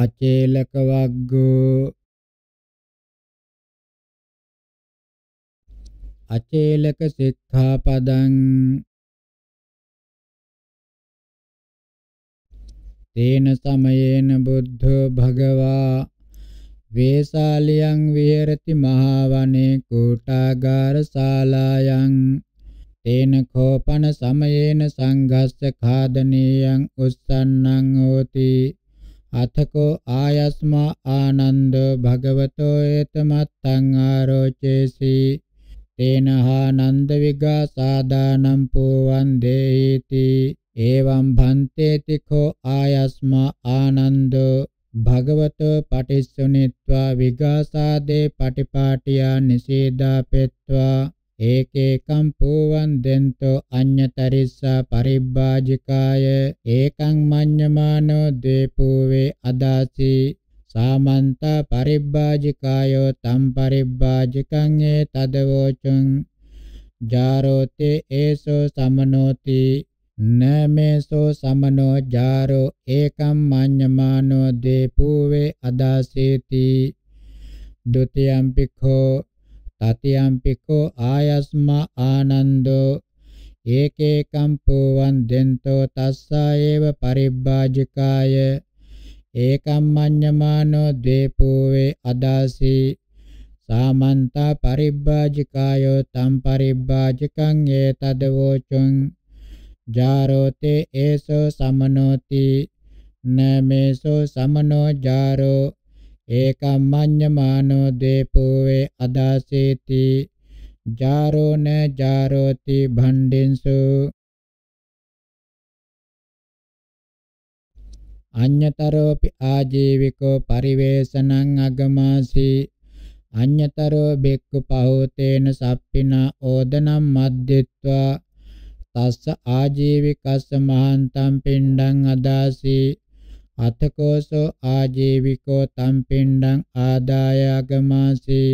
අචේලක වග්ගෝ අචේලක සික්ඛාපදං තේන සමයේන බුද්ධෝ භගවා වේසාලියං විහෙරති මහාවනේ කෝටාගාර ශාලායන් තේන කෝපන සමයේන සංඝස්ස ඛාදනීයං උස්සන්නං හෝති අතකෝ ආයස්මා ආනන්ද භගවතෝ ඒතමත්තං ආරෝචේසි තේනහානන්ද විගාසාදානම් පුවන් දේති එවං භන්තේති කෝ ආයස්මා ආනන්ද භගවතෝ පටිසුනිත්වා විගාසාදේ පටිපාටියා නිසීදා පෙත්වා ඒකේ කම්පුවන් දෙන්තෝ අඤ්ඤතරිස්සා පරිබ්බාජිකාය ඒකං මඤ්ඤමානෝ දීපූවේ අදාසි සාමන්ත පරිබ්බාජිකායෝ තම් පරිබ්බාජිකං ඒ තදවෝචං ජාරෝතේ ඒසෝ සමනෝති නමේසෝ සමනෝ ජාරෝ ඒකම් මඤ්ඤමානෝ දීපූවේ අදාසීති ဒုတိယံ පිඛෝ තතියම්පිකෝ ආයස්මා ආනන්දෝ ඒකේකම් පුවන් දෙන්තෝ තස්සායේව පරිබ්බාජිකාය ඒකම්මඤ්ඤමානෝ දේපෝවේ අදාසි සාමන්ත පරිබ්බාජිකායෝ තම් පරිබ්බාජිකං ඒතදවෝචුං ජාරෝතේ ඒසෝ සමනෝති නමේසෝ සමනෝ ජාරෝ ඒකම්මඤ්ඤමානෝ දේපෝවේ අදාසීති ජාරෝ න ජාරෝති භණ්ඩින්සු අඤ්ඤතරෝපි ආජීවිකෝ පරිවේසනං අගමාසි අඤ්ඤතරෝ බෙක්ඛු පහෝතේන සප්පිනා ඕදනම් මද්දෙත්වා තස්ස ආජීවිකස්ස මහන්තම් පිණ්ඩං අදාසී අතකෝසෝ ආජීවිකෝ තම්පිණ්ඩං ආදායාගමාසී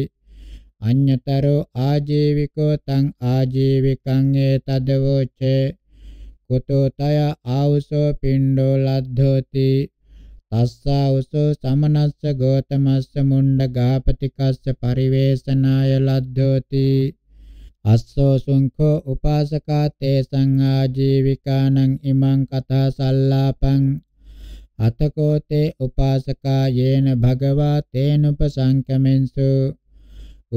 අඤ්ඤතරෝ ආජීවිකෝ තං ආජීවිකං ඒතදවෝචේ කුතෝ තය ආවසෝ පිණ්ඩෝ ලද්ධෝති තස්සා උසෝ සමනස්ස ගෝතමස්ස මුණ්ඩ ගාපතිකස්ස පරිවේසනාය ලද්ධෝති අස්සෝ සුංඛෝ උපාසකා තේ සංආජීවිකානං ඉමං කතා සල්ලාපං අතකෝතේ උපාසකා යේන භගවා තේනුපසංකමෙන්සු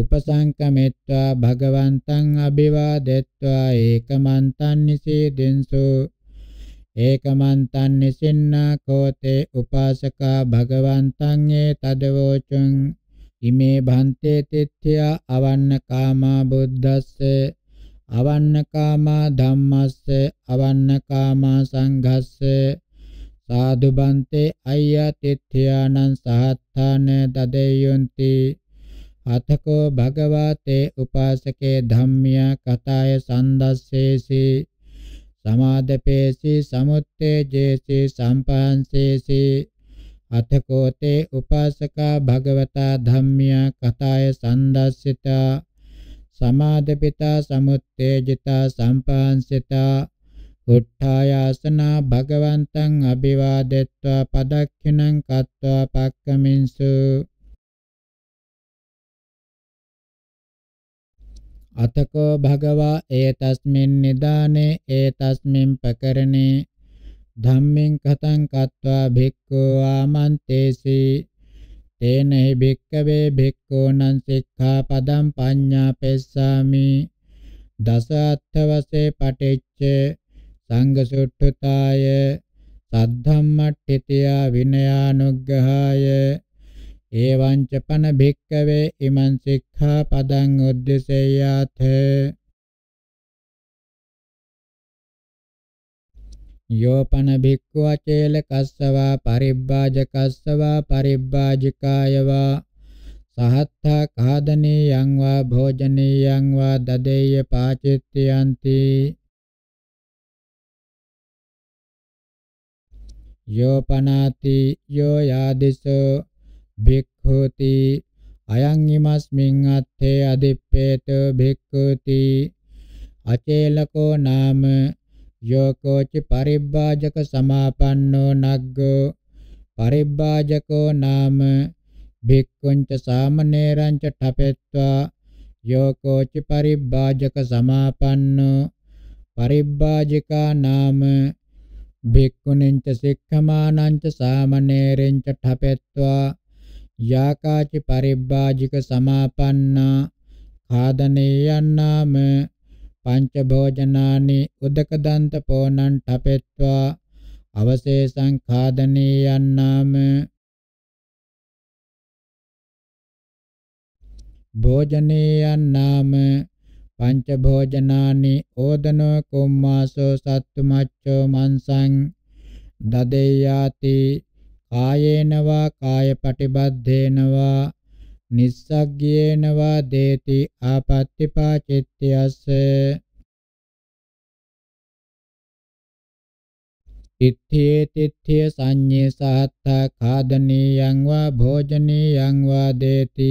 උපසංකමෙත්වා භගවන්තං අභිවාදෙත්වා ඒකමන්තං නිසීදෙන්සු ඒකමන්තං නිසින්නා කෝතේ උපාසකා භගවන්තං ඒ තදවෝචං ඉමේ භන්තේ තිත්‍ය අවන්න කාමා බුද්දස්ස අවන්න කාමා ධම්මස්ස අවන්න කාමා සංඝස්ස සාදු බන්තේ අය්‍යා තිත්‍යානං සහත්තාන දදේයොන්ති අතකෝ භගවතේ උපාසකේ ධම්මියා කතාය සන්දස්සේසි සමාදපේසි සමුත්තේජේසි සම්පහන්සේසි අතකෝ තේ උපාසකා භගවතා ධම්මියා කතාය සන්දස්සිතා සමාදපිතා සමුත්තේජිතා සම්පහන්සිතා උට්ඨායාසනා භගවන්තං අභිවාදෙත්වා පදක්ඛිනං කତ୍වා පක්කමින්සු අතකෝ භගවා ඒතස්මින් නිදානේ ඒතස්මින් පකරණේ ධම්මෙන් කතං කତ୍වා භික්ඛෝ ආමන්තේසි තේනෙහි භික්ඛවේ භික්ඛූනං සික්ඛාපදං පඤ්ඤාපෙස්සාමි දසත්ථවසේ පටිච්චේ සංඝසුට්ඨතාය සද්ධම්මට්ඨිතියා විනයානුග්ගහාය එවං ච පන භික්කවේ ඉමං සික්ඛා පදං උද්දේශයාත යෝපන භික්ඛු අචේල කස්සවා පරිබ්බාජකස්සවා පරිබ්බාජිකායවා සහත්තා කාදනේයං වා භෝජනේයං වා දදේය පාචිත්‍යන්ති යෝපනාති යෝ යාදිසෝ භික්ඛුති අයං ීමස්මින් අත්තේ අදිප්පේත භික්ඛුති අචේලකෝ නාම යෝකෝචි පරිබ්බාජක සමාපන්නෝ නග්ගෝ පරිබ්බාජකෝ නාම භික්ඛුංච සාමනේරංච ඨපෙත්වා යෝකෝචි පරිබ්බාජක සමාපන්නෝ පරිබ්බාජිකා නාම භික්ඛුනින්ච සික්ඛමානංච සාමණේරෙන්ච ඨපෙත්වා යාකාචි පරිබ්බාජික සමාපන්නා ආදනේයන්නාම පංච භෝජනානි උදක දන්ත පොණන් ඨපෙත්වා අවශේෂං ඛාදනේයන්නාම භෝජනේයන්නාම පංච භෝජනානි ඕදනෝ කුම්මාසෝ සත්තු මච්ඡෝ මන්සං දදේයාති කායේනවා කාය පටිබද්ධේනවා නිස්සග්ගේනවා දේති ආපත්‍තිපාචිත්‍යස්ස තිත්ථේ තිත්ථේ සංඤේ සහත්තා ખાදනීයං වා භෝජනීයං වා දේති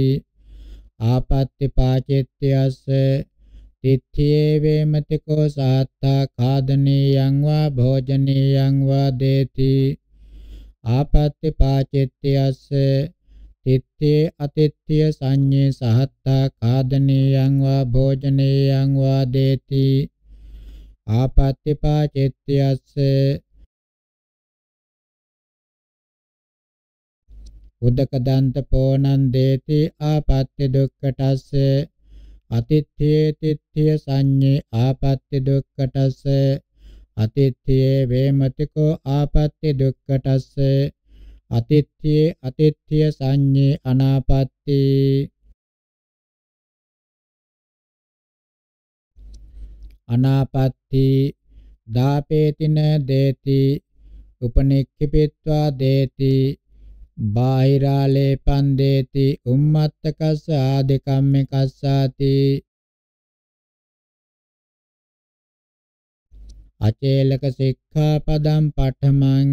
ආපත්‍තිපාචිත්‍යස්ස තිත්ථේ වේමති කෝ සාත්තා කාදනීයං වා භෝජනීයං වා දේති ආපත්‍ති පාචිත්‍යස්ස තිත්ථේ අතිත්‍ය සංඤේ සහත්තා කාදනීයං වා භෝජනීයං වා දේති ආපත්‍ති පාචිත්‍යස්ස උදක දන්ත පෝනන් දේති ආපත්‍ය දුක්ඛටස්සේ අතිත්ථේ තිත්ථය සංඤේ ආපත්‍ය දුක්ඛටස්ස අතිත්ථේ වේමතිකෝ ආපත්‍ය දුක්ඛටස්ස අතිත්ථේ අතිත්ථය සංඤේ අනාපත්‍ති අනාපත්‍ති දාපේතින දේති උපනික්ඛිපිත්වා දේති බාහිරාලේ පන්දේති උම්මත්තකස්ස ආදිකම්මේ කස්සාති අචේලක සික්ඛාපදම් පඨමං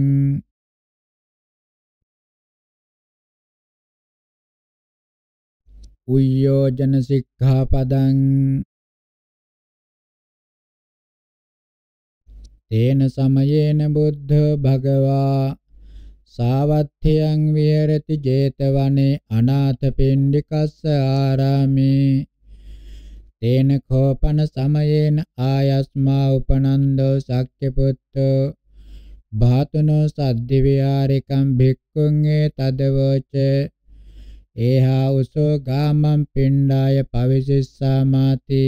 උයෝජන සික්ඛාපදං තේන සමයේන බුද්ධ භගවා සාවත්ථයන් විහෙරති 제තවනේ අනාථ පින්ඩිකස්ස ආරාමේ තේන කෝපන සමයේන ආයස්මා උපනන්දෝ සක්්‍ය පුත්තෝ භාතුනෝ සද්දි විහාරිකම් භික්ඛුන් ඒ තදවච ඒහා උසෝ ගාමං පිණ්ඩාය පවිසිස්සාමාති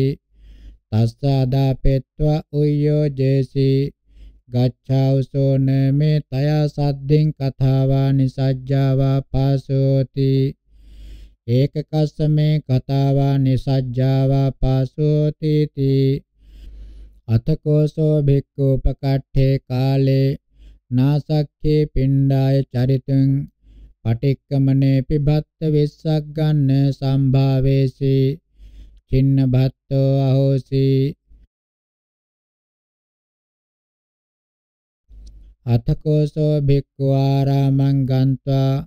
තස්සාදා පෙත්වා උයෝ ජේසී ගච්ඡාවසෝ නමේ තය සද්දෙන් කතාවා නිසජ්ජාවා පාසෝති ඒකකස්සමේ කතාවා නිසජ්ජාවා පාසෝති තී අතකෝසෝ භික්ඛු උපකට්ඨේ කාලේ නාසක්ඛේ පිණ්ඩාය චරිතං පටික්කමනේ පිබත්ත විස්සක් ගන්න සම්භාවේසී චින්න භත්තෝ අහෝසී අතකෝසෝ භික්ඛු ආරාමං ගන්त्वा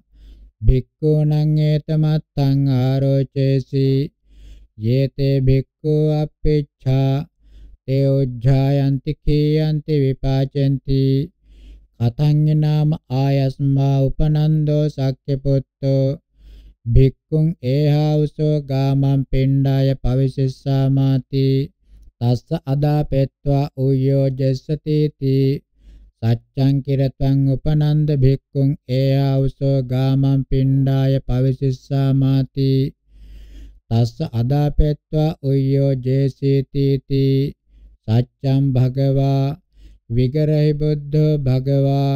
භික්ඛූණං ඒතමත්තං ආරෝචේසි යේතේ භික්ඛු අප්පේච්ඡා තේ උජ්ජායන්ති කීයන්ති විපාචෙන්ති කතං නාම ආයස්මා උපනන්දෝ සක්්‍ය පුත්තෝ භික්ඛුං ඒහාවසෝ ගාමං පිණ්ඩාය පවිසෙස්සාමාති තස්ස අදා පෙත්වා උයෝජස්සති තී සච්ඡං කිරතං උපනන්ද භික්ඛුං ඒ ආවසෝ ගාමං පිණ්ඩාය පවිසිස්සාමාති තස්ස අදාපෙත්වා උයෝ ජේසීතිති සච්ඡං භගවා විගරහි බුද්ධෝ භගවා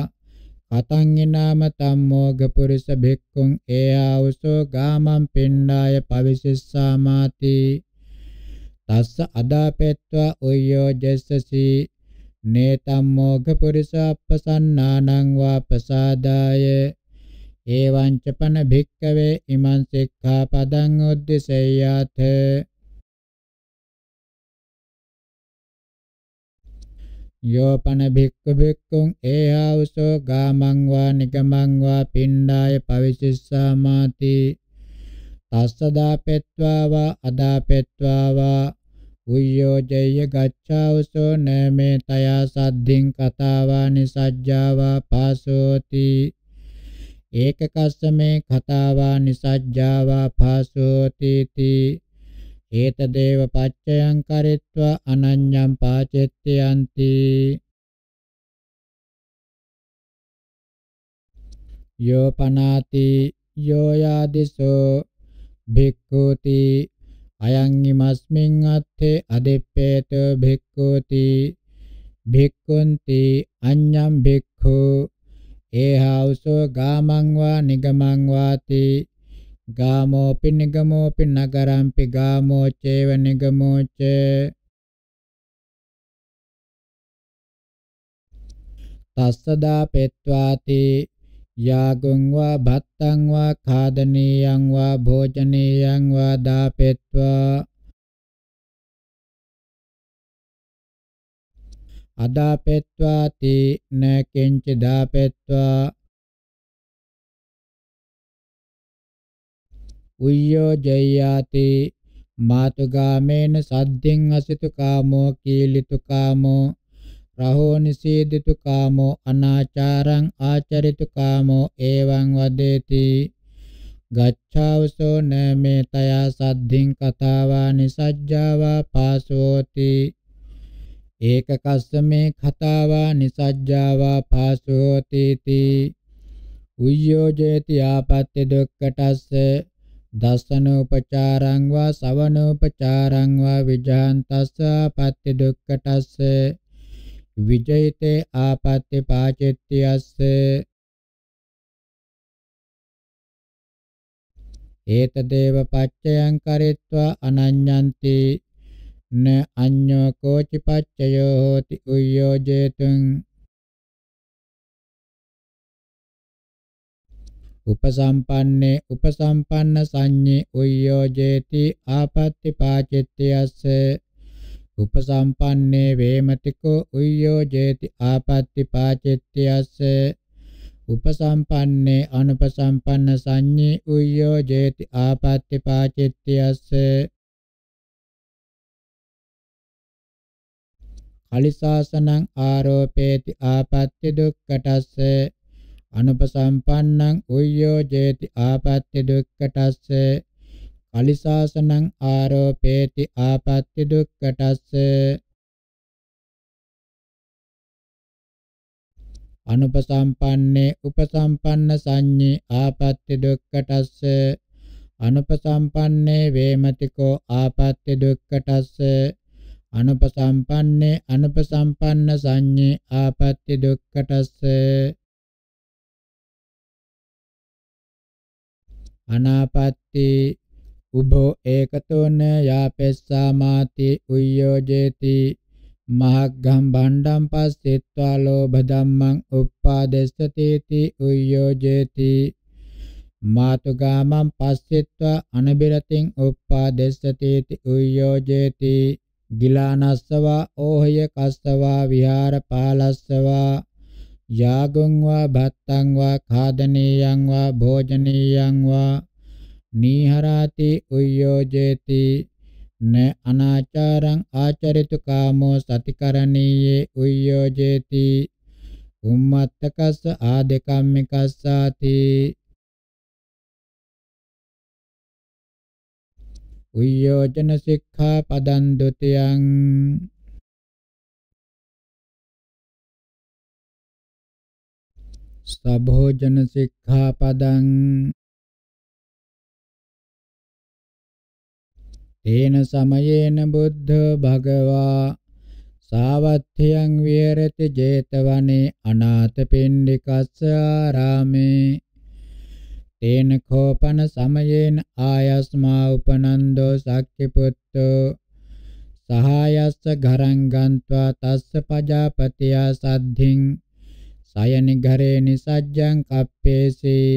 කතං ඊනාම තම්මෝග පුරිස භික්ඛුං ඒ ආවසෝ ගාමං පිණ්ඩාය පවිසිස්සාමාති තස්ස අදාපෙත්වා උයෝ ජෙස්සසී නේතම් මොඝ පුරිස අපසන්නානං වා ප්‍රසාදාය එවං චපන භික්කවේ ඉමං සික්ඛාපදං උද්දේශයාත යෝපන භික්ඛු භික්ඛුං ඒහාවසෝ ගාමං වා නිගමං වා පිණ්ඩාය පවිසිස්සාමාති තස්සදාපෙත්වා වා අදාපෙත්වා වා උයෝ ජය ගච්ඡාවසෝ නමේ තයා සද්ධින් කතාවානි සජ්ජාවා පාසෝති ඒක කස්සමේ කතාවානි සජ්ජාවා පාසෝති තී ඒත දේව පච්චයං කරිත්වා අනඤ්ඤං පාචෙත්ති යන්ති යෝ පනාති යෝ යාදිසෝ භික්ඛුති අයං ීමස්මින් අත්තේ අදෙප්පේත භික්ඛුති භික්ඛුන්ති අඤ්ඤම් භික්ඛු ඒහෞසෝ ගාමං වා නිගමං වාති ගාමෝපි නිගමෝපි නගරම්පි ගාමෝ චේව නිගමෝ ච තස්සදා පෙත්වාති යාගං වා භත්තං වා ඛාදනීයං වා භෝජනීයං වා දාපෙත්වා අදාපෙත්වා තීන කෙංච දාපෙත්වා උය්‍යෝ ජයයාති මාතුගාමේන සද්ධින් අසිතු කාමෝ කීලිතු කාමෝ රහෝ නිසීදිතු කාමෝ අනාචාරං ආචරිතු කාමෝ එවං වදේති ගච්ඡාවසෝ නමේ තයා සද්ධින් කතාවා නිසජ්ජාවා පාසෝති ඒක කස්සමේ කතාවා නිසජ්ජාවා පාසෝති තී උයෝජේති ආපත්‍ය දුක්කටස්ස දස්සනෝපචාරං වා සවනෝපචාරං වා විජාන්තස්ස ආපත්‍ය දුක්කටස්ස විජයිතේ ආපත්‍ති පාචෙත්තියස්ස ඒතදේව පච්චයං කරිත්වා අනඤ්ඤන්ති න අඤ්ඤෝ කෝචි පච්චයෝ හෝති උයෝජේතුං උපසම්පන්නේ උපසම්පන්න සංඤේ උයෝජේති ආපත්‍ති පාචිත්‍යස්ස උපසම්පන්නේ වේමතිකෝ උය්‍යෝ ජේති ආපත්‍ති පාචෙත්ති අස්ස උපසම්පන්නේ අනුපසම්පන්න සංඤේ උය්‍යෝ ජේති ආපත්‍ති පාචෙත්ති අස්ස කලිසාසනං ආරෝපේති ආපත්‍ති දුක්ඛටස්ස අනුපසම්පන්නං උය්‍යෝ ජේති ආපත්‍ති දුක්ඛටස්ස අලිසාසනං ආරෝපේති ආපත්‍ති දුක්ඛටස්ස අනුපසම්පන්නේ උපසම්පන්න සංඤේ ආපත්‍ය දුක්ඛටස්ස අනුපසම්පන්නේ වේමතිකෝ ආපත්‍ය දුක්ඛටස්ස අනුපසම්පන්නේ අනුපසම්පන්න සංඤේ ආපත්‍ය දුක්ඛටස්ස අනාපත්‍ති උභෝ ඒකතෝන යාපෙස්සා මාති උයෝජේති මහග්ගම් බණ්ඩම් පස්සෙත්වා ලෝභ ධම්මං උප්පාදෙස්සතේති උයෝජේති මාතුගාමං පස්සෙත්වා අනබිරතින් උප්පාදෙස්සතේති උයෝජේති ගිලානස්සවා ඕහය කස්සවා විහාරපාලස්සවා යාගං වා භත්තං වා ඛාදනීයං වා භෝජනීයං වා නිහරාති උයෝජේති න අනාචාරං ආචරිතු කාමෝ සතිකරණීයේ උයෝජේති උම්මත්තකස්ස ආදකම්මිකස්සාති උයෝජන සික්ඛා පදං ဒ ුතියං සබෝජන සික්ඛා පදං තේන සමයේන බුද්ධ භගවා සාවත්ථයන් විහෙරති 제තවනේ අනාථපිණ්ඩිකස්ස ආරාමේ තේන කෝපන සමයේන ආයස්මා උපනන්දෝ සක්ඛි පුත්තෝ සහායස්ස ඝරං ගන්त्वा තස්ස පජාපතියා සද්ධින් සයනි ඝරේ නිසජ්ජං කප්පේසේ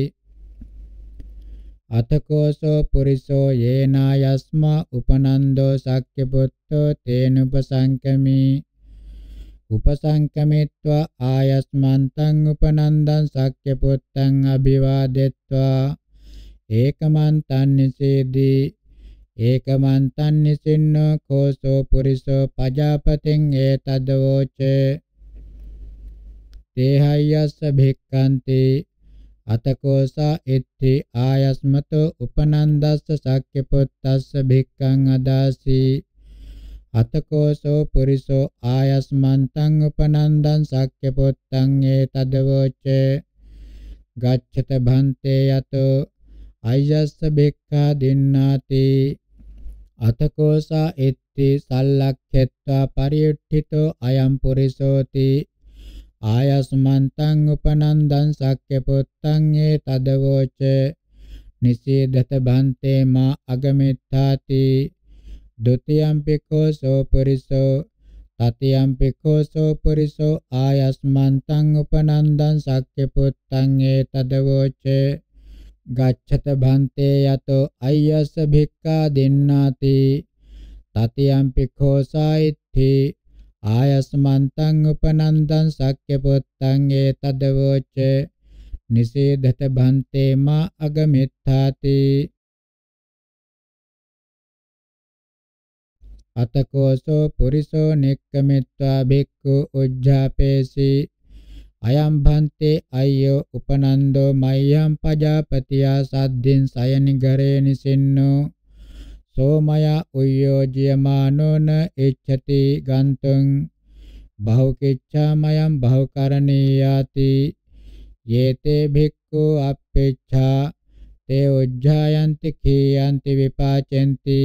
අතකෝසෝ පුරිසෝ යේනා යස්මා උපනන්දෝ සක්්‍ය පුත්තෝ තේනුපසංකමි උපසංකමිත්වා ආයස්මන්තං උපනන්දං සක්්‍ය පුත්තං අභිවාදෙත්වා ඒකමන්තං නිසීදී ඒකමන්තං නිසින්නෝ කෝසෝ පුරිසෝ පජාපතින් ඒතදවෝච තේහයස්ස භික්ඛන්ති අතකෝසා ඉත්‍ති ආයස්මතෝ උපනන්දස්ස සක්්‍ය පුත්තස්ස භික්ඛං අදාසි අතකෝසෝ පුරිසෝ ආයස්මන්තං උපනන්දං සක්්‍ය පුත්තං ඒතදවෝච ගච්ඡත භන්තේ යතෝ අයස්ස භික්ඛා දින්නාති අතකෝසා ඉත්‍ති සල්ලක්ඛෙත්වා පරියුට්ඨිතෝ අයම් පුරිසෝති ආයස්මන්තං උපනන්දං සක්්‍ය පුත්තං ඒ තදවෝච නිසීදත බන්තේ මා අගමිත්තාති ဒ ුතියම්පි කෝසෝ පුරිසෝ තතියම්පි කෝසෝ පුරිසෝ ආයස්මන්තං උපනන්දං සක්්‍ය පුත්තං ඒ තදවෝච ගච්ඡත බන්තේ යතෝ අයස්ස භික්ඛා දෙන්නාති තතියම්පි කෝසයිත්ථි ආයස්මන්තං උපනන්දං සක්්‍ය පුත්තං ඒතදවෝච නිසේධත භන්තේ මා අගමිත්තාති අතකෝසෝ පුරිසෝ නෙක්කමිත්වා භික්ඛු උජ්ජාපේසි අයම් භන්තේ අය්‍යෝ උපනන්දෝ මය්යම් පජාපතියා සද්දින් සයනිගරේ නිසින්නෝ සෝමයා උයෝජ්‍යමානෝන එච්ඡති ගන්තුං බහුකිච්ඡාමයං බහුකරණීයාති යේතේ භික්ඛු අපේච්ඡා තේ උජ්ජායන්ති කීයන්ති විපාචෙන්ති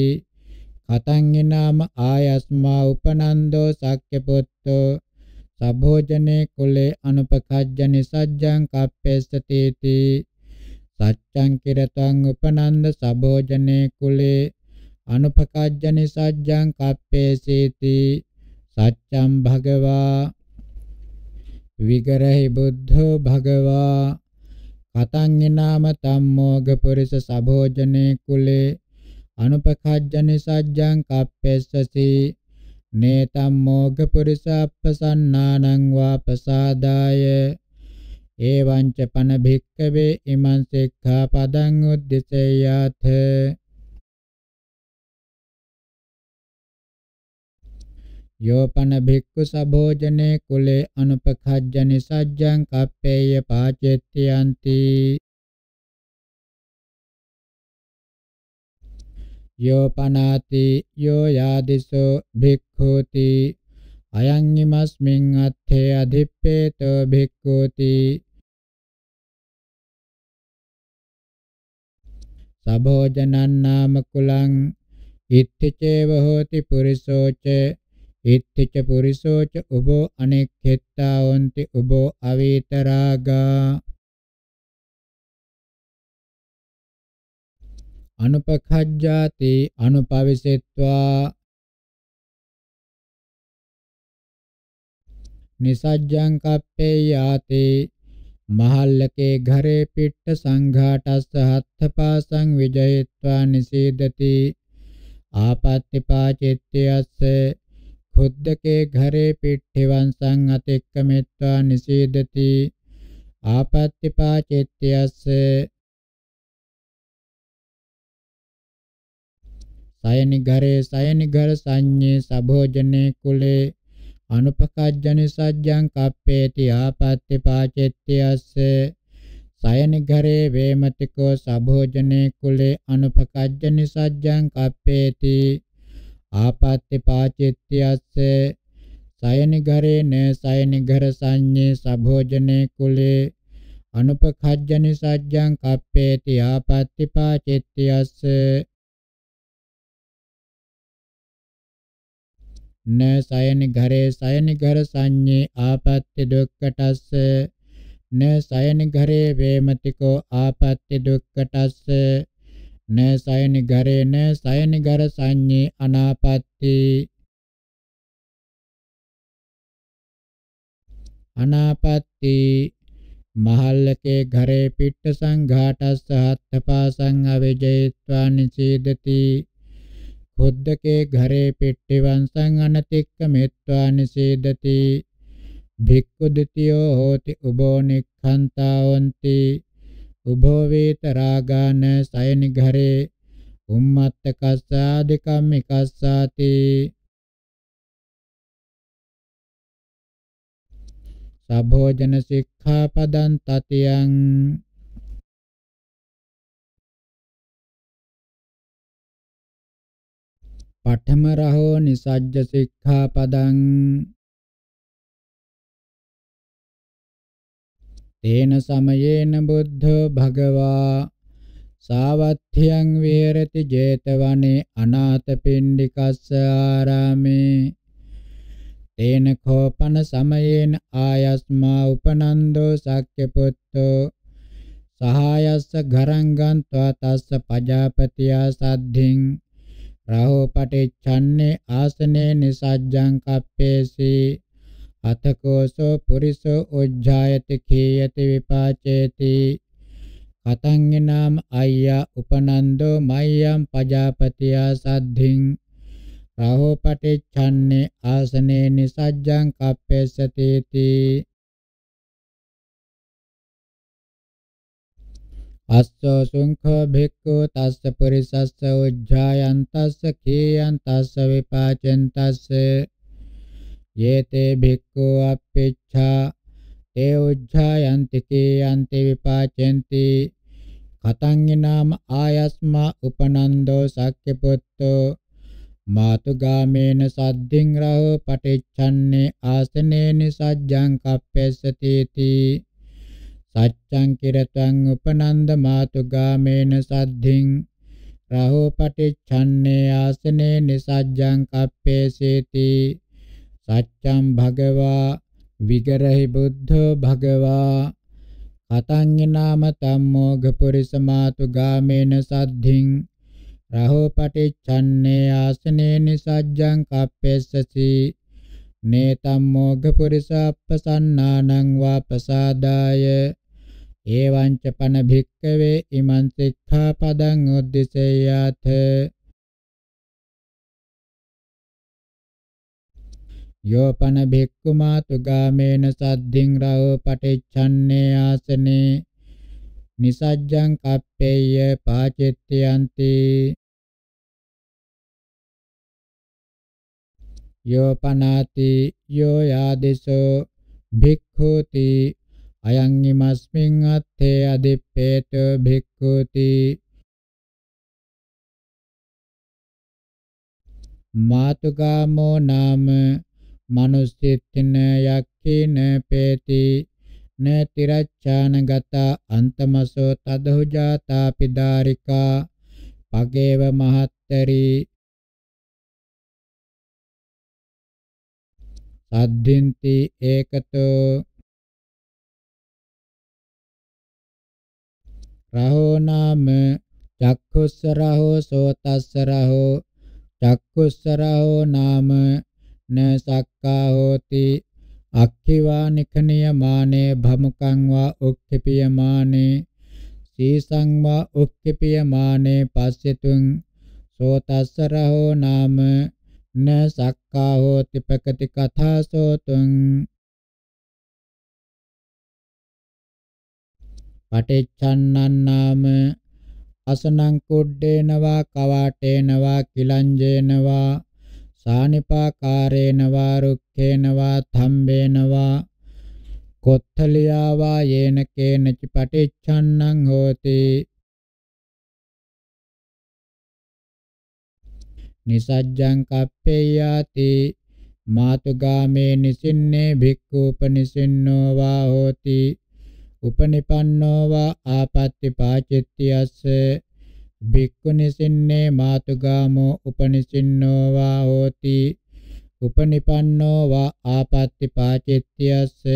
කතං ඊනාම ආයස්මා උපනන්දෝ සක්්‍ය පුත්තෝ සභෝජනේ කුලේ අනුපකජ්ජනි සජ්ජං කප්පේසතේති සච්ඡං කිරතං උපනන්ද සභෝජනේ කුලේ අනුපකජ්ජනි සජ්ජං කප්පේසීති සච්ඡම් භගවා විගරහි බුද්ධෝ භගවා කතං නාම තම්මෝග පුරිස සභෝජනේ කුලේ අනුපකජ්ජනි සජ්ජං කප්පේසති නේතම් මෝග පුරිස අප්පසන්නානං වා ප්‍රසාදාය එවං ච පන භික්කවේ ඉමං සික්ඛාපදං උද්දිසයාතේ යෝපන භික්ඛු සභෝජනේ කුලේ අනුපඛජ්ජනි සජ්ජං කප්පේය පාචෙත්ති යන්ති යෝපනාති යෝ යාදිසෝ භික්ඛූති අයං ීමස්මින් අත්ථේ අධිප්පේතෝ භික්ඛූති සභෝජනං නාම කුලං ඉත්තේ චේව හෝති පුරිසෝචේ ඉත්තච පුරිසෝච උබෝ අනෙක්ඛෙත්තා වොන්ති උබෝ අවේතරාගා අනුපඛජ්ජාති අනුපවිසෙත්වා නිසජ්ජං කප්පේ යාති මහල්ලකේ ඝරේ පිට්ඨ සංඝාටස්ස හත්ථපාසං විජයetva නිසීදති ආපත්‍තිපාචිත්‍යස්ස හොද්දකේ ඝරේ පිට්ඨවංසං අතික්කමෙත්වා නිසීදති ආපත්‍තිපා චෙත්‍යස්ස සයනි ඝරේ සයනි ඝර සංඤේ සභෝජනේ කුලේ අනුපකජ්ජන සජ්ජං කප්පේති ආපත්‍ති පාචෙත්‍යස්ස සයනි ඝරේ වේමතිකෝ සභෝජනේ කුලේ අනුපකජ්ජන සජ්ජං කප්පේති ආපත්‍ය පාචිත්‍යස්ස සයනිගරේන සයනිගර සංඤේ සභෝජනේ කුලේ අනුපඛජ්ජනි සජ්ජං කප්පේති ආපත්‍ය පාචිත්‍යස්ස න සයනිගරේ සයනිගර සංඤේ ආපත්‍ය දුක්කටස්ස න සයනිගරේ වේමතිකෝ ආපත්‍ය දුක්කටස්ස න සයනිගරේන සයනිගර සංඤේ අනාපත්ති අනාපත්ති මහල්ලකේ ඝරේ පිට්ඨ සංඝාටස්ස හත්පාසං අවජේත්වා නිසීදති කුද්දකේ ඝරේ පිට්ඨි වංශං අනතික්ක මෙත්වා නිසීදති භික්ඛු දිටියෝ හෝති උබෝ නික්ඛන්තාවන්ති උභවේත රාගාන සයනිඝරේ උම්මත්ත කස්සාදිකම්මිකස්සාති සභෝජන සික්ඛාපදං තතියං පඨම රහෝ නිසජ්ජ සික්ඛාපදං තේන සමයේන බුද්ධෝ භගවා සාවත්ථ්‍යං විහෙරති 제තවනේ අනාථපිණ්ඩිකස්ස ආරාමේ තේන කෝපන සමයේන ආයස්මා උපනන්දෝ සක්්‍ය පුත්තෝ සහායස්ස ගරං ගන්්වා තස්ස පජාපතියා සද්ධින් රහෝ පටිච්ඡන්නේ ආසනේ නිසජ්ජං කප්පේසී අතකෝසෝ පුරිසෝ උජ්ජායති කීයති විපාචේති කතංගිනාම අය්‍යා උපනන්දෝ මය්‍යම් පජාපතියා සද්ධින් රාහෝ පටිච්ඡන්නේ ආසනේ නිසජ්ජං කප්පේසතේති අස්සෝ සුංඛෝ භික්ඛු තස්ස පුරිසස්ස උජ්ජායන්තස්ස කීයන්තස්ස විපාචෙන්තස්ස යේතේ භික්ඛු අප්පේච්ඡා තේ උජ්ජායන්ති කේයන්ති විපාචෙන්ති කතංගිනාම ආයස්මා උපනන්දෝ සක්්‍ය පුත්තෝ මාතුගාමේන සද්දින් රහෝ පටිච්ඡන්නේ ආසනේන සජ්ජං කප්පෙස්සතිති සච්ඡං කිරතං උපනන්ද මාතුගාමේන සද්දින් රහෝ පටිච්ඡන්නේ ආසනේන සජ්ජං කප්පේසේති සච්ඡම් භගවා විගරහි බුද්ධෝ භගවා කතඤ්ඤ නාම තම්මෝඝ පුරිසමාතු ගාමේන සද්ධින් රහෝ පටිච්ඡන්නේ ආසනේන සජ්ජං කප්පෙස්සසි නේ තම්මෝඝ පුරිසප්පසන්නානං වාපසාදාය එවං ච පන භික්කවේ ඉමං සික්ඛාපදං උද්දිසේයාතේ යෝපන භික්ඛුමාතු ගාමේන සද්ධින් රහෝ පටිච්ඡන්නේ ආසනේ නිසජ්ජං කප්පේය පාචෙත්‍යන්ති යෝපනාති යෝ යාදෙසෝ භික්ඛූති අයං ීමස්මින් අත්තේ අදිප්පේත භික්ඛූති මාතුගාමෝ නාම මනුස්සිටින යක්ඛින පේති න තිරච්ඡානගත අන්තමසෝ තදහුජාතා පිදාරිකා පගේව මහත්තරි සද්ධින්ති ඒකතෝ රහෝ නාම චක්ඛුස්ස රහෝ සෝතස්ස රහෝ චක්ඛුස්ස රහෝ නාම න සක්කා හෝති අක්ඛිවා නිඛනියමානේ භමුකං වා උක්ඛිපියමානේ සීසං වා උක්ඛිපියමානේ පස්සෙතුං සෝතස්සරහෝ නාම න සක්කා හෝති පකති කථා සෝතුං පටිච්ඡන්නං නාම අසනං කුඩ්ඩේනවා කවාටේනවා කිලංජේනවා සානිපාකාරේන වා රුක්ඛේන වා ධම්මේන වා කොත්තලියා වා යේන කේනච පටිච්ඡන්නං හෝති නිසජ්ජං කප්පේයාති මාතුගාමේ නිසින්නේ භික්ඛු උපනිසින්නෝ වා හෝති උපනිපන්නෝ වා ආපත්‍ති පාචිත්‍යස්සේ භික්ඛුනිසින්නේ මාතුගාමෝ උපනිසින්නෝ වා හෝති උපනිපන්නෝ වා ආපත්‍ති පාචිත්‍යස්ස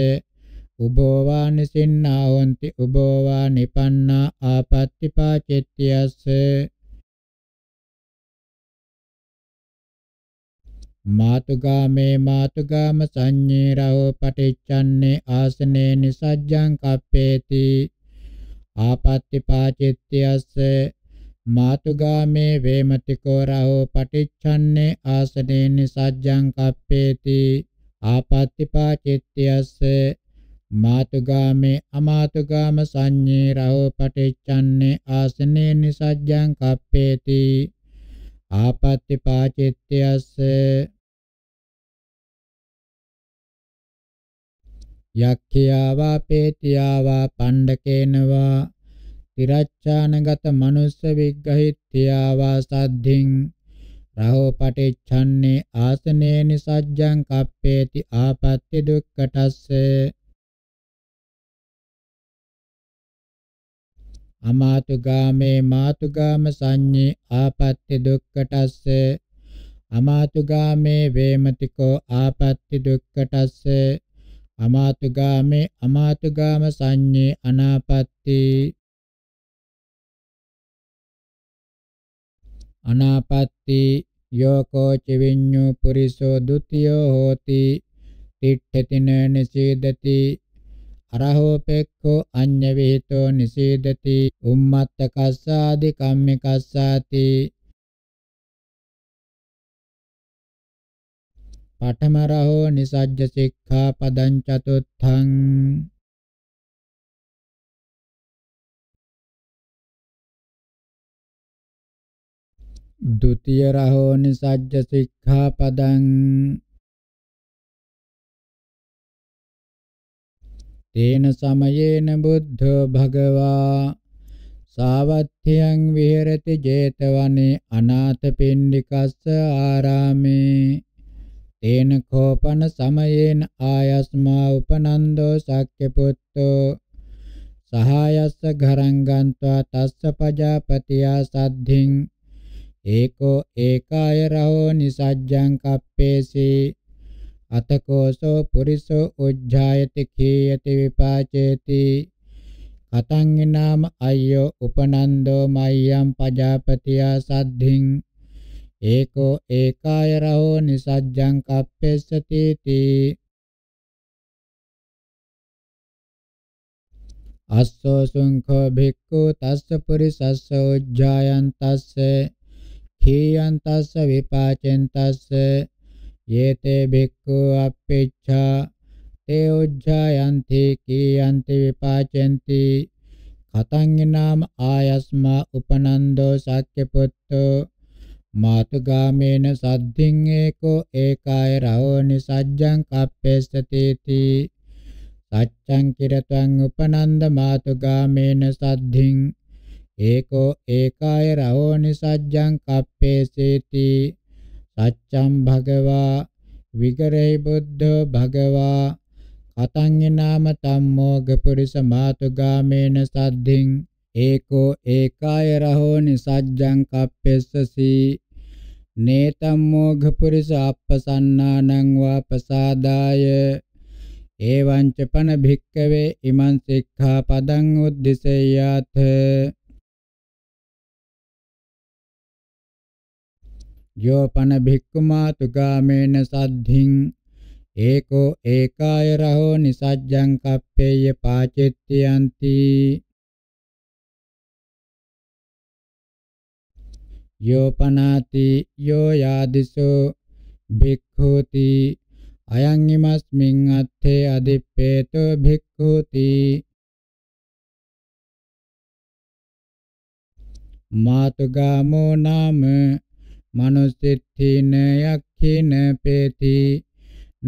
උබෝ වා නිසින්නා හොಂತಿ උබෝ වා නිපන්නා ආපත්‍ති පාචිත්‍යස්ස මාතුගාමේ මාතුගාම සංඤේ රහෝ පටිච්චන්නේ ආසනේ නිසජ්ජං කප්පේති ආපත්‍ති පාචිත්‍යස්ස මාතුගාමේ වේමතිකෝ රහෝ පටිච්ඡන්නේ ආසනේන සජ්ජං කප්පේති ආපත්තිපා චිත්තයස්ස මාතුගාමේ අමාතුගාම සංඤේ රහෝ පටිච්ඡන්නේ ආසනේන සජ්ජං කප්පේති ආපත්තිපා චිත්තයස්ස යක්ඛියාවා පේතියාවා පණ්ඩකේනවා තිරච්ඡානගත මනුස්ස විග්ගහිත්‍යාවා සද්ධින් රහෝ පටිච්ඡන්නේ ආසනේනි සජ්ජං කප්පේති ආපත්‍ය දුක්ඛටස්ස අමාතුගාමේ මාතුගාම සංඤේ ආපත්‍ය දුක්ඛටස්ස අමාතුගාමේ වේමතිකෝ ආපත්‍ය දුක්ඛටස්ස අමාතුගාමේ අමාතුගාම සංඤේ අනාපත්‍ති अनापत्ति योको चिविन्यो पुरुषो द्वितीयो होति तिष्ठति न निषेधति අරහෝපෙක්ඛෝ අඤ්ඤ විහිතෝ නිසීදති උම්මත්ත කස්සාදි කම්මි කස්සාති පඨම රහෝ නිසජ්ජ සික්ඛා පදං චතුත්ථං द्वितीय रहोनि सज्ज सिक्खा पदं तेन समयेन बुद्धो भगवा सावत्थियं विहरति जेतवने अनाथपिण्डिकस्य आरामे तेन खोपन समयेन आयस्मा उपनन्दो शक्यपुत्तो सहायस्य घरं गत्वा तस्य प्रजापत्या सद्धिं ඒකෝ ඒකාය රහෝ නිසජ්ජං කප්පේසි අතකෝසෝ පුරිසෝ උජ්ජායති කීයති විපාචේති කතං නාම අය්‍යෝ උපනන්දෝ මය්යම් පජාපතියා සද්ධින් ඒකෝ ඒකාය රහෝ නිසජ්ජං කප්පෙස්සති තී අස්සෝ සුංඛෝ භික්ඛු තස්ස පුරිසස්ස උජ්ජායන් තස්සේ හේයන් තස්ස විපාචෙන් තස්ස යේතේ බික්ඛු අපේච්ඡා තේ උජ්ජායන්ති කීයන්ති විපාචෙන්ති කතංගිනාම ආයස්මා උපනන්දෝ සක්්‍ය පුත්තෝ මාතුගාමේන සද්ධින් ඒකෝ ඒකාය රහෝනි සජ්ජං කප්පේසතේති සච්ඡං කිරතං උපනන්ද මාතුගාමේන සද්ධින් ඒකෝ ඒකාය රහෝනි සජ්ජං කප්පේසීති සච්ඡම් භගවා විගරේ බුද්ධ භගවා අතංගේ නාම තම්මෝ ගපුරිස මාතුගාමේන සද්ධින් ඒකෝ ඒකාය රහෝනි සජ්ජං කප්පෙස්සසි නේතම්මෝ ගපුරිස අප්පසන්නානං වා ප්‍රසාදාය එවං ච පන භික්කවේ ඉමං සික්ඛා පදං උද්දිසේයාත යෝපන භික්ඛුමාතු ගාමේන සද්ධින් ඒකෝ ඒකාය රහෝ නිසජ්ජං කප්පේය පාචෙත්තියන්ති යෝපනාති යෝ යාදිසෝ භික්ඛූති අයං ීමස්මින් අත්තේ අදිප්පේතෝ භික්ඛූති මාතුගාමෝ නාම මනුසිට්ඨින යක්ඛින පේති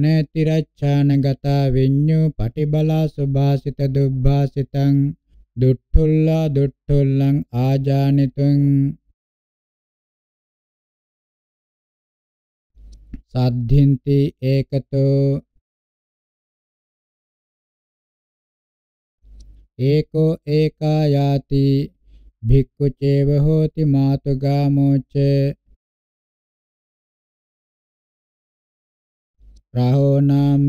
නති රච්ඡානගතා විඤ්ඤු පටිබලා සුභාසිත දුබ්බාසිතං දුට්ඨුල්ලා දුට්ඨුල්ලං ආජානිතුං සද්ධින්ති ඒකතෝ ඒකෝ ඒකායාති භික්ඛු චේව හෝති මාතුගාමෝචේ රහෝ නාම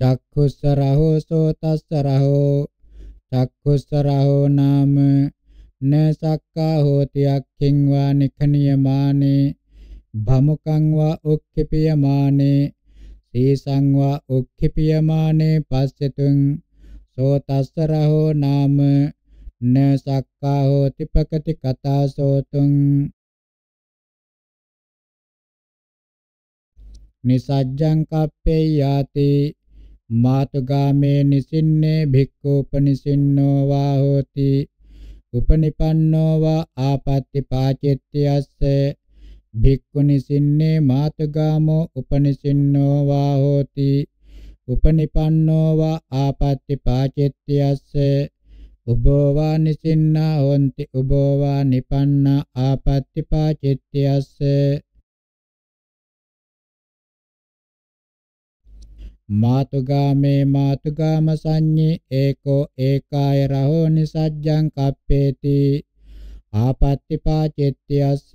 චක්කුස්ස රහෝ සෝතස්ස රහෝ චක්කුස්ස රහෝ නාම න සක්කා හෝති අක්ඛින් වා නිඛනියමානේ භමුකං වා ඔක්ඛිපියමානේ සීසං වා ඔක්ඛිපියමානේ පස්සෙතුං සෝතස්ස රහෝ නාම න සක්කා හෝති පකති කතා සෝතුං නිසජ්ජං කප්පේ යාති මාතුගාමේ නිසින්නේ භික්ඛූපනිසින්නෝ වා හෝති උපනිපන්නෝ වා ආපත්‍ති පාචිත්‍යස්ස භික්ඛුනිසින්නේ මාතුගාමෝ උපනිසින්නෝ වා හෝති උපනිපන්නෝ වා ආපත්‍ති පාචිත්‍යස්ස උබෝ වා නිසින්නා හොಂತಿ උබෝ වා නිපන්නා ආපත්‍ති පාචිත්‍යස්ස මාතුගාමේ මාතුගාම සංඤේ ඒකෝ ඒකාය රහෝ නිසජ්ජං කප්පේති ආපත්තිපාචෙත්‍යස්ස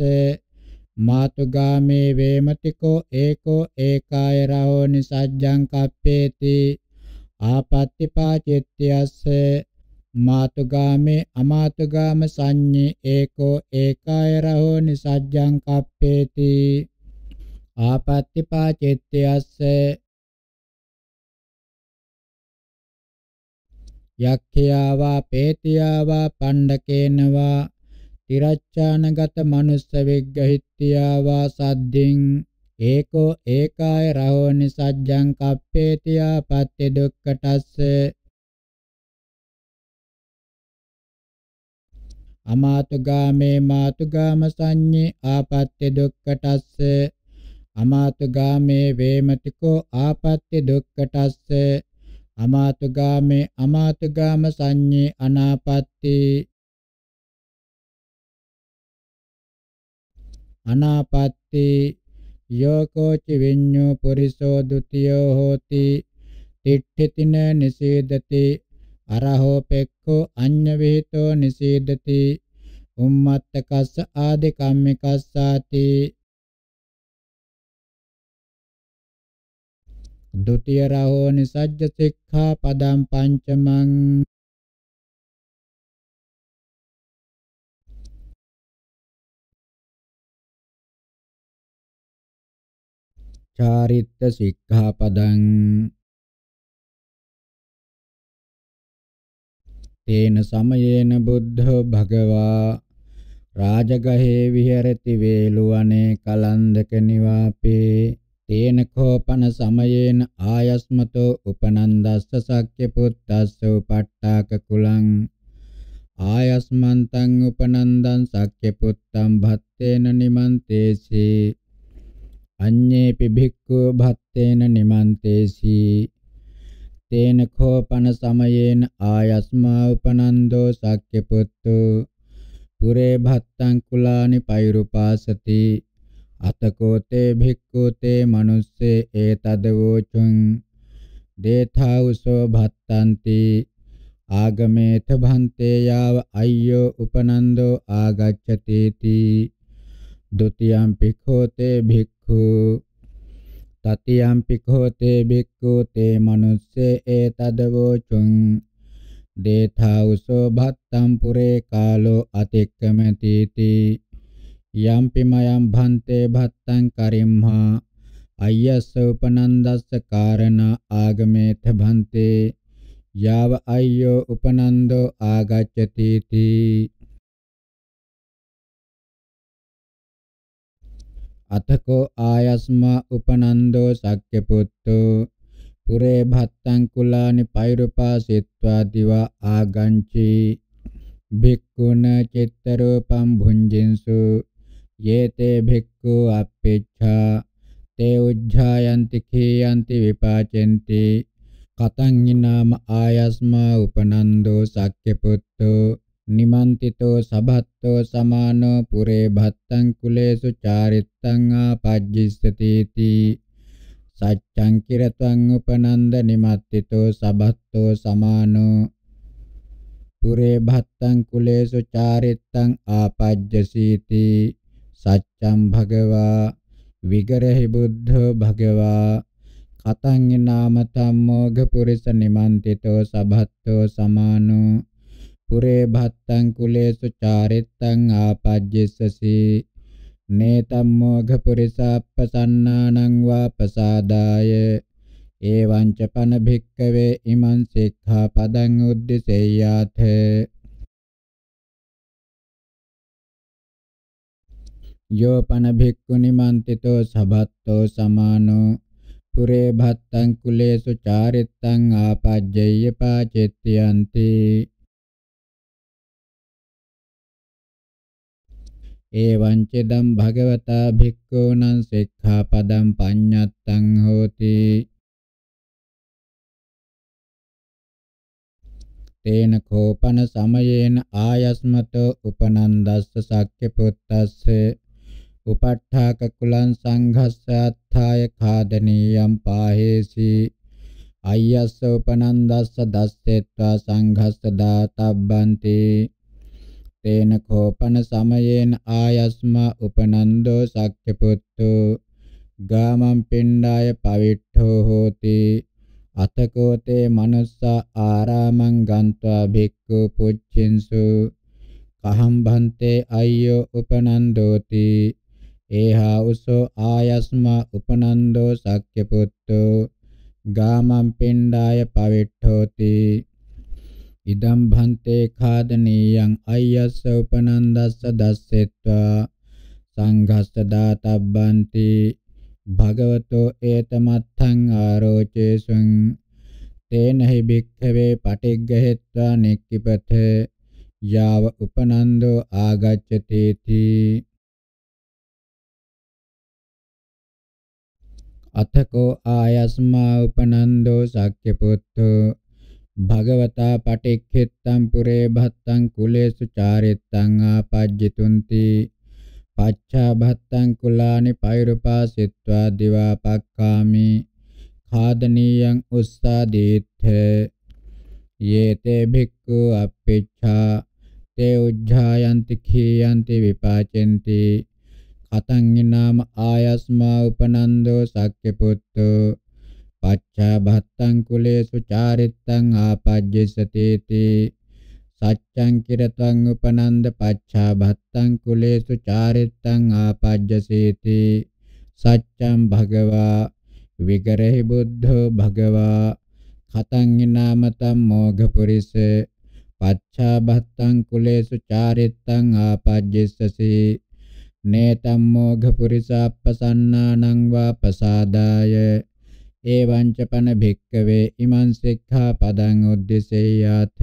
මාතුගාමේ වේමතිකෝ ඒකෝ ඒකාය රහෝ නිසජ්ජං කප්පේති ආපත්තිපාචෙත්‍යස්ස මාතුගාමේ අමාතුගාම සංඤේ ඒකෝ ඒකාය රහෝ නිසජ්ජං කප්පේති ආපත්තිපාචෙත්‍යස්ස යක්ඛයාවා පේතියාවා පණ්ඩකේනවා තිරච්ඡානගත මනුස්ස විග්ගහිත්‍යාවා සද්ධින් ඒකෝ ඒකාය රහෝනි සජ්ජං කප්පේතියා පත්‍ය දුක්ඛටස්ස අමාතුගාමේ මාතුගාම සංඤේ ආපත්‍ය දුක්ඛටස්ස අමාතුගාමේ වේමතිකෝ ආපත්‍ය දුක්ඛටස්ස අමාතගාමේ අමාතගාම සංඤේ අනාපත්ති අනාපත්ති යෝකෝච විඤ්ඤෝ පුරිසෝ ဒ ුතියෝ හෝති තිට්ඨිතින නිසේදති අරහෝ පෙක්ඛෝ අඤ්ඤ වේතෝ නිසේදති උම්මත්තකස්ස ආදි කම්මිකස්සාති द्वितीय राहो निसज्ज सिक्खा पदम पंचमं චාරිත්ත සික්ඛාපදං තේන සමයේන බුද්ධෝ භගවා රාජගහේ විහෙරති වේලුවනේ කලන්දක නිවාපේ තේන කෝපන සමයේන ආයස්මතෝ උපනන්දස්ස සක්්‍ය පුත්තස්ස උපට්ඨාක කුලං ආයස්මන්තං උපනන්දං සක්්‍ය පුත්තං භත්තේන නිමන්තේසි අඤ්ඤේපි භික්ඛු භත්තේන නිමන්තේසි තේන කෝපන සමයේන ආයස්මා උපනන්දෝ සක්්‍ය පුත්තෝ පුරේ භත්තං කුලානි පෛරුපාසති අතකෝතේ භික්ඛුතේ මනුස්සේ ඒතද වූචුං දේථාවුසෝ භත්තන්ති ආගමේත භන්තේ යාව අය්‍යෝ උපනන්දෝ ආගච්ඡතේති ဒ ුතියම්පි කෝතේ භික්ඛු තතියම්පි කෝතේ භික්ඛු තේ මනුස්සේ ඒතද වූචුං දේථාවුසෝ භත්තම් පුරේ කාලෝ අතික්කමතීති යම්පි මයම් භන්තේ භත්තං කරිම්හා අයස්ස උපනන්දස්ස කාරණ ආගමේත භන්තේ යාව අය්‍යෝ උපනන්දෝ ආගච්ඡති තී අතකෝ ආයස්මා උපනන්දෝ සක්්‍ය පුත්තෝ පුරේ භත්තං කුලානි පෛරුපාසිත්වා දිවා ආගංචි භික්ඛුන චිත්තරූපම් භුංජින්සු ये ते भिक्खु अपेक्षा ते උජ්ජායන්ති කේයන්ති විපාචෙන්ති කතං හිනාම ආයස්මා උපනන්දෝ සක්්‍ය පුත්තෝ නිමන්තිතෝ සබත්තෝ සමානෝ පුරේ භත්තං කුලේසු චාරිත්තං ආපජ්ජිස්සති තී සච්ඡං කිරත්වං උපනන්ද නිමත්තිතෝ සබත්තෝ සමානෝ පුරේ භත්තං කුලේසු චාරිත්තං ආපජ්ජසීති සච්ඡම් භගවා විගරහි බුද්ධෝ භගවා කතං නාම තම්මෝග පුරිස නිමන්තිතෝ සබත්තෝ සමානෝ පුරේ භත්තං කුලේසු චාරිත්තං ආපජ්ජස්සසි නේතම්මෝග පුරිසප්පසන්නානං වාපසාදාය එවං ච පන භික්කවේ ඉමං සික්ඛාපදං උද්දිසෙය්‍යාතේ යෝපන භික්ඛුනි මන්තිතෝ සබත්තෝ සමානෝ පුරේ භත්තං කුලේසු චාරිත්තං ආපජ්ජේය පාචෙත්‍යන්ති එවං චෙදම් භගවතා භික්ඛූනං සික්ඛාපදං පඤ්ඤත්තං හෝති තේන කෝපන සමයේන ආයස්මතෝ උපනන්දස්ස සක්්‍ය පුත්තස්සේ උපට්ඨාක කුලං සංඝස්ස අත්ථාය ඛාදනීයම් පාහේසි අයස්ස උපනන්දස්ස දස්සෙත්වා සංඝස්ස දාතබ්බන්ති තේන කෝපන සමයේන ආයස්ම උපනන්දෝ සක්්‍ය පුත්තු ගාමම් පිණ්ඩාය පවිට්ඨෝ හෝති අතකෝතේ මනුස්ස ආරාමං ගන්त्वा භික්ඛු පුච්චින්සු කහම් බන්තේ අය්‍යෝ උපනන්දෝති ඒහා උසෝ ආයස්මා උපනන්දෝ සක්්‍ය පුත්තෝ ගාමං පිණ්ඩාය පවිට්ඨෝති ඉදම් භන්තේ ඛාදනීයං අයස්ස උපනන්දස්ස දස්සෙත්වා සංඝස්ස දාතබ්බන්ති භගවතෝ ඒතමත්ථං ආරෝචේසුං තේන හි භික්ඛවේ පටිග්ගහෙත්වා නික්කිපත යාව උපනන්දෝ ආගච්ඡතේති අතකෝ ආයස්මා උපනන්දෝ සක්්‍ය පුත්තෝ භගවතා පටික්ඛිත්තම් පුරේ භත්තං කුලේසු චාරිත්තං ආපජ්ජිතුන්ති පච්චා භත්තං කුලානි පෛරුපාසිත්වා දිවා පක්ඛාමි खादनीयं उस्तादीथ ये ते भिक्खु अपिच्छा ते उज्झायन्ति खीयन्ति विपाचन्ति අතංගිනාම ආයස්මා උපනන්දෝ සක්්‍ය පුත්තෝ පච්චා භත්තං කුලේසු චාරිත්තං ආපජ්ජසතේති සච්ඡං කිරතං උපනන්ද පච්චා භත්තං කුලේසු චාරිත්තං ආපජ්ජසේති සච්ඡං භගවා විගරහි බුද්ධෝ භගවා ඛතං නාමතම් මොඝපුරිස පච්චා භත්තං කුලේසු චාරිත්තං ආපජ්ජසසේ නේතම් මොඝ පුරිසාප්පසන්නානං වා පසාදාය එවං ච පන භික්කවේ ඉමං සික්ඛා පදං උද්දේශේයාත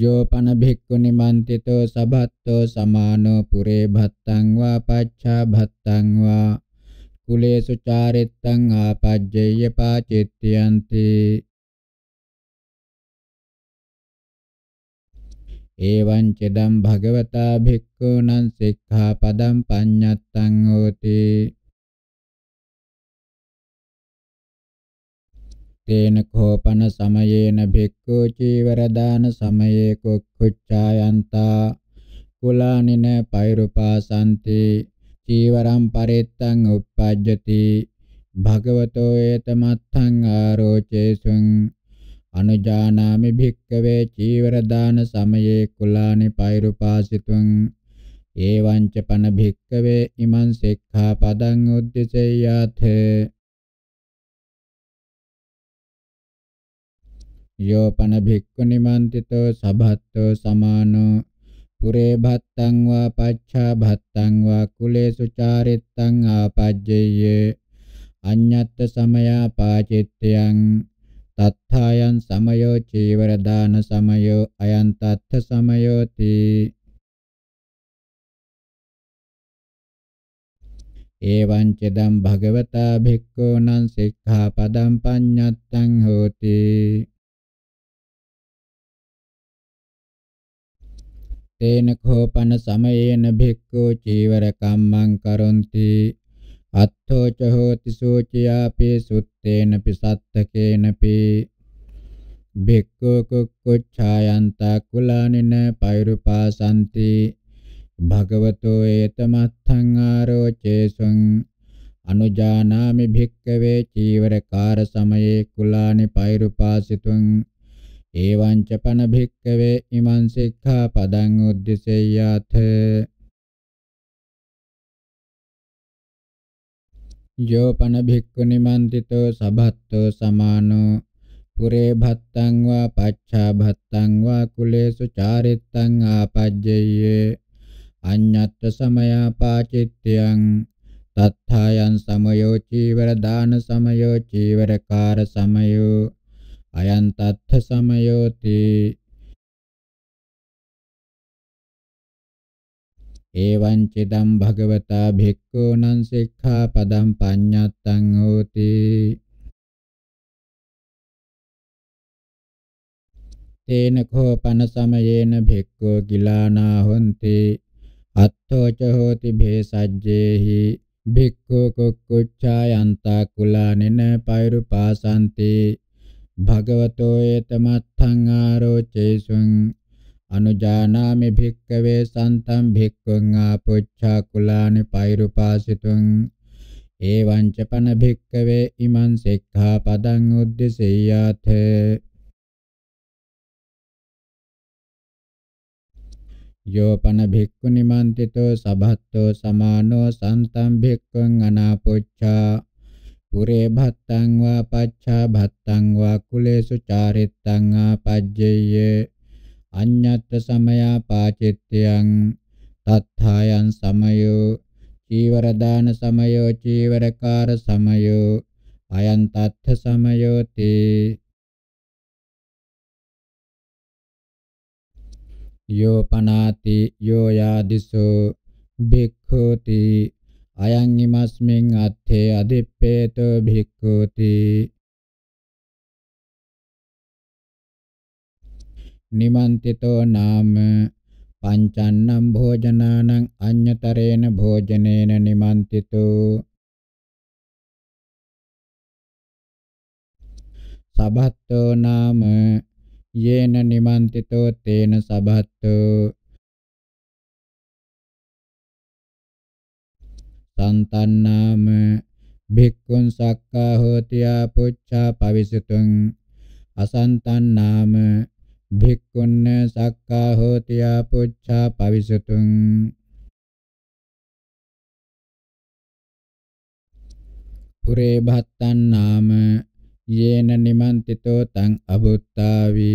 යෝ පන භික්ඛුනි මන්තිතෝ සබත්තෝ සමානෝ පුරේ භත්තං වා පච්ඡා භත්තං වා කුලේසු චාරිත්තං ආපජ්ජේය පාචිත්‍යන්ති එවං චදම් භගවතා භික්ඛූනං සික්ඛාපදං පඤ්ඤත්තං හෝති තේන කෝපන සමයේන භික්ඛු චීවර දාන සමයේ කුක්ඛුච්ඡායන්තා කුලානින පෛරුපාසන්ති චීවරම් පරිත්තං uppajjati භගවතෝ ඒතමත්තං ආරෝචේසුං අනුජානාමි භික්කවේ චීවර දාන සමයේ කුලානි පෛරුපාසිතුං ඒවං ච පන භික්කවේ ඉමං සික්ඛාපදං උද්දේශයාත යෝ පන භික්ඛු නිමන්තිතෝ සබත්තෝ සමානෝ පුරේ භත්තං වා පච්ඡා භත්තං වා කුලේසු චාරිත්තං ආපජ්ජේය අඤ්ඤත්ත සමයා පාචිත්තයන් තත්ථායන් සමයෝ චීවර දාන සමයෝ අයන් තත්ථ සමයෝති එවං චදම් භගවතා භික්ඛූනං සික්ඛාපදං පඤ්ඤත්තං හෝති තේන කෝපන සමයේන භික්ඛූ චීවර කම්මං කරොන්ති අත්තෝ ච හෝති සෝචයාපි සුත්තේන පිසත්තකේන පි භික්ඛු කුක්කුච්ඡායන්තා කුලානින පෛරුපාසanti භගවතෝ ඒතමත්තං ආරෝචේසං අනුජානාමි භික්කවේ චීවරකාර සමයේ කුලානි පෛරුපාසිතුං ඒවං ච පන භික්කවේ ඉමං සික්ඛා පදං උද්දිසෙය්‍යාත යෝපන භික්ඛු නිමන්තිතෝ සබත්තෝ සමානෝ පුරේ භත්තං වා පච්ඡා භත්තං වා කුලේසු චාරිත්තං ආපජ්ජේය අඤ්ඤත්ත සමයා පාචිත්‍යං තත්ථායන් සමයෝ චීවර දාන සමයෝ චීවරකාර සමයෝ අයන් තත්ථ සමයෝති එවං චිදම් භගවතා භික්ඛූනං සික්ඛාපදං පඤ්ඤත්තං හෝති තේන කෝපන සමයේන භික්ඛෝ ගිලානා හොಂತಿ අත්තෝ ච හෝති භේසජ්ජේහි භික්ඛෝ කුක්කුච්ඡායන්තා කුලානෙන පෛරුපාසanti භගවතෝ ඒතමත්තං ආරෝචේසුං අනුජානාමි භික්කවේ සන්තම් භික්ඛුං ආපුච්ඡා කුලානි පෛරුපාසිතුං එවං ච පන භික්කවේ ඉමං සික්ඛාපදං උද්දේශයාත යෝ පන භික්ඛු නිමන්තිතෝ සබහත්තෝ සමානෝ සන්තම් භික්ඛුං අනාපුච්ඡා පුරේ භත්තං වා පච්ඡා භත්තං වා කුලේසු චාරිත්තං ආපජ්ජේය අඤ්ඤත්ත සමයා පාචිත්‍යං තත්ථායන් සමයෝ චීවර දාන සමයෝ චීවරකාර සමයෝ අයන් තත්ථ සමයෝති යෝ පනාති යෝ යාදිසෝ භික්ඛුති අයං ීමස්මින් අත්තේ අදිප්පේතෝ භික්ඛුති නිමන්තිතෝ නාම පංචන්නම් භෝජනානං අඤ්‍යතරේන භෝජනේන නිමන්තිතෝ සබහත්තෝ නාම යේන නිමන්තිතෝ තේන සබහත්තෝ සන්තන්නාම භික්ඛුන් සක්කා හෝති ආ පුච්ඡා පවිසුතුං අසන්තන්නාම භික්ඛුන්න සක්කා හෝති ආපුච්ඡා පවිසතුං පුරේ භත්තන් නාම යේන නිමන්තිතෝ තං අබුත්තාවි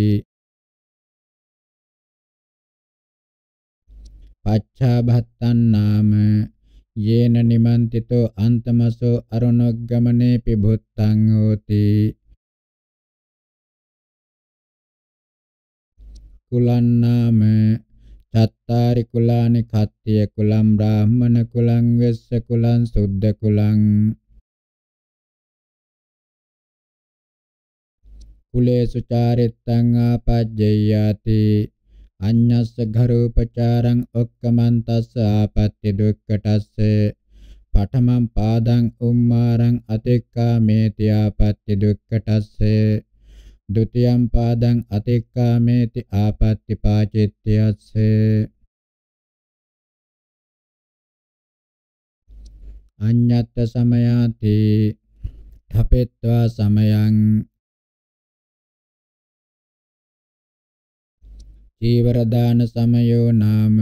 පච්ඡා භත්තන් නාම යේන නිමන්තිතෝ අන්තමසෝ අරුණොග්ගමනේ පිබුත්තං හෝති කුලන්නාම චත්තාරි කුලානි කත්තිය කුලම් බ්‍රාහ්මණ කුලං වෙස්ස කුලං සුද්ධ කුලං කුලේසු චාරිත්තං ආපජ්ජයාති අඤ්ඤස්ස ඝරූපචාරං ඔක්කමන්තස්ස ආපත්‍ති දුක්ඛටස්ස පඨමං පාදං උම්මාරං අතික්කාමේති ආපත්‍ති දුක්ඛටස්සේ ဒုတိယံပါဒံအတိကာမေတိအာပတ္တိပါจิตတိယစေအညတ္တသမယာတိထပိတ္တဝသမယံ චීවරදාන සමයෝ නාම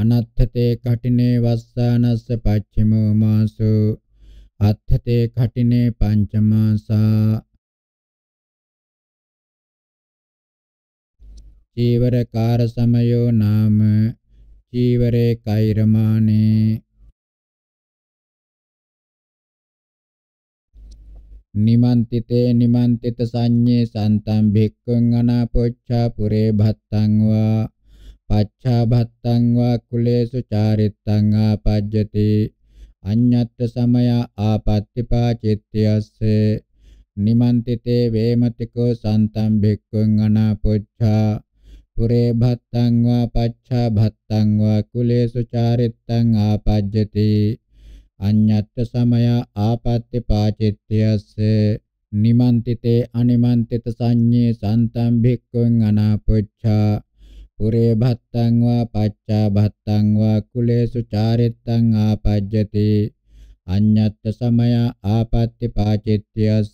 අනත්තතේ කටිනේ වස්සානස්ස පච්චිමෝ මාසෝ අත්තතේ කටිනේ පංචමාසා චීවරකාර සමයෝ නාම චීවරේ කෛරමානේ නිමන්තිතේ නිමන්තිත සංඤේ සන්තම් භික්ඛුං අනාපොච්ඡා පුරේ භත්තං වා පච්ඡා භත්තං වා කුලේසු චාරිත්තං ආපජ්ජති අඤ්ඤත්ත සමය ආපත්තිපා චිත්තයස්සේ නිමන්තිතේ වේමතිකෝ සන්තම් භික්ඛුං අනාපොච්ඡා පුරේ භත්තං වා පච්ඡා භත්තං වා කුලේසු චාරිත්තං ආපජ්ජති අඤ්ඤත්ත සමය ආපත්‍ති පාචිත්‍යස්ස නිමන්තිතේ අනිමන්තිත සංඤේ සන්තම් භික්ඛුං අනාපොච්ඡා පුරේ භත්තං වා පච්ඡා භත්තං වා කුලේසු චාරිත්තං ආපජ්ජති අඤ්ඤත්ත සමය ආපත්‍ති පාචිත්‍යස්ස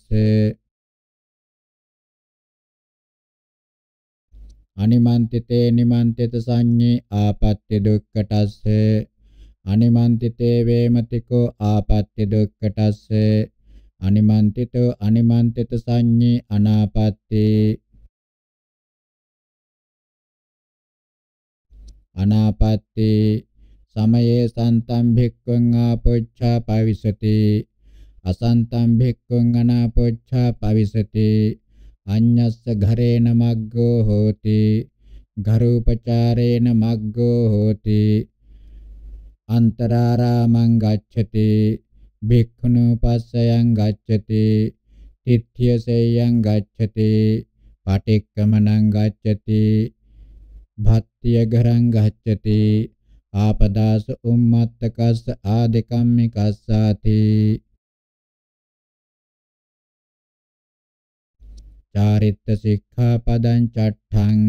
අනිමන්තිතේ නිමන්තිත සංඤේ ආපත්‍ය දුක්ඛටස්ස අනිමන්තිතේ වේමතිකෝ ආපත්‍ය දුක්ඛටස්ස අනිමන්තිතෝ අනිමන්තිත සංඤේ අනාපත්තේ අනාපත්ති සමයේ සන්තම් භික්ඛුං ආපොච්ඡා පවිසති අසන්තම් භික්ඛුං අනාපොච්ඡා පවිසති අඤ්ඤස්ස ඝරේන මග්ගෝ හෝති ඝරෝපචාරේන මග්ගෝ හෝති අන්තරාරාමං ගච්ඡති භික්ඛුනුපස්සයන් ගච්ඡති තිත්‍යසේයන් ගච්ඡති පටික්කමනං ගච්ඡති භත්තිය ගරං ගච්ඡති ආපදාස උම්මත්තකස්ස ආදිකම්මිකස්සාති චාරිත්‍ර සික්ඛාපදං චට්ඨං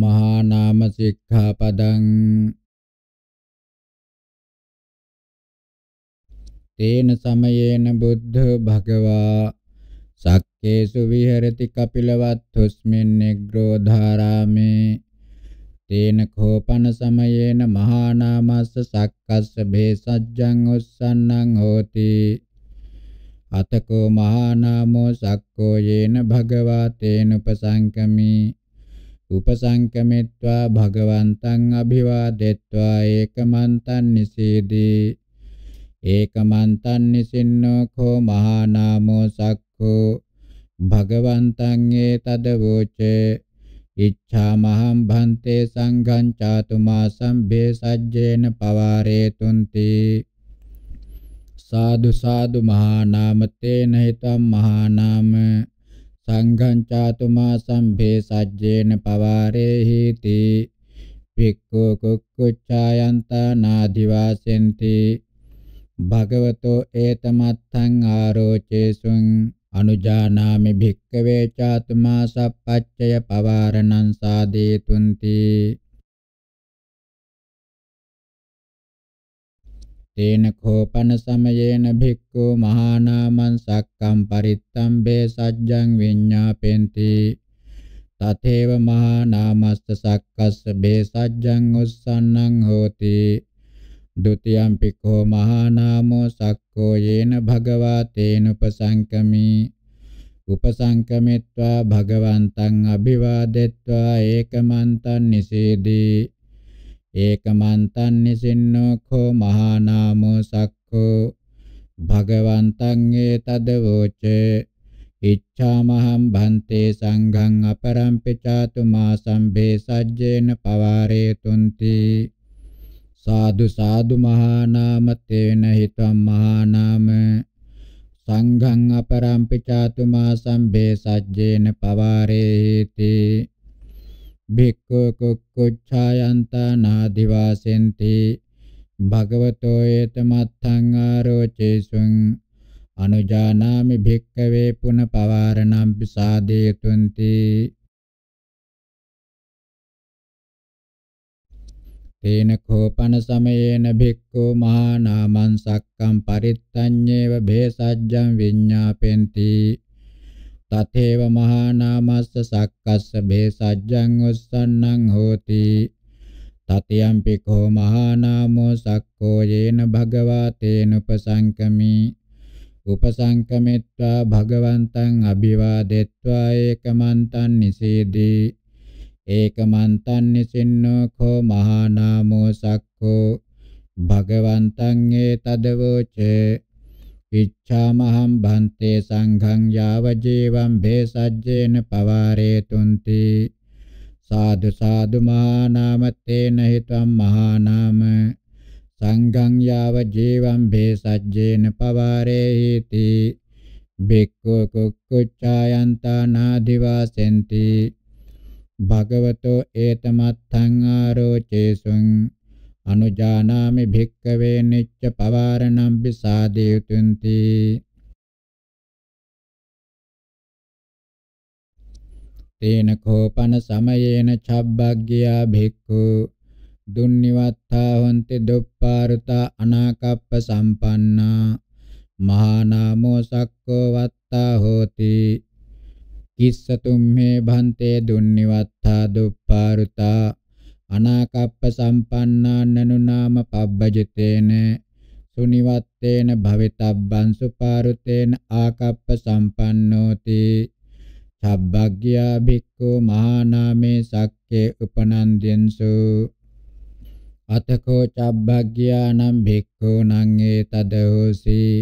මහා නාම සික්ඛාපදං තේන සමයේන බුද්ධ භගවා සක්කේසු විහෙරති කපිලවත්තුස්මින් නිග්‍රෝධාරාමේ තේන කෝපන සමයේන මහානාමස්ස සක්කස්ස බේසජ්ජං උස්සන්නං හෝති අතකෝ මහානාමෝ සක්කෝ යේන භගවා තේන උපසංකමි උපසංකමෙත්වා භගවන්තං අභිවාදෙත්වා ඒකමන්තං නිසීදී ඒකමන්තං නිසින්නෝ කෝ මහානාමෝ සක්කෝ භගවන්තං ඒතද වූචේ ඉච්ඡාමහං භන්තේ සංඝං චාතුමාසං බේසජ්ජේන පවාරේතුන්ති සාදු සාදු මහා නාම තේන හිතම් මහා නාම සංඝං චාතුමාසං බේසජ්ජේන පවාරේහිති පික්ඛු කුක්කුච්ඡායන්තා නාදිවාසෙන්ති භගවතෝ ඒතමත්තං ආරෝචේසුං අනුජානාමි භික්කවේ චාතුමා සප්පච්චය පවාරණං සාදේතුන්ති තේන කෝපන සමයේන භික්ඛු මහානාමං සක්කම් පරිත්තම්බේ සජ්ජං විඤ්ඤාපෙන්ති තතේව මහානාමස්ස සක්කස්ස බේ සජ්ජං උස්සන්නං හෝති द्वितीयं पिको महानामो सक्को येन भगवा तेन उपसङ्कमी उपसङ्कमित्वा भगवन्तम् अभिवादित्वा एकमन्तं निषेधि एकमन्तं निषिन्नो खो महानामो सक्खो भगवन्तं एतदवोच इच्छामहं भन्ते सङ्घं अपरं पिचातु मासं भेषज्येन पवारे तुन्ति සාදු සාදු මහා නාම තේන හිතම් මහා නාම සංඝං අපරම්පිචාතු මා සම්බේ සජ්ජේන පවාරේති භික්ඛු කුක්කුච්ඡායන්තා නාදිවාසෙන්ති භගවතෝ ඒතමත්තං ආරෝචේසුං අනුජානාමි භික්ඛවේ පුන පවාරණම් සාදේතුන්ති තේන කෝපන සමයේන භික්ඛු මහා නාමං සක්කම් පරිත්තඤ්ඤේව භේසජ්ජං විඤ්ඤාපෙන්ති තතේව මහා නාමස්ස සක්කස්ස භේසජ්ජං උස්සන්නං හෝති තතියම්පි කෝ මහා නාමෝ සක්කෝ යේන භගවා තේන උපසංකමි උපසංකමෙත්වා භගවන්තං අභිවාදෙත්වා ඒකමන්තං නිසීදී ඒකමන්තං නිසින්නෝ කෝ මහා නාමෝ සක්ඛෝ භගවන්තං ඒතදවෝච ඉච්ඡාමහං භන්තේ සංඝං යාව ජීවං භේසජ්ජේන පවාරේතුන්ති සාදු සාදු මහා නාම තේන හිතම් මහා නාම සංඝං යාව ජීවං භේසජ්ජේන පවාරේහිති බික්ඛු කුක්කුච්ඡායන්තා නාදිවාසෙන්ති භගවතෝ ඒතමත්තං ආරෝචේසුං අනුජානාමි භික්කවේ නිච්ච පවාරණම් පිසාදේතුන්ති තේන කෝපන සමයේන චබ්බග්ගියා භික්ඛු දුන්නිවත්තා හොන්ති දුප්පාරුතා අනාකප්ප සම්පන්නා මහා නාමෝ සක්කෝ වත්තා හෝති කිස්සතුම්හේ භන්තේ දුන්නිවත්තා දුප්පාරුතා අනාකප්ප සම්පන්නා නනුනාම පබ්බජිතේන සුනිවත්තේන භවිතබ්බං සුපාරුතේන ආකප්ප සම්පන්නෝති සබ්බග්ගියා භික්ඛු මහානාමේ සක්කේ උපනන්දෙන්සු අතකෝ චබ්බග්ගියානම් භික්ඛූ නං ඒතදෝසී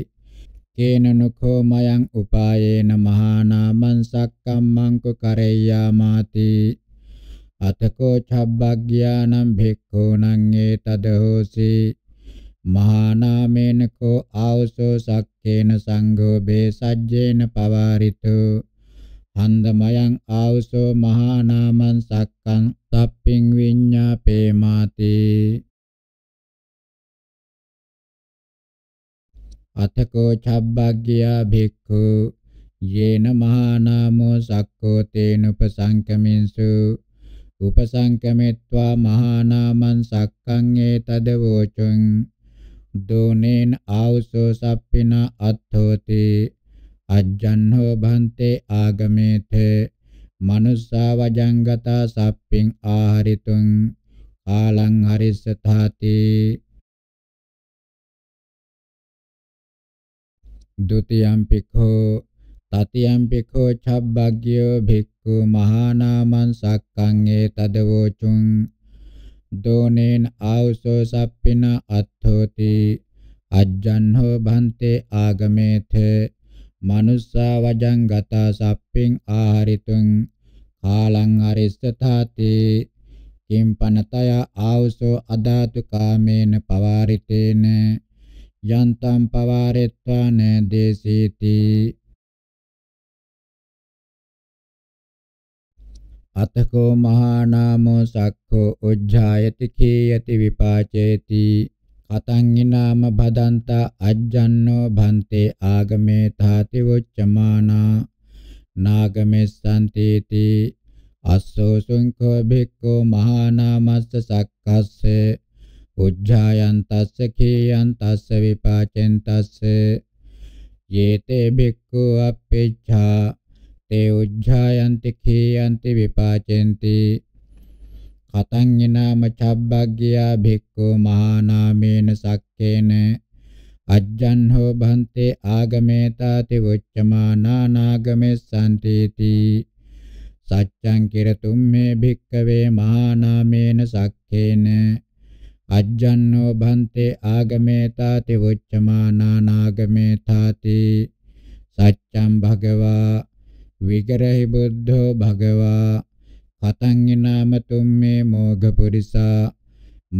කේනනකෝ මයං උපායේන මහානාමං සක්කම්මං කුකරේයාමාති අතකෝ චබ්බග්ඥානං භික්ඛූණං ඒතද හෝසි මහානාමේන කෝ ආවසෝ සක්කේන සංඝෝ බේසජ්ජේන පවාරිතෝ හන්දමයන් ආවසෝ මහා නාමං සක්කං තප්පින් විඤ්ඤාපේමාති අතකෝ චබ්බග්ගියා භික්ඛු යේන මහානාමෝ සක්කෝ තේන උපසංකමින්සු උපසංකමෙත්වා මහානාමං සක්කං ඒතද වෝචං දෝනේන ආවසෝ සප්පින අත්ථෝති අජ්ජන්හෝ භන්තේ ආගමේත මනුස්සා වජංගතා සප්පින් ආහරිතුං කාලං හරිස්සතාති දුතියම්පිඛෝ තතියම්පිඛෝ චබ්බග්ගයෝ භික්ඛු මහානාමං සක්ඛං ඒතදවෝචුං දෝනේන ආවසෝ සප්පින අත්ථෝති අජ්ජන්හෝ භන්තේ ආගමේත මනුස්සා වජං ගතා සප්පින් ආහරිතුං කාලං අරිස්සතාති කිම්පනතය ආවසෝ අදාතු කාමේන පවාරිතේන යන්තම් පවාරෙත්වා නදේසීති අතකෝ මහා නාමෝ සක්ඛෝ උජ්ජායති කීයති විපාචේති කතං ිනාම භදන්තා අජ්ජන්නෝ භන්තේ ආගමේ තාති වොච්චමානා නාගමෙස්සන්තේති අස්සෝ සුංඛෝ භික්ඛෝ මහා නාමස්ස සක්ඛස්සේ උජ්ජායන් තස්ස කීයන් තස්ස විපාචෙන් තස්ස යේතේ බික්ඛු අපේච්ඡා තේ උජ්ජායන්ති කීයන්ති විපාචෙන්ති කතං ිනාම චබ්බග්ගියා බික්ඛු මහානාමේන සක්කේන අජ්ජන් හෝ භන්තේ ආගමේතාති උච්චමානා නාගමෙස්සන්තේති සච්ඡං කිරතුම් මේ භික්කවේ මහානාමේන සක්ඛේන අජ්ජන්නෝ භන්තේ ආගමේතාති වොච්චමානානාගමේතාති සච්ඡම් භගවා විගරහි බුද්ධෝ භගවා කතං නාමතුම් මේ මෝඝ පුරිසා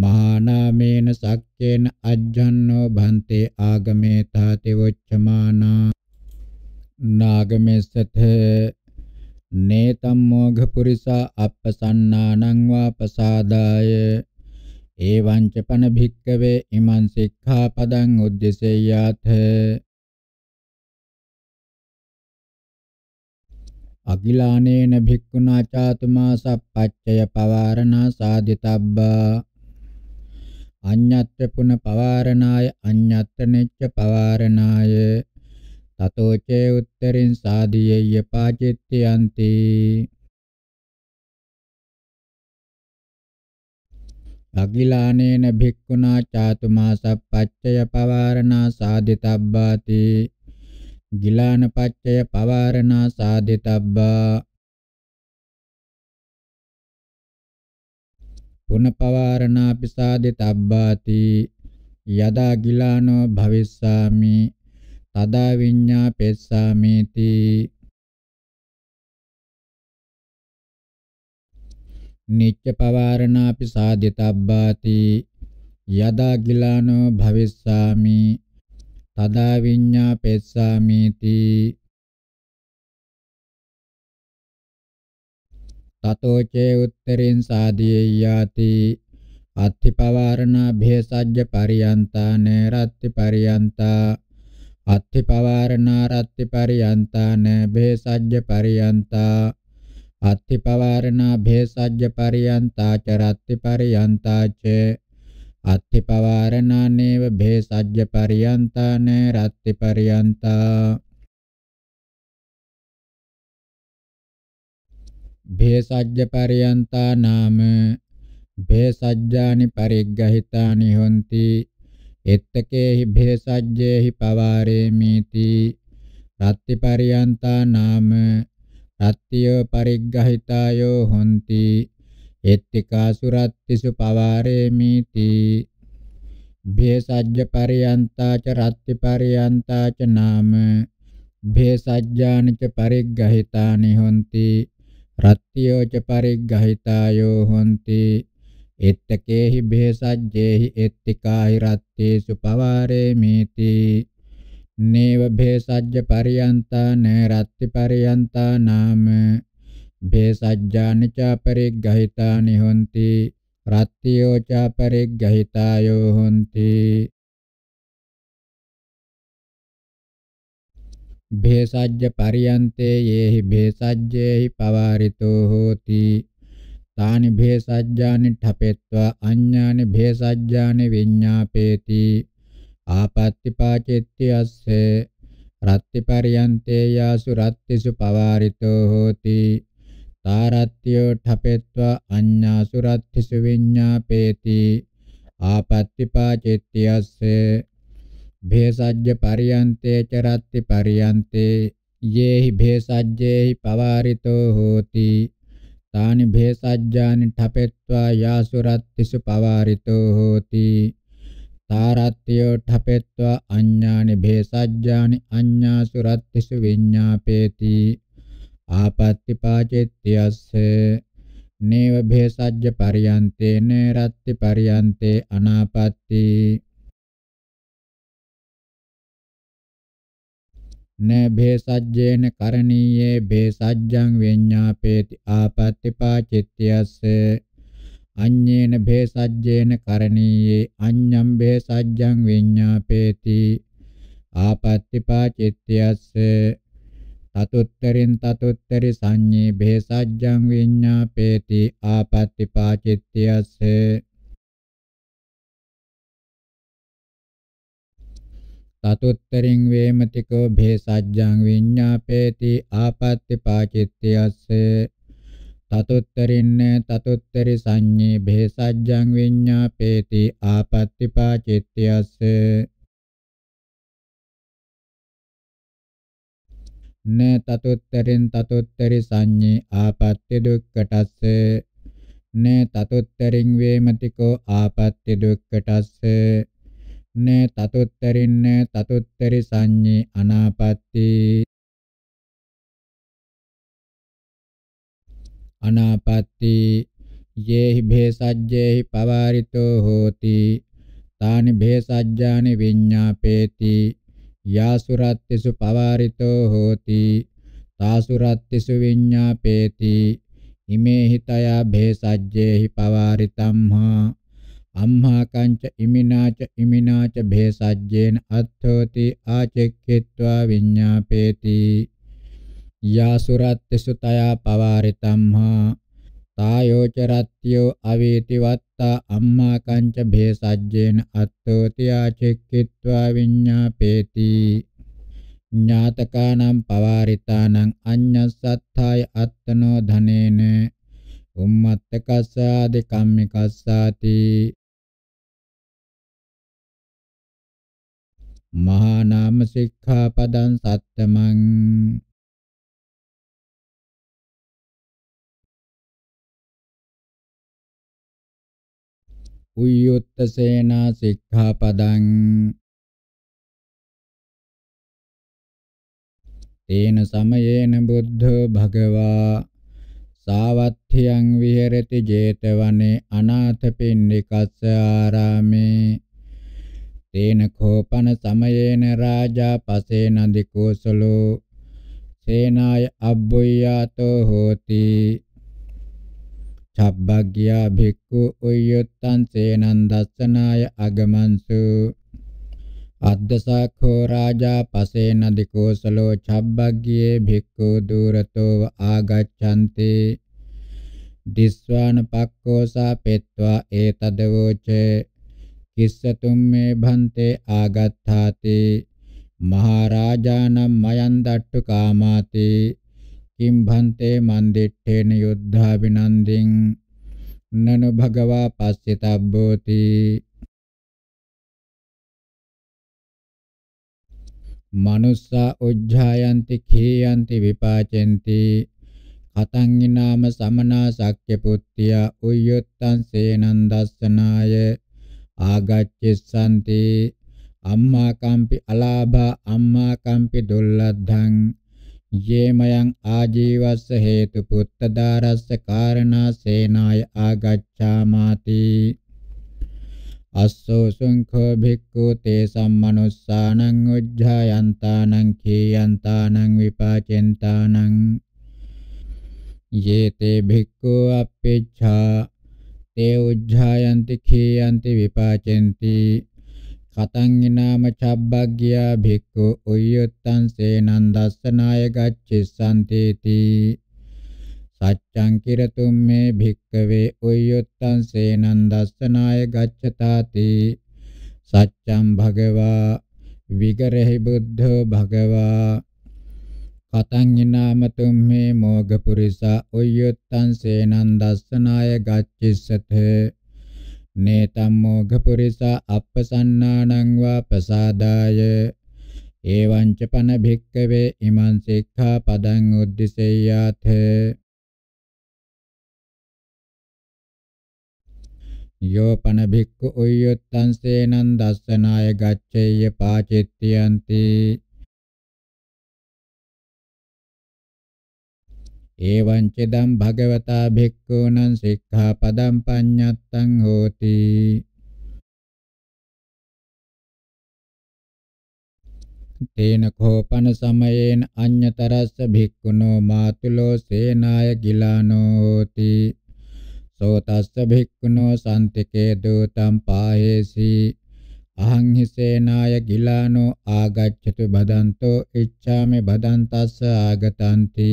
මහානාමේන සක්කේන අජ්ජන්නෝ භන්තේ ආගමේතාති වොච්චමානා නාගමෙස්සත නේතම් මෝඝ පුරිසා අප්පසන්නානං වාපසාදාය එවං චපන භික්කවේ ඉමං සික්ඛාපදං උද්දේශයාත අගිලානේන භික්ඛුනා චාතුමා සප්පච්චය පවාරණා සාදිතබ්බා අඤ්ඤත්‍ය පුන පවාරණාය අඤ්ඤත්‍ය නෙච්ච පවාරණාය තතෝචේ උත්තරින් සාදීයය පාචිත්‍යන්ති දග්ගිලානේන භික්ඛුනා චාතුමා සප්පච්චය පවාරණා සාදිතබ්බාති ගිලාන පච්චය පවාරණා සාදිතබ්බා පුනපවාරණා පිසාදිතබ්බාති යදා ගිලානෝ භවිස්සාමි තදා විඤ්ඤා පෙස්සාමේති නිච්ච පවාරණාපි සාදිතබ්බාති යදා ගිලානෝ භවිස්සාමි තදා විඤ්ඤාපෙස්සාමිති තතෝ චේ උත්තරින් සාදීයාති අත්ථිපවාරණා භේසජ්ජ පරියන්තා නේරත්ති පරියන්තා අත්ථිපවාරණා රත්ති පරියන්තා නේභේසජ්ජ පරියන්තා අත්ති පවාරණා භේසජ්ජ පරියන්තා ච රත්ති පරියන්තා ච අත්ති පවාරණා නේව භේසජ්ජ පරියන්තා නේ රත්ති පරියන්තා භේසජ්ජ පරියන්තා නාම භේසජ්ජානි පරිග්ගහිතානි හොಂತಿ එත්තකේහි භේසජ්ජේහි පවාරේමීති රත්ති පරියන්තා නාම අත්තියෝ පරිග්ගහිතායෝ හොಂತಿ එත්තිකාසුරත්තිසු පවාරේමිති භේසජ්ජ පරියන්තාච රත්ති පරියන්තාච නාම භේසජ්ජානච පරිග්ගහිතානි හොಂತಿ රත්තියෝච පරිග්ගහිතායෝ හොಂತಿ එත්තකේහි භේසජ්ජේහි එත්තිකාහි රත්තේසු පවාරේමිති නේව භේසජ්ජ පරියන්තාන රත්ති පරියන්තානාම භේසජ්ජානි ච පරිග්ගහිතානි හොಂತಿ රත්තියෝ ච පරිග්ගහිතායෝ හොಂತಿ භේසජ්ජ පරියන්තේ යේහි භේසජ්ජේහි පවාරිතෝ හෝති තානි භේසජ්ජානි ඨපෙත්වා අඤ්ඤානි භේසජ්ජානි විඤ්ඤාපේති ආපත්‍තිපාචෙත්ති අස්සේ රත්තිපරියන්තේ යාසු රත්තිසු පවාරිතෝ හෝති තාරත්‍යෝ ඨපෙත්වා අඤ්ඤාසු රත්තිසු විඤ්ඤාපේති ආපත්‍තිපාචෙත්ති අස්සේ භේසජ්ජ පරියන්තේ ච රත්තිපරියන්තේ යේහි භේසජ්ජේහි පවාරිතෝ හෝති තානි භේසජ්ජානි ඨපෙත්වා යාසු රත්තිසු පවාරිතෝ හෝති තාරත්‍යෝ ඨපෙත්වා අඤ්ඤානි භේසජ්ජානි අඤ්ඤාසු රත්තිසු විඤ්ඤාපේති ආපත්‍ති පාචෙත්‍යස්ස නේව භේසජ්ජ පරියන්තේ නේරත්ති පරියන්තේ අනාපත්‍ති න භේසජ්ජේන කරණීයේ භේසජ්ජං විඤ්ඤාපේති ආපත්‍ති පාචෙත්‍යස්ස අඤ්ඤේන භේසජ්ජේන කරණීයේ අඤ්ඤම් භේසජ්ජං විඤ්ඤාපේති ආපත්‍තිපාචිත්‍යස්ස තතුත්තරින් තතුත්තරි සංඤේ භේසජ්ජං විඤ්ඤාපේති ආපත්‍තිපාචිත්‍යස්ස තතුත්තරින් වේමතිකෝ භේසජ්ජං විඤ්ඤාපේති ආපත්‍තිපාචිත්‍යස්ස තතොත්තරින්න තතොත්තරි සංඤේ භේසජ්ජං විඤ්ඤාපේති ආපත්‍තිපා චිත්තයස්ස න තතොත්තරින් තතොත්තරි සංඤේ ආපත්‍ති දුක්කටස්ස න තතොත්තරින් වේමතිකෝ ආපත්‍ති දුක්කටස්ස න තතොත්තරින් න තතොත්තරි සංඤේ අනාපත්‍ති අනාපත්ති යේහි භේසජ්ජේහි පවාරිතෝ හෝති තානි භේසජ්ජානි විඤ්ඤාපේති යාසුරත්තිසු පවාරිතෝ හෝති තාසුරත්තිසු විඤ්ඤාපේති ඉමේ හිතයා භේසජ්ජේහි පවාරිතම්හා අම්හා කංච ඉමිනාච ඉමිනාච භේසජ්ජේන අත්ථෝති ආචෙක්ඛිත්වා විඤ්ඤාපේති යාසුරත්තිසු තයා පවාරිතම්හා තායෝචරත්තියෝ අවීතිවත්තා අම්මා කංච භේසජ්ජේන අත්තෝතියා චෙක්කිත්වා විඤ්ඤාපේති ඥාතකානම් පවාරිතානම් අඤ්ඤසත්තාය අත්තනෝ ධනේන උම්මත්තකස්සාදි කම්මිකස්සාති මහා නාම සික්ඛාපදං සත්තමං උයුත්ත සේනා සික්ඛාපදං තේන සමයේන බුද්ධ භගවා සාවත්ථියං විහෙරති 제තවනේ අනාථපිණ්ඩිකස්ස ආරාමේ තේන කෝපන සමයේන රාජා පසේන දිකෝසලෝ සේනාය අබ්බුයාතෝ හෝති චබ්බග්ගියා භික්ඛු උය්‍යත්තං සේනං දස්සනාය අගමන්සු අද්දසඛෝ රාජා පසේන දිකෝසලෝ චබ්බග්ගියේ භික්ඛු දුරතෝ ආගච්ඡanti දිස්වාන පක්කෝසා පෙත්වා ඒතදවෝච කිස්සතුම් මේ භන්තේ ආගත්තාති මහරජානම් මයන් දට්ටු කාමාති කිම් භන්තේ මන්දිට්ඨේන යොද්ධා විනන්දින් නනු භගවා පස්සිතබ්බෝති මනුස්සා උජ්ජායන්ති කීයන්ති විපාචෙන්ති කතංගිනාම සමනා සක්්‍ය පුත්තිය උයොත්තං සේනන් දස්සනාය ආගච්ඡසanti අම්මා කම්පි අලාභා අම්මා කම්පි දුල්ලද්ධං යේමයන් ආජීවස්ස හේතු පුත්ත දාරස්ස කාරණා සේනාය ආගච්ඡාමාති අස්සෝ සුංඛෝ භික්ඛු තේ සම්මනුස්සානං උද්ධායන්තානං කීයන්තානං විපාචෙන්තානං යේතේ භික්ඛු අපේච්ඡා තේ උද්ධායන්ති කීයන්ති විපාචෙන්ති කතං ිනාම චබ්බග්ගියා භික්ඛු උය්‍යත්තං සේනං දස්සනාය ගච්ඡසන්ති තී සච්ඡං කිරතුම් මේ භික්ඛවේ උය්‍යත්තං සේනං දස්සනාය ගච්ඡතාති සච්ඡං භගවා විගරහි බුද්ධෝ භගවා කතං ිනාම තුම්මේ මෝග පුරිසා උය්‍යත්තං සේනං දස්සනාය ගච්ඡිස්සතේ නේතම් මොඝ පුරිස අප්පසන්නානං වා ප්‍රසාදාය එවං ච පන භික්කවේ ඉමං සික්ඛා පදං උද්දිසෙය්‍යාත යෝ පන භික්ඛු උය්‍යත්තං සේනං දස්සනාය ගච්ඡේය පාචිත්‍යන්ති එවං චෙදම් භගවතා භික්ඛූනං සික්ඛාපදං පඤ්ඤත්තං හෝති තේන කෝපන සමයේන අඤ්‍යතරස්ස භික්ඛුනෝ මාතුලෝ සේනාය ගිලානෝ හෝති සෝතස්ස භික්ඛුනෝ සම්තිකේ දූතම් පාහේසි අහං හිසේනාය ගිලානෝ ආගච්ඡතු බදන්තෝ ඉච්ඡාමි බදන්තස්ස ආගතන්ති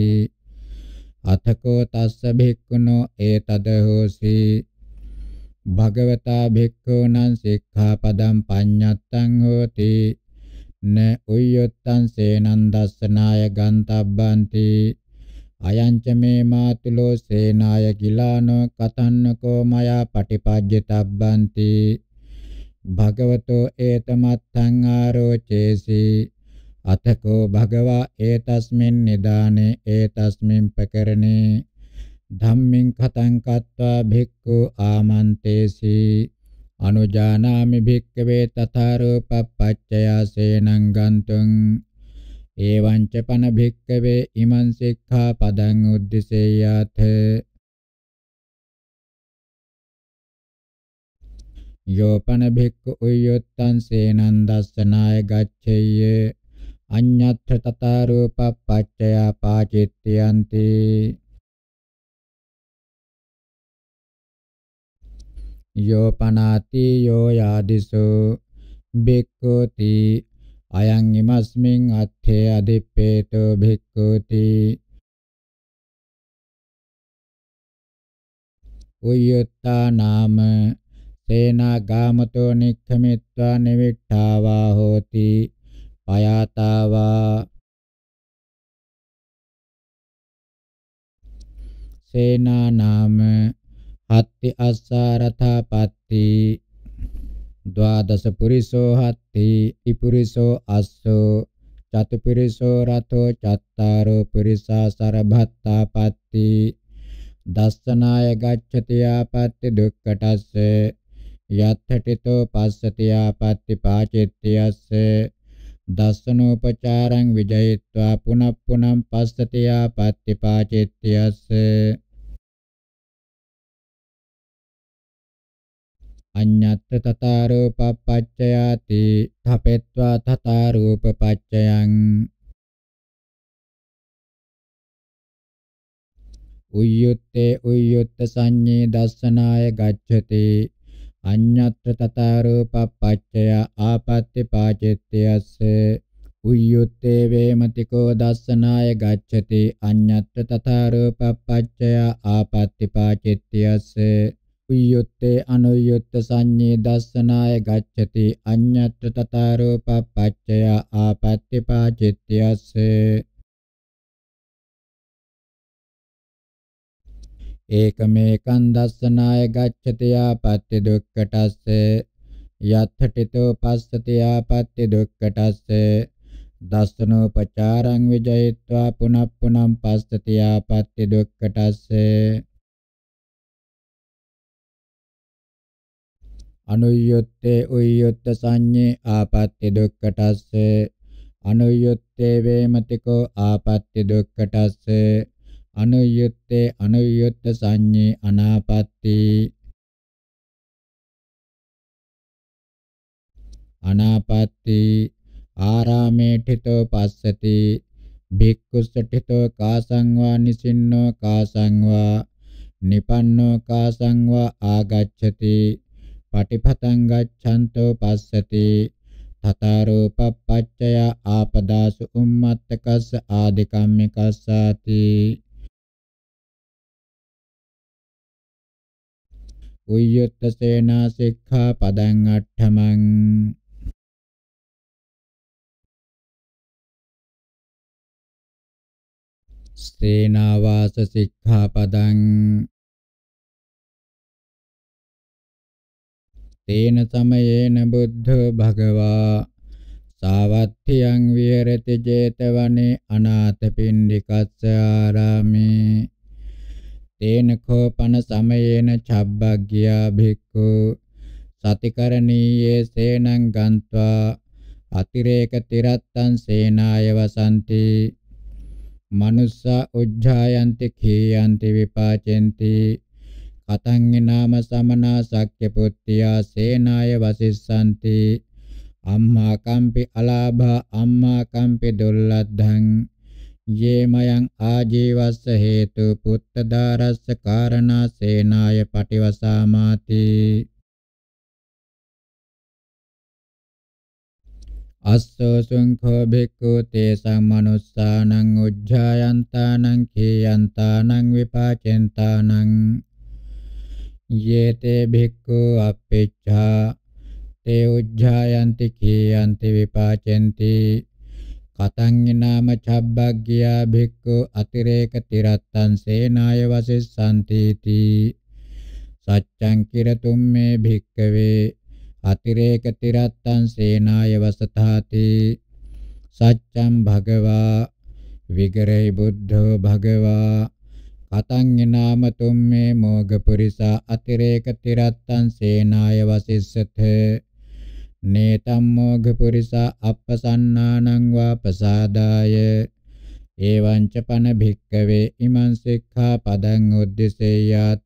අතකෝ තස්ස භික්ඛුනෝ ඒතද හෝසි භගවතා භික්ඛුනං සික්ඛාපදං පඤ්ඤත්තං හෝති න උය්‍යත්තං සේනං දස්සනාය ගන්තබ්බන්ති අයංච මේ මාතුලෝ සේනාය කිලානෝ කතන්නකෝ මයා පටිපජ්ජතබ්බන්ති භගවතෝ ඒතමත්තං ආරෝචේසි අතකෝ භගවා ඒතස්මින් නිදානේ ඒතස්මින් ප්‍රකරණේ ධම්මින් කතං කତ୍වා භික්ඛු ආමන්තේසි අනුජානාමි භික්ඛවේ තතරූපපච්චය සේනං ගන්තුං එවං ච පන භික්ඛවේ ඉමං සික්ඛා පදං උද්දිසේයාත යෝපන භික්ඛු උයොත්තං සේනං දස්සනාය ගච්ඡේය අඤ්ඤත්ථ තත රූපප්පච්චය පාචිත්‍යන්ති යෝ පනාති යෝ යාදිසෝ භික්ඛුති අයං ඉමස්මින් අත්ථේ අදිප්පේතෝ භික්ඛුති උයත්තා නාම සේනාගාමතෝ නික්ඛමිත්වා නිවිඨාවා හෝති පයාතාවා සේනා නාම හත්ති අස්සාරථා පත්ති ද්වාදස පුරිසෝ හත්ති ඉපුරිසෝ අස්සෝ චතුපිරිසෝ රතෝ චත්තාරෝ පුරිසා සරභත්තා පත්ති දස්සනාය ගච්ඡති ආපත්‍ති දුක්ඛටස්ස යත්ථටිතෝ පස්සති ආපත්‍ති පාචිත්‍යස්ස දස්සනෝපචාරං විජයित्वा පුනප්පුනම් පස්සති ආපත්‍ති පාචිත්‍යස්ස අඤ්ඤත්ත තතාරූප පච්චයාති තපෙත්වා තතාරූප පච්චයං උය්‍යුත්තේ උය්‍යුත්ත සංඤේ දස්සනාය ගච්ඡති අඤ්ඤත්‍ර තතරූපපච්චය ආපත්‍ති පාචිත්‍යස්ස උය්‍යුත්තේ වේමතිකෝ දස්සනාය ගච්ඡති අඤ්ඤත්‍ර තතරූපපච්චය ආපත්‍ති පාචිත්‍යස්ස උය්‍යුත්තේ අනුයුත්ත සංඤේ දස්සනාය ගච්ඡති අඤ්ඤත්‍ර තතරූපපච්චය ආපත්‍ති පාචිත්‍යස්ස ඒකමේකං දස්සනාය ගච්ඡති ආපත්‍ය දුක්ඛටස්ස යත්ථටිතෝ පස්සති ආපත්‍ය දුක්ඛටස්ස දස්සනෝපචාරං විජයත්වා පුනප්පුනම් පස්සති ආපත්‍ය දුක්ඛටස්ස අනුයුත්තේ උයුත්ත සංඤේ ආපත්‍ය දුක්ඛටස්ස අනුයුත්තේ වේමතිකෝ ආපත්‍ය දුක්ඛටස්ස අනුයුත්තේ අනුයුත්ත සංඤේ අනාපatti අනාපatti ආරාමේඨිතෝ පස්සති භික්ඛුසඨිතෝ කාසංවා නිසින්නෝ කාසංවා නිපන්නෝ කාසංවා ආගච්ඡති පටිපතං ගච්ඡන්තෝ පස්සති තතරූපපච්චය ආපදාසු උම්මත්තකස්ස ආදිකම්මිකස්සාති උය්‍යුත්ත සේනා සික්ඛා පදං අට්ඨමං සේනාවාස සික්ඛාපදං තේන සමයේන බුද්ධ භගවා සාවත්තියං විහෙරති 제තවනේ අනාථපිණ්ඩිකස්ස ආරාමේ තේන කෝපන සමයේන චබ්බග්ගියා භික්ඛු සතිකරණීයේ සේනං ගන්්වා අතිරේක තිරත්තං සේනාය වසන්ති මනුස්ස උජ්ජායන්ති කීයන්ති විපාචෙන්ති කතං නාම සමනා සක්්‍ය පුත්තියා සේනාය වසිස්සanti අම්මා කම්පි අලාභ අම්මා කම්පි දුල්ලද්ධං ये मयं आजीवस्स हेतु पुत्तदारस्स कारणा सेनाय पटिवसामाति අස්සෝ සුංඛෝ භික්ඛු තේසං මනුස්සානං උජ්ජායන්තානං කීයන්තානං විපාචෙන්තානං යේතේ භික්ඛු අපේච්ඡා තේ උජ්ජායන්ති කීයන්ති විපාචෙන්ති කතංගිනාම චබ්බග්ගියා භික්ඛු අතිරේක තිරත්තං සේනාය වසෙස්සන්ති තී සච්ඡං කිරතුම් මේ භික්ඛවේ අතිරේක තිරත්තං සේනාය වසතාති සච්ඡං භගවා විගරේ බුද්ධෝ භගවා කතංගිනාම තුම් මේ මෝග පුරිසා අතිරේක තිරත්තං සේනාය වසෙස්සතේ නේතම් මොඝ පුරිසා අප්පසන්නානං වා පසාදාය එවං ච පන භික්කවේ ඉමං සික්ඛා පදං උද්දිසේයාත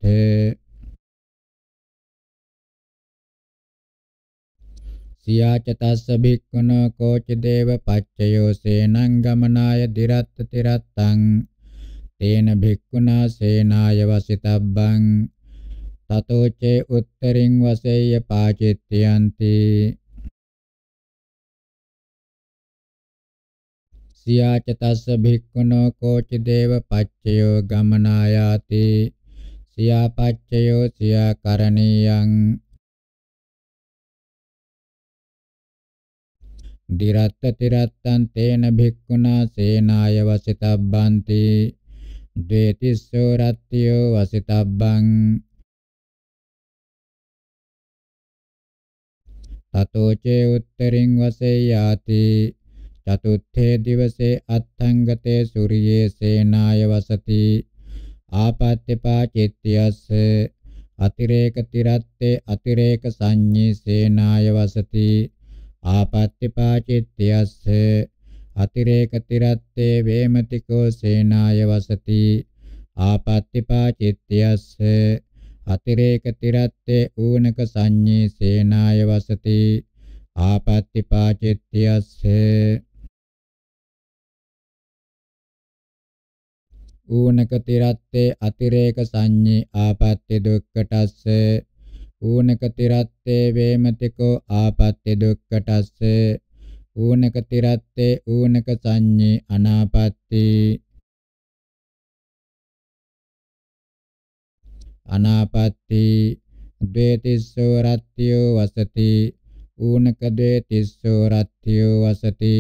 සියාච තස්ස භික්ඛුනෝ කෝච දේව පච්චයෝ සේනං ගමනාය දිරත්ත තිරත්තං තේන භික්ඛුනා සේනාය වසිතබ්බං තතෝචේ උත්තරින් වසෙය්‍ය පාචිත්‍යන්ති සියාච තස්ස භික්ඛුනෝ කෝච දේව පච්චයෝ ගමනායාති සියා පච්චයෝ සියා කරණීයං දිරත්ත තිරත්තං තේන භික්ඛුනා සේනාය වසිතබ්බන්ති ද්වේතිස්සෝ රත්තියෝ වසිතබ්බං තතෝ චේ උත්තරින් වසෙයාති චතුත්ථේ දිවසේ අත්ථංගතේ සූර්යේ සේනාය වසති ආපත්‍යපා චිත්‍යස්ස අතිරේක තිරත්තේ අතිරේක සංඤේ සේනාය වසති ආපත්‍යපා චිත්‍යස්ස අතිරේක තිරත්තේ වේමතිකෝ සේනාය වසති ආපත්‍යපා චිත්‍යස්ස අතිරේක තිරත්තේ ඌනක සංඤේ සේනාය වසති ආපත්‍තිපාචිත්‍යස්සේ ඌනකති රත්තේ අතිරේක සංඤේ ආපත්‍ය දුක්කටස්ස ඌනකති රත්තේ වේමතිකෝ ආපත්‍ය දුක්කටස්ස ඌනකති රත්තේ ඌනක සංඤේ අනාපත්‍ති අනාපත්‍ති ද්වේතිස්සෝ රත්ත්‍යෝ වසති ඌනක ද්වේතිස්සෝ රත්ත්‍යෝ වසති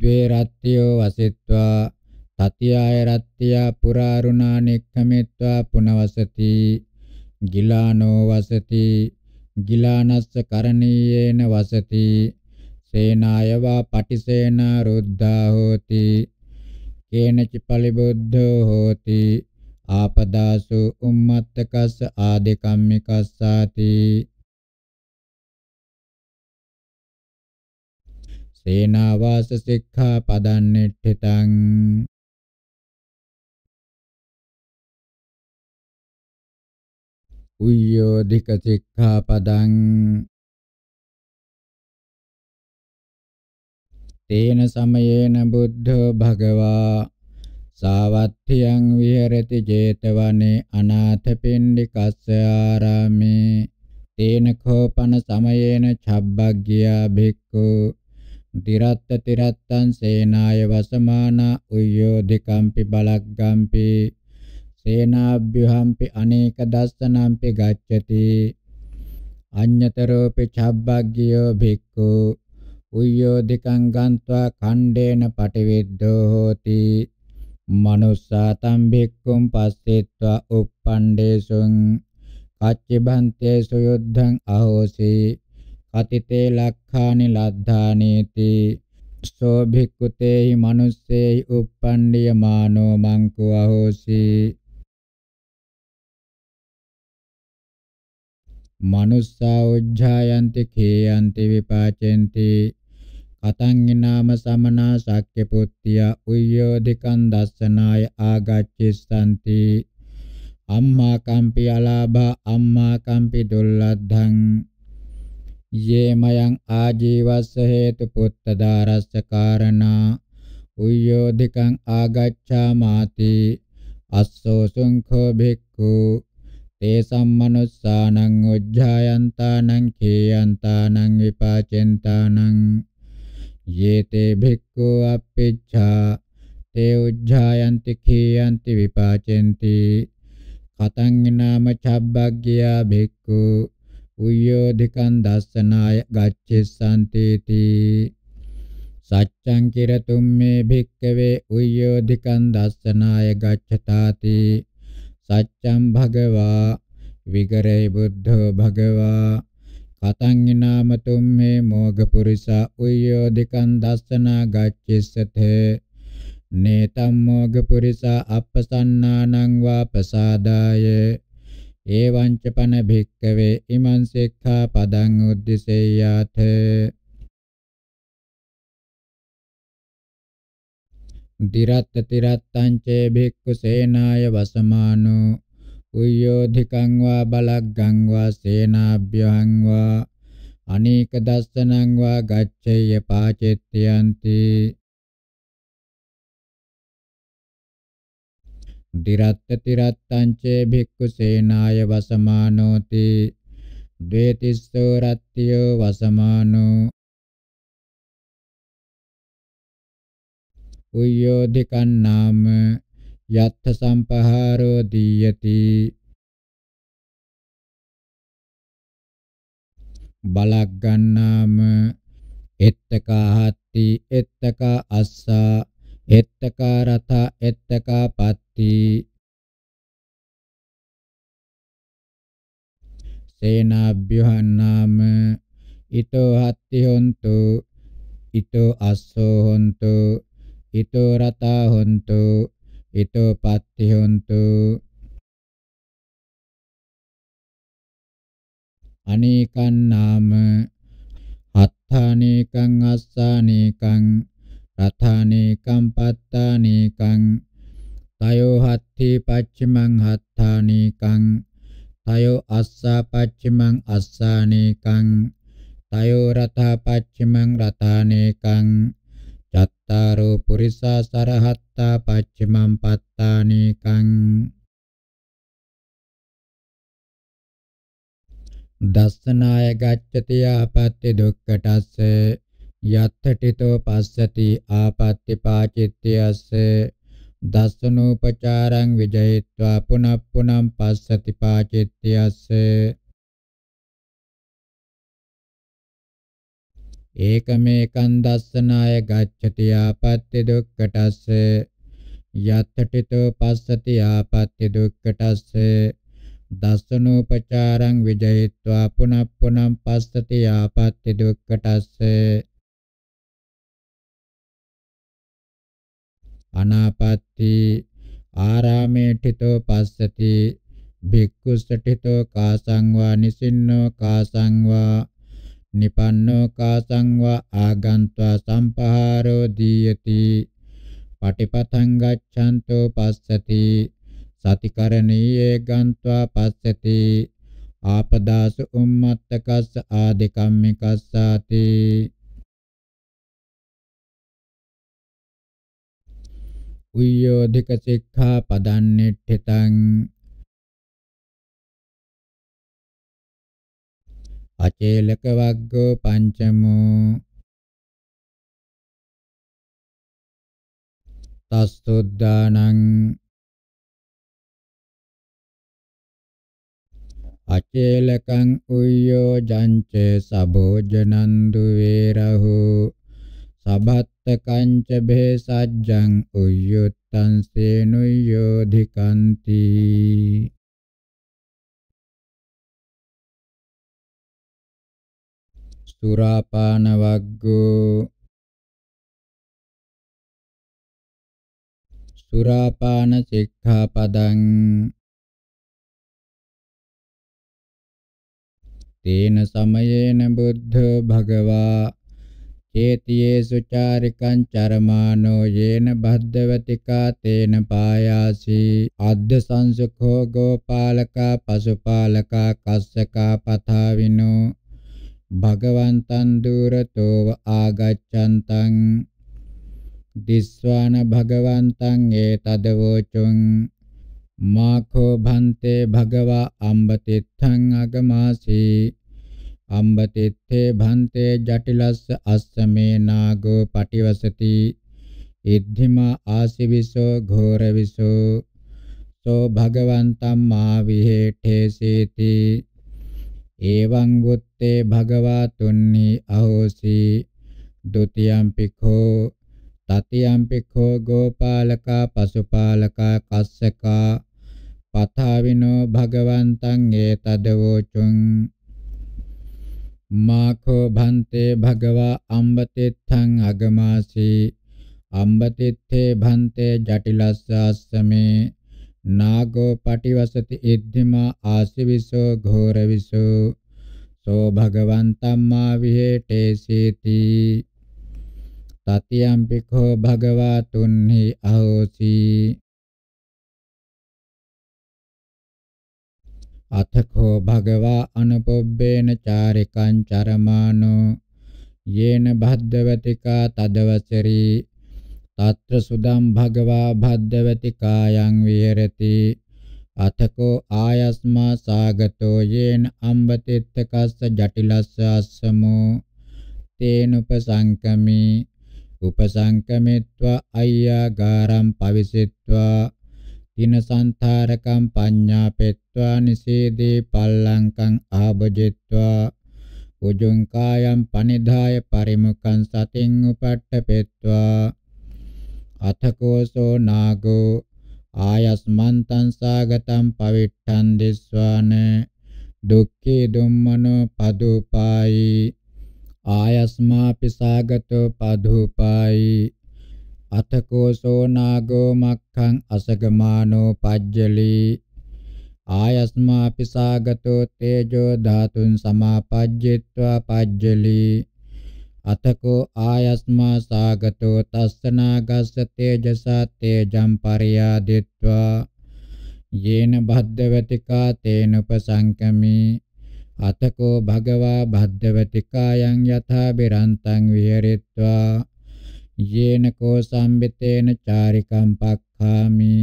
ද්වේ රත්ත්‍යෝ වසිත්වා තතියාය රත්ත්‍යා පුරාරුණා නෙක්ඛමෙත්වා පුනවසති ගිලානෝ වසති ගිලානස්ස කරණීයේන වසති සේනායවා පටිසේනා රුද්ධා හෝති කේනච පලිබුද්ධෝ හෝති ආපදාසු උම්මත්තකස්ස ආදිකම්මිකස්සාති සේනාවාස සික්ඛා පදන්නෙට්ඨිතං උය්යෝ ධික සික්ඛාපදං තේන සමයේන බුද්ධෝ භගවා සාවත්තියං විහෙරති 제තවනේ අනාථපිණ්ඩිකස්ස ආරාමේ තේන කෝපන සමයේන ඡබ්බග්ගියා භික්ඛු දිරත්ත තිරත්තං සේනාය වසමාන උය්යෝ ධිකම්පි බලග්ගම්පි සේනාභ්‍යුහම්පි අනේක දස්සනම්පි ගච්ඡති අඤ්‍යතරෝපි ඡබ්බග්ගියෝ භික්ඛු උය්‍යෝ දිකං ගන්त्वा ඛණ්ඩේන පටිවිද්දෝ හෝති මනුස්සාතම් භික්ඛුම් පස්සෙත්වා uppandesung කච්චිභන්තේ සුයුද්ධං අහෝසි කතිතේ ලක්ඛානි ලද්ධානීති සෝ භික්ඛුතේහි මනුස්සේහි uppandiyamano manku ahosi manussa ujjayanti kheenti vipacenti කතංගිනාම සමනා ශක්‍ය පුත්තිය උයෝධිකං දස්සනාය ආගච්ඡිස්සanti අම්මා කම්පි අලාභ අම්මා කම්පි දුල්ලද්ධං යේමයන් ආජීවස්ස හේතු පුත්ත දාරස්ස කාරණා උයෝධිකං ආගච්ඡාමාති අස්සෝ සුංඛෝ භික්ඛු තේසම් මනුස්සානං උජ්ජායන්තානං කේයන්තානං විපාචෙන්තානං යේතේ භික්ඛු අප්පිච්ඡා තේ උජ්ජායන්ති කේයන්ති විපාචෙන්ති කතං නාම චබ්බග්ගියා භික්ඛු උයෝධිකං දස්සනාය ගච්ඡෙස්සන්ති තී සච්ඡං කිරතුම් මේ භික්කවේ උයෝධිකං දස්සනාය ගච්ඡතාති සච්ඡම් භගවා විගරේ බුද්ධෝ භගවා කතං නාමතුම් මේ මෝග පුරිසා උයෝ දිකං දස්සනා ගච්ඡිස්සතේ නේතම් මෝග පුරිසා අපසන්නානං වා ප්‍රසාදාය එවං ච පන භික්කවේ ඉමං සික්ඛා පදං උද්දිසෙය්‍යාතේ දිරත්ත තිරත්තං චේ භික්ඛු සේනාය වසමානෝ උයෝධිකං වා බලග්ගං වා සේනාභ්‍යං වා අනේක දස්සනං වා ගච්ඡේය පාචෙත්‍යන්ති දිරත්ත තිරත්තං චේ භික්ඛු සේනාය වසමානෝති ද්වේතිස්සෝ රත්තියෝ වසමානෝ උයෝධිකන්නාම යත්ථ සම්පහාරෝ දීයති බලක් ගන්නාම එත්තකහත්ති එත්තක අස්සා එත්තක රත එත්තක පත්ති සේනාභ්‍යහන්නාම ඊතෝ හත්ති හොන්තු ඊතෝ අස්සෝ හොන්තු ito rata hontu ito patti hontu අනේකං නාම අත්ථානේකං අස්සානේකං රථානේකං පත්තානේකං තයෝ හත්ථි පච්චමං හත්ථානේකං තයෝ අස්සා පච්චමං අස්සානේකං තයෝ රථා පච්චමං රථානේකං චත්තාරෝ පුරිසා සරහත්තා පච්චමං පත්තානේකං දස්සනාය ගච්ඡති ආපත්‍ති දුක්ඛටස්ස යත්තටිතෝ පස්සති ආපත්‍ති පාචිත්‍යස්ස දස්සනෝපචාරං විජයitva පුනප්පුනම් පස්සති පාචිත්‍යස්ස ඒකමේකං දස්සනාය ගච්ඡති ආපත්‍ය දුක්ඛටස්ස යත්තටිතෝ පස්සති ආපත්‍ය දුක්ඛටස්ස දස්සනෝපචාරං විජයित्वा පුනප්පුනම් පස්සති ආපත්‍ය දුක්ඛටස්ස අනාපත්‍ති ආරාමේඨිතෝ පස්සති භික්ඛුසඨිතෝ කාසං වා නිසින්නෝ කාසං වා නිපන්නෝ කාසංවා ආගන්त्वा සම්පහාරෝ දීයති පටිපතං ගච්ඡන්තෝ පස්සති සතිකරණීයේ ගන්त्वा පස්සති ආපදාසු උම්මත්තකස්ස ආදිකම්මිකස්සාති උයෝධික සික්ඛා පදන්නෙට්ඨිතං අචේලක වග්ගෝ පංචමෝ තස්සුද්ධානං අචේලකං උය්‍යෝ ජංච සබෝජනන්දු වේරහු සබත්ත කංච භේසජ්ජං උය්‍යුත්තං සේනුය්‍යෝ ධිකන්ති සුරාපාන වග්ගෝ සුරාපාන සික්ඛාපදං තේන සමයේන බුද්ධ භගවා චේතියේසු චාරිකං චරමානෝ යේන බද්ධවතිකා තේන පායාසි අද්ද සංසුඛෝ ගෝපාලකා පසුපාලකා කස්සකා පථාවිනෝ භගවන්තං දුරතෝව ආගච්ඡන්තං දිස්වාන භගවන්තං ඒතදවෝචුං මාඛෝ භන්තේ භගවා අම්බතිත්තං අගමාසී අම්බතිත්තේ භන්තේ ජටිලස්ස අස්සමේ නාගෝ පටිවසති ඉද්ධිමා ආසිවිසෝ ඝෝරවිසෝ සෝ භගවන්තම් මා විහෙඨේසීති एवं बुत्ते भगवातुन्नि अहोसि द्वितीयं पिखो ततियं पिखो गोपालका पशुपालका कस्सका පතාවිනෝ භගවන්තං ඒතදවෝචුං මාඛෝ භන්තේ භගවා අම්බතිත්තං අගමාසි අම්බතිත්තේ භන්තේ ජටිලස්සාස්සමේ नागो पटिवसति इद्धिमा आशिविशो घोरविशो सो भगवन्तं मा विहेटेसीति ततियम्पि को भगवातुन्हि अहोसि अथ को भगवा अनुपुब्बेन चारिकां चरमानो येन भद्रवतिका तदवसरि తత్ర సుదం భగవా భద్రవతి కాయం విహరతి අතකෝ ආයස්මා සාගතෝ යේන අම්බතිත්ත කස්ස ජටිලස්ස අස්සමෝ තේන උපසංකමී උපසංකමිත්වා අය්‍යාගාරම් පවිසිත්වා තින සංතාරකම් පඤ්ඤාපෙත්වා නිසීදී පල්ලංකං ආභජිත්වා උජුං කායම් පනිදාය පරිමුඛං සතින් උපට්ඨපෙත්වා අතකෝසෝ නාගෝ ආයස්මන්තං සාගතං පවිට්ඨං දිස්වාන දුක්ඛේ දුම්මනෝ පදුපායි ආයස්මාපි සාගතෝ පදුපායි අතකෝසෝ නාගෝ මක්ඛං අසගමානෝ පජ්ජලි ආයස්මාපි සාගතෝ තේජෝ ධාතුන් සමාපජ්ජිත්වා පජ්ජලි අතකෝ ආයස්මා සාගතෝ තස්සනාගස්ස තේජසා තේජම් පරියාදිත්වා යේන භද්දවතිකා තේන උපසංකමී අතකෝ භගවා භද්දවතිකායන් යථා බිරන්තං විහෙරිත්වා යේන කෝ සම්බිතේන චාරිකම් පක්ඛාමි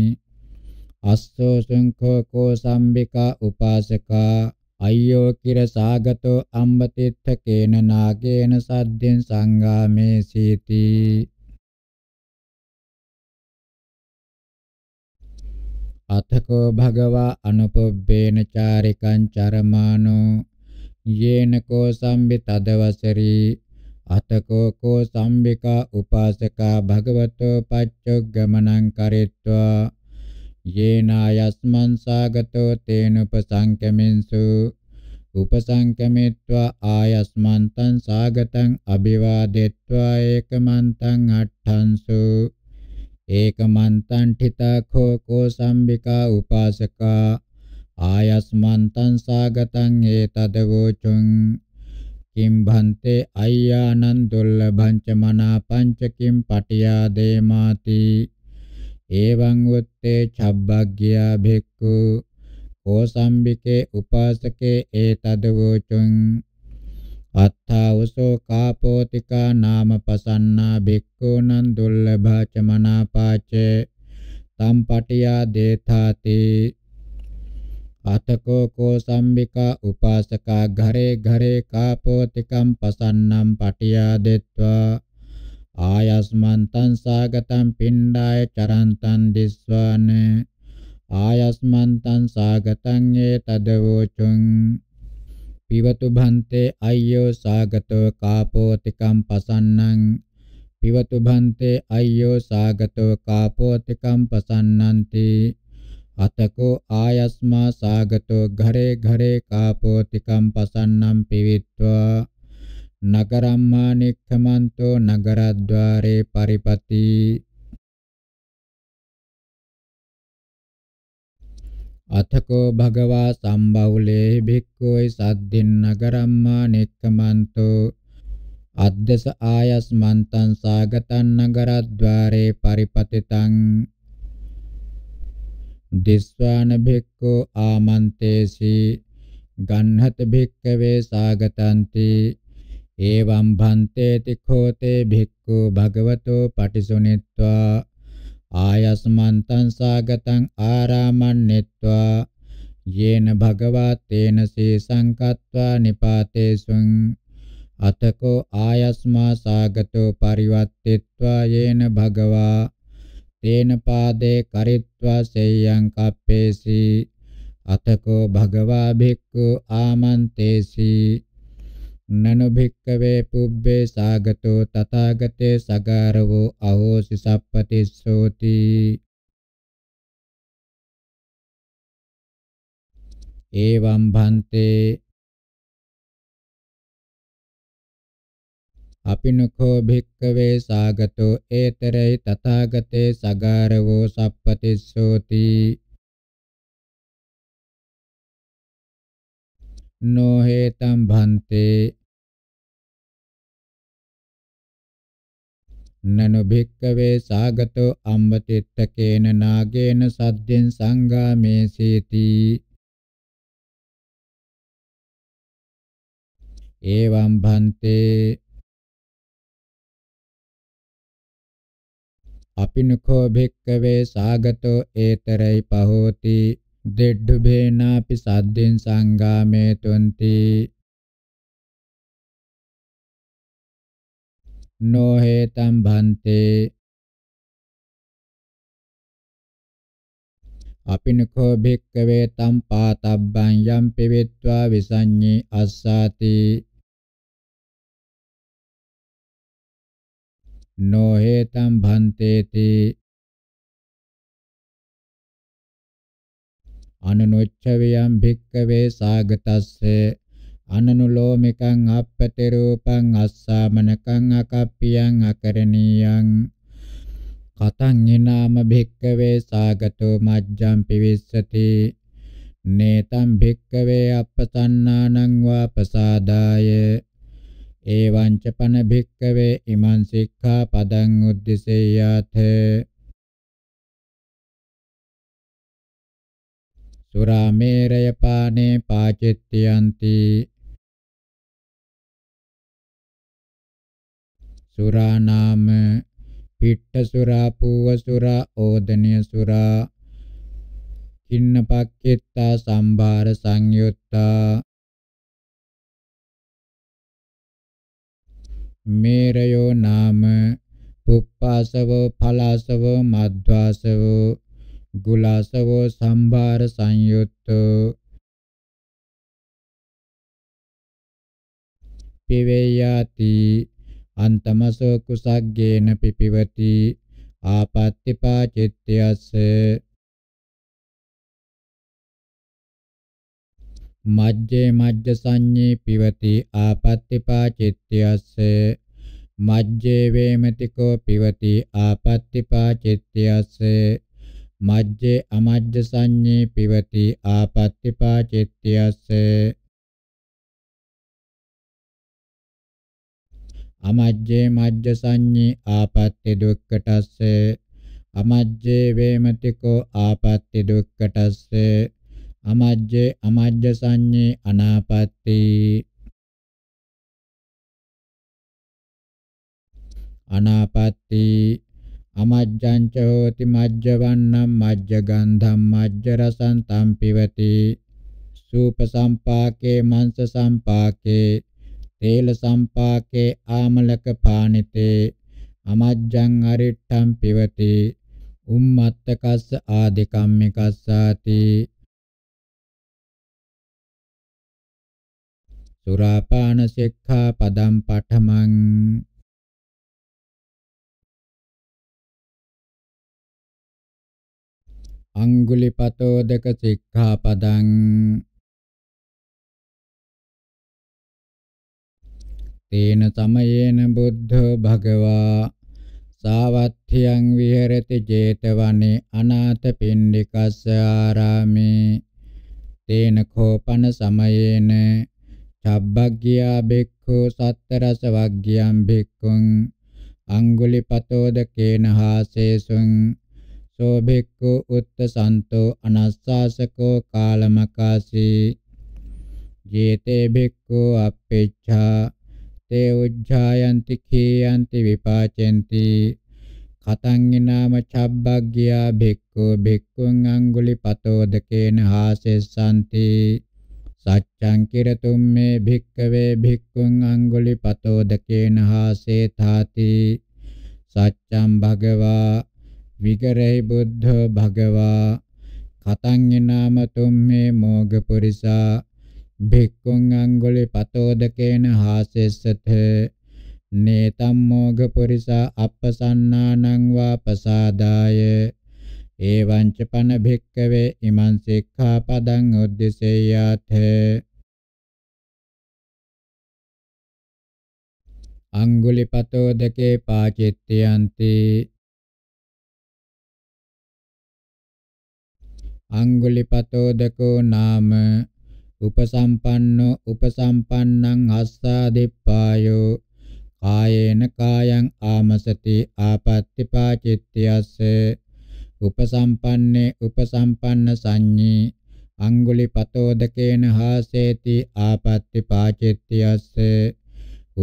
අස්සෝ සුංඛෝ කෝ සම්බිකා උපාසකා අයෝ කිර සාගතෝ අම්බතිත්ථ කේන නාගේන සද්දෙන් සංගාමේ සීති අතකෝ භගවා අනුපබ්බේන චාරිකං චරමානෝ යේන කෝ සම්බි තදවසරී අතකෝ කෝ සම්බිකා උපාසකා භගවතෝ පච්චොග්ගමනං කරිත්වා යේනා යස්මන් සාගතෝ තේන උපසංකමෙන්සු උපසංකමෙත්වා ආයස්මන්තං සාගතං අභිවාදෙත්වා ඒකමන්තං අට්ඨංසු ඒකමන්තං ඨිතඛෝ කෝ සම්බිකා උපාසකා ආයස්මන්තං සාගතං ඒතදවෝචුං කිම් භන්තේ අය්‍යානං දුර්ලභං ච මනා පංච කිම් පටියා දේමාති එවං උත්තේ චබ්බග්ගියා භික්ඛු කෝසම්බිකේ උපාසකේ ඒතද වූචුං අත්ථා උසෝ කාපෝතිකා නාම පසන්නා භික්ඛූනං දුර්ලභා ච මනාපාච තම් පටියා දේථාති අතකෝ කෝසම්බිකා උපාසකා ඝරේ ඝරේ කාපෝතිකම් පසන්නම් පටියා දෙත්වා ආයස්මන්තං සාගතං පිණ්ඩාය චරන්තං දිස්වාන ආයස්මන්තං සාගතං ඒ තදවෝචුං පිවතු භන්තේ අය්‍යෝ සාගතෝ කාපෝතිකම් පසන්නං පිවතු භන්තේ අය්‍යෝ සාගතෝ කාපෝතිකම් පසන්නන්ති අතකෝ ආයස්මා සාගතෝ ඝරේ ඝරේ කාපෝතිකම් පසන්නම් පිවිත්වා නගරම්මා නික්ඛමන්තෝ නගරද්්වාරේ පරිපති අතකෝ භගවා සම්බවුලේ භික්ඛුයි සද්දින් නගරම්මා නික්ඛමන්තෝ අද්දස ආයස්මන්තං සාගතං නගරද්්වාරේ පරිපතිතං දිස්වාන භික්ඛෝ ආමන්තේසි ගන්හත භික්ඛවේ සාගතන්ති එවං භන්තේ තිඛෝතේ භික්ඛු භගවතෝ පටිසුනිත්වා ආයස්මන්තං සාගතං ආරාමං නෙත්වා යේන භගවා තේන සී සංකත්වා නිපාතේසුං අතකෝ ආයස්මා සාගතෝ පරිවත්තිත්වා යේන භගවා තේන පාදේ කරිත්වා සේයං කප්පේසි අතකෝ භගවා භික්ඛු ආමන්තේසි නනු භික්කවේ පුබ්බේ සාගතෝ තථාගතේ සගාරවෝ අහෝසි සප්පතිස්සෝති එවම් භන්තේ අපිනකෝ භික්කවේ සාගතෝ ඒතරේ තථාගතේ සගාරවෝ සප්පතිස්සෝති නො හේතම් භන්තේ නනු භික්කවේ සාගතෝ අම්මතිත්තකේන නාගේන සද්දෙන් සංගාමේසීති එවං භන්තේ අපිනකෝ භික්කවේ සාගතෝ ඒතරයි පහෝති දෙඩ්ඩු බේනාපි සද්දෙන් සංගාමේ තුන්ති නොහෙතම් භන්තේ අපිනකෝ භික්කවේ තම් පාතබ්බං යම් පිවිත්වා විසඤ්ඤී අස්සාති නොහෙතම් භන්තේති අනනොච්චවයම් භික්කවේ සාගතස්සේ අනනුලෝමිකං අපපතිරූපං අස්සාමනකං අකප්පියං අකරණීයං කතං ඊනාම භික්කවේ සාගතෝ මජ්ජං පිවිස්සති නේතං භික්කවේ අපසන්නානං වාපසාදාය එවං ච පන භික්කවේ ඉමං සික්ඛා පදං උද්දිසෙය්‍යාත සුරාමේරය පානේ පාචිත්‍යන්ති සුරා නාම පිට්ඨ සුරා පූව සුරා ඕදනීය සුරා කින්න පක්කෙත්තා සම්භාර සංයුත්තා මේරයෝ නාම පුප්පාසවෝ පලාසවෝ මද්වාසවෝ ගුලාසවෝ සම්භාර සංයුත්තෝ පිවේයාති අන්තමසෝ කුසග්ගේන පිපිවති ආපත්තිපා චිත්තයස්ස මජ්ජේ මජ්ජ සංඤේ පිවති ආපත්තිපා චිත්තයස්ස මජ්ජේ වේමතිකෝ පිවති ආපත්තිපා චිත්තයස්ස මජ්ජේ අමජ්ජ සංඤේ පිවති ආපත්තිපා චිත්තයස්ස අමජ්ජේ මජ්ජ සංඤේ ආපත්‍ති දුක්ඛටස්ස අමජ්ජේ වේමතිකෝ ආපත්‍ති දුක්ඛටස්ස අමජ්ජේ අමජ්ජ සංඤේ අනාපත්‍ති අනාපත්‍ති අමජ්ජං ච හෝති මජ්ජවන්නම් මජ්ජගන්ධම් මජ්ජරසං තම් පිවති සූපසම්පාකේ මංස සම්පාකේ තේල සම්පාකේ ආමලක පානිතේ අමජ්ජං අරිට්ඨම් පිවති උම්මත්තකස්ස ආදිකම්මිකස්සාති සුරාපාන සික්ඛා පදම් පඨමං අංගුලිපතෝදක සික්ඛා පදං තේන තමයේන බුද්ධෝ භගවා සාවත්ථියං විහෙරති 제තවනේ අනාථ පින්ඩිකස්ස ආරාමේ තේන කෝපන සමයේන චබ්බග්ගියා බික්ඛු සත්තරස වග්ගියම් බික්ඛුං අඟුලිපතෝදකේන හාසේසුං සෝ බික්ඛු උත්තසන්තෝ අනස්සාසකෝ කාලමකාසී ජේතේ බික්ඛු අපේච්ඡා තේ උජ්ජායන්ති කේයන්ති විපාචෙන්ති කතංගිනාම චබ්බග්ගියා භික්ඛු භික්ඛුං අඟුලි පතෝදකේන හාසෙස්සanti සච්ඡං කිරතුම් මේ භික්ඛවේ භික්ඛුං අඟුලි පතෝදකේන හාසේ තාති සච්ඡං භගවා විගරේ බුද්ධ භගවා කතං නාම තුම්මේ මෝග පුරිසා භික්ඛුං අංගුලි පතෝදකේන හාසෙස්සත නේතම් මොග පුරිසා අපසන්නානං වා පසාදාය එවං ච පන භික්ඛවේ ඉමං සික්ඛාපදං උද්දේශයාත අංගුලිපතෝ දකේ පාචිත්‍යන්ති අංගුලිපතෝ දකෝ නාම උපසම්පන්නෝ උපසම්පන්නං අස්සා දෙප්පායෝ කායේන කායං ආමසති ආපත්‍ති පාචිත්‍යස්ස උපසම්පන්නේ උපසම්පන්න සංඤී අංගුලි පතෝදකේන හාසේති ආපත්‍ති පාචිත්‍යස්ස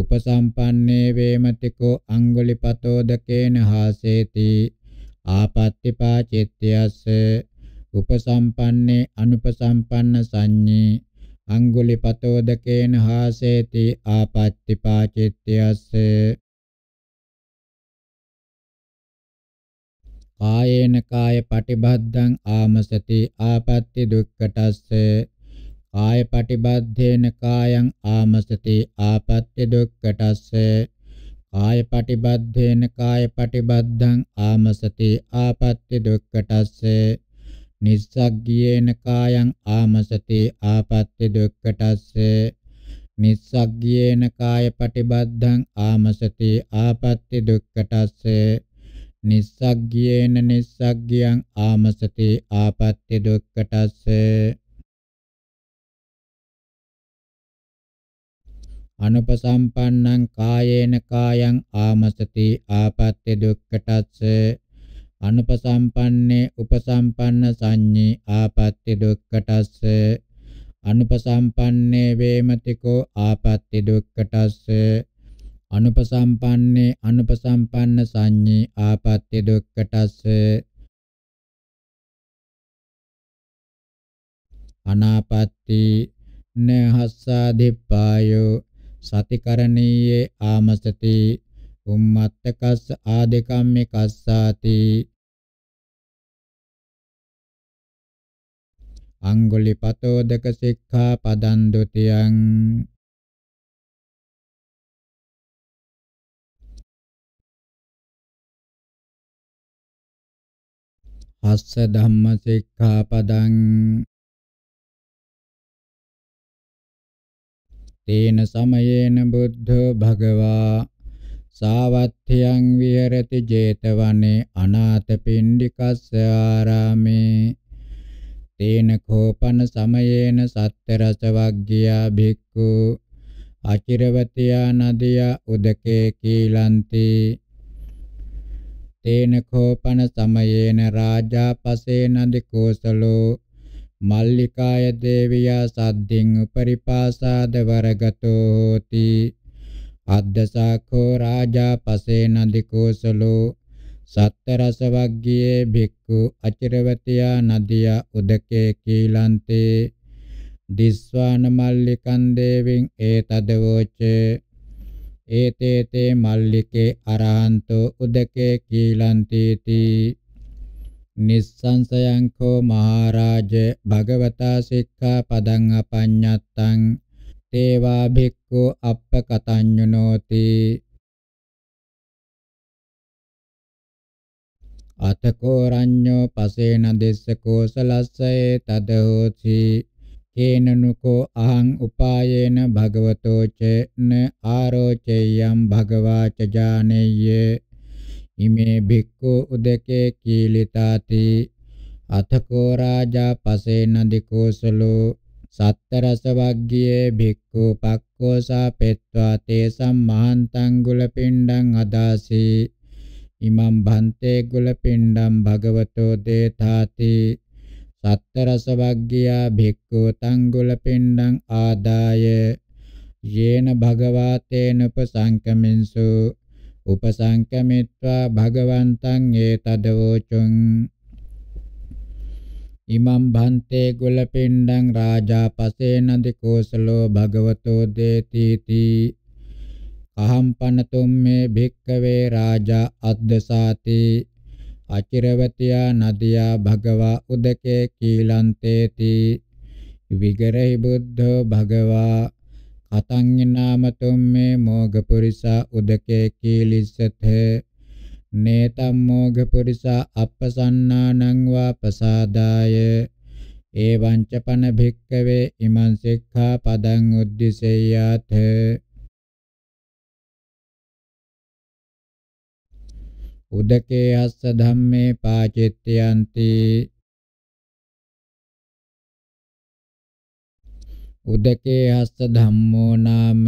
උපසම්පන්නේ වේමතිකෝ අංගුලි පතෝදකේන හාසේති ආපත්‍ති පාචිත්‍යස්ස උපසම්පන්නේ අනුපසම්පන්න සංඤී අංගුලි පතෝදකේන හාසේති ආපත්‍ති පාචිත්‍යස්ස කායේන කාය පටිබද්ධං ආමසති ආපත්‍ති දුක්ඛටස්ස කාය පටිබද්ධේන කායං ආමසති ආපත්‍ති දුක්ඛටස්ස කාය පටිබද්ධේන කාය පටිබද්ධං ආමසති ආපත්‍ති දුක්ඛටස්ස නිස්සග්ගයේන කායං ආමසති ආපත්‍ය දුක්ඛටස්ස නිස්සග්ගයේන කාය පටිබද්ධං ආමසති ආපත්‍ය දුක්ඛටස්ස නිස්සග්ගයේන නිස්සග්ගයං ආමසති ආපත්‍ය දුක්ඛටස්ස අනුපසම්පන්නං කායේන කායං ආමසති ආපත්‍ය දුක්ඛටස්ස අනුපසම්පන්නේ උපසම්පන්න සංඤේ ආපත්‍ති දුක්ඛටස්ස අනුපසම්පන්නේ වේමතිකෝ ආපත්‍ති දුක්ඛටස්ස අනුපසම්පන්නේ අනුපසම්පන්න සංඤේ ආපත්‍ති දුක්ඛටස්ස අනාපත්‍ති නහස්සාදිප්පායෝ සතිකරණීයේ ආමසති කුම්මත්තකස්ස ආදකම්මිකස්සාති අංගුලිපතෝ දක සික්ඛා පදං ဒ ුතියං හස්ස ධම්ම සික්ඛා පදං තේන සමයේන බුද්ධ භගවා සාවත්ථයන් විහෙරති 제තවනේ අනාථපිණ්ඩිකස්ස ආරාමේ තේන කෝපන සමයේන සත්ත්‍ය රස වග්ගියා භික්ඛු අචිරවතියා නදිය උදකේ කීලන්ති තේන කෝපන සමයේන රාජා පසේ නදි කෝසලෝ මල්ලිකාය දේවියා සද්දින් උපරිපාසාද වරගතෝ හෝති අද්දසාඛෝ රාජා පසේන දිකෝසලෝ සත්තරස වග්ගියේ භික්ඛු අචිරවතියා නදියා උදකේ කීලන්තේ දිස්වාන මල්ලිකන් දේවින් ඒතදවෝච ඒතේතේ මල්ලිකේ අරහන්තෝ උදකේ කීලන්තීති නිස්සංසයං කෝ මහරජ භගවතා සික්ඛා පදං අපඤ්ඤත්තං තේවා භික්ඛු අප්පකතඤ්ඤුනෝති අතකෝ රඤ්ඤෝ පසේන දෙස්සකෝ සලස්සයේ තදෝචි කේනනුකෝ අහං උපායේන භගවතෝ චේන ආරෝචේයම් භගවා චජානෙය්‍ය ඉමේ භික්ඛු උදකේ කීලිතාති අතකෝ රාජා පසේන දිකෝසලෝ සත්තරස වග්ගියේ භික්ඛු පක්ඛෝසා පෙත්වා තේසම් මහන්තං ගුලපිණ්ඩං අදාසී ඉමම් භන්තේ ගුලපිණ්ඩම් භගවතෝ දේතාති සත්තරස වග්ගියා භික්ඛු තං ගුලපිණ්ඩං ආදාය යේන භගවා තේන උපසංකමින්සු උපසංකමිත්වා භගවන්තං ඒතදවෝචුං ඉමම් භන්තේ ගුලපිණ්ඩං රාජාපසේන දිකෝසලෝ භගවතෝ දේතිති අහම්පනතුම් මේ භික්කවේ රාජා අද්දසාති අචිරවතියා නදියා භගවා උදකේ කීලන්තේති විගරහි බුද්ධෝ භගවා අතං නාමතුම් මේ මෝග පුරිසා උදකේ කීලිස්සතේ නේතම් මෝඝ පුරිසා අපසන්නානං වා පසාදාය එවං ච පන භික්කවේ ඉමං සික්ඛා පදං උද්දිසෙය්‍යාත උදකේ අස්ස ධම්මේ පාචිත්‍යන්ති උදකේ අස්ස ධම්මෝ නාම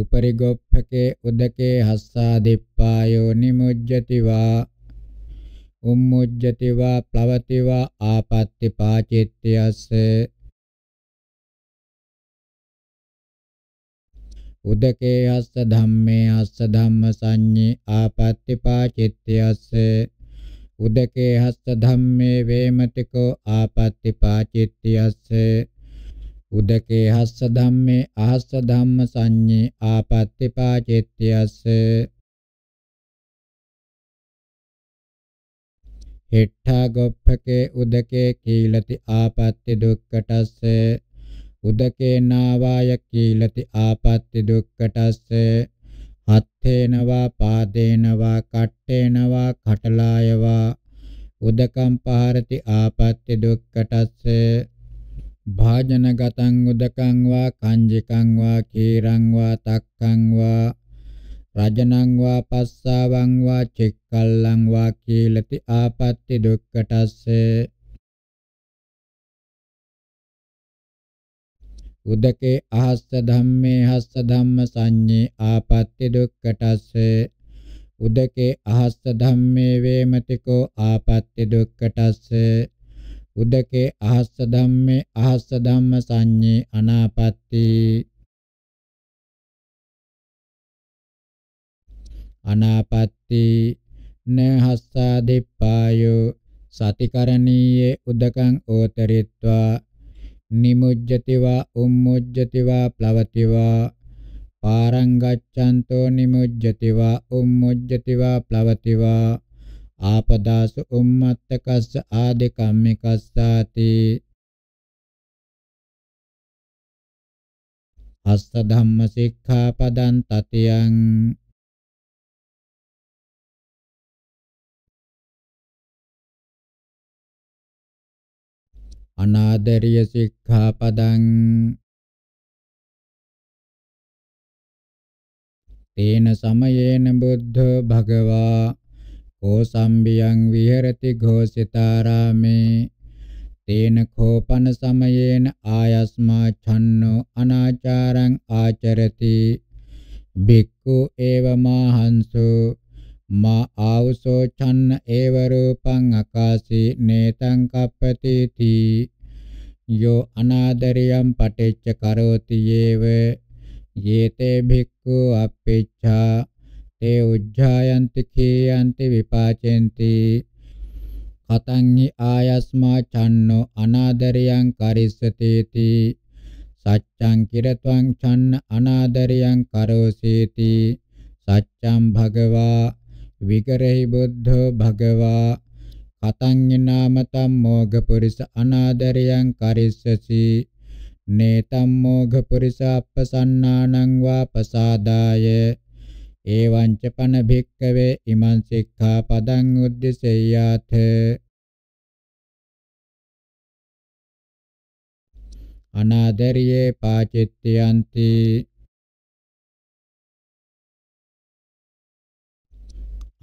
උපරිගොප්පකේ උදකේ හස්සා දිප්පායෝ නිමුජ්ජතිවා උම්මුජ්ජතිවා ප්ලවතිවා ආපත්‍ති පාචිත්‍යස්ස උදකේ හස්ස ධම්මේ හස්ස ධම්ම සංඤේ ආපත්‍ති පාචිත්‍යස්ස උදකේ හස්ස ධම්මේ වේමතිකෝ ආපත්‍ති පාචිත්‍යස්ස උදකේ හස්ස ධම්මේ අහස්ස ධම්ම සංඤේ ආපත්‍ති පාචෙත්‍යස්ස හෙට්ඨා ගොප්පකේ උදකේ කීලති ආපත්‍ති දුක්කටස්ස උදකේ නාවාය කීලති ආපත්‍ති දුක්කටස්ස හත්තේනවා පාදේනවා කට්ඨේනවා කටලායවා උදකම් පහරති ආපත්‍ති දුක්කටස්ස භාජනගතං උදකං වා කංජිකං වා කීරං වා තක්කං වා රජනං වා පස්සාවං වා චෙක්කල්ලං වා කීලති ආපත්‍ති දුක්ඛටස්සේ උදකේ අහස්ස ධම්මේ හස්ස ධම්ම සංඤේ ආපත්‍ති දුක්ඛටස්ස උදකේ අහස්ස ධම්මේ වේමතිකෝ ආපත්‍ති දුක්ඛටස්ස උදකේ අහස්ස ධම්මේ අහස්ස ධම්ම සංඤේ අනාපත්ති අනාපත්ති නහස්සා දෙප්පායෝ සතිකරණීයේ උදකං ඕතරිත්වා නිමුජ්ජතිවා උම්මුජ්ජතිවා ප්ලවතිවා පාරං ගච්ඡන්තෝ නිමුජ්ජතිවා උම්මුජ්ජතිවා ප්ලවතිවා ආපදාස උම්මත්තකස්ස ආදකම්මිකස්සාති අස්ස ධම්ම සික්ඛාපදං තතියං අනාදරිය සික්ඛාපදං තේන සමයේන බුද්ධ භගවා कोसम्बियं विहरति घोषितारामे तेन खोपन समयेन आयस्मा छन्नो अनाचारं आचरति भिक्खु एव माहंसो මා ආවසෝ ඡන්න ඒව රූපං අකාසී නේතං කප්පතිති යෝ අනාදරියම් පටිච්ච කරෝති යේව යේතේ භික්ඛු අප්පිච්ඡා තේ උජ්ජායන්ති කේයන්ති විපාචෙන්ති කතං හි ආයස්මා චන්නෝ අනාදරයන් කරිස්සතේති සච්ඡං කිරත්වං චන්න අනාදරයන් කරෝසීති සච්ඡං භගවා විකරහි බුද්ධෝ භගවා කතං නාමතම් මෝඝ පුරිස අනාදරයන් කරිස්සසි නේතම් මෝඝ පුරිස අපසන්නානං වා පසාදායේ एवञ्च पन भिक्खवे इमं सिक्खापदं उद्दिश्याथ अनादर्ये पाचित्यन्ति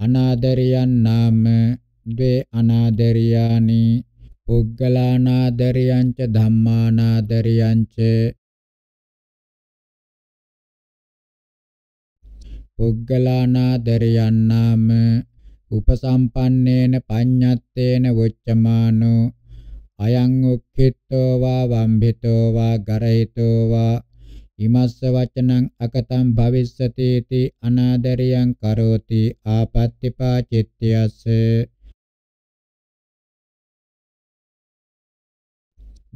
අනාදරයන් නාම ද්වේ අනාදරයානි පුග්ගලානාදරයන් ච ධම්මානාදරයන් ච පුග්ගලානාදරයන්නාම උපසම්පන්නේන පඤ්ඤත්තේන වොච්චමානෝ අයං උක්ඛිට්ඨෝ වා වම්භිතෝ වා ගරහිතෝ වා ඉමස්ස වචනං අකතං භවිස්සති इति අනාදරයන් කරෝති ආපත්‍තිපා චිත්තයස්ස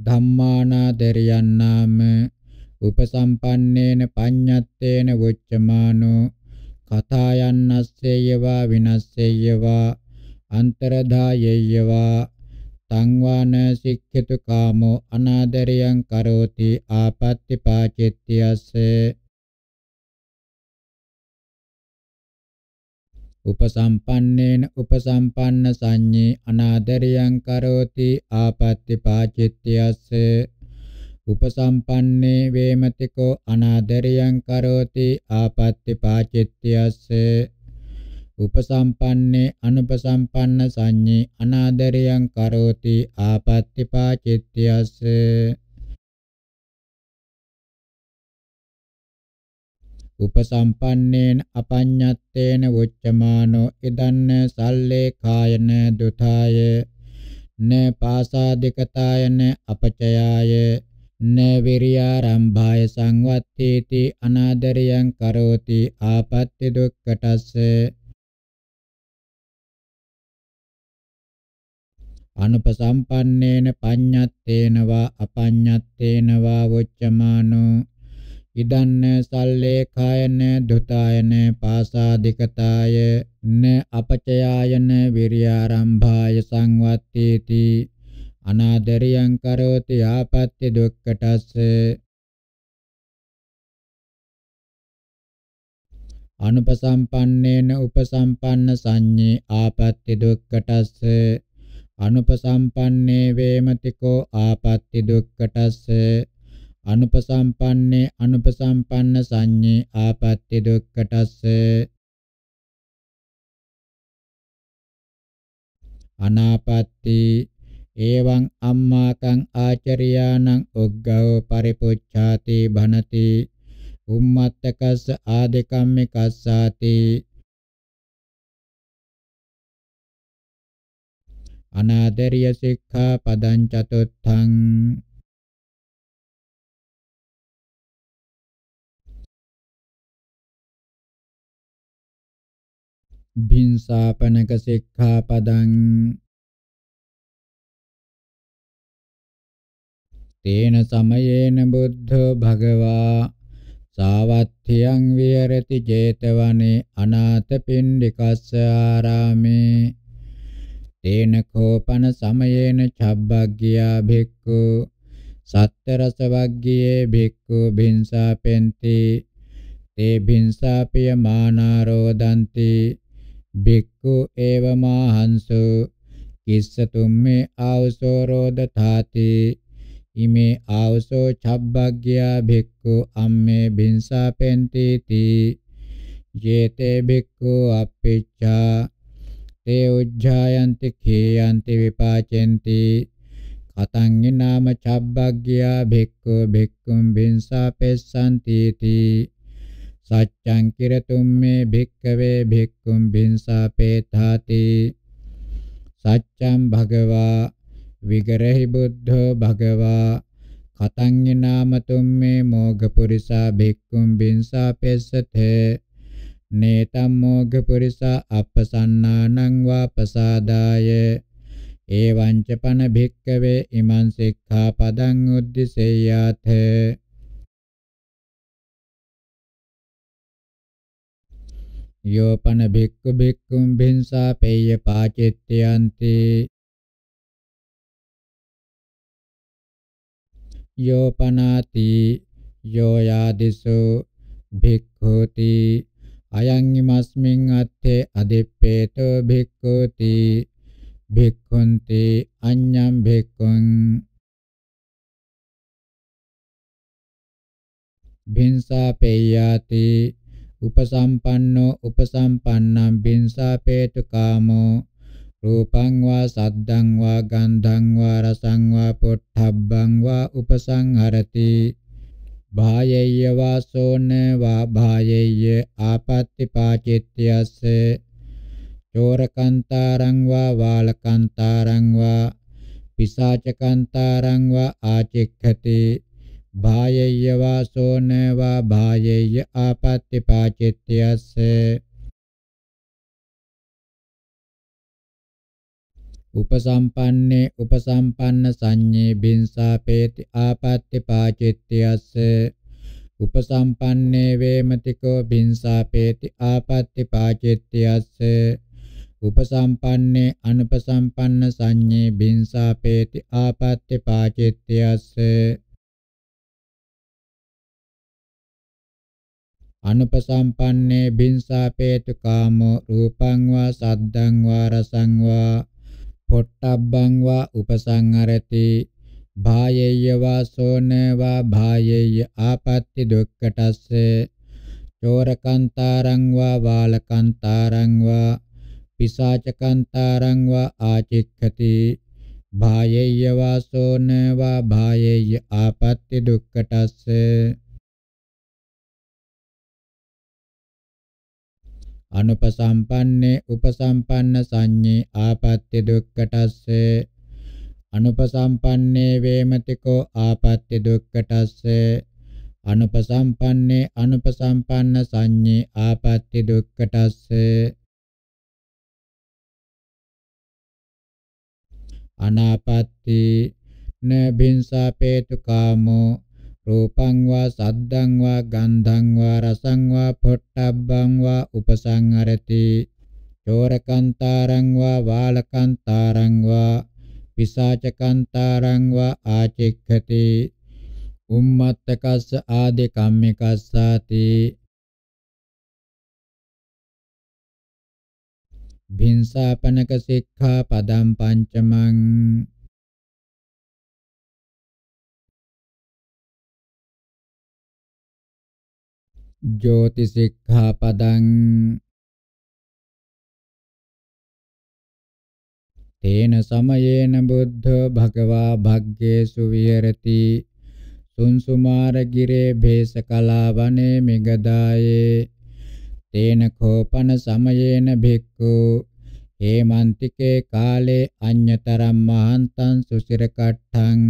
ධම්මානාදරයන් නාම උපසම්පන්නේන පඤ්ඤත්තේන වොච්චමානෝ කථායන්නස්සේයවා විනස්සේයවා අන්තරධායේයවා සංවාන සික්ඛිතු කාමෝ අනාදරියං කරෝති ආපත්‍ති පාචිත්‍යස්ස උපසම්පන්නේන උපසම්පන්න සංඤේ අනාදරියං කරෝති ආපත්‍ති පාචිත්‍යස්ස උපසම්පන්නේ වේමතිකෝ අනාදරියං කරෝති ආපත්‍ති පාචිත්‍යස්ස උපසම්පන්නේ අනුපසම්පන්න සංඤේ අනාදරියං කරෝති ආපත්‍ති පාචිත්‍යස්ස උපසම්පන්නේන අපඤ්ඤත්තේන වොච්චමානෝ ඉදන්න සල්ලේ කායන දුතාය න පාසාදිකතායන අපචයාය නවිරියාරම්භාය සංවත්තේති අනාදරයන් කරෝති ආපත්‍ති දුක්කටස්ස අනුපසම්පන්නේන පඤ්ඤත්තේන වා අපඤ්ඤත්තේන වා වොච්චමානෝ ඉදන්න සල්ලේඛායන දුතායන පාසාදිකතාය න අපචයායන විරියාරම්භාය සංවත්තේති අනාදරියං කරෝති ආපත්‍ති දුක්ඛටස්ස අනුපසම්පන්නේන උපසම්පන්න සංඤේ ආපත්‍ති දුක්ඛටස්ස අනුපසම්පන්නේ වේමතිකෝ ආපත්‍ති දුක්ඛටස්ස අනුපසම්පන්නේ අනුපසම්පන්න සංඤේ ආපත්‍ති දුක්ඛටස්ස අනාපත්‍ති එවං අම්මාකං ආචරියාණං උග්ගව පරිපුච්ඡාති භනති උම්මත්තකස්ස ආදකම්මිකස්සාති අනාදරිය සික්ඛා පදං චතුත්ථං භින්සාපනක සික්ඛා පදං තේන සමයේන බුද්ධ භගවා සාවත්ථියං විහෙරති 제තවනේ අනාථ පින්ඩිකස්ස ආරාමේ තේන කෝපන සමයේන චබ්බග්ගියා භික්ඛු සත්තරස වග්ගියේ භික්ඛු භින්සා පෙන්ති තේ භින්සාපිය මානාරෝදಂತಿ භික්ඛු ඒවමාහංසු කිස්ස තුම්මේ ආවසෝ රෝදතාති ඉමේ ආවසෝ චබ්බග්ගයා භික්ඛු අම්මේ බින්සාපෙන්ති තී යේතේ භික්ඛු අප්පිච්ඡා තේ උජ්ජායන්ති කේයන්ති විපාචෙන්ති කතං නාම චබ්බග්ගයා භික්ඛු භික්ඛුම් බින්සාපෙස්සන්ති තී සච්ඡං කිරතුම් මේ භික්ඛවේ භික්ඛුම් බින්සාපේතාති සච්ඡං භගවා විගරහි බුද්ධෝ භගවා කතං නාමතුම් මේ මෝඝ පුරිසා භික්ඛුම් බින්සා පෙස්සතේ නේතම් මෝඝ පුරිසා අපසන්නානං වා පසාදාය එවං ච පන භික්කවේ ඉමං සික්ඛාපදං උද්දිසෙය්‍යාත යෝපන භික්ඛු භික්ඛුම් භින්සා පේය පාචිත්‍යන්ති යෝපනාති යෝ යාදිසු භික්ඛුති අයං ඉමස්මින් අත්තේ අදිප්පේතෝ භික්ඛුති භික්ඛුන්ති අඤ්ඤම් භික්ඛුං භින්සාපේයාති උපසම්පන්නෝ උපසම්පන්නම් භින්සාපේතු කාමෝ රූපං වා සද්දං වා ගන්ධං වා රසං වා පොට්ඨබ්බං වා උපසංහරති භායේය වාසෝන වා භායේය ආපත්‍ති පාචිත්‍යස්ස චෝරකන්තරං වා වාලකන්තරං වා පිසාචකන්තරං වා ආචික්ඛති භායේය වාසෝන වා භායේය ආපත්‍ති පාචිත්‍යස්ස උපසම්පන්නේ උපසම්පන්න සංඤේ බින්සාපේති ආපත්‍ති පාචිත්‍යස්ස උපසම්පන්නේ වේමතිකෝ බින්සාපේති ආපත්‍ති පාචිත්‍යස්ස උපසම්පන්නේ අනුපසම්පන්න සංඤේ බින්සාපේති ආපත්‍ති පාචිත්‍යස්ස අනුපසම්පන්නේ බින්සාපේතු කාමෝ රූපං වා සද්දං වා රසං වා පොට්ටබ්බං වා උපසංහරති භායේය වාසෝන වා භායේය ආපත්‍ති දුක්කටස්ස චෝරකන්තරං වා වාලකන්තරං වා පිසාචකන්තරං වා ආචික්ඛති භායේය වාසෝන වා භායේය ආපත්‍ති දුක්කටස්ස අනුපසම්පන්නේ උපසම්පන්න සංඤේ ආපත්‍ය දුක්ඛටස්සේ අනුපසම්පන්නේ වේමතිකෝ ආපත්‍ය දුක්ඛටස්සේ අනුපසම්පන්නේ අනුපසම්පන්න සංඤේ ආපත්‍ය දුක්ඛටස්සේ අනාපත්‍ති න බින්සාපේතු කාමෝ රූපං වා සද්දං වා ගන්ධං වා රසං වා පොට්ටබ්බං වා උපසංහරති චෝරකන්තරං වා වාලකන්තරං වා පිසාචකන්තරං වා ආචෙක්ඛති උම්මත්තකස්ස ආදේ කම්මිකස්සාති භින්සාපනක සික්ඛා පදම් පංචමං ज्योतिषिक्खापदं තේන සමයේන බුද්ධ භගවා භග්ගේසු විහෙරති සුන්සුමාර ගිරේ භේසකලා වනේ මෙගදායේ තේන කෝපන සමයේන භික්ඛු හේමන්තිකේ කාලේ අඤ්‍යතරම් මහන්තං සුසිර කට්ඨං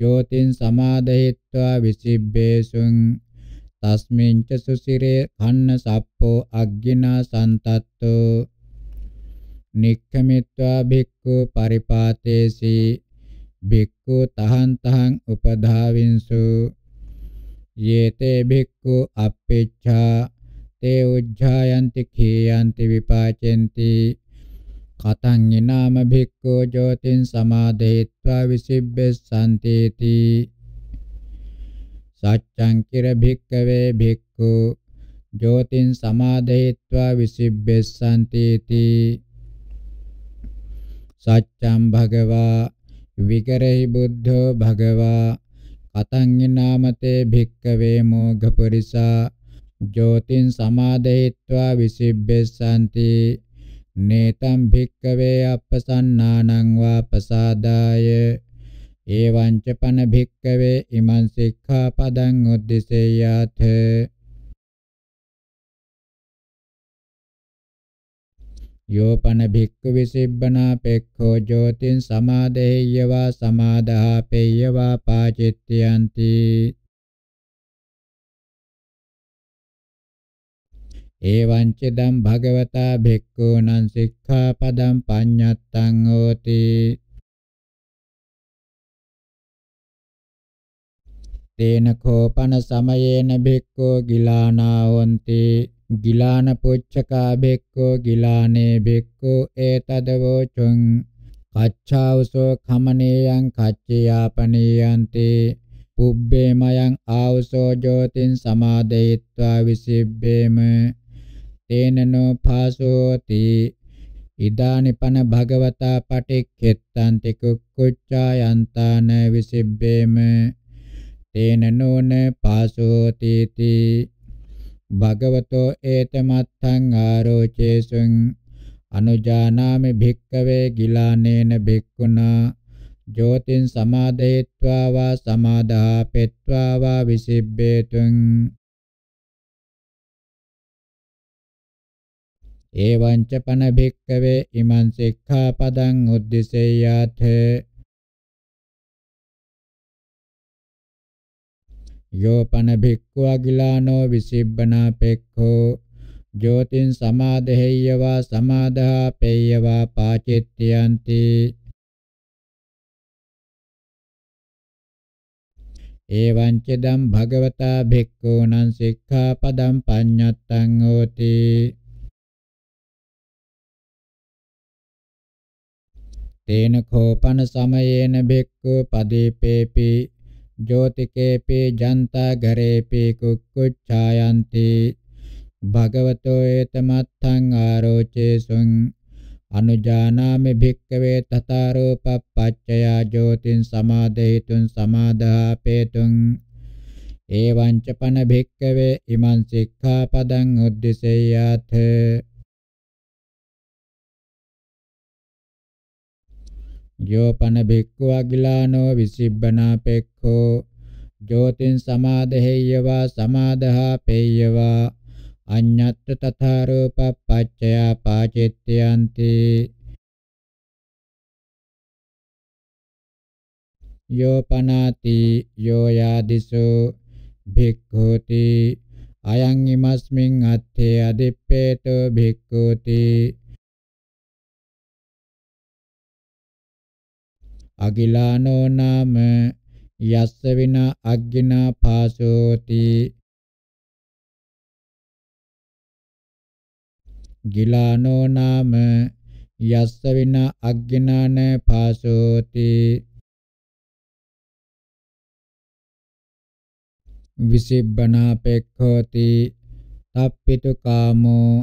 ජෝතින් සමාදහිත්වා විසිබ්බේසුං තස්මින්ච සුසිරේ කන්න සප්පෝ අග්ගිනා සන්තත්තෝ නික්ඛමිත්වා භික්ඛු පරිපාතේසි භික්ඛු තහං තහං උපධාවින්සු යේතේ භික්ඛු අපේච්ඡා තේ උජ්ජායන්ති කේයන්ති විපාචෙන්ති කතං ඊනාම භික්ඛු ජෝතින් සමාදේත්වා විසිබ්බෙස්සන්තේති සච්ඡං කිර භික්කවේ භික්ඛු ජෝතින් සමාදේත්වා විසිබ්බෙස්සන්ති තී සච්ඡං භගවා විකරෙහි බුද්ධෝ භගවා කතං නාමතේ භික්කවේ මොඝපරිසා ජෝතින් සමාදේත්වා විසිබ්බෙස්සන්ති නේතම් භික්කවේ අපසන්නානං වා පසාදාය एवञ्च पन भिक्कवे इमं सिक्खापदं उद्दिशेयाथ යෝපන භික්ඛු විසිබ්බනාපෙක්ඛෝ ජෝතින් සමාදේයවා සමාදාපේයවා පාචිත්‍යන්ති එවං චිදම් භගවතා භික්ඛූනං සික්ඛාපදං පඤ්ඤත්තං හෝති තේන කෝපන සමයේන භික්ඛෝ ගිලානා හොಂತಿ ගිලාන පුච්චකා භික්ඛෝ ගිලානේ භික්ඛෝ ඒතදවෝචුං කච්ඡාවසෝ කමනේයං කච්චයාපනේයන්ති පුබ්බේමයන් ආවසෝ ජෝතින් සමාදේත්වා විසිබ්බේම තේනනෝ පාසෝති ඉදානිපන භගවතා පටික්කෙත්තන්ති කුක්කුච්ඡායන්තාන විසිබ්බේම තේන නෝන පාසෝතිති භගවතෝ ඒතමත්තං ආරෝචේසුං අනුජානාමි භික්කවේ ගිලානේන භික්ඛුනා ජෝතින් සමාදේත්වා වා සමාදාපෙත්වා වා විසිබ්බේතුං එවං ච පන භික්කවේ ඉමං සික්ඛාපදං උද්දිසෙය්‍යාතේ යෝපන භික්ඛු අකිලානෝ විසිබ්බනා පෙක්ඛෝ ජෝතින් සමාදෙහෙය්‍යවා සමාදා පෙය්‍යවා පාචිත්‍යන්ති එවං චදම් භගවතා භික්ඛූනං සික්ඛාපදං පඤ්ඤත්තං හෝති තේන කෝපන සමයේන භික්ඛු පදීපේපි ජෝතිකේපි ජන්තගරේපි කුක්කුච්ඡායන්ති භගවතෝ ඒතමත්තං ආරෝචේසුං අනුජානාමි භික්කවේ තතරූපපච්චයා ජෝතින් සමාදේතුන් සමාදාපේතුං එවං ච පන භික්කවේ ඉමං සික්ඛාපදං උද්දිසෙය්‍යාතේ යෝපන බික්ඛු අගිලානෝ විසිබ්බනා පෙක්ඛෝ ජෝතින් සමාදහෙය්‍යවා සමාදහා පෙය්‍යවා අඤ්ඤත්ත තථා රූපප්පච්චය පාචිත්‍යන්ති යෝපනාති යෝයාදිසෝ භික්ඛෝති අයං ඉමස්මින් අත්තේ අදිප්පේතෝ භික්ඛෝති අගිලානෝ නාම යස්ස විනා අග්ගිනා පාසෝති ගිලානෝ නාම යස්ස විනා අග්ගිනාන පාසෝති විසිබ්බනා පෙක්ඛෝති තප්පිතු කාමෝ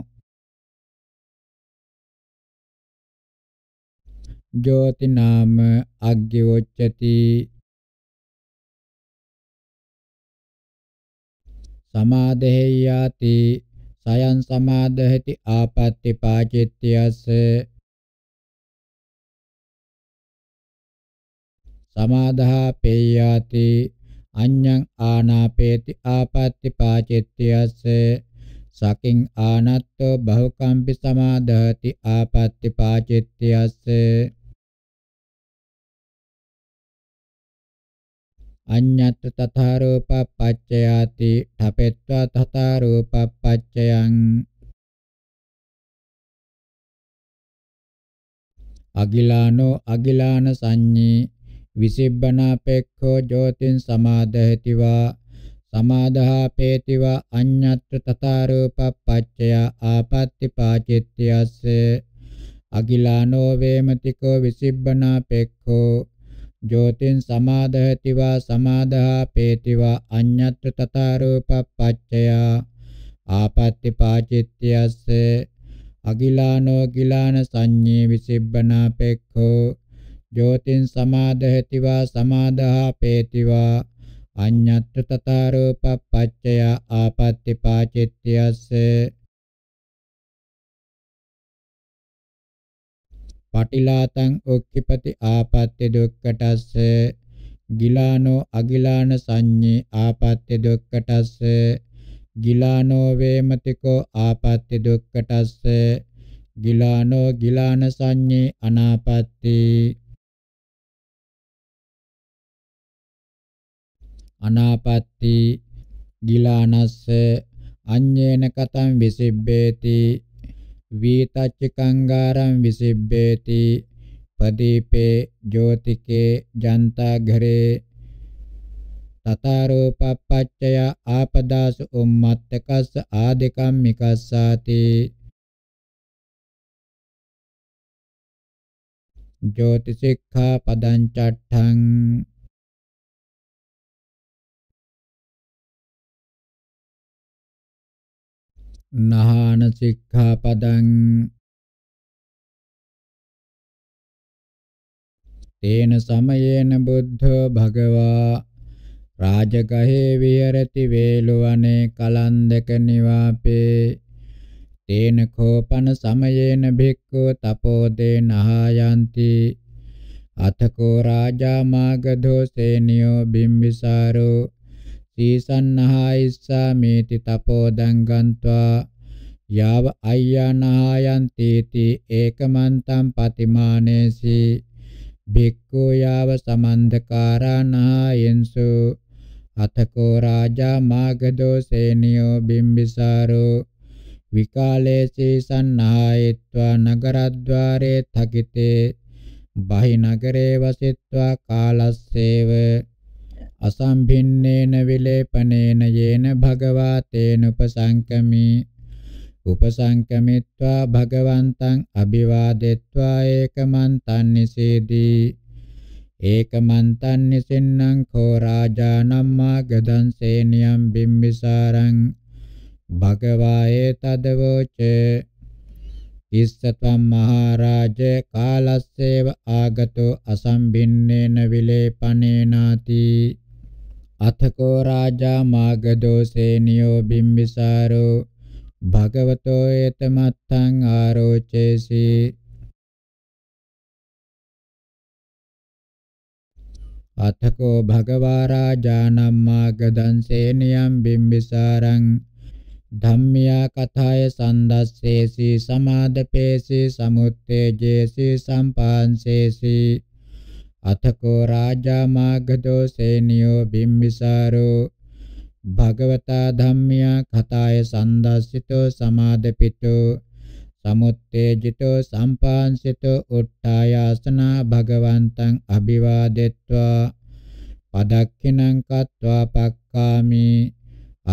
ජෝති නාම අග්ගිවොච්චති සමාදෙහ්‍යාති සයන් සමාදහති ආපත්‍ති පාචිත්‍යස්ස සමාදහා පේයාති අඤ්ඤං ආනාපේති ආපත්‍ති පාචිත්‍යස්ස සකින් ආනත්තෝ බහුකම්පි සමාදහති ආපත්‍ති පාචිත්‍යස්ස අඤ්ඤත් තථාරූපපච්චයාති ඨපෙත්වා තථාරූපපච්චයං අගිලානෝ අගිලාන සංඤී විසිබ්බනාපෙක්ඛෝ ජෝතින් සමාදහෙතිවා සමාදහාපේතිවා අඤ්ඤත්‍ර තථාරූපපච්චය ආපත්‍ති පාචිත්‍යස්ස අගිලානෝ වේමතිකෝ විසිබ්බනාපෙක්ඛෝ ජෝතින් සමාදහති වා සමාදහාපේති වා අඤ්ඤත් තත රූපපච්චය ආපත්‍ති පාචිත්‍යස්ස අගිලානෝ ගිලාන සංඤේ විසිබ්බනාපෙක්ඛෝ ජෝතින් සමාදහති වා සමාදහාපේති වා අඤ්ඤත් තත රූපපච්චය ආපත්‍ති පාචිත්‍යස්ස පටිලාතං ඔක්ඛිපති ආපත්‍ය දුක්ඛටස්ස ගිලානෝ අගිලාන සංඤේ ආපත්‍ය දුක්ඛටස්ස ගිලානෝ වේමතිකෝ ආපත්‍ය දුක්ඛටස්ස ගිලානෝ ගිලාන සංඤේ අනාපත්‍ති අනාපත්‍ති ගිලානස්ස අඤ්ඤේන කතං විසිබ්බේති වීතච්චකංගාරං විසිබ්බේති පදීපේ ජෝතිකේ ජන්තා ඝරේ තතරෝපපච්චය ආපදාසු උම්මත්තකස්ස ආදිකම්මිකස්සාති ජෝතිසික්ඛා පදං චට්ඨං නහාන සික්ඛාපදං තේන සමයේන බුද්ධෝ භගවා රාජගහේ විහෙරති වේලවනේ කලන්දක නිවාපේ තේන කෝපන සමයේන භික්ඛු තපෝදේ නහායන්ති අතකෝ රාජා මාගධෝ සේනියෝ බිම්බිසාරෝ සීසන්නහායිස්සා මේති තපෝදං ගන්්වා යාව අය්‍යානහායන් තීති ඒකමන්තම් පතිමානේසි භික්ඛු යාව සමන්දකාරානහායන්සු අතකෝ රාජා මාගදෝසේනියෝ බිම්බිසාරෝ විකාලේසී සන්නහායත්වා නගරද්්වාරේ තකිතේ බහි නගරේ වසිත්වා කාලස්සේව අසම්භින්නේන විලේපනේන යේන භගවා තේනුපසංකමී උපසංකමිත්වා භගවන්තං අභිවාදෙත්වා ඒකමන්තං නිසීදී ඒකමන්තං නිසින්නම් කෝ රාජානම් මාගදං සේනියම් බිම්බිසාරං භගවා ඒතදවෝච ඉස්සතම් මහරජ කාලස්සේව ආගතෝ අසම්භින්නේන විලේපනේනාති අතකෝ රාජා මාගදෝසේ නියෝ බිම්බිසාරෝ භගවතෝ ඒතමත්තං ආරෝචේසි අතකෝ භගවා රාජානම් මාගදන්සේ නියම් බිම්බිසාරං ධම්මියා කථාය සන්දස්සේසි සමාදපේසි සමුත්තේජේසි සම්පාංසේසි අතකෝ රාජා මාග්ගදෝ සේනියෝ බිම්බිසාරෝ භගවතා ධම්මියා කතාය සන්දස්සිතෝ සමාදපිතෝ සමුත්තේජිතෝ සම්පාංසිතෝ උට්ඨායාසනා භගවන්තං අභිවාදෙත්වා පදක්ඛිනං කତ୍වා පක්ඛාමි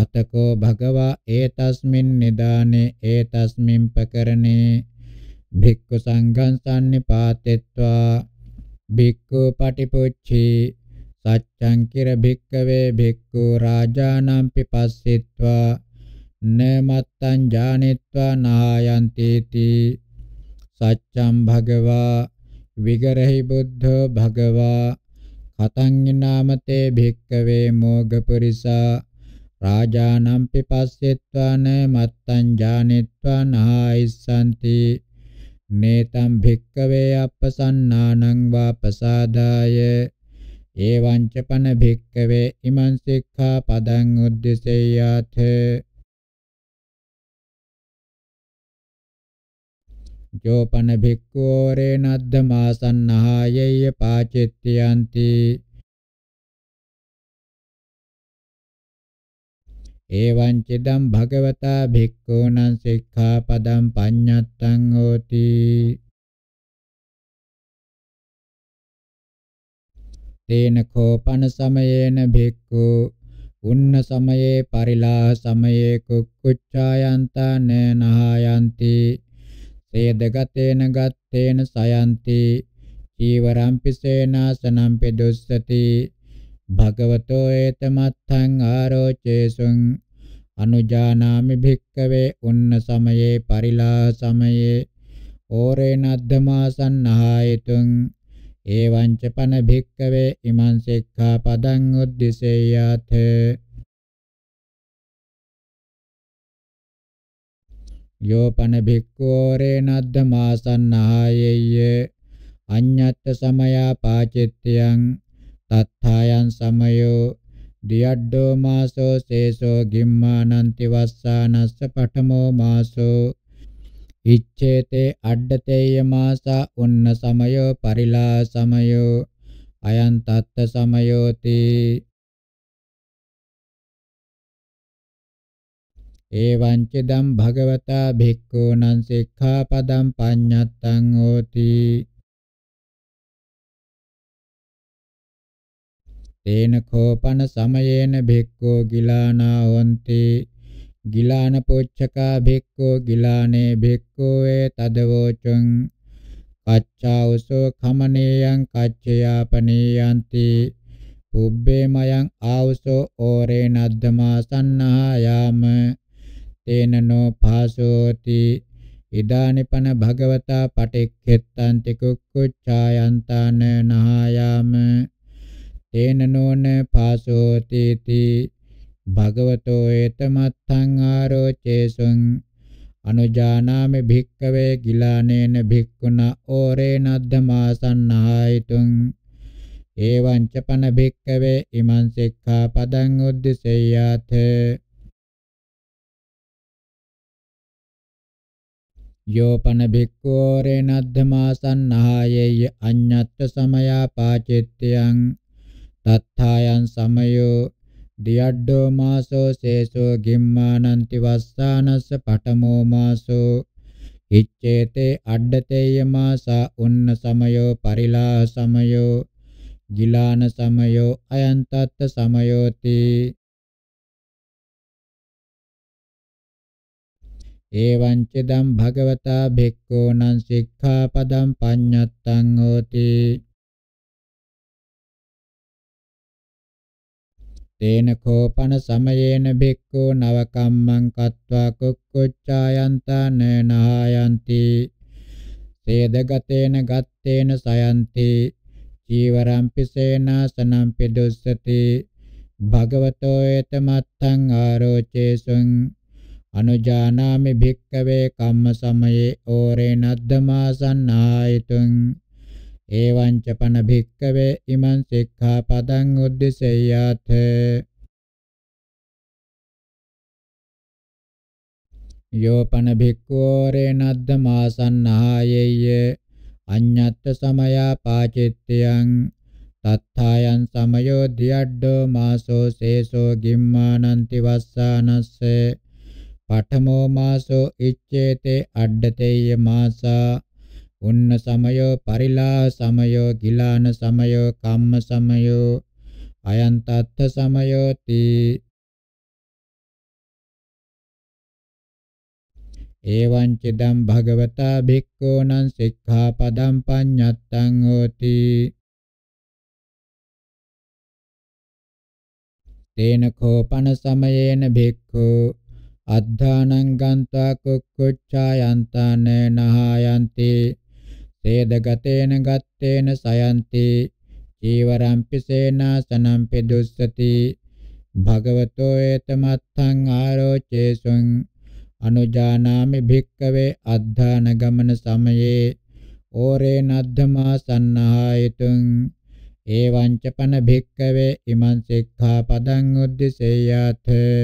අතකෝ භගවා ඒතස්මින් නිදානේ ඒතස්මින් පකරණේ භික්ඛු සංඝං සම්නිපාතෙත්වා භික්ඛු පටිපුච්චේ සච්ඡං කිර භික්ඛවේ භික්ඛු රාජානම් පිපස්සෙත්වා නමත්තං ජානෙත්වා නායන්තේති සච්ඡම් භගවා විගරහි බුද්ධෝ භගවා කතං නාමතේ භික්ඛවේ මෝගපුරිසා රාජානම් පිපස්සෙත්වාන මත්තං ජානෙත්වා නහයිස්සන්ති නේතම් භික්කවේ අප්පසන්නානං වාපසාදාය එවං ච පන භික්කවේ ඉමං සික්ඛා පදං උද්දේශයාත යෝපන භික්ඛෝරේ නද්ධමාසන්නහායය පාචිත්‍යන්ති එවං චිදම් භගවතා භික්ඛූනං සික්ඛාපදං පඤ්ඤත්තං හෝති තේන කෝපන සමයේන භික්ඛු උන්න සමයේ පරිලාහ සමයේ කුක්කුච්ඡායන්තන නහයන්ති සේදගතේන ගත්තේන සයන්ති චීවරම්පි සේනාසනම්පි දුස්සති භගවතෝ ඒතමත්තං ආරෝචේසුං අනුජානාමි භික්කවේ උන්න සමයේ පරිලා සමයේ ඕරේන අද්ධමාසන්නහායතුං ඒවං ච පන භික්කවේ ඉමං සික්ඛාපදං උද්දිසේයාත යෝ පන භික්ඛෝරේන අද්ධමාසන්නහායෙය්‍ය අඤ්ඤත් සමයා පාචිත්‍යං තත්ථායන් සමයෝ දියඩ්ඩෝ මාසෝ සේසෝ ගිම්මානන්ති වස්සානස්ස පඨමෝ මාසෝ ඉච්ඡේතේ අඩ්ඩතේය මාසා උන්න සමයෝ පරිලා සමයෝ අයන් තත්ත සමයෝති එවං ච ධම් භගවතා භික්ඛූ නං සික්ඛාපදං පඤ්ඤත්තං හෝති තේන කෝපන සමයේන භික්ඛෝ ගිලානා හොಂತಿ ගිලාන පොච්චකා භික්ඛෝ ගිලානේ භික්ඛෝ ඒ තදවෝචං කච්චාවසෝ කමනේයං කච්චයාපනේයන්ති පුබ්බේමයන් ආවසෝ ඕරේ නද්දමා සන්නහායාම තේනනෝ භාසෝති ඉදානිපන භගවතා පටික්ඛෙත්තන්ති කුක්කුච්ඡායන්තාන නහායාම තේන නෝන පාසෝති තී භගවතෝ ඒතමත්තං ආරෝචේසුං අනුජානාමි භික්කවේ ගිලානේන භික්ඛුනා ඕරේනද්ධමා සන්නහායිතුං එවං ච පන භික්කවේ ඉමං සික්ඛා පදං උද්දසෙය්‍යාත යෝපන භික්ඛෝරේනද්ධමා සන්නහායෙය අඤ්ඤත්ත සමයා පාචිත්‍යං තත්ථායන් සමයෝ දියඩ්ඩෝ මාසෝ සේසෝ ගිම්මානන්ති වස්සානස්ස පඨමෝ මාසෝ ඉච්ඡේතේ අඩ්ඩතේය මාසා උන්න සමයෝ පරිලා සමයෝ ගිලාන සමයෝ අයන් තත්ත සමයෝති එවං චදම් භගවතා භික්ඛූ නං සික්ඛාපදං පඤ්ඤත්තං හෝති තේන කෝපන සමයේන භික්ඛු නව කම්මං කତ୍වා කුක්කුච්ඡායන්තන නහයන්ති සේදගතේන ගත්තේන සයන්ති චීවරම් පිසේනාසනම් පිදුස්සති භගවතෝ එතමත්තං ආරෝචේසුං අනුජානාමි භික්කවේ කම්ම සමයේ ඕරේ නද්දමාසන්නායතුං එවං ච පන භික්කවේ ඉමං සික්ඛාපදං උද්දිසෙය්‍යාත යෝපන භික්ඛෝරේ නද්දමාසන්නහායෙය්‍ය අඤ්ඤත්ත සමයා පාචිත්‍යං තත්ථායන් සමයෝ දියඩ්ඩෝ මාසෝ සේසෝ ගිම්මානන්ති වස්සානස්සේ පඨමෝ මාසෝ ඉච්ඡේතේ අඩ්ඩතේය මාසා උන්න සමයෝ පරිලා සමයෝ ගිලාන සමයෝ කම්ම සමයෝ අයන් තත්ත සමයෝති එවං චිදම් භගවතා භික්ඛූනං සික්ඛාපදං පඤ්ඤත්තං හෝති තේන කෝපන සමයේන භික්ඛු අද්ධානං ගන්්වා කුක්කුච්ඡායන්තන නහායන්ති සේදගතේන ගත්තේන සයන්ති චීවරම්පි සේනාසනම්පි දුස්සති භගවතෝ ඒතමත්තං ආරෝචේසුං අනුජානාමි භික්කවේ අද්ධාන ගමන සමයේ ඕරේ නද්ධමා සන්නහායතුං එවං ච පන භික්කවේ ඉමං සික්ඛාපදං උද්දිසේයාතේ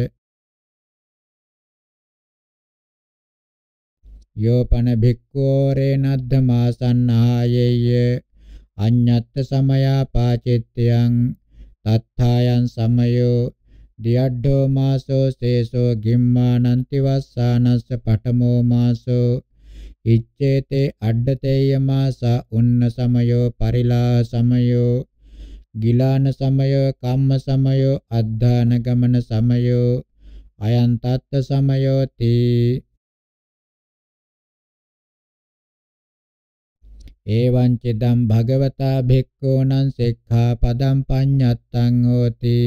යෝපන භික්ඛෝ රේනද්ධමා සන්නායෙය්‍ය අඤ්ඤත්ත සමයාපාචිත්‍යං තත්ථායන් සමයෝ දියඩ්ඩෝ මාසෝ සේසෝ ගිම්මානන්ති වස්සානස්ස පඨමෝ මාසෝ ඉච්ඡේතේ අඩ්ඩතේය මාසා උන්න සමයෝ පරිලා සමයෝ ගිලාන සමයෝ කම්ම සමයෝ අද්ධාන ගමන සමයෝ අයන්තත්ත සමයෝ තී එවං චිදම් භගවතා භික්ඛූණං සික්ඛාපදං පඤ්ඤත්තං හෝති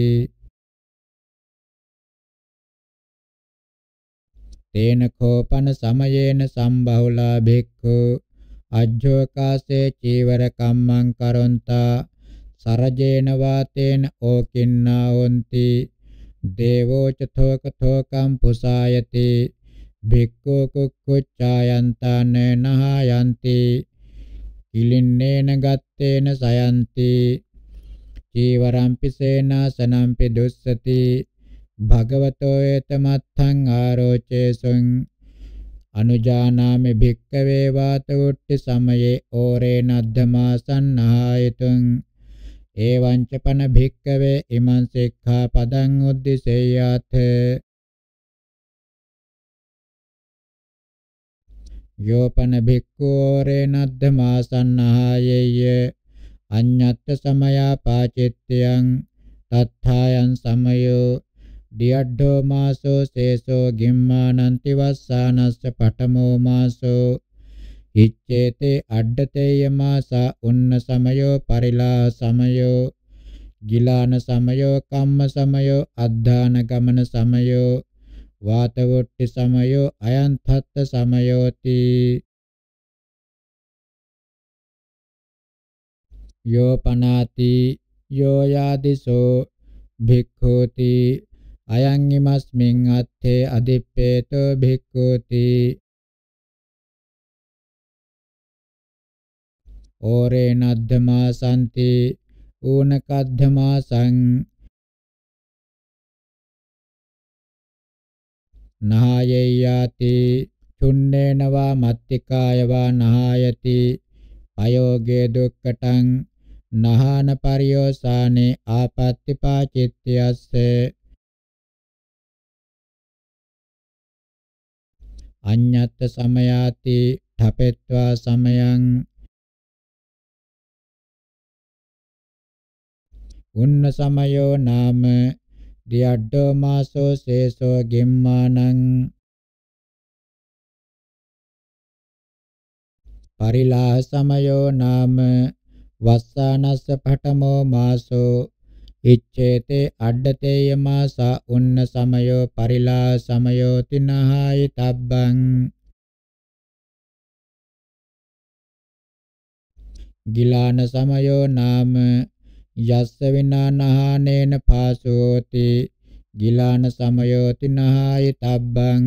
තේන කෝපන සමයේන සම්බහුලා භික්ඛු අජ්ජෝකාසේ චීවර කම්මං කරොන්තා සරජේන වාතේන ඕකින්නා හොಂತಿ දේවෝච තෝක තෝකම් පුසායති භික්ඛු කුක්කුච්ඡායන්තන නහයන්ති කිලින්නේන ගත්තේන සයන්ති චීවරම්පි සේනාසනම්පි දුස්සති භගවතෝ ඒතමත්ථං ආරෝචේසුං අනුජානාමි භික්කවේ වාතවුට්ටි සමයේ ඕරේ නද්ධමාසන්නහායතුං එවං ච පන භික්කවේ ඉමං සික්ඛා පදං උද්දිසේයාත යෝපන භික්ඛෝ රේනද්ධමාසන්නහායේය අඤ්ඤත්ත සමයා පාචිත්‍යං තත්ථායන් සමයෝ දියඩ්ඩෝ මාසෝ සේසෝ ගිම්මානන්ති වස්සානස්ස පඨමෝ මාසෝ ඉච්ඡේතේ අඩ්ඩතේය මාසා උන්න සමයෝ පරිලා සමයෝ ගිලාන සමයෝ කම්ම සමයෝ අද්ධාන ගමන සමයෝ වාතවොට්ටි සමයෝ අයන් පත්ත සමයෝති යෝ පනාති යෝ යාදිසෝ භික්ඛෝති අයං ීමස්මින් අත්තේ අදිප්පේතෝ භික්ඛෝති ඕරේනද්ධමා සම්ති ඌනකද්ධමා සං නහායයාති චුන්නේන වා මත්තිකාය වා නහායති අයෝගේ දුක්කටං නහාන පරියෝසානේ ආපත්තිපා චිත්තයස්සේ අඤ්ඤත්ත සමයාති ඨපෙත්වා සමයං උන්න සමයෝ නාම දියඩ්ඩෝ මාසෝ සේසෝ ගෙම්මානං පරිලා සමයෝ නාම වස්සානස්ස පඨමෝ මාසෝ ඉච්ඡේතේ අඩ්ඩතේය මාසා උන්න සමයෝ පරිලා සමයෝ තිනහායි තබ්බං ගිලාන සමයෝ නාම යස්ස විනානහානේන පාසෝති ගිලාන සමයෝති නහාය තබ්බං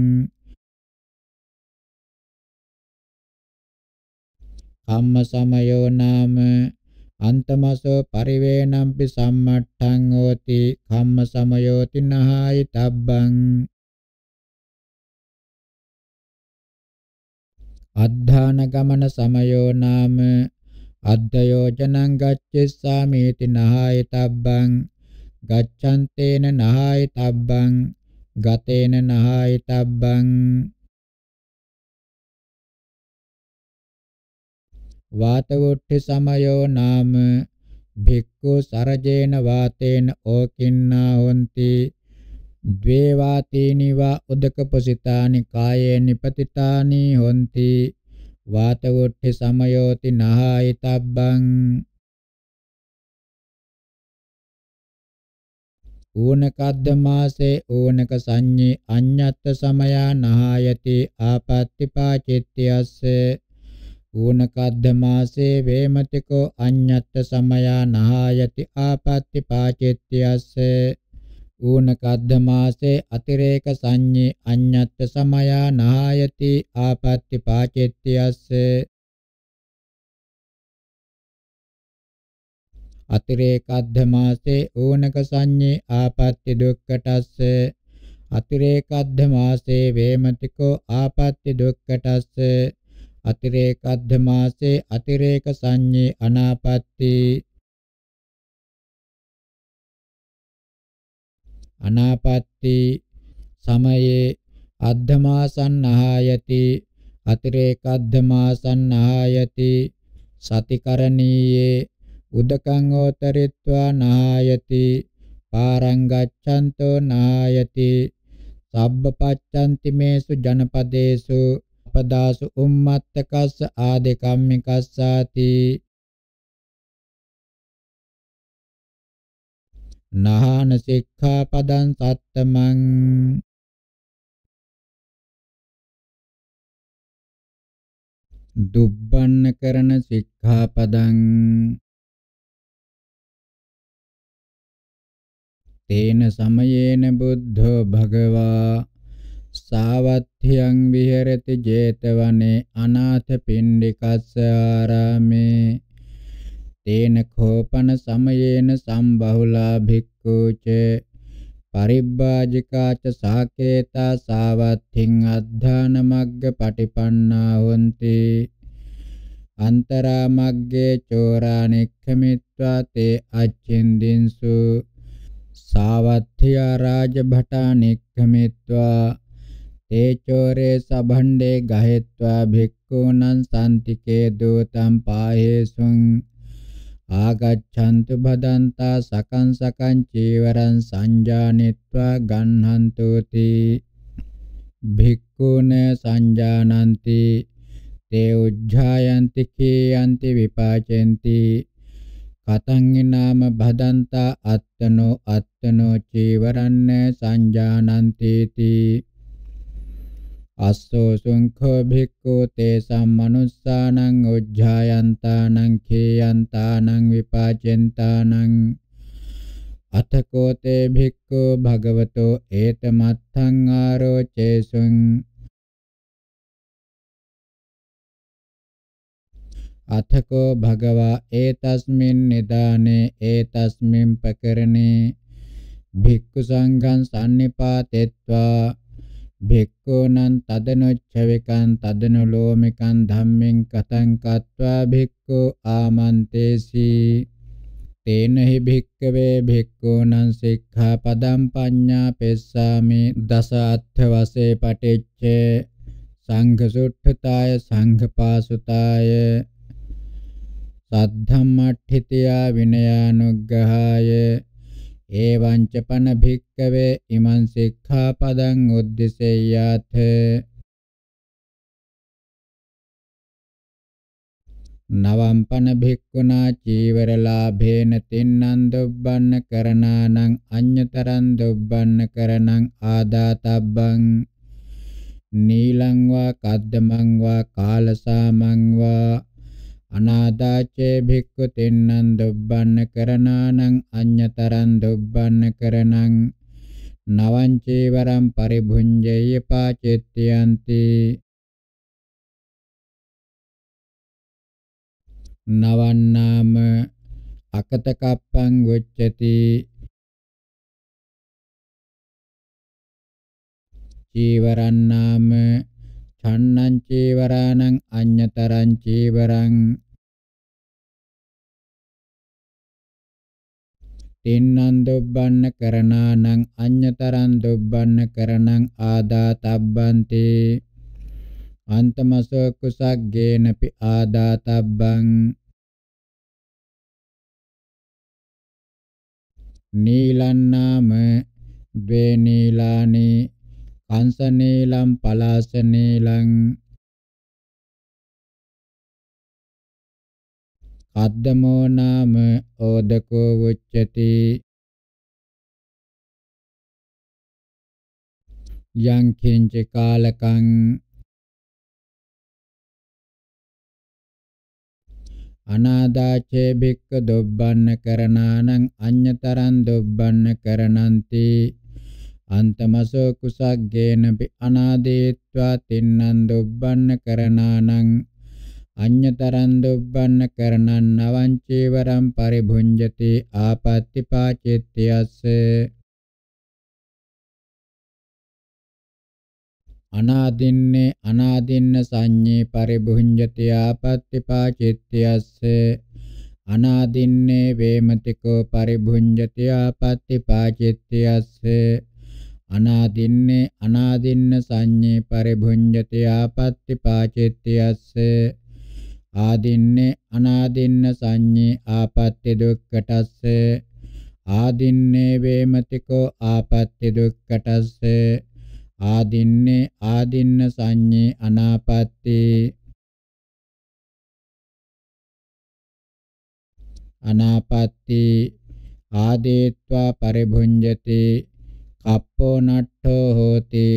කම්ම සමයෝ නාම අන්තමසෝ පරිවේනම්පි සම්මට්ඨං හෝති කම්ම සමයෝති නහාය තබ්බං අද්ධාන ගමන සමයෝ නාම අද්දයෝජනං ගච්ඡෙස්සාමේති නහාය තබ්බං ගච්ඡන්තේන නහාය තබ්බං ගතේන නහාය තබ්බං වාතවොට්ඨ සමයෝ නාම භික්ඛු සරජේන වාතේන ඕකින්නා හොಂತಿ ද්වේ වාතේනිවා උදකපසිතානි කායේ නිපතිතානි හොಂತಿ වාතවොට්ඨි සමයෝති නහායිතබ්බං ඌනකද්ද මාසේ ඌනක සංඤේ අඤ්ඤත්ත සමයා නහායති ආපත්‍තිපාචිත්‍යස්ස ඌනකද්ද මාසේ වේමතිකෝ අඤ්ඤත්ත සමයා නහායති ආපත්‍තිපාචිත්‍යස්ස ඌනකද්ද මාසේ අතිරේක සංඤේ අඤ්ඤත්ත සමයා නායති ආපත්‍ති පාචෙත්‍යස්ස අතිරේකද්ද මාසේ ඌනක සංඤේ ආපත්‍ති දුක්කටස්ස අතිරේකද්ද මාසේ වේමතිකෝ ආපත්‍ති දුක්කටස්ස අතිරේකද්ද මාසේ අතිරේක සංඤේ අනාපත්‍ති අනාපත්ති සමයේ අද්ධමාසන්නහායති අතිරේක අද්ධමාසන්නහායති සතිකරණීයේ උදකං ඕතරිත්වා නහායති පාරං ගච්ඡන්තෝ නහායති සබ්බපච්ඡන්ති මේසු ජනපදේසු අපදාසු උම්මත්තකස්ස ආදේ කම්මිකස්සාති නාහන සික්ඛාපදං සත්තමං දුබ්බන්න කරන සික්ඛාපදං තේන සමයේන බුද්ධෝ භගවා සාවත්ථ්‍යං විහෙරති 제තවනේ අනාථ පිණ්ඩිකස්ස ආරාමේ තේන කෝපන සමයේන සම්බහුලා භික්ඛුච පරිබ්බාජිකාච සාකේතා සාවත්ථින් අද්ධාන මග්ග පටිපන්නා හොಂತಿ අන්තරා මග්ගේ චෝරා නික්ඛමිත්වා තේ අච්චින්දින්සු සාවත්ථියා රාජභටා නික්ඛමිත්වා තේ චෝරේ සභණ්ඩේ ගහෙත්වා භික්ඛූනං සම්තිකේ දූතම් පායේසුං ආගච්ඡන්තු බදන්තා සකං සකං චීවරං සංජානිත්වා ගන්හන්තු තී භික්ඛුන සංජානಂತಿ තේ උජ්ජායන්ති කේයන්ති විපාචෙන්ති කතං නාම බදන්තා අත්තනෝ අත්තනෝ චීවරන්න සංජානಂತಿ තී අස්සෝසුං කෝ භික්ඛු තේසම් මනුස්සානං උජ්ජායන්තානං කේයන්තානං විපාචෙන්තානං අතකෝ තේ භික්ඛු භගවතෝ ඒතමත්තං ආරෝචේසුං අතකෝ භගවා ඒතස්මින් නිදානේ ඒතස්මින් පකරණේ භික්ඛු සංඝං සම්නිපාතෙත්වා භික්ඛූනං තදනොච්චවිකං තදනොලෝමිකං ධම්මෙන් කතං කତ୍වා භික්ඛූ ආමන්තේසි තේනහි භික්කවේ භික්ඛූනං සික්ඛාපදං පඤ්ඤාපෙස්සාමි දස අත්ථ වශේ පටිච්ච සංඝසුට්ඨතාය සංඝපාසුතාය සද්ධම්මට්ඨිතියා විනයානුග්ගහාය एवञ्च पन भिक्कवे इमं सिक्खापदं उद्दिशेयाथ නවම්පන භික්ඛුනා චීවරලාභේන තින්නං දුබ්බන්න කරණානං අඤ්‍යතරං දුබ්බන්න කරණං ආදාතබ්බං නීලං වා කද්දමං වා කාලසාමං වා අනාදාචේ භික්ඛු තින්නම් දුබ්බන්න කරනානං අඤ්‍යතරං දුබ්බන්න කරණං නවං චේවරම් පරිභුඤ්ජේය පාචෙත්‍යන්ති නවන්නාම අකතකප්පං වොච්චති චීවරන් නාම චන්නං චීවරාණං අඤ්ඤතරං චීවරං තින්නං දුබ්බන්න කරණානං අඤ්ඤතරං දුබ්බන්න කරණං ආදාතබ්බන්ති අන්තමසෝ කුසග්ගේනපි ආදාතබ්බං නීලන් නාම ද්වේ නීලානේ කංශනීලම් පලාසනීලං කද්දමෝ නාම ඕදකෝ උච්චති යං කිංච කාලකං අනාදාචේ භික්ක දුබ්බන්න කරනානං අඤ්ඤතරං දුබ්බන්න කරනන්ති අන්තමසෝ කුසග්ගේනපි අනාදේත්වා තින්නං දුබ්බන්න කරනානං අඤ්ඤතරං දුබ්බන්න කරණං නවංචේවරම් පරිභුඤ්ජති ආපත්‍ති පාචෙත්‍යස්ස අනාදින්නේ අනාදින්න සංඤේ පරිභුඤ්ජති ආපත්තිපා චිත්තයස්ස අනාදින්නේ වේමතිකෝ පරිභුඤ්ජති ආපත්තිපා චිත්තයස්ස අනාදින්නේ අනාදින්න සංඤේ පරිභුඤ්ජති ආපත්‍ති පාචෙත්‍යස්ස ආදින්නේ අනාදින්න සංඤේ ආපත්‍ති දුක්ඛටස්ස ආදින්නේ වේමතිකෝ ආපත්‍ති දුක්ඛටස්ස ආදින්නේ ආදින්න සංඤේ අනාපත්‍ති අනාපත්‍ති ආදේत्वा පරිභුඤ්ජති කප්පෝ නට්ඨෝ හෝති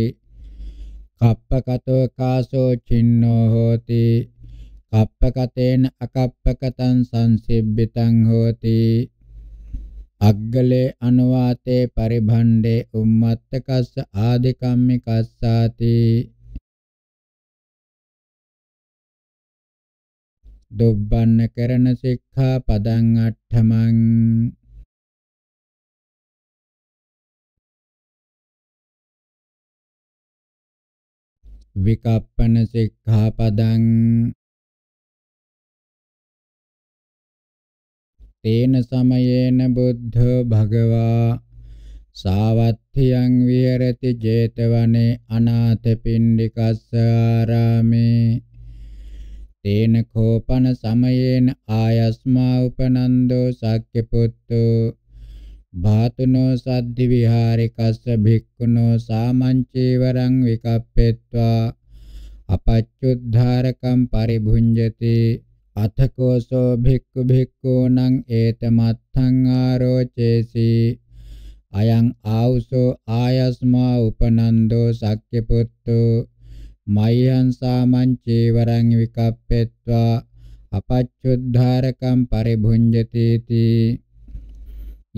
කප්පකතෝ කාසෝ චින්නෝ හෝති කප්පකතේන අකප්පකතං සංසිබ්බිතං හෝති අග්ගලේ අනුවාතේ පරිභණ්ඩේ උම්මත්තකස්ස ආදිකම්මිකස්සාති දුබ්බන්න කරන සික්ඛා පදං අට්ඨමං විකප්පන සික්ඛාපදං තේන සමයේන බුද්ධ භගවා සාවත්ථියං විහෙරති 제තවනේ අනාථපිණ්ඩිකස්ස ආරාමේ තේන කෝපන සමයේන ආයස්මා උපනන්දෝ සක්්‍ය පුත්තෝ භාතුනෝ සද්ධි විහාරිකස්ස භික්ඛුනෝ සාමංචේවරං විකප්පෙත්වා අපච්චුද්ධාරකම් පරිභුඤ්ජති අතකෝසෝ භික්ඛු භික්ඛූණං ඒතමත්ථං ආරෝචේසි අයං ආවුසෝ ආයස්මා උපනන්දෝ සක්්‍ය පුත්තෝ මයං සාමංචේවරං විකප්පෙත්වා අපච්චුද්ධාරකම් පරිභුඤ්ජති තී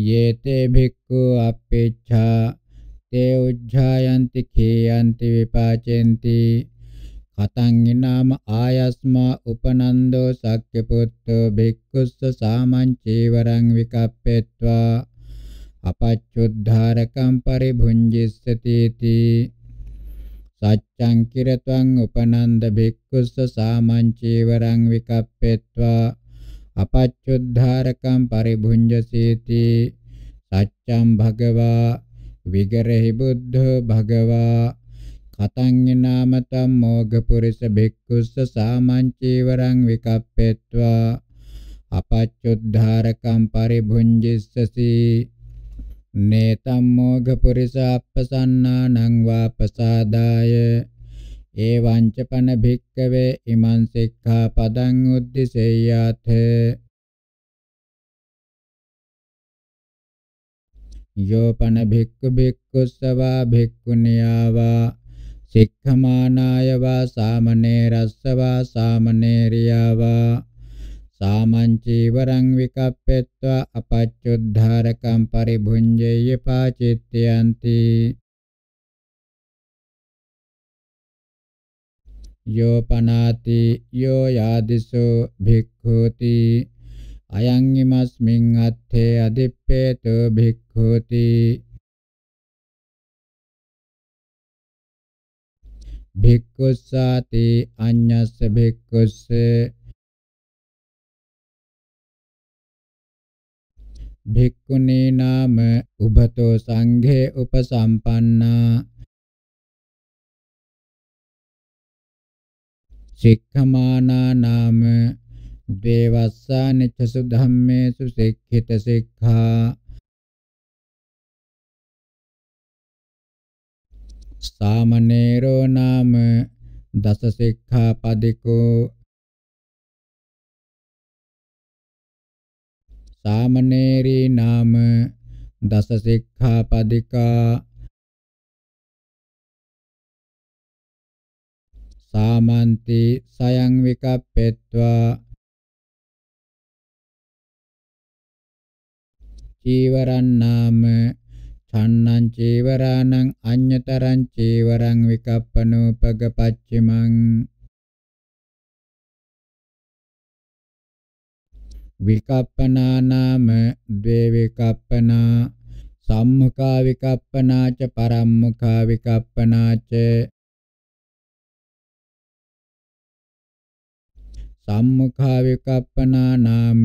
යේතේ භික්ඛු අපේච්ඡා තේ උජ්ජායන්ති කේයන්ති විපාචෙන්ති කතං ඊනාම ආයස්මා උපනන්දෝ සක්්‍ය පුත්තෝ භික්ඛුස්ස සාමං චේවරං විකප්පෙත්වා අපච්චුද්ධාරකම් පරිභුංජිස්සතිති සච්ඡං කිරත්වං උපනන්ද භික්ඛුස්ස සාමං චේවරං විකප්පෙත්වා අපච්චුද්ධාරකම් පරිභුඤ්ජසීති සච්ඡම් භගවා විගරහි බුද්ධෝ භගවා කතං නාමතම් මෝග පුරිස භික්ඛුස්ස සාමංචීවරං විකප්පෙත්වා අපච්චුද්ධාරකම් පරිභුඤ්ජිස්සසි නේතම් මෝග පුරිස අප්පසන්නානං වාපසාදාය एवञ्च पन भिक्कवे इमं सिक्खापदं उद्दिशेयाथ यो पन भिक्खु भिक्खुस्सवा भिक्खुनिया वा सिक्खमानाय वा सामनेरस्स वा सामनेरिया वा सामञ्चीवरं विकप्पेत्वा अपच्युद्धारकं परिभुञ्जय्य पाचित्यन्ति යෝ පනාති යෝ යාදිසෝ භික්ඛුති අයං ීමස්මින් අත්තේ අදිප්පේතෝ භික්ඛුති භික්ඛුස්සාති අඤ්ඤස්ස භික්ඛුස්ස භික්ඛුනී නාම උභතෝ සංඝේ උපසම්පන්නා සික්ඛමානා නාම දේවස්සාන චසු ධම්මේසු සික්ඛිත සික්ඛා සාමනේරෝ නාම දස සික්ඛා පදිකෝ සාමනේරී නාම දස සික්ඛා පදිකා සාමන්ති සයං විකප්පෙත්වා චීවරං නාම ඡන්නං චීවරාණං අඤ්‍යතරං චීවරං විකප්පනෝපග පච්චිමං විකප්පනා නාම ද්වේ විකප්පනා සම්මුඛා විකප්පනා ච පරම්මුඛා විකප්පනා ච සම්මුඛා විකප්පනා නාම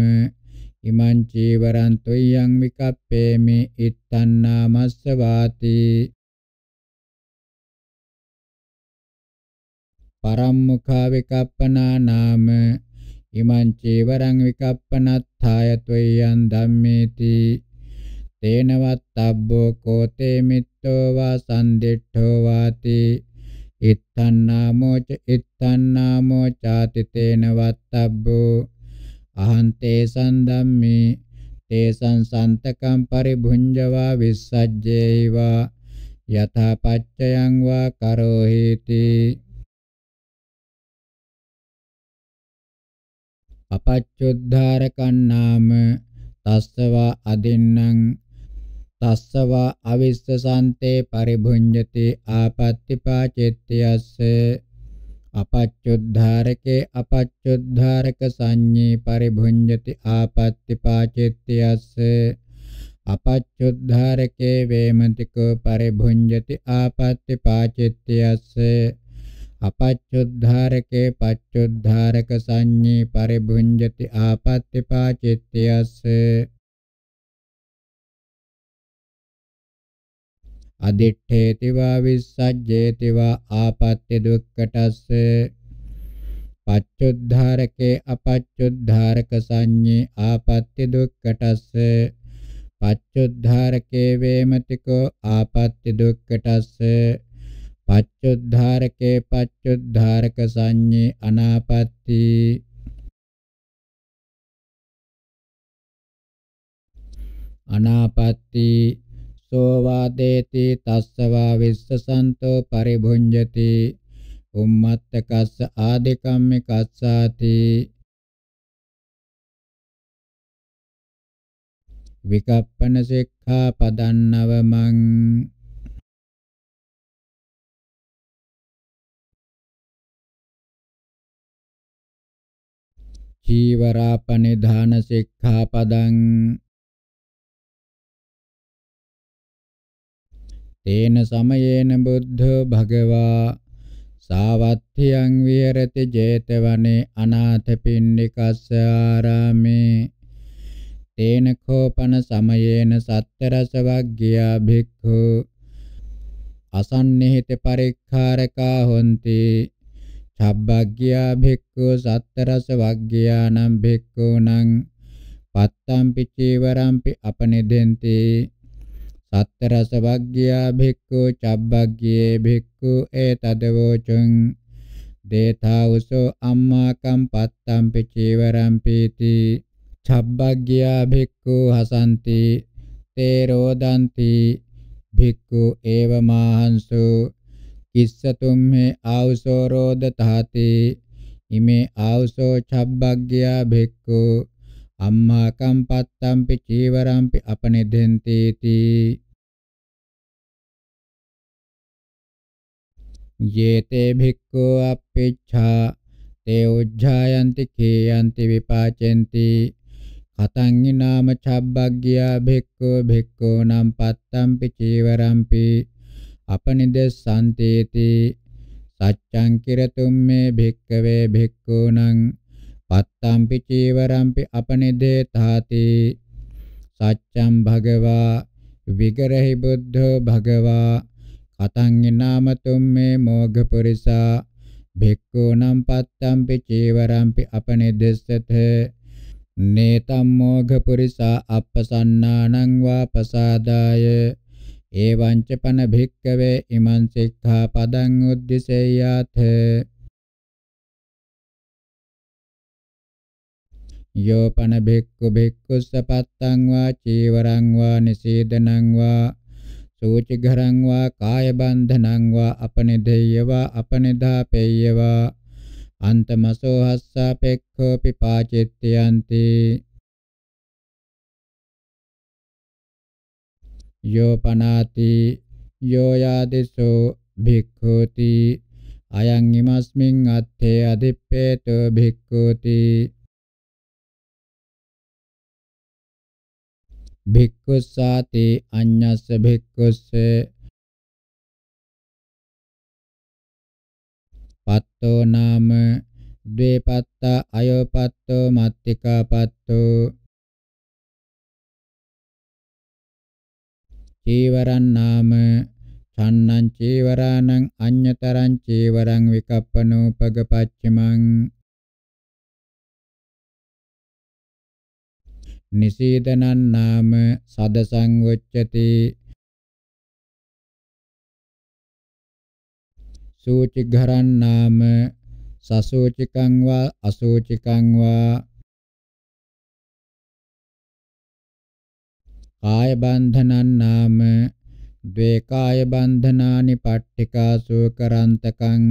ඉමං චීවරං තුයං විකප්පේමි ඉත්තන්නාමස්ස වාති පරම්මුඛා විකප්පනා නාම ඉමං චීවරං විකප්පනත්ථාය තුයං ධම්මේති තේනවත් අබ්බෝ කෝතේ මිත්තෝ වා සම්දිට්ඨෝ වාති ඉත්තං නාමෝ ච ඉත්තං නාමෝ ചാති තේන වත්තබ්බෝ අහං තේසං ධම්මේ තේසං සන්තකම් පරිභුංජවා විස්සජ්ජේවා යථා පච්චයං වා කරෝ හේති අපච්චුද්ධාරකන් නාම තස්සවා අදින්නම් තස්සවා අවිස්සසන්තේ පරිභුඤ්ජති ආපත්තිපාචෙත්‍යස්ස අපච්චුද්ධාරකේ අපච්චුද්ධාරක සංඤේ පරිභුඤ්ජති ආපත්තිපාචෙත්‍යස්ස අපච්චුද්ධාරකේ වේමතිකෝ පරිභුඤ්ජති ආපත්තිපාචෙත්‍යස්ස අපච්චුද්ධාරකේ පච්චුද්ධාරක සංඤේ පරිභුඤ්ජති ආපත්තිපාචෙත්‍යස්ස අදිඨේති වා විස්සජ්ජේති වා ආපත්‍ය දුක්කටස්ස පච්චුද්ධාරකේ අපච්චුද්ධාරක සංඤේ ආපත්‍ය දුක්කටස්ස පච්චුද්ධාරකේ වේමතිකෝ ආපත්‍ය දුක්කටස්ස පච්චුද්ධාරකේ පච්චුද්ධාරක සංඤේ අනාපත්‍ති අනාපත්‍ති සෝවාදේති තස්සවා විස්සසන්තෝ පරිභුඤ්ජති උම්මත්තකස්ස ආදිකම්මිකස්සාති විකප්පන සික්ඛා පදන්නවමං චීවරාපනිධාන සික්ඛාපදං තේන සමයේන බුද්ධෝ භගවා සාවත්තියං විහෙරති 제තවනේ අනාථපිණ්ඩිකස්ස ආරාමේ තේන කෝපන සමයේන සත්තරස වග්ගියා භික්ඛු අසන්නිහිත පරික්ඛාරකා හොಂತಿ චබ්බග්ගියා භික්ඛු සත්තරස වග්ගියානම් භික්ඛුනම් පත්තම්පි චීවරම්පි අපනිදෙන්ති සත්තරස භග්ගියා භික්ඛු චබ්බග්ගියේ භික්ඛු ඒතදවෝචං දේථා උසෝ අම්මා කම්පත්තම්පි චීවරම් පීති චබ්බග්ගියා භික්ඛු හසන්ති තේ රෝදಂತಿ භික්ඛු ඒව මාහංසු කිස්සතුම්හි ආවුසෝ රෝදතාති ඉමේ ආවුසෝ චබ්බග්ගියා භික්ඛු අම්මා කම්පත්තම්පි චීවරම්පි අපනිදෙන්ති තී යේතේ භික්ඛු අප්පිච්ඡා තේ උජ්ජායන්ති කේයන්ති විපාචෙන්ති කතං නාම චබ්බග්ගියා භික්ඛු භික්ඛු නම් පත්තම්පි චීවරම්පි අපනිදස්සන්තේති සච්ඡං කිරතුම් මේ භික්ඛවේ භික්ඛූනම් පත්තම්පි චීවරම්පි අපනිදේතාති සච්ඡං භගවා විගරහි බුද්ධෝ භගවා අතං තුම්මේ මෝඝ පුරිසා භික්ඛූනම් පත්තම්පි චීවරම්පි අපනිදෙස්සත නේතම් මෝඝ පුරිසා අප්පසන්නානං වාපසාදාය එවං ච පන භික්ඛවේ ඉමං සික්ඛා පදං උද්දිසේයාත යෝපන භික්ඛු භික්ඛුස්ස පත්තං වා චීවරං වා නිසීදනං වා සෝච ගරං වා කාය බන්ධනං වා අපනිදෙය්‍ය වා අපනිදාපේය්‍ය වා අන්තමසෝ හස්සාපෙක්ඛෝ පිපාචිත්‍යන්ති යෝ පනාති යෝ යාදිසෝ භික්ඛෝති අයං ීමස්මින් අත්තේ අදිප්පේතෝ භික්ඛෝති භික්ඛුස්සාතේ අඤ්ඤස්ස භික්ඛුස්ස පත්තෝ නාම ද්වේපත්ත අයෝපත්තෝ මත්තිකාපත්තෝ චීවරං නාම චන්නං චීවරාණං අඤ්ඤතරං චීවරං විකප්පනෝපගපච්චමං නිසීදනං නාම සදසං උච්චති සූචිඝරං නාම සසූචිකං වා අසූචිකං වා කාය බන්ධනං නාම ද්වේ කාය බන්ධනානි පට්ඨිකා සූකරන්තකං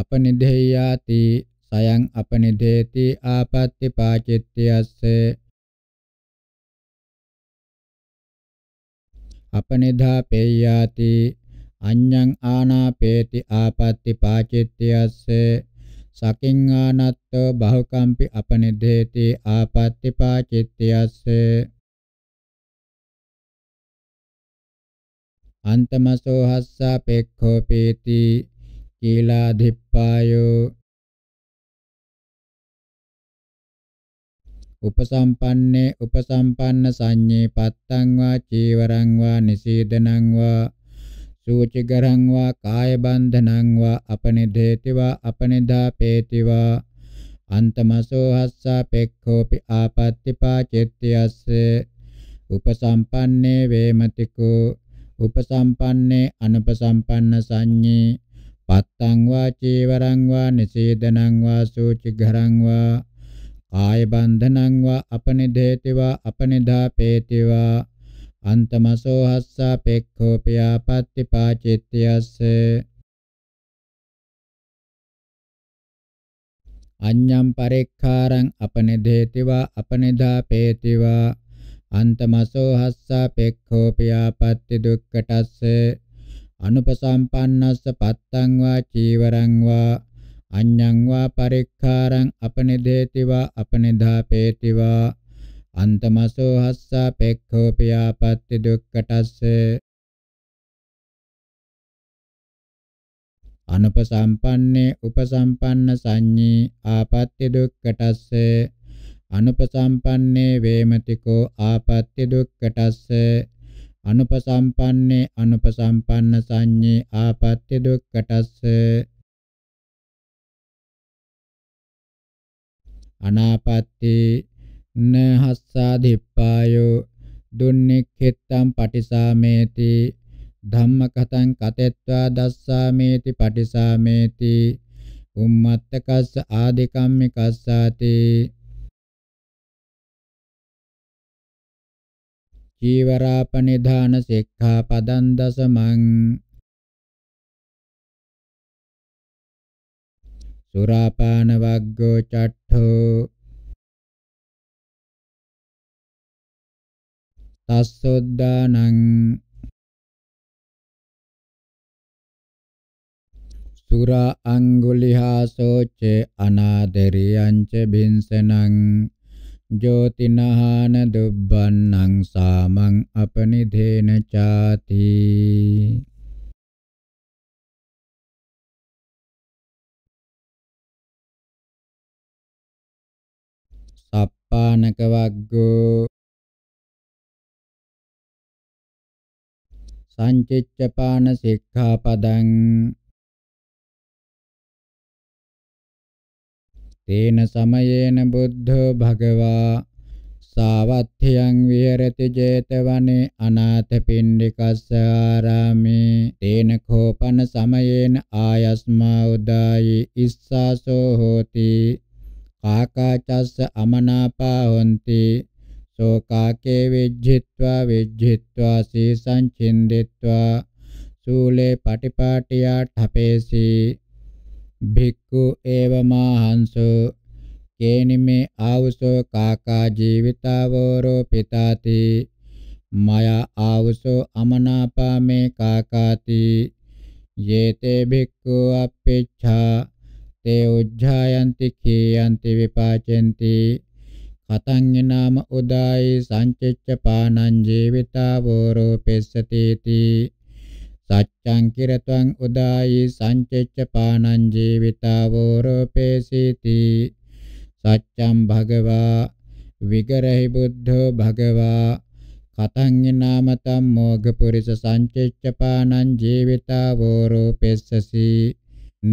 අපනිදෙය්‍යාති සයං අපනිදේති ආපත්‍ති පාචිත්‍යස්ස අපනිදා පේයාති අඤ්ඤං ආනාපේති ආපත්‍ති පාචිත්‍යස්ස සකින් ආනත්තෝ බහුකම්පි අපනිදේති ආපත්‍ති පාචිත්‍යස්ස අන්තමසෝ හස්සා පෙක්ඛෝ පේති කීලාධිප්පායෝ උපසම්පන්නේ උපසම්පන්න සංඤේ පත්තං වා චීවරං වා නිසීදනං වා සූචිගරං වා කාය බන්ධනං වා අපනිදේති වා අපනිදාපේති වා අන්තමසෝ හස්සා පෙක්ඛෝපි ආපත්තිපා චෙත්තියස්සේ උපසම්පන්නේ වේමතිකෝ උපසම්පන්නේ අනුපසම්පන්න සංඤේ පත්තං වා චීවරං වා නිසීදනං වා සූචිගරං වා කාය බන්ධනං වා අපනිදේති වා අපනිදාපේති වා අන්තමසෝ හස්සා පෙක්ඛෝ පියාපත්ති පාචිත්‍යස්ස අඤ්ඤම් පරික්ඛාරං අපනිදේති වා අපනිදාපේති වා අන්තමසෝ හස්සා පෙක්ඛෝ පියාපත්ති දුක්ඛටස්ස අනුපසම්පන්නස්ස පත්තං වා චීවරං වා අඤ්ඤං වා පරික්ඛාරං අපනිදේතිවා අපනිදාපේතිවා අන්තමසෝ හස්සා පෙක්ඛෝ පියාපත්ති දුක්ඛටස්ස අනුපසම්පන්නේ උපසම්පන්න සංඤී ආපත්‍ය දුක්ඛටස්ස අනුපසම්පන්නේ වේමතිකෝ ආපත්‍ය දුක්ඛටස්ස අනුපසම්පන්නේ අනුපසම්පන්න සංඤී ආපත්‍ය දුක්ඛටස්ස අනාපත්තේ නහස්සා දිප්පායෝ දුන්නික්ඛිතං පටිසාමේති ධම්මකතං කතෙත්වා දස්සාමේති පටිසාමේති උම්මත්තකස්ස ආදිකම්මිකස්සාති චීවරාපනිධාන සික්ඛාපදං දසමං සුරාපාන වග්ගෝ චට්ඨෝ තස්සොද්දානං සුරා අංගුලිහා සෝච අනාදරියංච බින්සනං ජෝතිනහාන දුබ්බන්නං සාමං අපනිදේන ചാති පානක වග්ගෝ සංචිච්ඡ පාන සික්ඛාපදං තේන සමයේන බුද්ධෝ භගවා සාවත්ථ්‍යං විහෙරති 제තවනේ අනාථපිණ්ඩිකස්ස ආරාමේ තේන කෝපන සමයේන ආයස්මා උදායි ඉස්සාසෝ හෝති काकाचस्य अमनापा हन्ति शोकाके विज्झित्वा विज्झित्वा शीसञ्छिन्दित्वा शूले पटिपाटिया ठपेसि भिक्खु एवमाहंसो केनिमे आवसो काका जीवितावोरो पिताति मया आवसो अमनापा मे काकाति ये ते भिक्खु अपिच्छा te උජ්ජායන්ති කේයන්ති විපාචෙන්ති කතං නාම උදායි සංචෙච්ච පානං ජීවිතා වෝරෝ පෙස්සතේති සච්ඡං කිරත්වං උදායි සංචෙච්ච පානං ජීවිතා වෝරෝ පෙසීති සච්ඡම් භගවා විගරහි බුද්ධෝ භගවා කතං නාමතම් මෝග පුරිස සංචෙච්ච පානං ජීවිතා වෝරෝ පෙස්සසී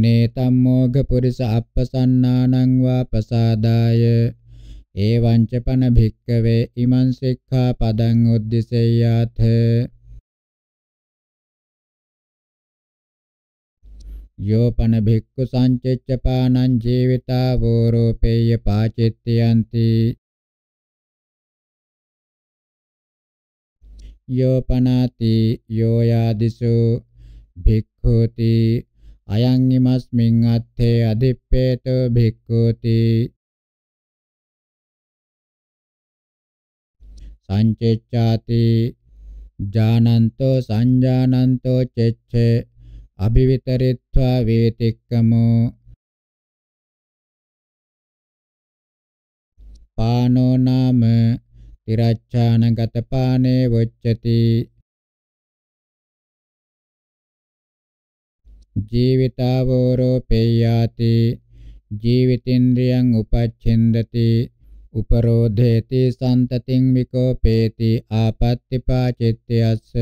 නේතම් මොග පුරිස අප්පසන්නානං වා පසාදාය එවං ච පන භික්කවේ ඉමං සික්ඛා පදං උද්දිසෙය්‍යාත යෝපන භික්ඛු සංචෙච්ච පානං ජීවිතා වෝරෝපේය පාචිත්‍යන්ති යෝපනාති යෝයාදිසු භික්ඛුති අයං ඉමස්මින් අත්තේ අදිප්පේත භික්ඛුති සංචේච්ඡාති ජානන්තෝ සංජානන්තෝ චෙච්ඡේ අභිවිතරිත්වා වේතික්කමෝ පානෝ නාම තිරච්ඡානගත පානේ වොච්චති ජීවිතාවෝරෝ පේයාති ජීවිතේන්ද්‍රයන් උපච්ඡෙන්දති උපරෝධේති සම්තතින් විකෝපේති ආපත්‍තිපාචිත්‍යස්ස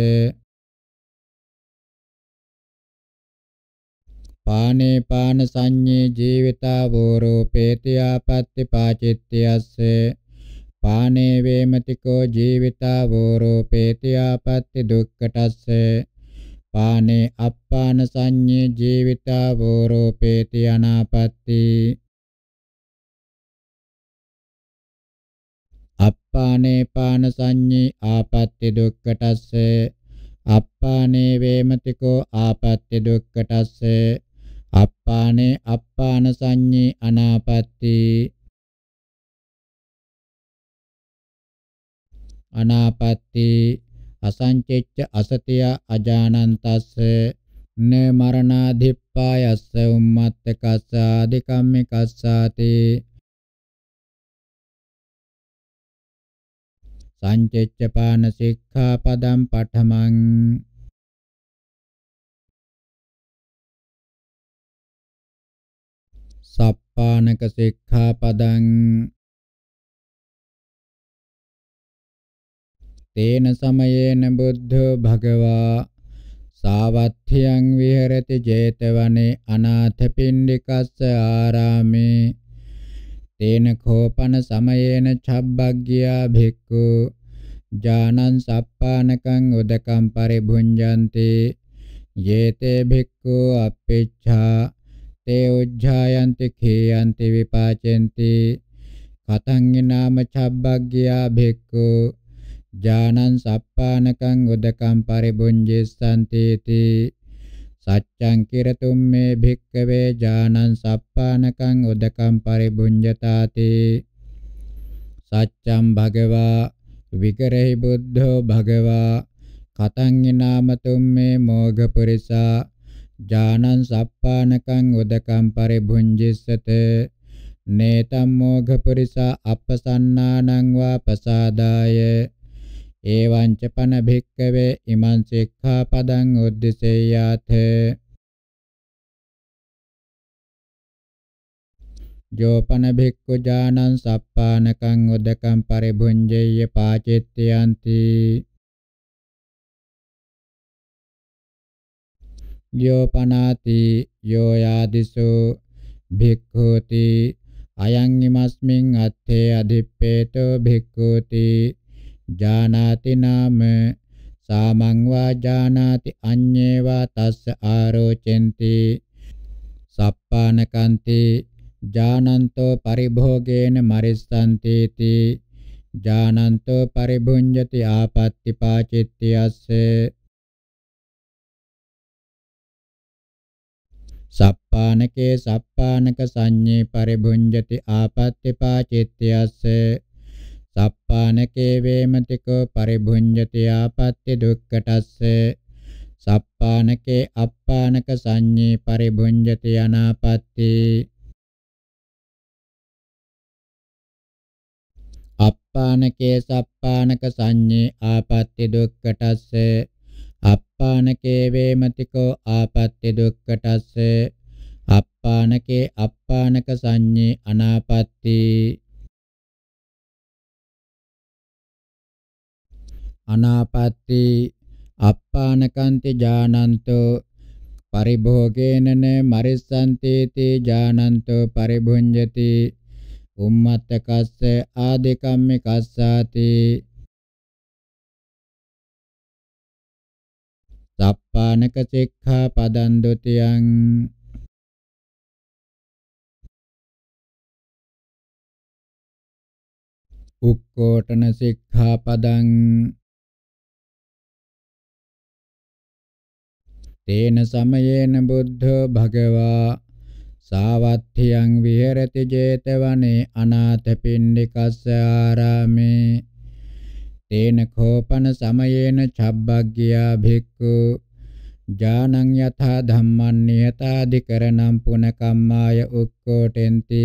පානේ පාන සංඤේ ජීවිතාවෝරෝ පේති ආපත්‍තිපාචිත්‍යස්ස පානේ වේමතිකෝ ජීවිතාවෝරෝ පේති ආපත්‍ති දුක්ඛටස්ස පානේ අප්පාන සංඤේ ජීවිතා වෝරෝපේති අනාපත්‍ති අප්පානේ පාන සංඤේ ආපත්‍ති දුක්ඛටස්ස අප්පානේ වේමතිකෝ ආපත්‍ති දුක්ඛටස්ස අප්පානේ අප්පාන සංඤේ අනාපත්‍ති අනාපත්‍ති අසංචෙච්ච අසතිය අජානන්තස්ස න මරණාධිප්පායස්ස උම්මත්තකස්ස ආදිකම්මිකස්සාති සංචෙච්ච පාන සික්ඛාපදම් පඨමං සප්පානක සික්ඛාපදං තේන සමයේන බුද්ධෝ භගවා සාවත්ථියං විහෙරති 제තවනේ අනාථපිණ්ඩිකස්ස ආරාමේ තේන කෝපන සමයේන චබ්බග්ගියා භික්ඛු ජානං සප්පානකං උදකම් පරිභුඤ්ජන්ති යේතේ භික්ඛු අපේච්ඡා තේ උජ්ජායන්ති khේයන්ති විපාචෙන්ති කතං නාම චබ්බග්ගියා භික්ඛු ජානං සප්පානකං උදකං පරිබුඤ්ජේසන්තේති සච්ඡං කිරතුම් මේ භික්කවේ ඥානං සප්පානකං උදකම් පරිබුඤ්ජතාති සච්ඡං භගවා විකරහි බුද්ධෝ භගවා කතං නාමතුම් මේ මෝග පුරිසා ඥානං සප්පානකං උදකම් පරිබුඤ්ජිස්සත නේතම් මෝග පුරිසා අපසන්නානං වා පසාදාය එවංච පන භික්කවේ ඉමං සික්ඛාපදං උද්දසේයාත යෝපන භික්ඛු ඥානං සප්පානකං උදකං පරිභුඤ්ජේය පාචිත්‍යන්ති යෝපනාති යෝ යාදිසෝ භික්ඛූති අයං ීමස්මින් අත්තේ අධිප්පේතෝ භික්ඛූති ජානාති නාම සාමං වා ජානාති අඤ්ඤේ වා තස්ස ආරෝචෙන්ති සප්පානකන්ති ජානන්තෝ පරිභෝගේන මරිස්සන්ති තී ජානන්තෝ පරිභුඤ්ජති ආපත්‍ති පාචිත්ති අස්සේ සප්පානකේ සප්පානක සංඤේ පරිභුඤ්ජති ආපත්‍ති පාචිත්ති අස්සේ සප්පානකේ වේමතිකෝ පරිභුඤ්ජති ආපත්‍ය දුක්ඛටස්ස සප්පානකේ අප්පානක සංඤේ පරිභුඤ්ජති අනාපත්‍ති අප්පානකේ සප්පානක සංඤේ ආපත්‍ය දුක්ඛටස්ස අප්පානකේ වේමතිකෝ ආපත්‍ය දුක්ඛටස්ස අප්පානකේ අප්පානක සංඤේ අනාපත්‍ති අනාපත්ති අප්පානකන්ති ජානන්තෝ පරිභෝගේනන මරිස්සන්තේති ජානන්තෝ පරිභුඤ්ජති උම්මත්තකස්ස ආදිකම්මි කස්සාති සප්පානක සික්ඛා පදං ဒ ුතියං උක්කෝටන සික්ඛා පදං තේන සමයේන බුද්ධෝ භගවා සාවත්ථියං විහෙරති 제තවනේ අනාථපිණ්ඩිකස්ස ආරාමේ තේන කෝපන සමයේන චබ්බග්ගියා භික්ඛු ජානං යථා ධම්මං නියතාදිකරණං පුනකම්මාය උක්කෝටෙන්ති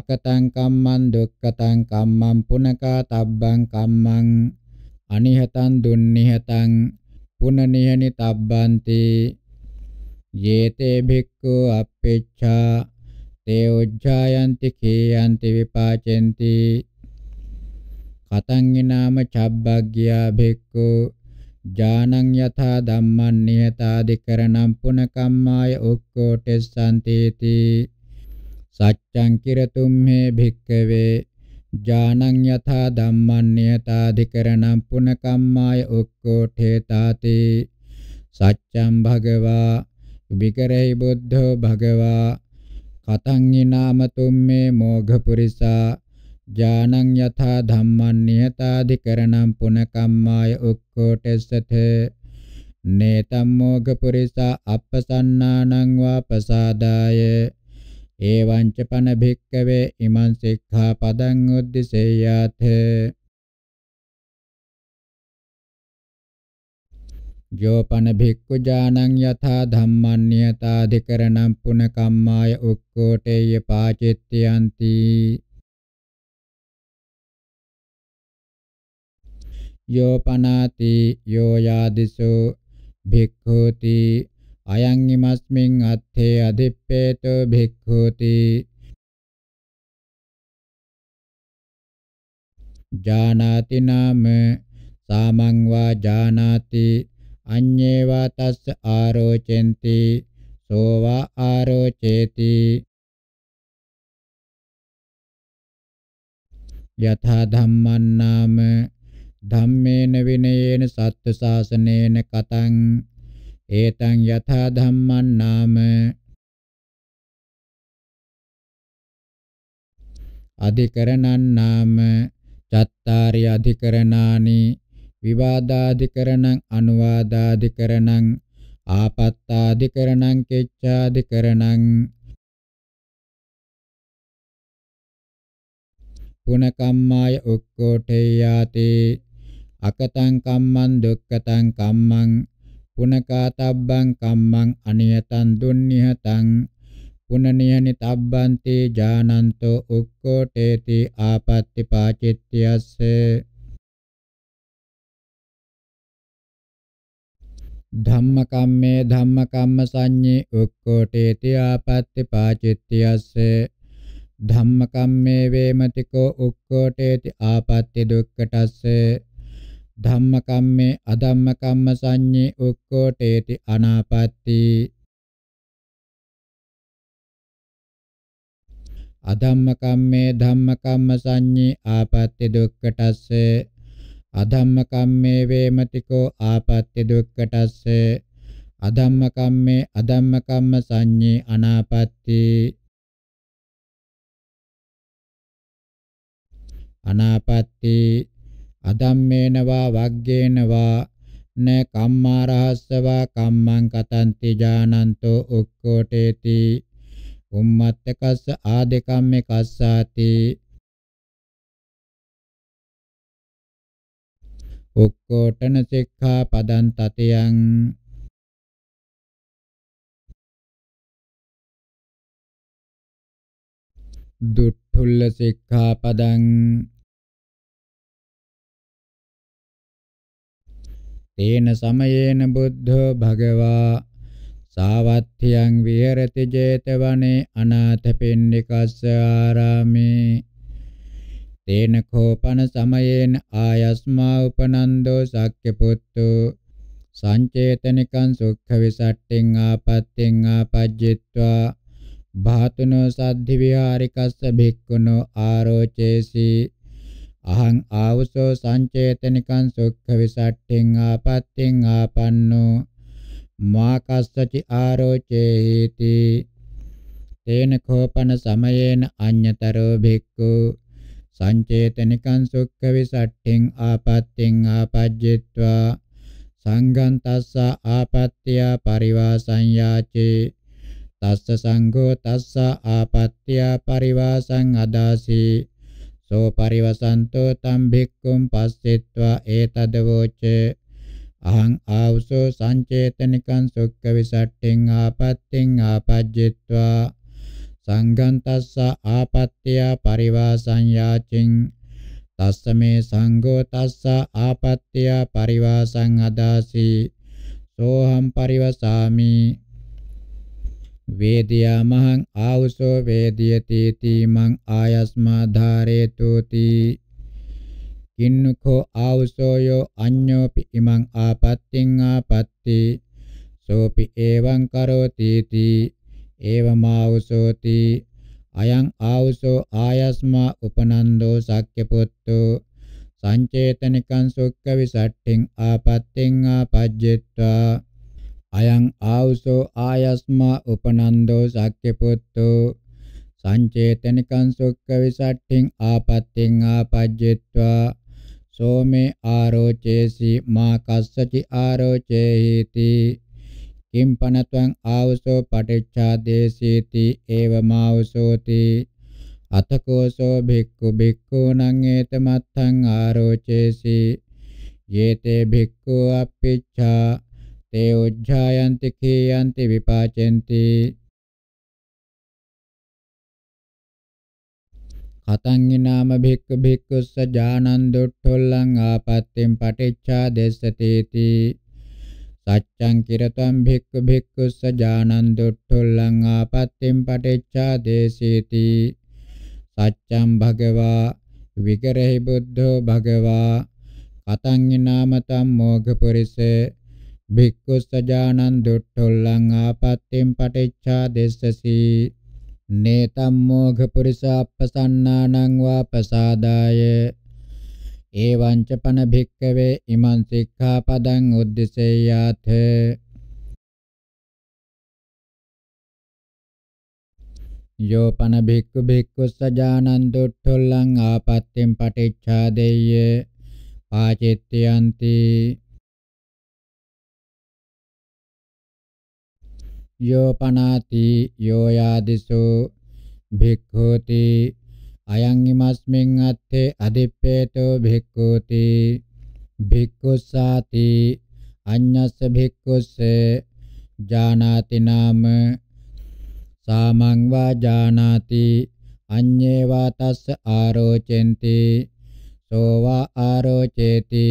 අකතං කම්මං දුක්ඛතං කම්මං පුනකා තබ්බං කම්මං අනිහතං දුන්නිහතං පුනනිහනි තබ්බන්ති යේතේ භික්ඛු අපේච්ඡා තේ උජ්ජායන්ති කේයන්ති විපාචෙන්ති කතං ඊනාම චබ්බග්ගියා භික්ඛු ඥානං යථා ධම්මං නියතාදිකරණං පුනකම්මාය උක්කෝටෙස්සන්තේති සච්ඡං කිරතුම් හේ භික්ඛවේ ජානං යථා ධම්මඤ්ඤතාධිකරණං පුනකම්මාය උක්කෝඨේතාති සච්ඡම් භගවා විකරේ බුද්ධෝ භගවා කතං ඊනාමතුම් මේ මෝඝපුරිසා ජානං යථා ධම්මං නියතාධිකරණං පුනකම්මාය උක්කෝටෙස්සතේ නේතම් මෝඝපුරිසා අපසන්නානං වාපසාදාය එවංච පන භික්කවේ ඉමං සික්ඛාපදං උද්දිසේයාත යෝපන භික්ඛු ජානං යථා ධම්මං නියතාධිකරණං පුන කම්මාය උක්කෝටේය පාචිත්‍යಂತಿ යෝපනාති යෝ යාදිසෝ භික්ඛෝති අයං ඉමස්මින් අත්තේ අදිප්පේතෝ භික්ඛූති ජානාති නාම සාමං වා ජානාති අඤ්ඤේවා තස්ස ආරෝචෙන්ති සෝවා ආරෝචේති යථා ධම්මන් නාම ධම්මේන විනයේන සත්ත්ව ශාසනේන කතං ඒතං යථා ධම්මං නාම අධිකරණං නාම චත්තාරි අධිකරණානි විවාදාධිකරණං අනුවාදාධිකරණං ආපත්තාධිකරණං කෙච්ඡාධිකරණං පුනකම්මාය උක්කෝටේයාති අකතං කම්මං දුක්කතං කම්මං පුනකාතබ්බං කම්මං අනියතං දුන්නිහතං පුනනියනි තබ්බන්ති ජානන්තෝ උක්කොටේති ආපත්‍ති පාචිත්‍යස්ස ධම්මකම්මේ ධම්මකම්ම සංඤේ උක්කොටේති ආපත්‍ති පාචිත්‍යස්ස ධම්මකම්මේ වේමතිකෝ උක්කොටේති ආපත්‍ති දුක්ඛටස්ස ධම්මකම්මේ අධම්මකම්ම සංඤේ උක්කෝටේති අනාපatti අධම්මකම්මේ ධම්මකම්ම සංඤේ ආපatti දුක්ඛටස්ස අධම්මකම්මේ වේමතිකෝ ආපatti දුක්ඛටස්ස අධම්මකම්මේ අධම්මකම්ම සංඤේ අනාපatti අනාපatti අදම්මේනවා වග්ගේනවා න කම්මාරහස්සවා කම්මං කතන්ති ජානන්තෝ උක්කොටේති උම්මත්තකස්ස ආදකම්මේ කස්සාති උක්කොටන සික්ඛා පදං තතියං දුට්ඨුල්ල සික්ඛා පදං තේන සමයේන බුද්ධෝ භගවා සාවත්ථියං විහෙරති 제තවනේ අනාථපිණ්ඩිකස්ස ආරාමේ තේන කෝපන සමයේන ආයස්මා උපනන්දෝ සක්්‍ය පුත්තෝ සංචේතනිකං සුඛ විසට්ඨින් ආපත්‍යෙන් ආපජ්ජිත්වා භාතුනෝ සද්ධි විහාරිකස්ස භික්ඛුනෝ ආරෝචේසි අහං ආවසෝ සංචේතනිකං සුක්ඛ විසට්ඨින් ආපත්‍තින් ආපන්නෝ මා කස්සචි ආරෝචේති තේන කෝපන සමයේන අඤ්‍යතරෝ භික්ඛු සංචේතනිකං සුක්ඛ විසට්ඨින් ආපත්‍තින් ආපජ්ජිත්වා සංඝං තස්ස ආපත්‍ය පරිවාසං යාචේ තස්ස සංඝෝ තස්ස ආපත්‍ය පරිවාසං අදාසී සෝ පරිවසන්තෝ තම් භික්ඛුම් පස්සෙත්වා ඒතදවෝච අහං ආවසෝ සංචේතනිකං සුක්ඛ විසට්ඨෙන් ආපත්තෙන් ආපජ්ජිත්වා සංඝං තස්ස ආපත්‍ය පරිවාසං යාචින් තස්ස මේ සංඝෝ තස්ස ආපත්‍ය පරිවාසං අදාසි සෝහම් පරිවසාමි වේදියාමහං ආවුසෝ වේදියති තීමං ආයස්මා ධාරේතු තී කින්නුකෝ ආවුසෝ යෝ අඤ්ඤෝපි ඉමං ආපත්තිං ආපත්ති සෝපි එවං කරෝති තී ඒවමාවුසෝති අයං ආවුසෝ ආයස්මා උපනන්දෝ සක්්‍ය පුත්තෝ සංචේතනිකං සුක්ඛ විසට්ඨින් ආපත්තින් ආපජ්ජිත්වා අයං ආවසෝ ආයස්මා උපනන්දෝ සක්කපුත්තු සංචේතනිකං සුක්ඛ විසට්ඨින් ආපත්‍තින් ආපජ්ජෙත්වා සෝමේ ආරෝචේසි මා කස්සචි ආරෝචේහිති කිම්පනත්වං ආවසෝ පටිච්ඡාදේසීති ඒවමාවසෝති අතකෝසෝ භික්ඛු භික්ඛූණං ඒතමත්තං ආරෝචේසි යේතේ භික්ඛු අප්පිච්ඡා තේ උජ්ජායන්ති කීයන්ති විපාචෙන්ති කතං ඊනාම භික්ඛ භික්ඛුස්ස ඥානං දොට්ඨොල්ලං ආපත්තෙන් පටිච්චා දෙස්සතේති සච්ඡං කිරතං භික්ඛ භික්ඛුස්ස ඥානං දොට්ඨොල්ලං ආපත්තෙන් පටිච්චා දේසීති සච්ඡං භගවා විගරහි බුද්ධෝ භගවා කතං ඊනාම තම් මොඝ පුරිසේ භික්ඛු සජානං දුට්ඨොල්ලං ආපත්‍යෙන් පටිච්චා දෙස්සසි නේතම් මොඝ පුරිසාප්පසන්නානං වාපසාදාය එවං ච පන භික්ඛවේ ඉමං සික්ඛාපදං උද්දිසෙය්‍යාත යෝ පන භික්ඛු භික්ඛු සජානං දුට්ඨොල්ලං ආපත්‍යෙන් පටිච්චා දෙය්‍ය පාචිත්‍යන්ති යෝපනාති යෝයාදිසු භික්ඛුති අයං ීමස්මින් අත්තේ අදිප්පේතෝ භික්ඛුති භික්ඛුසාති අඤ්ඤස්ස භික්ඛුස්ස ජානාති නාම සාමං වා ජානාති අඤ්ඤේ වා තස්ස ආරෝචෙන්ති සෝවා ආරෝචේති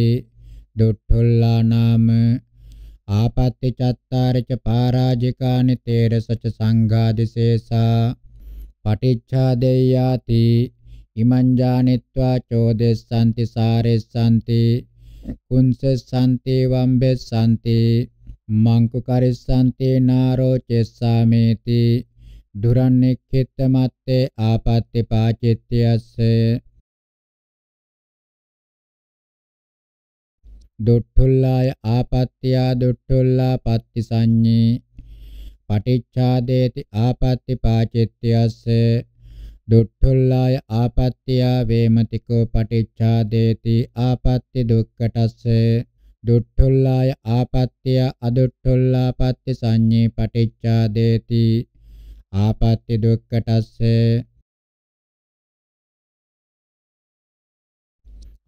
දුට්ඨුල්ලා නාම ආපත්‍ති චත්තාරච පරාජිකානි තේරසච සංඝාදිශේසා පටිච්ඡාදේයාති ඉමං ජානිත්වා චෝදෙස්සanti සාරෙස්සanti කුංසෙස්සanti වම්බෙස්සanti මංකුකරිස්සanti නාරෝචෙස්සාමේති දුරන්නෙක්ඛිත මත්තේ ආපත්‍ති පාචිත්‍යස්සේ දුට්ඨුල්ලාය ආපත්‍යා දුට්ඨුල්ලා පත්‍ති සංඤේ පටිච්ඡාදේති ආපත්‍ති පාචිත්‍යස්ස දුට්ඨුල්ලාය ආපත්‍යා වේමතිකෝ පටිච්ඡාදේති ආපත්‍ති දුක්ඛටස්ස දුට්ඨුල්ලාය ආපත්‍ය අදුට්ඨුල්ලා පත්‍ය සංඤේ පටිච්චාදේති ආපත්‍ය දුක්ඛටස්සේ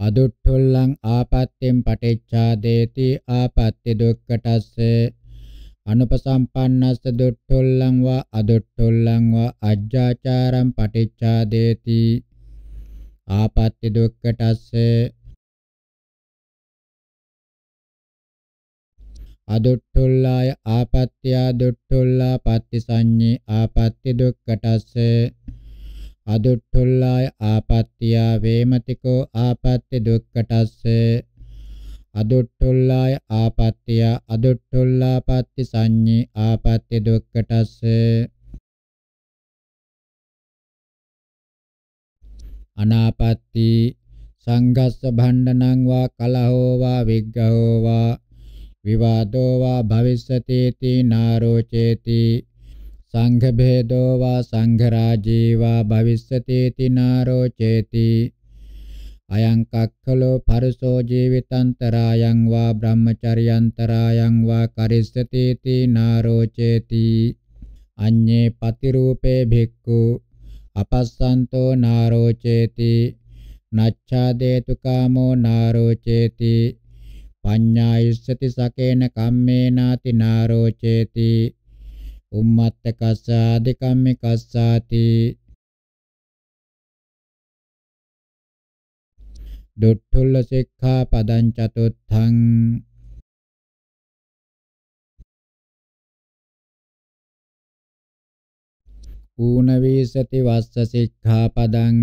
අදුට්ඨුල්ලං ආපත්‍යෙන් පටිච්චාදේති ආපත්‍ති දුක්ඛටස්ස අනුපසම්පන්නස්ස දුට්ඨුල්ලං වා අදුට්ඨුල්ලං වා අජ්ජාචාරං පටිච්චාදේති ආපත්‍ති දුක්ඛටස්ස අදුට්ඨුල්ලාය ආපත්‍යා දුට්ඨුල්ලා පත්‍ති සංඤේ ආපත්‍ති දුක්ඛටස්ස අදුට්ඨුල්ලාය ආපත්‍තිය වේමතිකෝ ආපත්‍ති දුක්ඛටස්ස අදුට්ඨුල්ලාය ආපත්‍තිය අදුට්ඨුල්ලාපත්‍ති සංඤේ ආපත්‍ති දුක්ඛටස්ස අනාපත්‍ති සංගස්ස භණ්ඩනං වා කලහෝ වා විග්ගහෝ වා විවාදෝ වා භවිස්සතේති නාරෝචේති සංඝ භේදෝ වා සංඝ රාජීවා භවිස්සති තිනාරෝ චේති අයං කක්ඛලෝ පරසෝ ජීවිතාන්තරායන් වා බ්‍රහ්මචර්යන්තරායන් වා කරිස්සති තිනාරෝ චේති අඤ්ඤේ පතිරූපේ භික්ඛු අපස්සන්තෝ නාරෝචේති නච්ඡාදේතු කාමෝ නාරෝචේති පඤ්ඤායුස්සති සකේන කම්මේනාති නාරෝචේති උම්මත්ත කස්සා දෙකම්මි කස්සාති දුට්ඨුල්ල සික්ඛා පදං චතුත්ථං ඌනවීසති වස්ස සික්ඛා පදං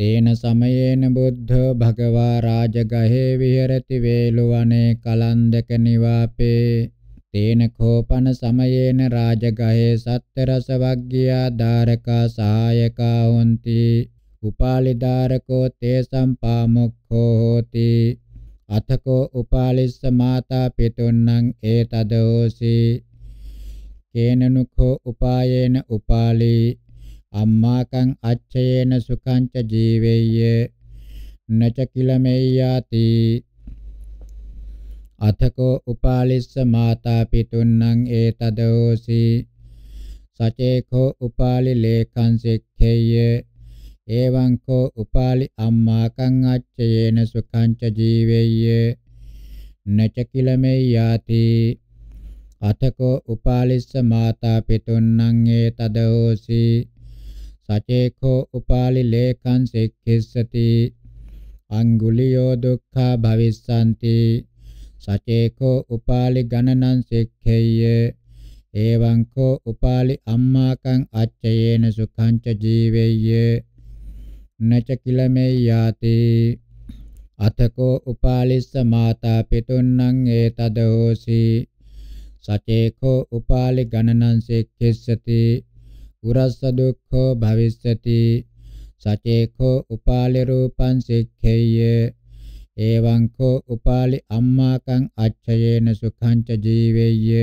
තේන සමයේන බුද්ධෝ භගවා රාජගහේ විහෙරති වේලුවනේ කලන්දක නිවාපේ තේන කෝපන සමයේන රාජගහේ සත්ත්‍ය රස වග්ගියා ධාරකා සහායකා හොಂತಿ උපාලිදාරකෝ තේසම් පාමුක්ඛෝ හෝති අතකෝ උපාලිස්ස මාතා පිතුන්නං ඒතදෝසි කේනනුඛෝ උපායේන උපාලී අම්මාකං අච්චයේන සුඛංච ජීවේය නච කිලමෙයාති අතකෝ උපාලිස්ස මාතා පිතුන්නං ඒතදෝසි සචේකෝ උපාලි ලේඛං සික්ඛේය එවං කෝ උපාලි අම්මාකං අච්චයේන සුඛංච ජීවේය නච කිලමෙයාති අතකෝ උපාලිස්ස මාතා පිතුන්නං ඒතදෝසි සචේඛෝ උපාලි ලේඛං සෙක්ඛිස්සති අංගුලියෝ දුක්ඛා භවිස්සanti සචේඛෝ උපාලි ගණනං සෙක්ඛෙය්‍ය එවං කෝ උපාලි අම්මාකං අච්චයේන සුඛං ච ජීවෙය්‍ය නච කිලමේ යාති අතකෝ උපාලිස්ස මාතා පිතුන්නං ඒතදෝසි සචේඛෝ උපාලි ගණනං සෙක්ඛෙස්සති උරස්ස දුක්ඛෝ භවිස්සති සචේඛෝ උපාලි රූපං සික්ඛේය එවං කෝ උපාලි අම්මාකං අච්ඡයේන සුඛං ච ජීවෙය්‍ය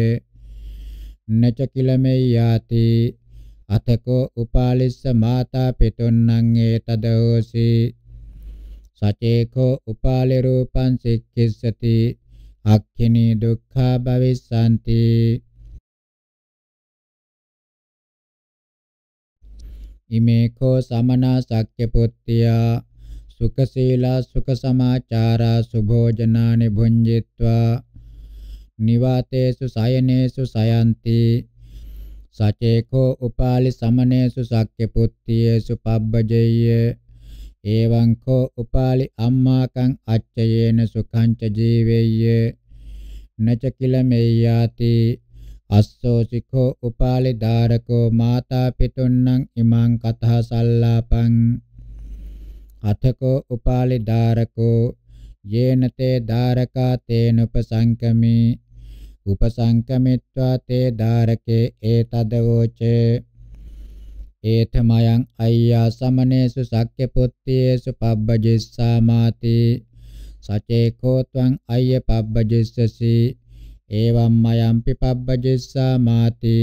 නච කිලමේ යාති අතකෝ උපාලිස්ස මාතා පිතුන්නං ඒතදෝසි සචේඛෝ උපාලි රූපං සික්ඛිස්සති අක්ඛිනී දුක්ඛා භවිස්සanti ඉමේකෝ සමනා සක්්‍ය පුත්තියා සුඛශීලා සුඛ සමාචාරා සුභෝජනානි භුඤ්ජිත්වා නිවාතේසු සයනේසු සයන්ති සචේකෝ උපාලි සමනේසු සක්්‍ය පුත්තියේසු පබ්බජෙය්‍ය එවං කෝ උපාලි අම්මාකං අච්චයේන සුඛං ච ජීවෙය්‍ය නච කිල මෙයාති අස්සෝසිකෝ උපාලි ධාරකෝ මාතා පිතුන්නං ඉමං කතහ සල්ලාපං අතකෝ උපාලි ධාරකෝ යේනතේ ධාරකා තේන උපසංකමේ උපසංකමිත්වා තේ ධාරකේ ඒතදවෝචේ ඒතමයන් අය්‍යා සමනේසු සක්්‍ය පුත්තේසු පබ්බජිස්සා මාති සචේකෝ ත්වං අය්‍ය පබ්බජිස්සසී එවම් මයම්පි පබ්බජෙස්සා මාති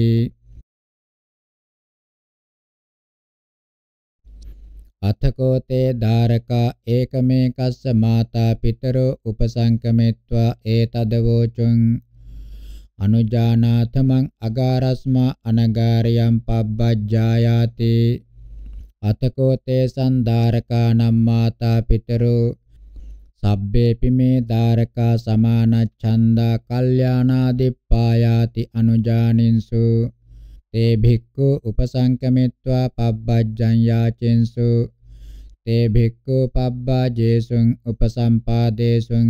අතකෝතේ ධාරකා ඒකමේ කස්ස මාතා පිතරෝ උපසංකමෙත්වා ඒ තදවෝචුං අනුජානාතමං අගාරස්මා අනගාරියම් පබ්බජ්ජායාති අතකෝතේ සන්ධාරකා නම් මාතා පිතරෝ සබ්බේපි මේ ධාරකා සමානච්ඡන්දා කල්යානාදිප්පායාති අනුජානින්සු තේ භික්ඛු උපසංකමිත්වා පබ්බජ්ජං යාචෙන්සු තේ භික්ඛු පබ්බජේසුං උපසම්පාදේසුං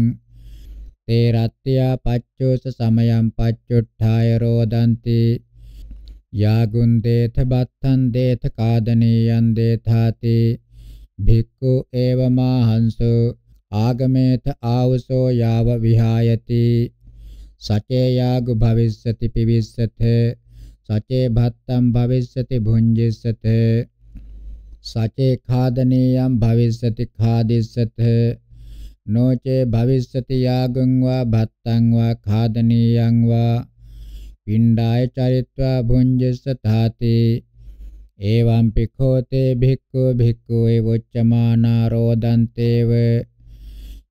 තේ රත්ත්‍යා පච්චෝස සමයං පච්චුට්ඨාය රෝදಂತಿ යාගුන් දේත බත්තං දේත කාදනීයං දේතාති භික්ඛු ඒවමාහංසෝ ආගමේත ආවසෝ යාව විහායති සචේ යාග භවිස්සති පිවිස්සත සචේ භත්තම් භවිස්සති භුංජිස්සත සචේ खादनीयම් භවිස්සති खादिස්සත නොචේ භවිස්සති යාගං වා භත්තං වා खादनीयං වා පිණ්ඩාය චරිත්වා භුංජිස්සතාති एवं पिखोते भिक्खु भिक्खु एवोच्चमाना रोदन्तेव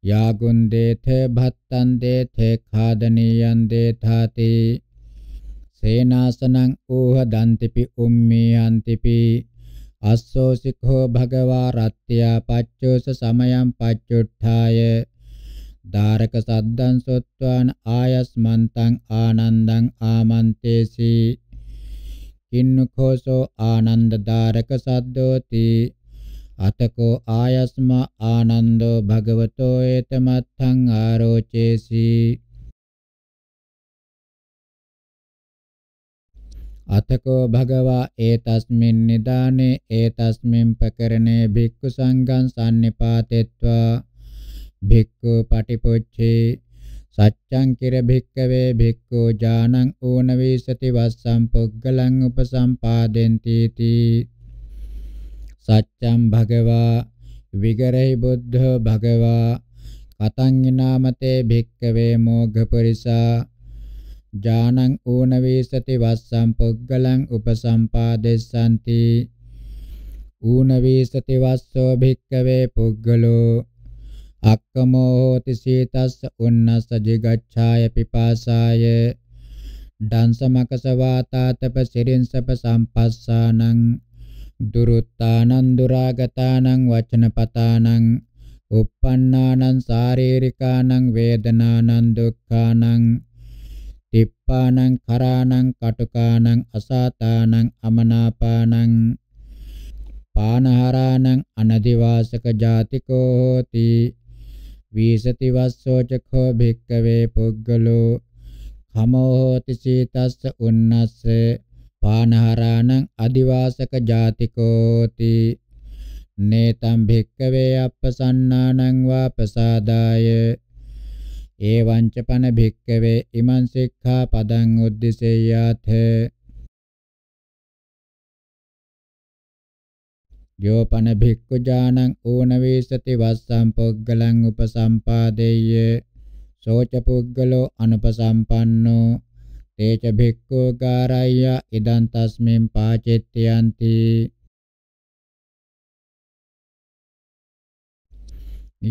යාගුන් දේතේ භත්තං දේතේ ඛාදනීයං දේතාති සේනාසනං ඌහ දන්තිපි උම්මේයන්තිපි අස්සෝ සික්ඛෝ භගවා රත්ත්‍යා පච්චෝස සමයං පච්චුට්ඨාය ධාරක සද්දං සොත්වාන ආයස්මන්තං ආනන්දං ආමන්තේසි කින්නකෝසෝ ආනන්ද ධාරක සද්දෝති අතකෝ ආයස්මා ආනන්දෝ භගවතෝ ඒතමත්තං ආරෝචේසි අතකෝ භගවා ඒතස්මින් නිදානේ ඒතස්මින් පකරණේ භික්ඛු සංඝං සම්නිපාතෙත්වා භික්ඛු පටිපොච්චේ සච්ඡං කිර භික්කවේ භික්ඛු ඥානං ඕනවිසති වස්සම් පුග්ගලං උපසම්පාදෙන්ති තී සච්ඡම් භගවා විගරහි බුද්ධෝ භගවා කතං නාමතේ භික්කවේ මොඝපරිසා ජානං ඌනවේසති වස්සම් පුග්ගලං උපසම්පාදෙස්සanti ඌනවේසති වස්සෝ භික්කවේ පුග්ගලෝ අක්කමෝ හෝති සීතස්ස උන්නස්ස jigacchāya pipāsāya දන්සමකස වාතාතප සිරින්සප සම්පස්සානං දුරුත්තානං දුරාගතානං වචනපතානං uppannānaṁ sāririkānaṁ vedanānaṁ dukkhaanaṁ tippānaṁ kharānaṁ kaṭukānaṁ asātānaṁ amanāpānaṁ පානහරාණං අනදිවාසක ජාතිකෝ හෝති වීසති වස්සෝචකෝ භික්කවේ පුද්ගලෝ හමෝ හෝති සීතස්ස උන්නස්සේ පානහරාණං අදිවාසක ජාතිකෝති නේතම් භික්කවේ අප්පසන්නානං වා ප්‍රසාදාය එවං ච පන භික්කවේ ඉමං සික්ඛා පදං උද්දිසෙය්‍යාත යෝ පන භික්ඛු ජානං ඌනවේසති වස්සම් පොග්ගලං උපසම්පාදෙය්‍ය සෝච පුද්ගලෝ අනුපසම්පන්නෝ තේච භික්ඛු ගාරය්‍ය ඉදං තස්මින් පාචෙත්‍යන්ති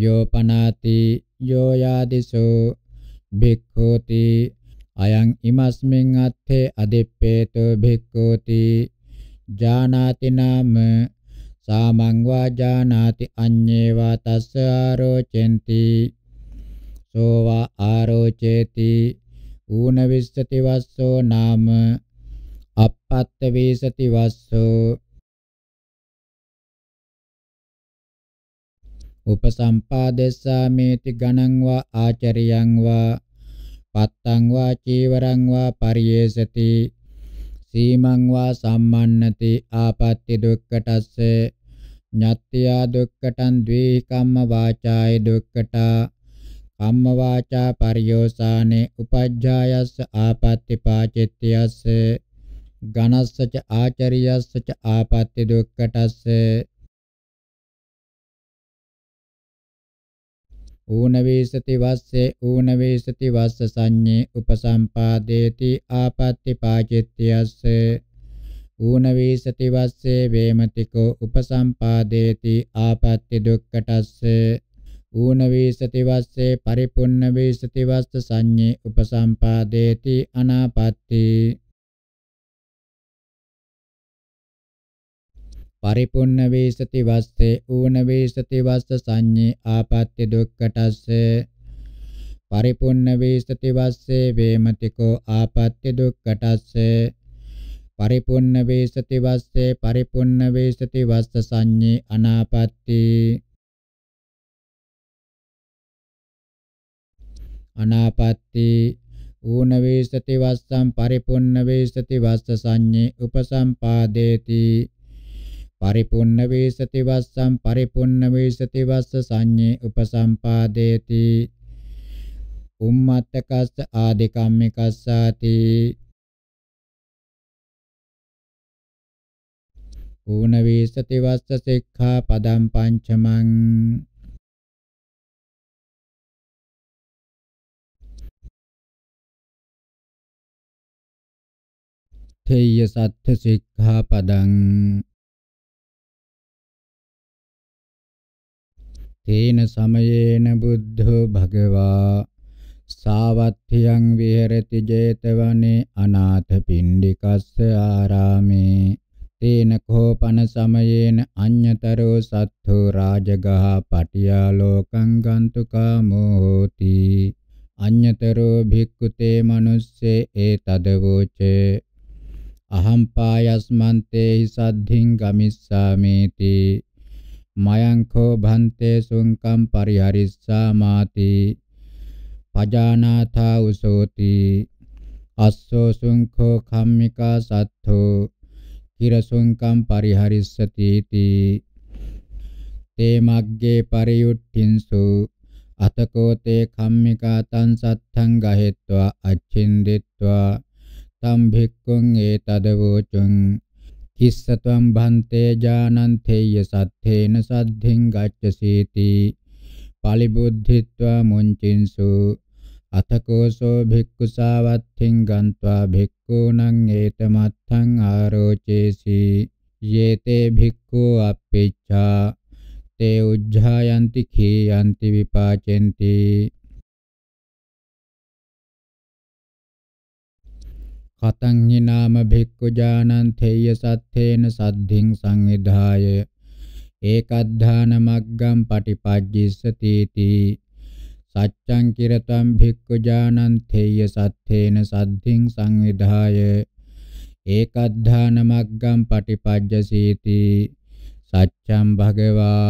යෝපනාති යෝ යාදිසෝ භික්ඛෝති අයං ඉමස්මින් අත්තේ අදිප්පේතෝ භික්ඛෝති ජානාති නාම සාමං වා ජානාති අඤ්ඤේවා තස්ස ආරෝචෙන්ති සෝවා ආරෝචේති ඌනවිස්සති වස්සෝ නාම අපත්ත වේසති වස්සෝ උපසම්පාදෙස්සාමේති ගණං වා ආචරියං වා පත්තං වා චීවරං වා පරියේසති සීමං වා සම්මන්නති ආපත්‍ති දුක්කටස්ස ඤත්ත්‍යා දුක්කටං ද්වේකම්ම වාචාය දුක්කටා අම්ම වාචා පරියෝසානේ උපජ්ජායස්ස ආපත්‍ති පාචිත්‍යස්ස ඝනස්ස ච ආචරියස්ස ච ආපත්‍ති දුක්ඛටස්ස ඌනවේසති වස්සේ ඌනවේසති වස්ස සංඤේ උපසම්පාදේති ආපත්‍ති පාචිත්‍යස්ස ඌනවේසති වස්සේ වේමතිකෝ උපසම්පාදේති ආපත්‍ති දුක්ඛටස්ස ऊनवीसति वत्से परिपुण्णवीसति वत्स संज्ञे उपसंपादेति अनापत्ति परिपुण्णवीसति ऊन ऊनवीसति वत्स संज्ञे आपत्ति दुःखटस्य परिपुण्णवीसति वत्से वेमतिको आपत्ति दुःखटस्य परिपुण्णवीसति वत्से परिपुण्णवीसति वत्स संज्ञे अनापत्ति අනාපත්ති ඌන වේසති වස්සම් පරිපුන්න වේසති වස්ස සංඤේ උපසම්පාදේති පරිපුන්න වේසති වස්සම් පරිපුන්න වේසති වස්ස සංඤේ උපසම්පාදේති උම්මත්තකස්ස ආදිකම්මිකස්සාති ඌන වේසති වස්ස සික්ඛා පදම් පංචමං අට්ඨේය සත්‍ය සික්ඛාපදං තේන සමයේන බුද්ධෝ භගවා සාවත්ථියං විහෙරති 제තවනේ අනාථ පිණ්ඩිකස්ස ආරාමේ තේන කෝපන සමයේන අඤ්‍යතරෝ සත්ථෝ රාජගහ පටියා ලෝකං ගන්තුකාමෝ හෝති අඤ්‍යතරෝ භික්ඛුතේ මනුස්සේ ඒ තදවෝචේ අහම්පායස්මන්තේහි සද්ධින් ගමිස්සාමේති මයංකෝ භන්තේ සුංකම් පරිහරිස්සාමාති පජානාථා උසෝති අස්සෝ සුංඛෝ කම්මිකා සත්තෝ කිරසුංකම් පරිහරිස්සති තී තේ මග්ගේ පරියුට්ඨින්සු අතකෝ තේ කම්මිකා තං සත්තං ගහෙත්වා අච්චින්දිත්වා තම් භික්ඛුං ඒතදවෝචුං කිස්සත්වම් භන්තේ ජානන්තේය සත්තේන සද්ධින් ගච්ඡසීති පලිබුද්ධිත්වා මුංචින්සු අතකෝසෝ භික්ඛු සාවත්ථින් ගන්්වා භික්ඛූනං ඒතමත්ථං ආරෝචේසි යේතේ භික්ඛු අප්පිච්ඡා තේ උජ්ජායන්ති කී යන්ති විපාචෙන්ති කතං හි නාම භික්ඛු ජානං තේය සත්තේන සද්ධින් සංවිධාය ඒකද්ධාන මග්ගම් පටිපජ්ජිස්සති තී සච්ඡං කිරතම් භික්ඛු ජානං තේය සත්තේන සද්ධින් සංවිධාය ඒකද්ධාන මග්ගම් පටිපජ්ජසීති සච්ඡම් භගවා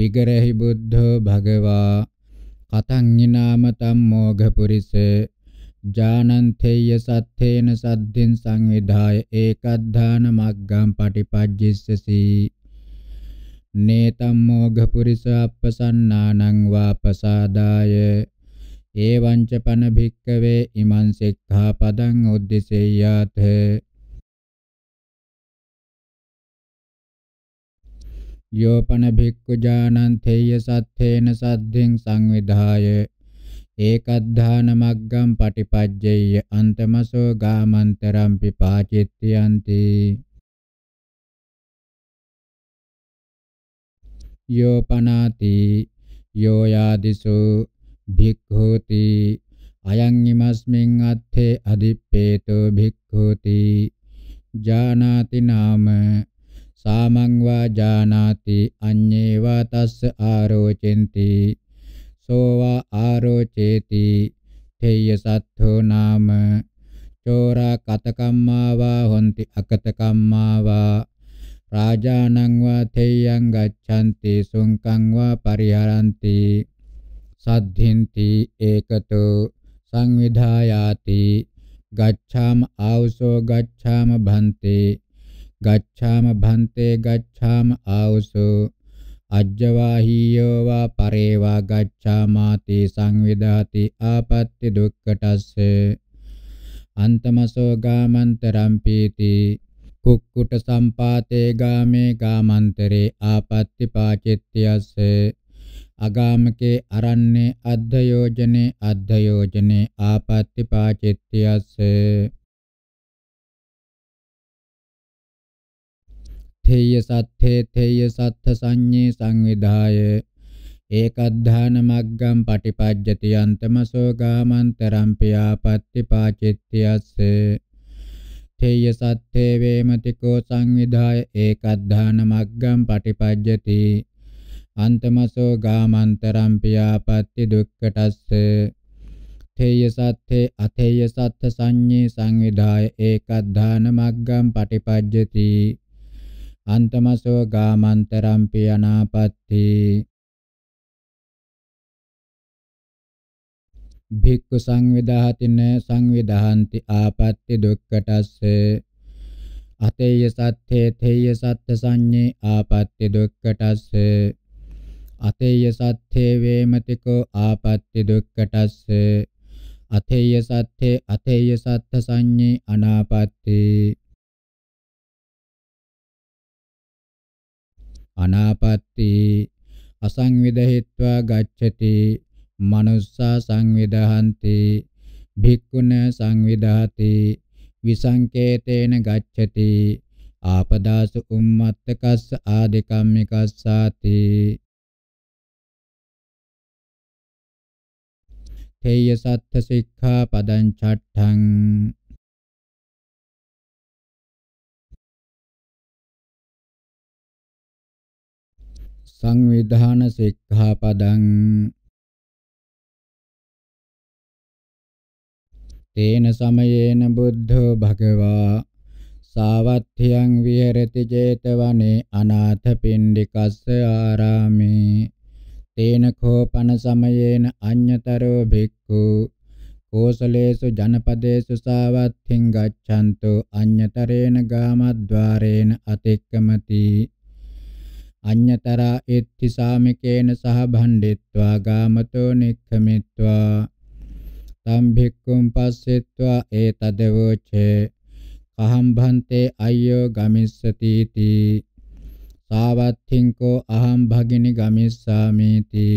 විගරහි බුද්ධෝ භගවා කතං නාම තම් මෝඝ පුරිසේ ජානන්තේය සත්තේන සද්ධින් සංවිධාය ඒකද්ධාන මග්ගම් පටිපජ්ජිස්සසි නේතම් මෝඝ පුරිස අපසන්නානං වාපසාදාය එවං ච පන භික්කවේ ඉමං සික්ඛාපදං උද්දිසෙය්‍යාත යෝපන භික්ඛු ජානන්තේය සත්තේන සද්ධින් සංවිධාය ඒකද්ධාන මග්ගම් පටිපජ්ජේය අන්තමසෝ ගාමන්තරම් පිපාචිත්‍යන්ති යෝ පනාති යෝ යාදිසු භික්ඛූති අයං ීමස්මින් අත්තේ අදිප්පේතෝ භික්ඛූති ජානාති නාම සාමං වා ජානාති අඤ්ඤේවා තස්ස ආරෝචෙන්ති සෝවා ආරෝචේති තේය සත්ථෝ නාම චෝරා කතකම්මාවා හොಂತಿ අකතකම්මාවා රාජානං වා තේයං ගච්ඡanti සුංකං වා පරිහරಂತಿ සද්ධින්ති ඒකතෝ සංවිධායාති ගච්ඡාම ආවසෝ ගච්ඡාම භන්තේ ගච්ඡාම භන්තේ ගච්ඡාම ආවසෝ අජ්ජවාහීයෝ වා පරේවා ගච්ඡාමාති සංවිදාති ආපත්‍ති දුක්ඛටස්ස අන්තමසෝ ගාමන්තරම් පීති කුක්කුට සම්පාතේ ගාමේ ගාමන්තරේ ආපත්‍ති පාචිත්‍යස්ස අගාමකේ අරන්නේ අද්ධයෝජනේ අද්ධයෝජනේ ආපත්‍ති පාචිත්‍යස්ස සත්ථේය සත්ථේ තේය සත්ථ සංඤේ සංවිධාය ඒකද්ධාන මග්ගම් පටිපජ්ජති අන්තමසෝ ගාමන්තරම් පියාපත්ති පාචිත්‍යස්ස තේය සත්ථේ වේමතිකෝ සංවිධාය ඒකද්ධාන මග්ගම් පටිපජ්ජති අන්තමසෝ ගාමන්තරම් පියාපත්ති දුක්ඛටස්ස තේය සත්ථේ අතේය සත්ථ සංඤේ සංවිධාය ඒකද්ධාන මග්ගම් පටිපජ්ජති අන්තමසෝ ගාමන්තරම්පි අනාපත්ති භික්ඛු සංවිදහතින සංවිදහන්ති ආපත්‍ති දුක්ඛටස්ස අතේය සත්‍යේ තේය සත්‍ය සංඤේ ආපත්‍ති දුක්ඛටස්ස අතේය සත්‍යේ වේමතිකෝ ආපත්‍ති දුක්ඛටස්ස අතේය සත්‍යේ අතේය සත්‍ය සංඤේ අනාපත්‍ති අනාපත්ති අසංවිද හිත්වා ගච්ඡති මනුස්සා සංවිදහන්ති භික්ඛුන සංවිදාති විසංකේතේන ගච්ඡති ආපදාසු උම්මත්තකස්ස ආදිකම්මිකස්සාති තේය සත්ථ සික්ඛා පදං චට්ඨං සංවිධාන සික්ඛාපදං තේන සමයේන බුද්ධෝ භගවා සාවත්ථ්‍යං විහෙරති 제තවනේ අනාථ පිණ්ඩිකස්ස ආරාමේ තේන කෝපන සමයේන අඤ්‍යතරෝ භික්ඛු කෝසලේසු ජනපදේසු සාවත්ථින් ගච්ඡන්තු අඤ්‍යතරේන ගාමද්්වාරේන අතික්කමති අඤ්‍යතරා එත්ති සාමිකේන සහ භණ්ඩිත්වා ගාමතෝ නික්ඛමිත්වා තම් භික්ඛුම් පස්සෙත්වා ඒතද වෝචේ කහම් භන්තේ අය්‍යෝ ගමිස්සති තී සාවත්ථින්කෝ අහම් භගිනි ගමිස්සාමීති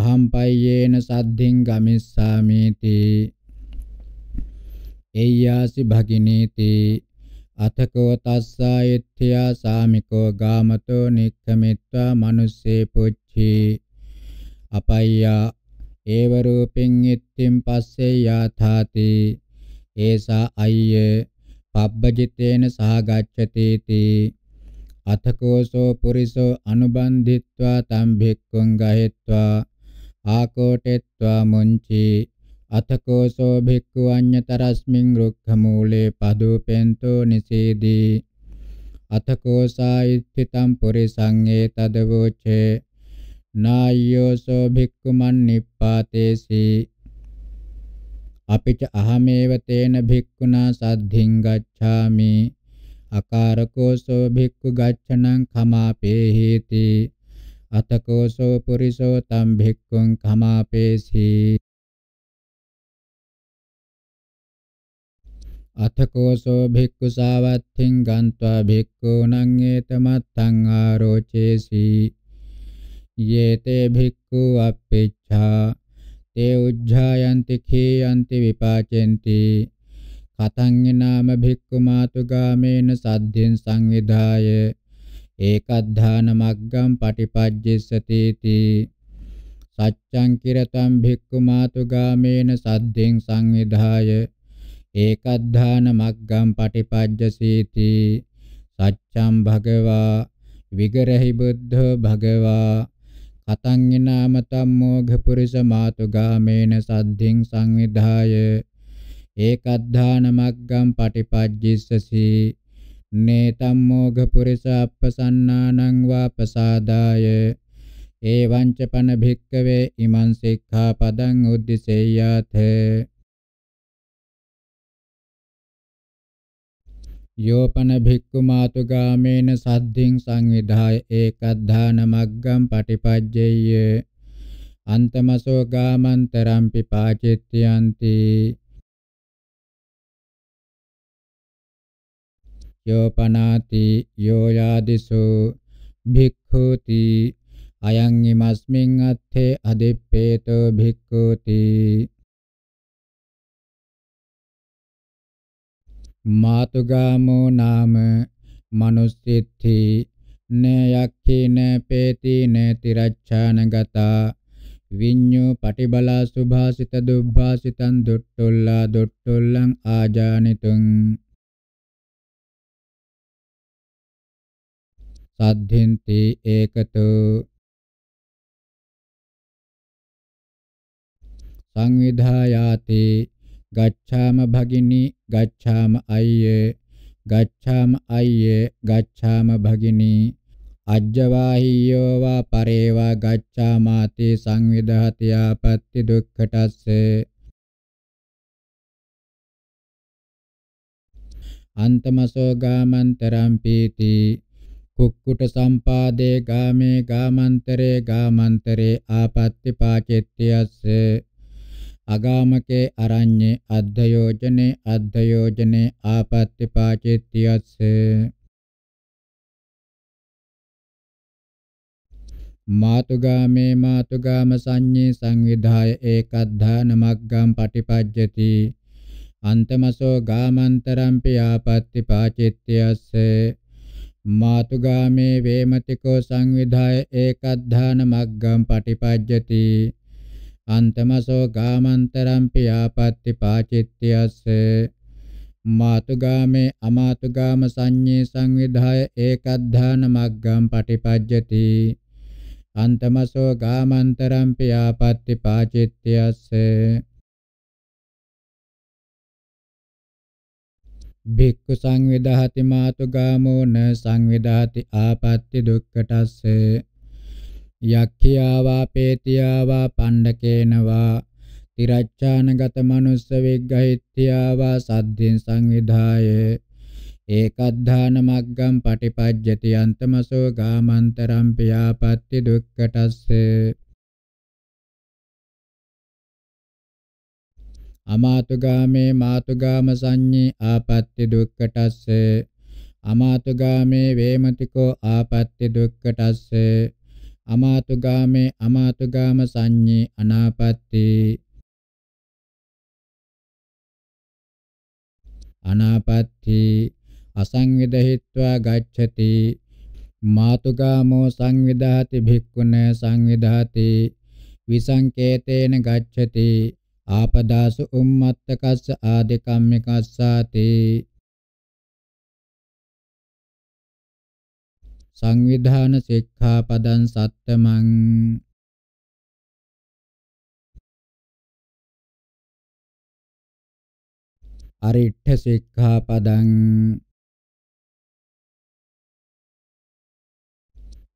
අහම් පයේන සද්ධින් ගමිස්සාමීති එය්‍යාසි භගිනීති අතකෝ තස්සා එත්ත්‍යා සාමිකෝ ගාමතෝ නික්ඛමිත්වා මනුස්සේ පුච්චී අපය්‍යා ඒව රූපෙන් ඉත්තිම් පස්සේ යාථාති ඒසා අය්‍ය පබ්බජිතේන සහගච්ඡති තී අතකෝසෝ පුරිසෝ අනුබන්ධිත්වා තම් භික්ඛුං ගහෙත්වා ආකෝටෙත්වා මුංචි අතකෝසෝ භික්ඛු අඤ්ඤතරස්මින් රුක්ඛමූලේ පදූපෙන්තෝ නිසීදී අතකෝසායිත්ථිතම් පුරිසං ඒතදවෝචේ නායෝසෝ භික්ඛු මන්නිප්පාතේසි අපිච අහමේව තේන භික්ඛුනා සද්ධින් ගච්ඡාමි අකාරකෝසෝ භික්ඛු ගච්ඡනං කමාපේහීති අතකෝසෝ පුරිසෝ තම් භික්ඛුං කමාපේසි අතකෝසෝ භික්ඛු සාවත්ථින් ගන්්වා භික්ඛූණං ඒතමත්තං ආරෝචේසි යේතේ භික්ඛු අප්පේච්ඡා තේ උජ්ජායන්ති කේයන්ති විපාචෙන්ති කතං නාම භික්ඛු මාතුගාමේන සද්ධෙන් සංවිධාය ඒකද්ධාන මග්ගම් පටිපජ්ජෙසතේති සච්ඡං කිරතම් භික්ඛු මාතුගාමේන සද්ධෙන් සංවිධාය ඒකද්ධාන මග්ගම් පටිපඤ්ඤසීති සච්ඡම් භගවා විගරහි බුද්ධ භගවා කතං ිනාම තම්මෝඝ පුරිස මාතුගාමේන සද්ධින් සංවිධාය ඒකද්ධාන මග්ගම් පටිපජ්ජිස්සසි නේ තම්මෝඝ පුරිස අප්පසන්නානං වාපසාදාය එවං ච පන භික්කවේ ඉමං සික්ඛාපදං උද්දිසෙය්‍යාතේ යෝපන භික්ඛු මාතුගාමේන සද්ධින් සංවිධාය ඒකද්ධාන මග්ගම් පටිපජ්ජේය අන්තමසෝ ගාමන්තරම් පිපාචිත්‍යන්ති යෝපනාති යෝ යාදිසෝ භික්ඛූති අයං ීමස්මින් අත්තේ අදිප්පේතෝ භික්ඛූති මාතුගාමෝ නාම මනුස්සෙත්ති න යක්ඛින පේතින තිරච්ඡානගතා විඤ්ඤෝ පටිබලා සුභාසිත දුබ්බාසිතං දුට්ටොල්ලා දුට්ටොල්ලං ආජානිතුං සද්ධින්ති ඒකතෝ සංවිධායාතේ ගච්ඡාම භගිනි ගච්ඡාම අය්‍ය ගච්ඡාම අය්‍ය ගච්ඡාම භගිනි අජ්ජවාහියෝ වා පරේවා ගච්ඡාමාති සංවිදහති ආපත්‍ති දුක්ඛටස්ස අන්තමසෝ ගාමන්තරම් පීති කුක්කුට සම්පාදේ ගාමේ ගාමන්තරේ ගාමන්තරේ ආපත්‍ති පාචෙත්‍යස්ස අගාමකේ අරඤ්ඤේ අද්දයෝජනේ අද්දයෝජනේ ආපත්‍ති පාචිත්‍යස්ස මාතුගාමේ මාතුගාම සංඤේ සංවිධාය ඒකද්ධාන මග්ගම් පටිපජ්ජති අන්තමසෝ ගාමන්තරම්පි ආපත්‍ති පාචිත්‍යස්ස මාතුගාමේ වේමතිකෝ සංවිධාය ඒකද්ධාන මග්ගම් පටිපජ්ජති අන්තමසෝ ගාමන්තරම්පි ආපත්‍ති පාචිත්‍යස්ස මාතුගාමේ අමාතුගාම සංඤේ සංවිධාය ඒකද්ධාන මග්ගම් පටිපජ්ජති අන්තමසෝ ගාමන්තරම්පි ආපත්‍ති පාචිත්‍යස්ස භික්ඛු සංවිදහති මාතුගාමෝ න සංවිදහති ආපත්‍ති දුක්ඛටස්සේ යක්ඛියාවා පේතියාවා පණ්ඩකේනවා තිරච්ඡානගත මනුස්ස විග්ගහිත්‍යාවා සද්ධින් සංවිධාය ඒකද්ධාන මග්ගම් පටිපජ්ජති අන්තමසෝ ගාමන්තරම් පියාපත්ති දුක්කටස්ස අමාතුගාමේ මාතුගාම සංඤේ ආපත්ති දුක්කටස්ස අමාතුගාමේ වේමතිකෝ ආපත්ති දුක්කටස්ස අමාතුගාමේ අමාතුගාම සංඤේ අනාපත්‍ති අනාපත්‍ති අසංවිදහිත්වා ගච්ඡති මාතුගාමෝ සංවිදාති භික්ඛුන සංවිදාති විසංකේතේන ගච්ඡති ආපදාසු උම්මත්තකස්ස ආදි කම්මිකස්සාති සංවිධාන සික්ඛාපදං සත්තමං අරිට්ඨ සික්ඛාපදං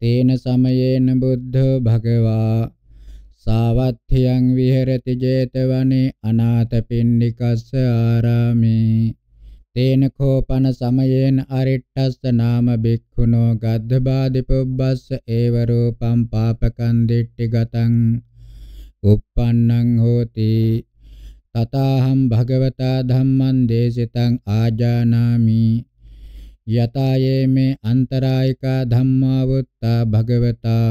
තේන සමයේන බුද්ධ භගවා සාවත්ථියං විහෙරති 제තවනේ අනාථපිණ්ඩිකස්ස ආරාමේ තේන කෝපන සමයේන අරිට්ඨස්ස නාම භික්ඛුනෝ ගද්ධබාදි පුබ්බස්ස ඒව රූපං පාපකං දිට්ඨි ගතං uppannang hoti තතහම් භගවතා ධම්මං දේශිතං ආජානාමි යතයේ මේ අන්තරායිකා ධම්මා වුත්තා භගවතා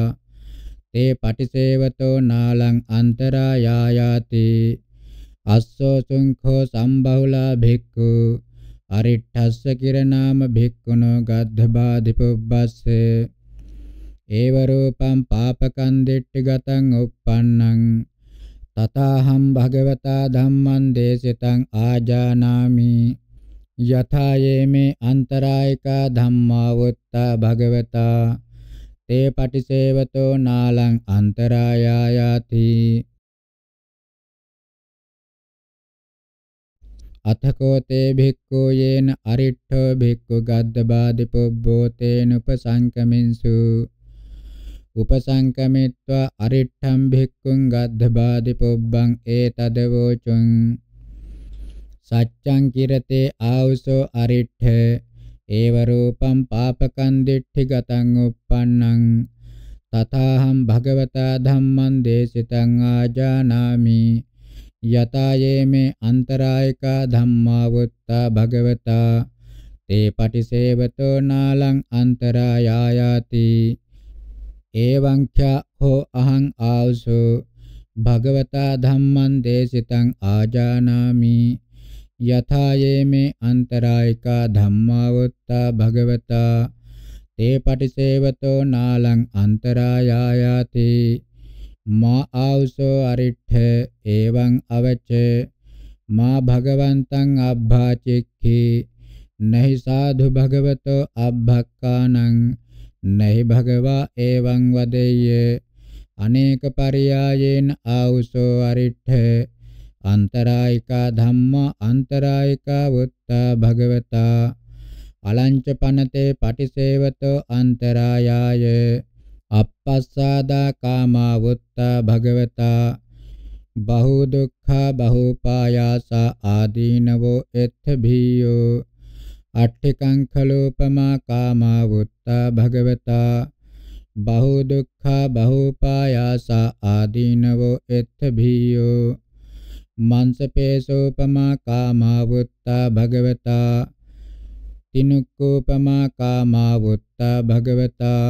තේ පටිසේවතෝ නාලං අන්තරායායාති අස්සෝ සුංඛෝ සම්බහුලා භික්ඛු අරිට්ඨස්ස කිරණාම භික්ඛුනෝ ගද්ධබාධිපුබ්බස්ස ඒව රූපං පාපකං දිට්ඨිගතං uppannං තතහම් භගවතා ධම්මං දේශිතං ආජානාමි යථා යේමේ අන්තරායිකා ධම්මා වත්තා භගවතා තේ පටිසේවතෝ නාලං අන්තරායායාති අතකෝතේ භික්ඛු යේන අරිට්ඨෝ භික්ඛු ගද්දබාදි පුබ්බෝතේන උපසංකමින්සු උපසංකමිත්වා අරිට්ඨම් භික්ඛුං ගද්දබාදි පුබ්බං ඒතදවෝචුං සච්ඡං කිරතේ ආවසෝ අරිට්ඨ ඒව රූපම් පාපකං දිට්ඨි ගතං uppannං තථාහම් භගවතා ධම්මං දේශිතං ආජානාමි යතායේ මේ අන්තරායකා ධම්මාවුත්තා භගවතා තේ පටිසේවතෝ නාලං අන්තරායායාති එවංඛ්‍යා හෝ අහං ආවසෝ භගවතා ධම්මං දේශිතං ආජානාමි යථායේ මේ අන්තරායිකා ධම්මාවත්තා භගවතා තේ පටිසේවතෝ නාලං අන්තරායායාති මා ආවසෝ අරිට්ඨ එවං අවච මා භගවන්තං අබ්භාචෙක්ඛි නහි සාධු භගවතෝ අබ්භක්කානං නහි භගවා එවං වදෙය්‍ය අනේක පරියායේන ආවසෝ අරිට්ඨ අන්තරායිකා ධම්මා අන්තරායිකා වුත්තා භගවතා අලංච පනතේ පටිසේවතෝ අන්තරායාය අප්පස්සාදා කාමාවුත්තා භගවතා බහු දුක්ඛා බහු පායාසා ආදීනවෝ එත්ථ භීයෝ අට්ඨිකං khaloපමා කාමාවුත්තා භගවතා බහු දුක්ඛා බහු පායාසා ආදීනවෝ එත්ථ භීයෝ මංසපේසෝපමා කාමාවුත්තා භගවතා තිනුක්කෝපමා කාමාවුත්තා භගවතා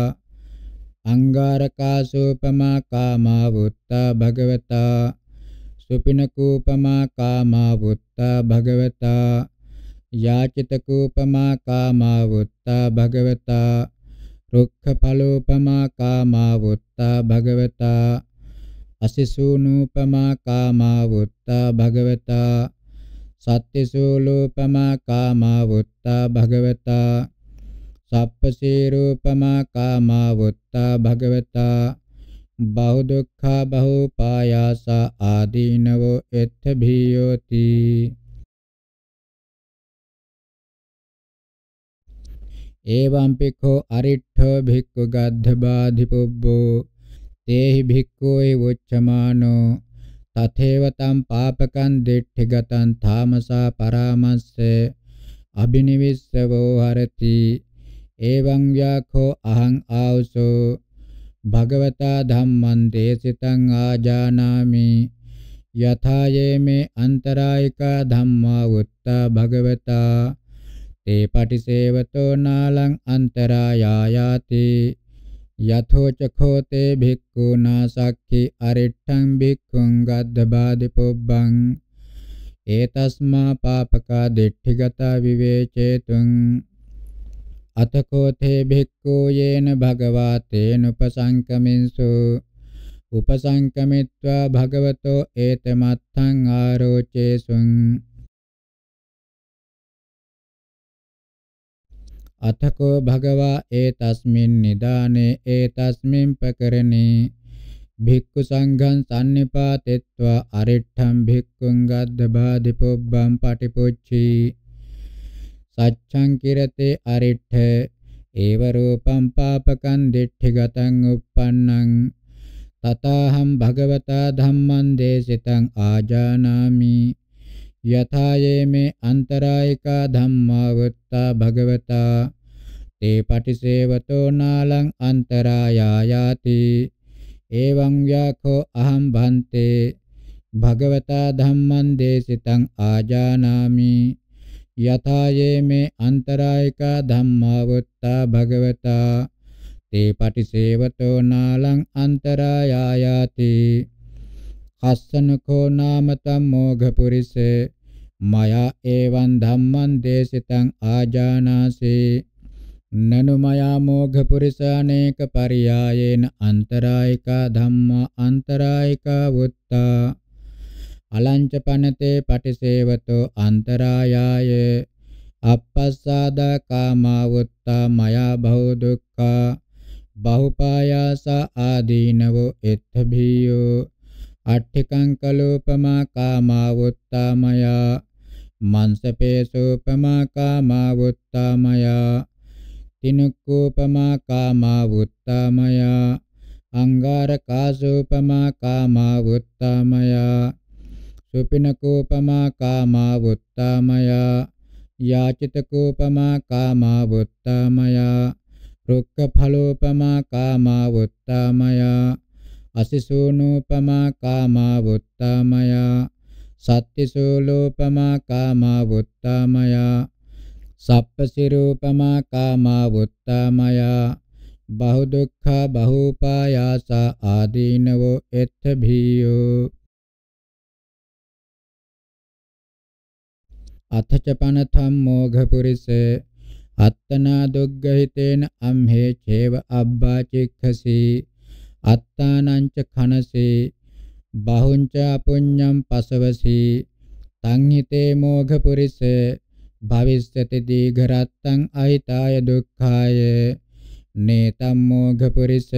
අංගාරකාසූපමා කාමා වුත්තා භගවතා සුපිනකූපමා කාමා වුත්තා භගවතා යාචිතකූපමා කාමා වුත්තා භගවතා රුක්ඛඵලෝපමා කාමා වුත්තා භගවතා අසිසූනූපමා කාමා වුත්තා භගවතා සත්‍යසූලූපමා කාමා වුත්තා භගවතා සප්පසේ රූපමා කාමා වුත්තා භගවතා බහු දුක්ඛා බහු පායාස ආදීනවෝ එත්ථ භීයෝති एवं पिखो अरिट्ठ भिक्खु गद्धबाधिपुब्बो ते हि भिक्खु उच्चमानो तथैव तं पापकं दिट्ठिगतं थामसा परामस्य अभिनिविश्वो हरति එවං ව්‍යාඛෝ අහං ආවසෝ භගවතා ධම්මං දේශිතං ආජානාමි යථා යේමේ අන්තරායිකා ධම්මා උත්තා භගවතා තේ පටිසේවතෝ නාලං අන්තරායායාති යතෝ චඛෝ තේ භික්ඛු නාසක්ඛි අරිට්ඨං භික්ඛුං ගද්දබාදි පොබ්බං ඒතස්මා පාපකා දිට්ඨිගතා විවේචේතුං අතකෝතේ භික්ඛු යේන භගවා තේනුපසංකමින්සු උපසංකමිත්වා භගවතෝ ඒතමත්තං ආරෝචේසුං අතකෝ භගවා ඒතස්මින් නිදානේ ඒතස්මින් පකරණේ භික්ඛු සංඝං සම්නිපාතෙත්වා අරිට්ඨම් භික්ඛුං ගද්දබාධිපොබ්බම් පටිපොච්චී සච්ඡං කිරතේ අරිට්ඨ ඒව රූපං පාපකං දිට්ඨිගතං uppannං තතහම් භගවතා ධම්මං දේශිතං ආජානාමි යථායේ මේ අන්තරායිකා ධම්මා වත්තා භගවතා තේ පටිසේවතෝ නාලං අන්තරායායාති එවං යාඛෝ අහං භන්තේ භගවතා ධම්මං දේශිතං ආජානාමි යථායේ මේ අන්තරායක ධම්මාවත්තා භගවතා තේ පටිසේවතෝ නාලං අන්තරායායාති කස්සනකෝ නාම තම්මෝඝ පුරිසේ මයා එවං ධම්මං දේශිතං ආජානාසේ නනු මයා මෝඝ පුරිස අනේක පරියායේන අන්තරායිකා ධම්මා අන්තරායිකා වුත්තා අලංච පනතේ පටිසේවතෝ අන්තරායාය අපස්සාදා කාමවුත්තා මයා බහු දුක්ඛා බහුපායාස ආදීනවෝ එත්තභීයෝ අට්ඨිකං කලෝපමා කාමවුත්තා මයා මන්සපේසෝපමා කාමවුත්තා මයා තිනුක්කෝපමා කාමවුත්තා මයා අංගාරකාසෝපමා කාමවුත්තා මයා සුපිනකෝපමා කාමා වුත්තාමයා යාචිතකෝපමා කාමා වුත්තාමයා රුක්ඛඵලෝපමා කාමා වුත්තාමයා අසිසූනෝපමා කාමා වුත්තාමයා සත්තිසූලෝපමා කාමා වුත්තාමයා සප්පසිරූපමා කාමා වුත්තාමයා බහුදුක්ඛා බහූපායාස ආදීනවෝ එත්ථ භීයෝ අතච පනතම් මෝඝපුරිස අත්තනා දුග්ගහිතේන අම්හේ චේව අබ්බා චික්ඛසි අත්තානං ච ඛනසේ බහුංච අපුඤ්ඤම් පසවසි තං හිතේ මෝඝපුරිස භවිස්සති දීඝරත්තං අහිතාය දුක්ඛාය නේතම් මෝඝපුරිස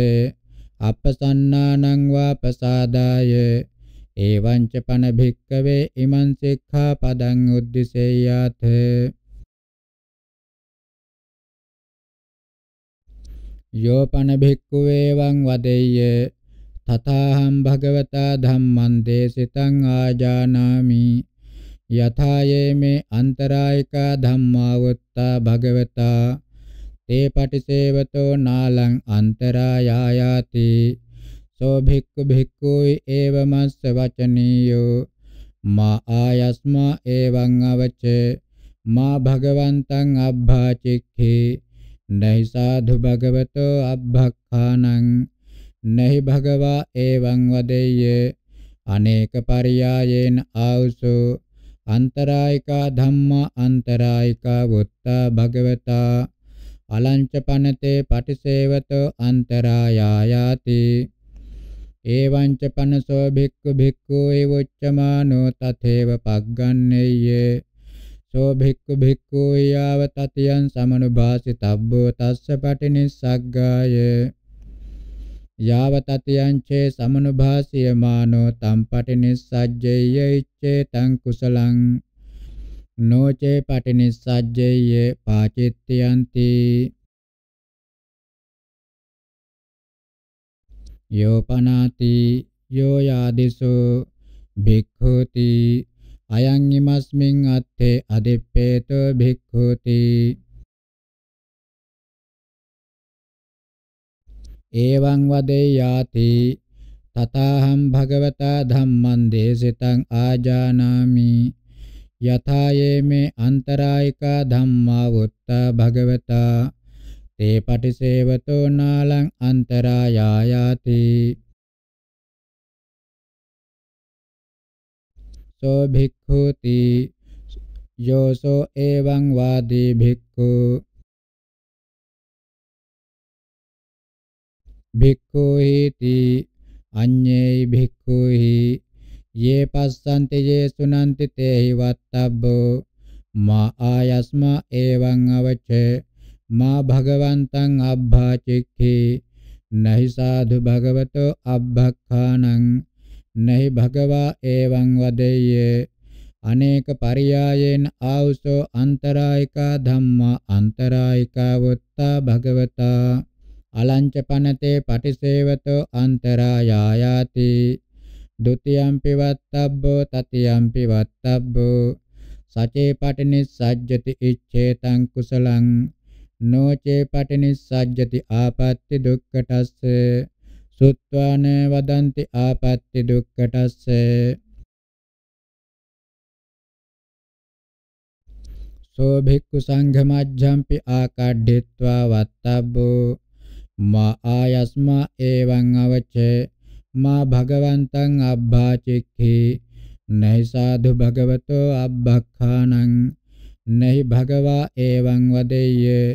අපසන්නානං වා පසාදාය එවංච පන භික්කවේ ඉමං සික්ඛාපදං උද්දිසෙය්‍යාත යෝ පන භික්ඛු වේවං වදෙය්‍ය තථාහං භගවතා ධම්මං දේශිතං ආජානාමි යථා යේමේ අන්තරායිකා ධම්මා වත්තා භගවතා තේ පටිසේවතෝ නාලං අන්තරායායාති සෝ භික්ඛු භික්ඛුයි ඒවමස්ස වචනීයෝ මා ආයස්මා එවං අවච මා භගවන්තං අබ්භාචික්ඛේ නහි සාධු භගවතෝ අබ්භක්ඛානං නහි භගවා එවං වදෙය්‍ය අනේක පරියායේන ආවුසෝ අන්තරායිකා ධම්මා අන්තරායිකා වුත්තා භගවතා අලංච පනතේ පටිසේවතෝ අන්තරායායාති එවංච පනසෝ භික්ඛු භික්ඛු එවොච්චමානෝ තතේව පග්ගන්නේය සෝ භික්ඛු භික්ඛු යාව තතියං සමනුභාසිතබ්බෝ තස්ස පටිනිස්සග්ගාය යාව තතියං චේ සමනුභාසියමානෝ තම් පටිනිස්සජ්ජේය ඉච්ඡේ තං කුසලං නොචේ පටිනිස්සජ්ජේය පාචිත්‍යන්ති යෝපනාති යෝ යාදිසෝ භික්ඛුති අයං ීමස්මින් අත්තේ අදිප්පේතෝ භික්ඛුති එවං වදේයාති තතහම් භගවතා ධම්මං දේසිතං ආජානාමි යථායේමේ අන්තරායිකා ධම්මා වුත්තා භගවතා තේ පටිසේවතෝ නාලං අන්තරායායාති සෝ භික්ඛුති යෝසෝ එවං වාදී භික්ඛු භික්ඛු හේති අඤ්ඤේයි භික්ඛු හි යේ පස්සන්ති යේ සුනන්ති තේහි වත්තබ්බෝ මා ආයස්මා එවං අවචේ මා භගවන්තං අබ්භාචෙක්ඛේ නහි සාදු භගවතෝ අබ්භක්ඛානං නහි භගවා එවං වදෙය්‍ය අනේක පරියායෙන් ආවුසෝ අන්තරායිකා ධම්මා අන්තරායිකා වොත්තා භගවතා අලංච පනතේ පටිසේවතෝ අන්තරායායාති ဒ ුතියම්පි වත්තබ්බෝ තතියම්පි වත්තබ්බෝ සචේ පටිනිස්සජ්ජති ඉච්ඡේතං කුසලං නොචේ පටිනිස්සජ්ජති ආපත්‍ති දුක්ඛටස්ස සුත්වාන වදන්ති ආපත්‍ති දුක්ඛටස්ස සෝ භික්ඛු සංඝමජ්ජම්පි ආකාඩ්ඨිत्वा වත්තබ්බෝ මා ආයස්මා එවං අවචේ මා භගවන්තං අබ්බාචික්ඛි නහි සාදු භගවතෝ අබ්බක්ඛානං නහි භගවා එවං වදෙය්‍ය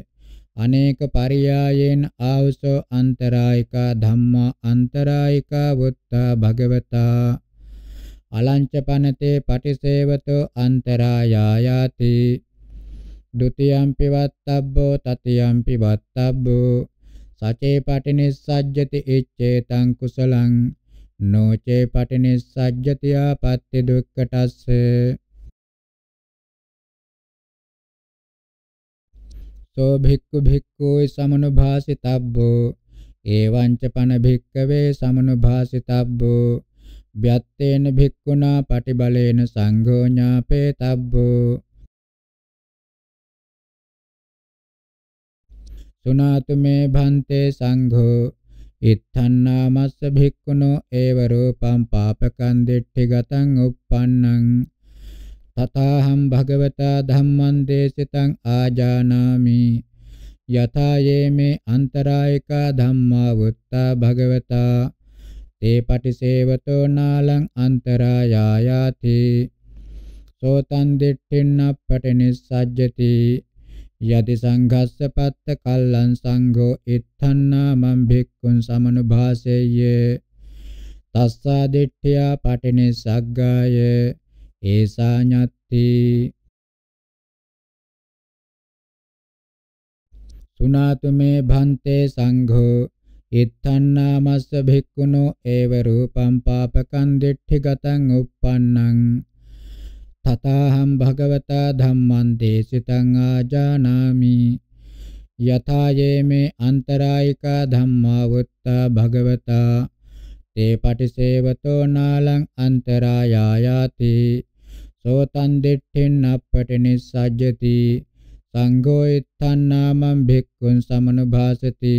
අනේක පරියායෙන් ආවසෝ අන්තරායිකා ධම්මා අන්තරායිකා වුත්තා භගවතා අලංචපනතේ පටිසේවතෝ අන්තරායායාති ဒ ුතියම්පි වත්තබ්බෝ තතියම්පි වත්තබ්බෝ සචේ පටිනිස්සජ්ජති ඉච්ඡේතං කුසලං නොචේ පටිනිස්සජ්ජති ආපත්‍ය දුක්ඛටස්ස සෝ භික්ඛු භික්ඛුයි සමනුභාසිතබ්බෝ එවං ච පන භික්ඛවේ සමනුභාසිතබ්බෝ ව්‍යත්තේන භික්ඛුනා පටිබලේන සංඝෝ ඥාපේතබ්බෝ සුනාතු මේ භන්තේ සංඝෝ ඉත්තන්නාමස්ස භික්ඛුනෝ ඒව රූපං පාපකං දිට්ඨිගතං uppannං තථාහම් භගවතා ධම්මං දේශිතං ආජානාමි යථා යේමේ අන්තරායකා ධම්මා වුත්තා භගවතා තේ පටිසේවතෝ නාලං අන්තරායායාති සෝතං දිට්ඨින්නප්පටිනිස්සජ්ජති යදි සංඝස්ස පත්ත කල්ලං සංඝෝ ඉත්තන්නා මං භික්ඛුන් සමනුභාසෙය්‍ය තස්සා දිට්ඨියා පටිනිස්සග්ගාය ඒසා ඤත්ති සුනාතු මේ භන්තේ සංඝෝ ඉත්තන්නාමස්ස භික්ඛුනෝ ඒව රූපං පාපකං දිට්ඨිගතං uppannං තතහම් භගවතා ධම්මං දේසිතං ආජානාමි යථා යේමේ අන්තරායිකා ධම්මා වුත්තා භගවතා තේ පටිසේවතෝ නාලං අන්තරායායාති සෝතං දිට්ඨින් අපපටිනිස්සජ්ජති සංඝෝ ඉත්තං නාමං භික්ඛුන් සමනුභාසති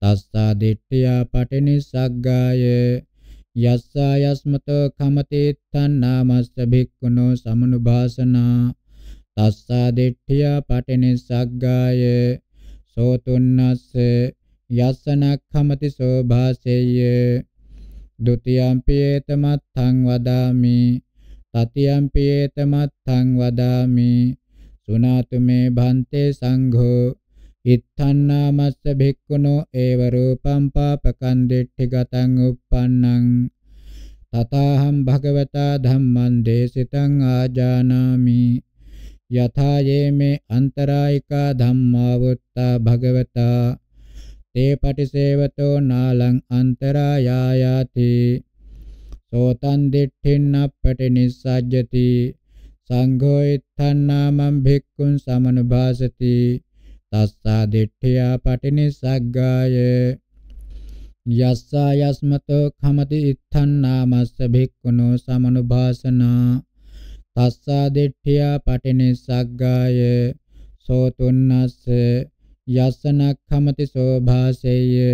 තස්සා දිට්ඨියා පටිනිස්සග්ගාය යස්සා යස්මතෝ කමති ඉත්තං නාමස්ස භික්ඛුනෝ සමනුභාසනා තස්සා දිට්ඨියා පටිනිස්සග්ගාය සෝතුන්නස්ස යස්සනක්ඛමති සෝභාසෙය්‍ය ဒ උතියම්පි ඒතමත් ัง වදාමි තතියම්පියේතමත්තං වදාමි සුනාතු මේ භන්තේ සංඝෝ ඉත්තන්නාමස්ස භික්ඛුනෝ ඒව රූපං පාපකං දිට්ඨිගතං uppannං තතහම් භගවතා ධම්මං දේසිතං ආජානාමි යථා යේමේ අන්තරායිකා ධම්මා වුත්තා භගවතා තේ පටිසේවතෝ නාලං අන්තරායායාති සෝතං දිට්ඨින්න පටිනිස්සජ්ජති සංඝෝ ඉත්තං නාමං භික්ඛුන් සමනුභාසති තස්සා දිට්ඨියා පටිනිස්සග්ගාය යස්සා යස්මතෝ කමති ඉත්තං නාමස්ස භික්ඛුනෝ සමනුභාසනා තස්සා දිට්ඨියා පටිනිස්සග්ගාය සෝතුන්නස්ස යස්සනක්ඛමති සෝභාසෙය්‍ය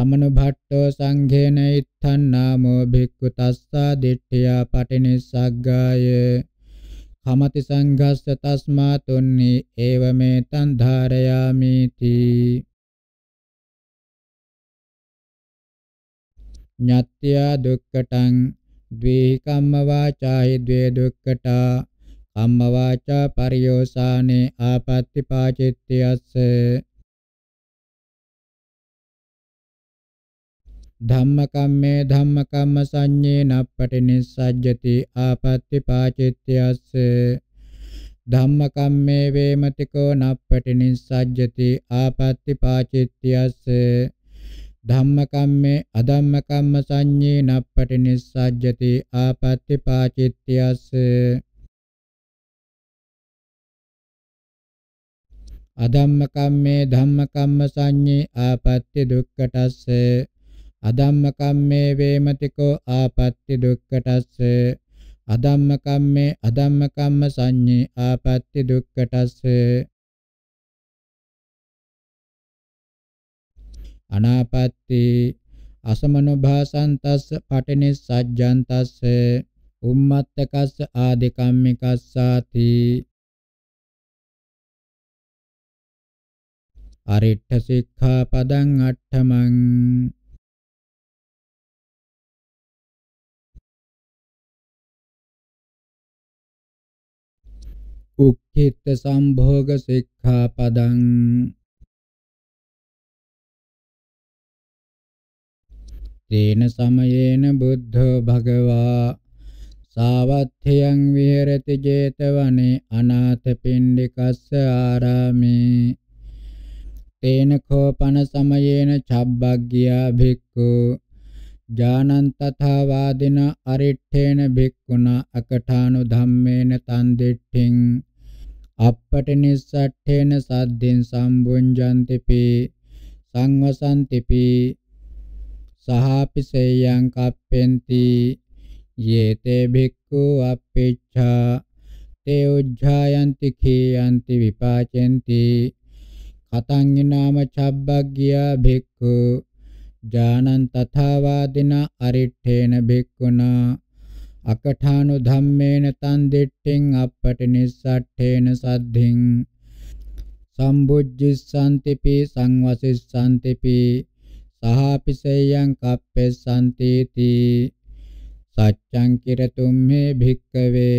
සමනුභට්ඨෝ සංඝේන ඉත්තං නාමෝ භික්ඛු තස්සා දිට්ඨියා පටිනිස්සග්ගාය කමති සංඝස්ස තස්මා තුන්නි ඒව මේ තං ධාරයාමි තී ඤත්ත්‍යා දුක්කටං ද්වේ කම්ම වාචායි ද්වේ දුක්කටා කම්ම වාචා පරියෝසානේ ආපත්‍ති පාචිත්‍යස්ස ධම්මකම්මේ ධම්මකම්ම සංඤේ නප්පටි නිස්සජ්ජති ආපත්‍ති පාචිත්‍යස්ස ධම්මකම්මේ වේමතිකෝ නප්පටි නිස්සජ්ජති ආපත්‍ති පාචිත්‍යස්ස ධම්මකම්මේ අධම්මකම්ම සංඤේ නප්පටි නිස්සජ්ජති ආපත්‍ති පාචිත්‍යස්ස අධම්මකම්මේ ධම්මකම්ම සංඤේ ආපත්‍ති දුක්ඛටස්සේ අදම්ම කම්මේ වේමතිකෝ ආපත්‍ති දුක්ඛටස්ස අදම්ම කම්මේ අදම්ම කම්ම සංඤේ ආපත්‍ති දුක්ඛටස්ස අනාපත්‍ති අසමනෝභාසන්තස්ස පටිනිස්සජ්ජන්තස්ස උම්මත්තකස්ස ආදිකම්මිකස්සාති අරිට්ඨ සික්ඛාපදං අට්ඨමං චිත්ත සම්භෝග සික්ඛාපදං තේන සමයේන බුද්ධෝ භගවා සාවත්ථයන් විහෙරති 제තවනේ අනාථපිණ්ඩිකස්ස ආරාමේ තේන කෝපන සමයේන චබ්බග්ගියා භික්ඛු ජානන් තථා වාදින අරිට්ඨේන භික්ඛුනා අකඨානු ධම්මේන තන් දෙට්ඨින් අපපටිනිස්සට්ඨේන සද්දෙන් සම්බුඤ්ජන්තිපි සංවසන්තිපි සහාපිසේයං කප්පෙන්ති යේතේ භික්ඛු අප්පේච්ඡා තේ උජ්ජායන්ති කීයන්ති විපාචෙන්ති කතං නාම චබ්බග්ගියා භික්ඛු ඥානං තථාවාදින අරිට්ඨේන භික්ඛුනා අකඨානු ධම්මේන තන් දිට්ඨින් අපපටිනිස්සට්ඨේන සද්ධින් සම්බුද්ධිස්සන්තිපි සංවසිස්සන්තිපි සහාපිසයං කප්පෙස්සන්තේති සච්ඡං කිරතුම් මේ භික්කවේ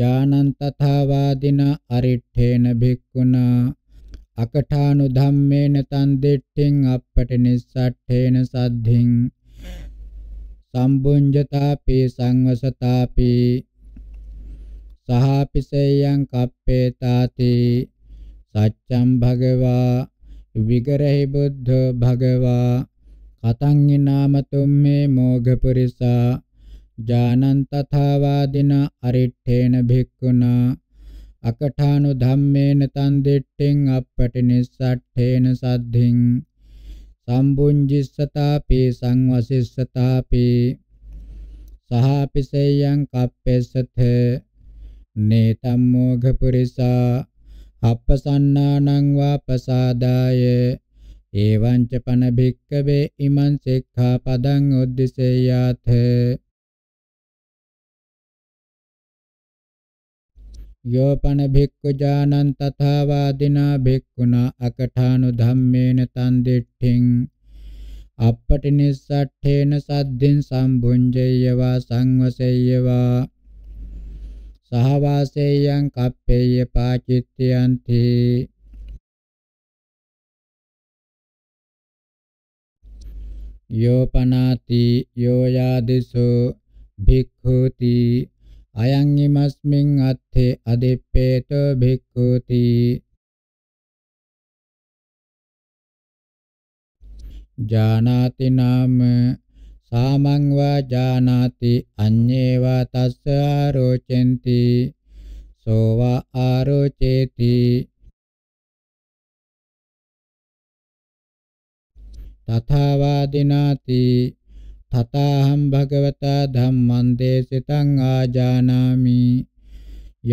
ජානං තථාවාදින අරිට්ඨේන භික්ඛුනා අකඨානු ධම්මේන තන් දිට්ඨින් අපපටිනිස්සට්ඨේන සද්ධින් සම්බුඤ්ජතාපි සංවසතාපි සහාපිසේයං කප්පේතාති සච්ඡම් භගවා විගරහි බුද්ධ භගවා කතං ඊනාමතුම් මේ මෝඝ පුරිසා ජානං තථාවාදින අරිට්ඨේන භික්ඛුනා අකඨානු ධම්මේන තන් දෙට්ටෙන් අපපටි නිස්සට්ඨේන සද්ධින් සම්බුඤ්ජිස්සතාපි සංවසිස්සතාපි සහපිසයං කප්පෙසත නේතම් මොඝ පුරිසා අප්පසන්නානං වාපසාදාය එවං ච පන භික්කවේ ඉමං සික්ඛාපදං උද්දිසේයාතේ යෝපන භික්ඛු ජානං තථා වාදිනා භික්ඛුනා අකඨානු ධම්මේන තන් දිට්ඨින් අපපටිනිස්සට්ඨේන සද්දින් සම්භුඤ්ජයවා සංවසෙය්‍යවා සහවාසේයං කප්පේය පාචිත්‍යන්ති යෝපනාති යෝයාදිසෝ භික්ඛුති අයං ීමස්මින් අත්තේ අදිප්පේත භික්ඛුති ජානාති නාම සාමං වා ජානාති අඤ්ඤේ වා තස්ස ආරෝචෙන්ති සෝ වා ආරෝචේති තථාවා දිනාති තථාහම් භගවතා ධම්මං දේශිතං ආජානාමි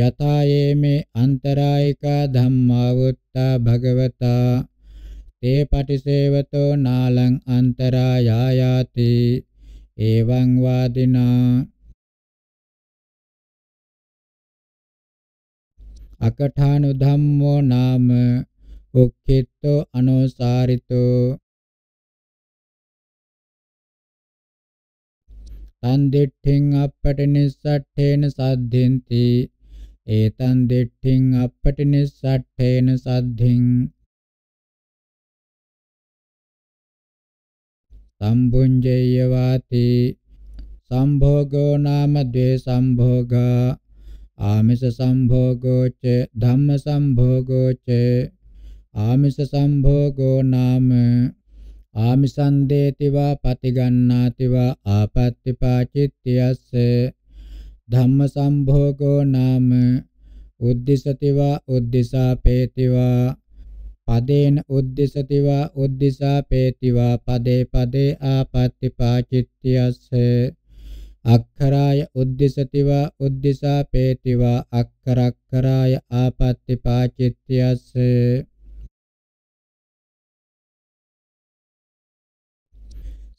යතායේ මේ අන්තරායිකා ධම්මා වුත්තා භගවතා තේ පටිසේවතෝ නාලං අන්තරායායාති එවං වාදිනා අකඨානු ධම්මෝ නාම උක්ඛිතෝ අනුසාරිතෝ තන්දිට්ඨින් අපපටිනිස්සට්ඨේන සද්ධින්ති ඒතන් දිට්ඨින් අපපටිනිස්සට්ඨේන සද්ධින් සම්බුඤ්ජේය වාති සම්භෝගෝ නාම ද්වේ සම්භෝගා ආමිස සම්භෝගෝ ච ධම්ම සම්භෝගෝ ච ආමිස සම්භෝගෝ නාම ආමිසන්දේතිවා පතිගන්නාතිවා ආපත්‍තිපාචිත්‍යස්ස ධම්ම සම්භෝගෝ නාම උද්දිසතිවා උද්දිසාපේතිවා පදේන උද්දිසතිවා උද්දිසාපේතිවා පදේ පදේ ආපත්‍තිපාචිත්‍යස්ස අක්ඛරාය උද්දිසතිවා උද්දිසාපේතිවා අක්ඛරක්ඛරාය ආපත්‍තිපාචිත්‍යස්ස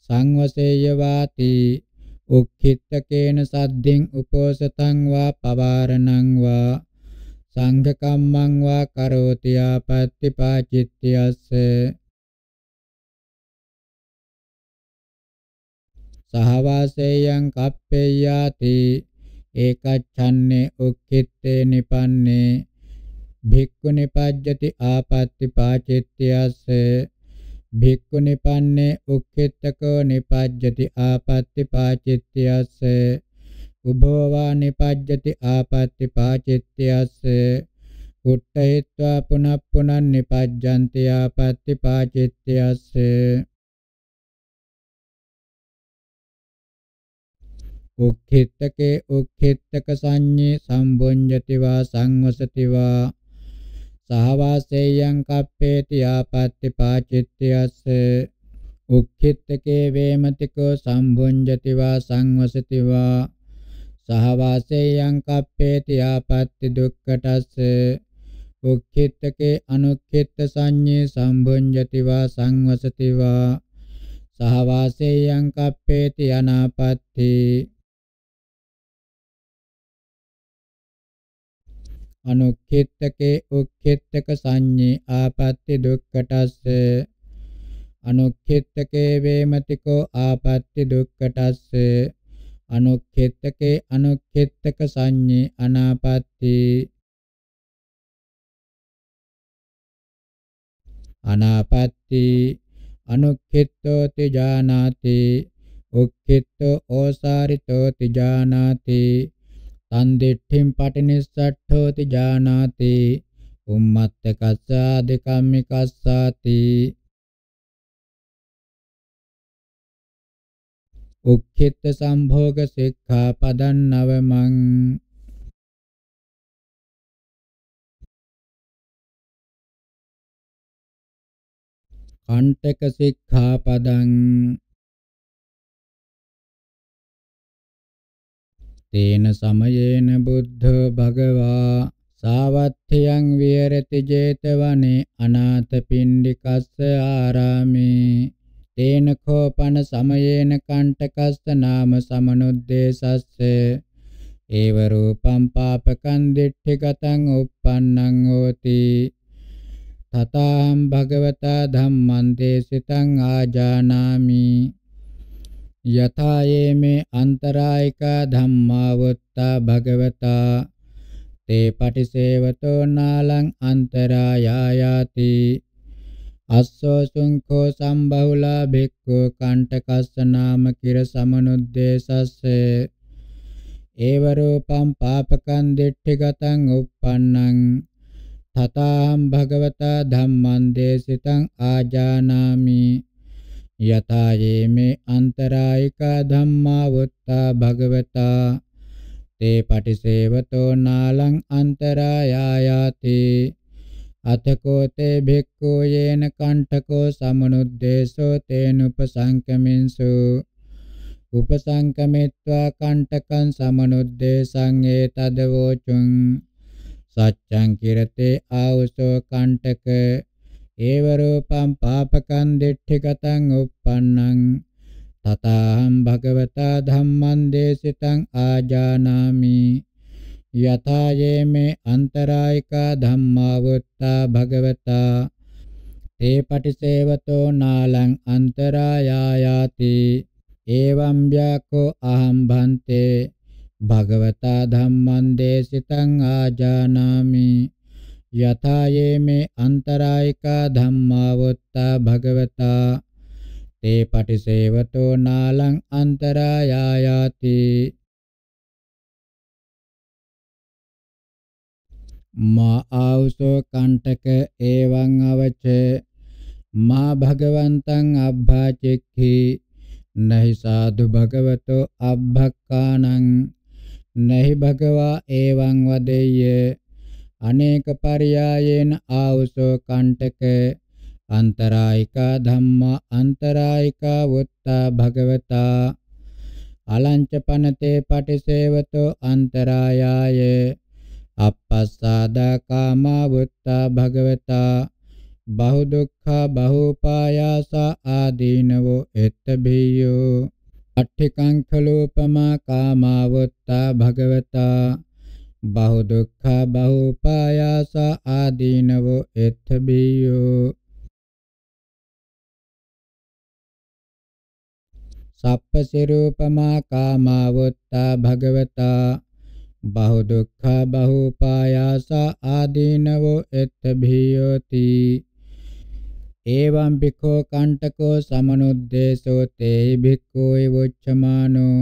සංවසේය වාති උක්ඛිටකේන සද්දින් උපෝසතං වා පවාරණං වා සංඝ කම්මං වා කරෝති ආපත්‍ති පාචිත්‍යස්ස සහවාසේයං කප්පේයාති ඒකච්ඡන්නේ උක්ඛිත්තේ නිපන්නේ භික්ඛු නිපජ්ජති ආපත්‍ති පාචිත්‍යස්ස භික්ඛු නිපන්නේ උක්ඛිටකෝ නිපජ්ජති ආපත්‍ති පාචිත්‍යස්ස උභවවා නිපජ්ජති ආපත්‍ති පාචිත්‍යස්ස උට්ඨේत्वा පුනප්පුනන් නිපජ්ජන්ති ආපත්‍ති පාචිත්‍යස්ස උක්ඛිටකේ උක්ඛිටක සංඤේ සම්බොඤ්ජති වා සංවසති වා සහවාසේයං කප්පේති ආපත්‍ති පාචිත්‍යස්ස උක්ඛිත්තකේ වේමතිකෝ සම්භුඤ්ජති වා සංවසති වා සහවාසේයං කප්පේති ආපත්‍ති දුක්ඛටස්ස උක්ඛිත්තකේ අනුක්ඛිත්ත සංඤේ සම්භුඤ්ජති වා සංවසති වා සහවාසේයං කප්පේති අනාපත්‍ති අනුක්ඛිතකේ උක්ඛිතක සංඤේ ආපත්‍ති දුක්ඛටස්ස අනුක්ඛිතකේ වේමතිකෝ ආපත්‍ති දුක්ඛටස්ස අනුක්ඛිතකේ අනුක්ඛිතක සංඤේ අනාපත්‍ති අනාපත්‍ති අනුක්ඛිතෝ තිජානාති උක්ඛිතෝ ඕසාරිතෝ තිජානාති තන්දිට්ඨින් පටිනිස්සට්ඨෝති ජානාති උම්මත්ත කස්සාදි කම්මිකස්සාති උක්ඛිත සම්භෝග සික්ඛා පදං නවමං කණ්ඨක සික්ඛා පදං තේන සමයේන බුද්ධ භගවා සාවත්ථයන් විහෙරති 제තවනේ අනාථ පිණ්ඩිකස්ස ආරාමේ තේන කෝපන සමයේන කණ්ඨකස්ස නාම සමනුද්දේශස්ස ඒව රූපම් පාපකං දිට්ඨිගතං uppannං හෝති තතං භගවතා ධම්මං දේසිතං ආජානාමි යථා යේමේ අන්තරායිකා ධම්මා වත්තා භගවතා තේ පටිසේවතෝ නාලං අන්තරායායාති අස්සෝ සුංඛෝ සම්බහුලා භික්ඛු කණ්ඨකස්ස නාම කිර සමනුද්දේශස්ස ඒව රූපං පාපකං දිට්ඨිගතං uppannං තතාම් භගවතා ධම්මං දේශිතං ආජානාමි යතා යේමේ අන්තරායිකා ධම්මා වත්තා භගවතා තේ පටිසේවතෝ නාලං අන්තරායායාති අතකෝ තේ භික්ඛෝ යේන කණ්ඨකෝ සමනුද්දේශෝ තේනුපසංකමින්සු උපසංකමිත්වා කණ්ඨකං සමනුද්දේශං ඒතදවෝචුං සච්ඡං කිරතේ ආවසෝ කණ්ඨක ඒව රූපං පාපකං දිට්ඨිගතං uppannං තතහං භගවතා ධම්මං දේශිතං ආජානාමි යථා යේමේ අන්තරායිකා ධම්මා වත්තා භගවතා තේ පටිසේවතෝ නාලං අන්තරායායාති එවං ව්‍යාකෝ අහං භන්තේ භගවතා ධම්මං දේශිතං ආජානාමි යථා යේමේ අන්තරායිකා ධම්මාවොත්තා භගවතා තේ පටිසේවතෝ නාලං අන්තරායායාති මා ආවුසෝ කණ්ඨක එවං අවච මා භගවන්තං අබ්භාචෙක්ඛි නහි සාදු භගවතෝ අබ්භක්කානං නහි භගවා එවං වදෙය්‍ය අනේක පරියායේන ආවසෝ කණ්ඨක අන්තරායිකා ධම්මා අන්තරායිකා වොත්තා භගවතා අලංච පනතේ පටිසේවතෝ අන්තරායාය අපස්සාදා කාමා වොත්තා භගවතා බහු දුක්ඛා බහූපායාසා ආදීනවෝ එත්ත බියෝ අට්ඨිකං කලෝපමා කාමාවොත්තා භගවතා බහු දුක්ඛ බහුපායාස ආදීනවෝ එත්ථ බියෝ සප්පසිරූපමා කාමවත්තා භගවතා බහු දුක්ඛ බහුපායාස ආදීනවෝ එත්ථ භීයෝති එවං භික්ඛෝ කණ්ඨකෝ සමනුද්දේශෝ තේ භික්ඛෝ වොච්චමානෝ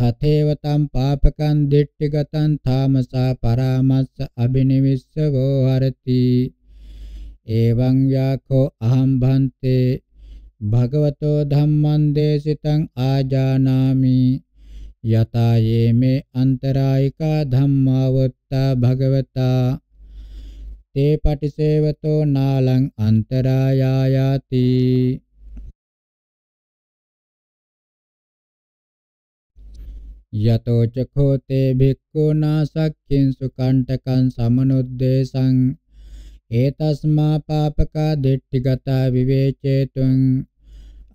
තතේවතම් පාපකං දිට්ඨිගතං තාමසා පරාමස්ස අබිනිවිස්සවෝ හරති එවං යාකෝ අහං භන්තේ භගවතෝ ධම්මං දේශිතං ආජානාමි යතා යේමේ අන්තරායිකා ධම්මාවත්තා භගවතා තේ පටිසේවතෝ නාලං අන්තරායායාති යතෝ චඛෝ තේ භික්ඛුනා සක්ඛින්සු කණ්ඨකං සමනුද්දේශං ඒතස්මා පාපකා දිට්ඨිගතා විවේචේතුං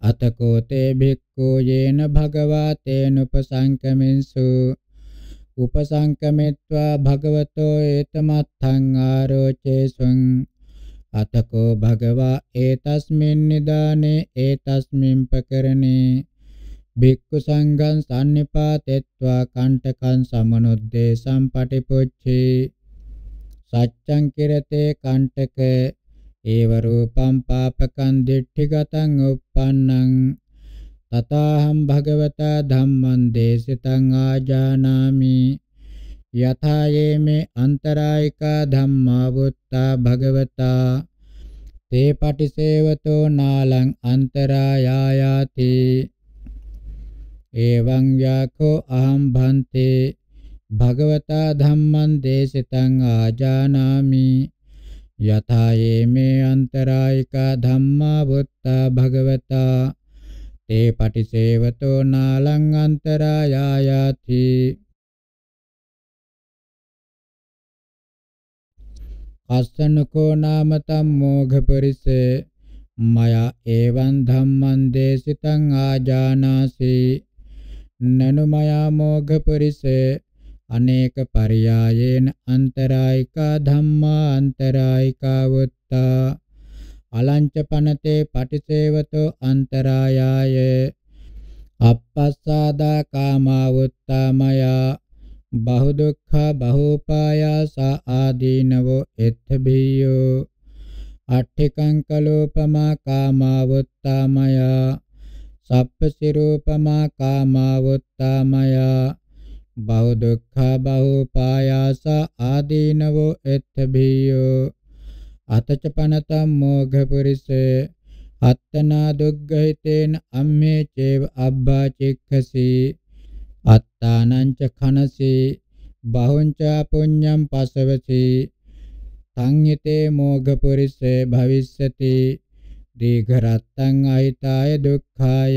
අතකෝ තේ භික්ඛු යේන භගවා තේනුපසංකමින්සු උපසංකමෙත්වා භගවතෝ ඒතමත්ථං ආරෝචේසුං අතකෝ භගවා ඒතස්මින් නිදානේ ඒතස්මින් පකරණේ භික්ඛු සංඝං සම්නිපාතෙත්වා කණ්ඨකං සමනුද්දේශම් පටිපොච්චේ සච්ඡං කිරතේ කණ්ඨක ඒව රූපං පාපකං දිට්ඨිගතං uppannං තථාහං භගවතා ධම්මං දේශිතං ආජානාමි යථා යේමේ අන්තරායිකා ධම්මා වුත්තා භගවතා තේ පටිසේවතෝ නාලං අන්තරායායාති එවං යාකෝ අහං භන්තේ භගවතා ධම්මං දේශිතං ආජානාමි යථායේ මේ අන්තරායිකා ධම්මා වුත්තා භගවතා තේ පටිසේවතෝ නාලං අන්තරායායාති අස්සනකෝ නාම තම්මෝඝ පරිසේ මයා එවං ධම්මං දේශිතං ආජානාසී නනුමයා මෝඝ පුරිස අනේක පරියායේන අන්තරායිකා ධම්මා අන්තරායිකා වත්තා අලංච පනතේ පටිසේවතෝ අන්තරායාය අපස්සාදා කාමවුත්තමයා බහුදුක්ඛ බහෝපායාස ආදීනවෝ එත්ථභියෝ අට්ඨිකං කලෝපමා කාමවුත්තමයා සප්ප සිරූපමා කාමවුත්තාමයා බහු දුක්ඛ බහු පායාස ආදීනවෝ එත්තභියෝ අතච පනතම් මෝඝ පුරිසේ අත්තනා දුග්ගහිතේන අම්මේ චේව අබ්බා චික්ඛසි අත්තානං ච ඛනසි බහුංච පුඤ්ඤම් පසවති සංයතේ මෝඝ පුරිසේ භවිස්සති දීඝරත්තං අයිතාය දුක්ඛාය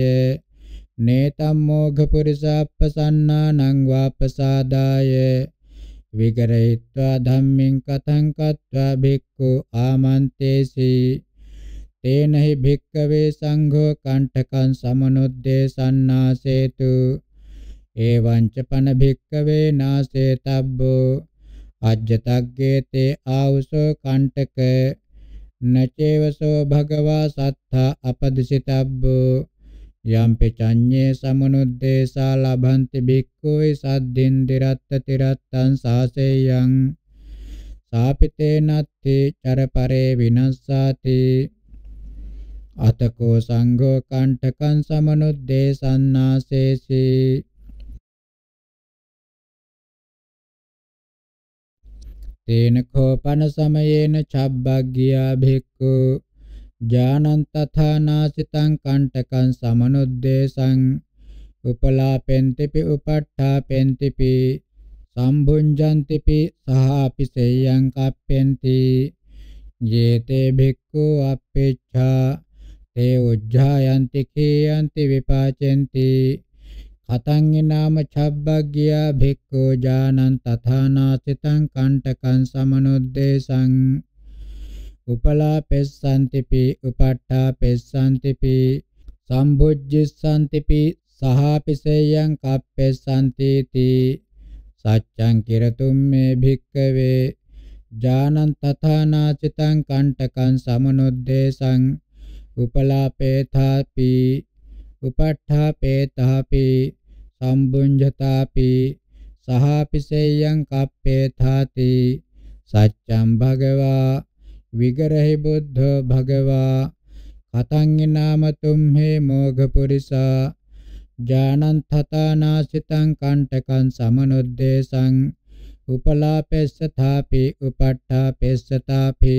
නේතම් මෝඝ පුරිසාප්පසන්නානං වාපසාදාය විගරහිත්වා ධම්මින් කතං කତ୍වා භික්ඛු ආමන්තේසි තේනහි භික්කවේ සංඝෝ කණ්ඨකං සමනුද්දේසන්නාසේතු එවංච පන භික්කවේ නාසේතබ්බෝ අජ්ජතග්ගේ තේ ආවුසෝ කණ්ඨක නචේවසෝ භගවා සත්තා අපදිසිතබ්බෝ යම්පි චඤ්ඤේ සමනුද්දේශා ලබන්ති භික්ඛුයි සද්ධින් දිරත්ත තිරත්තං සාසෙයං සාපිතේ නත්ති චරපරේ විනස්සාති අතකෝ සංඝෝ කණ්ඨකං සමනුද්දේශන්නාසේසී තේන කෝපන සමයේන චබ්බග්ගියා භික්ඛු ඥානං තථානාසිතං කණ්ඨකං සමනුද්දේශං උපලාපෙන්තිපි උපට්ඨාපෙන්තිපි සම්භුඤ්ජන්තිපි සහාපි සේයං කප්පෙන්ති යේතේ භික්ඛු අපේච්ඡා තේ උජ්ජායන්ති කේයන්ති විපාචෙන්ති අතංගිනාම චබ්බග්ගියා භික්ඛු ඥානං තථානාසිතං කණ්ඨකං සමනුද්දේශං උපලාපෙස්සන්තිපි උපට්ඨාපෙස්සන්තිපි සම්බුද්ධිස්සන්තිපි සහාපිසේයං කප්පෙස්සන්තිති සච්ඡං කිරතුම් මේ භික්ඛවේ ඥානං තථානාචිතං කණ්ඨකං සමනුද්දේශං උපලාපේථාපි උපට්ඨාපේථාපි සම්බුඤ්ජතාපි සහාපිසෙයං කප්පේථාති සච්ඡම් භගවා විගරහි බුද්ධ භගවා කතං නාමතුම් හේ මෝඝ පුරිසා ජානන්තතානාසිතං කණ්ඨකං සමනුද්දේශං උපලාපෙස්සථාපි උපට්ඨාපෙස්සථාපි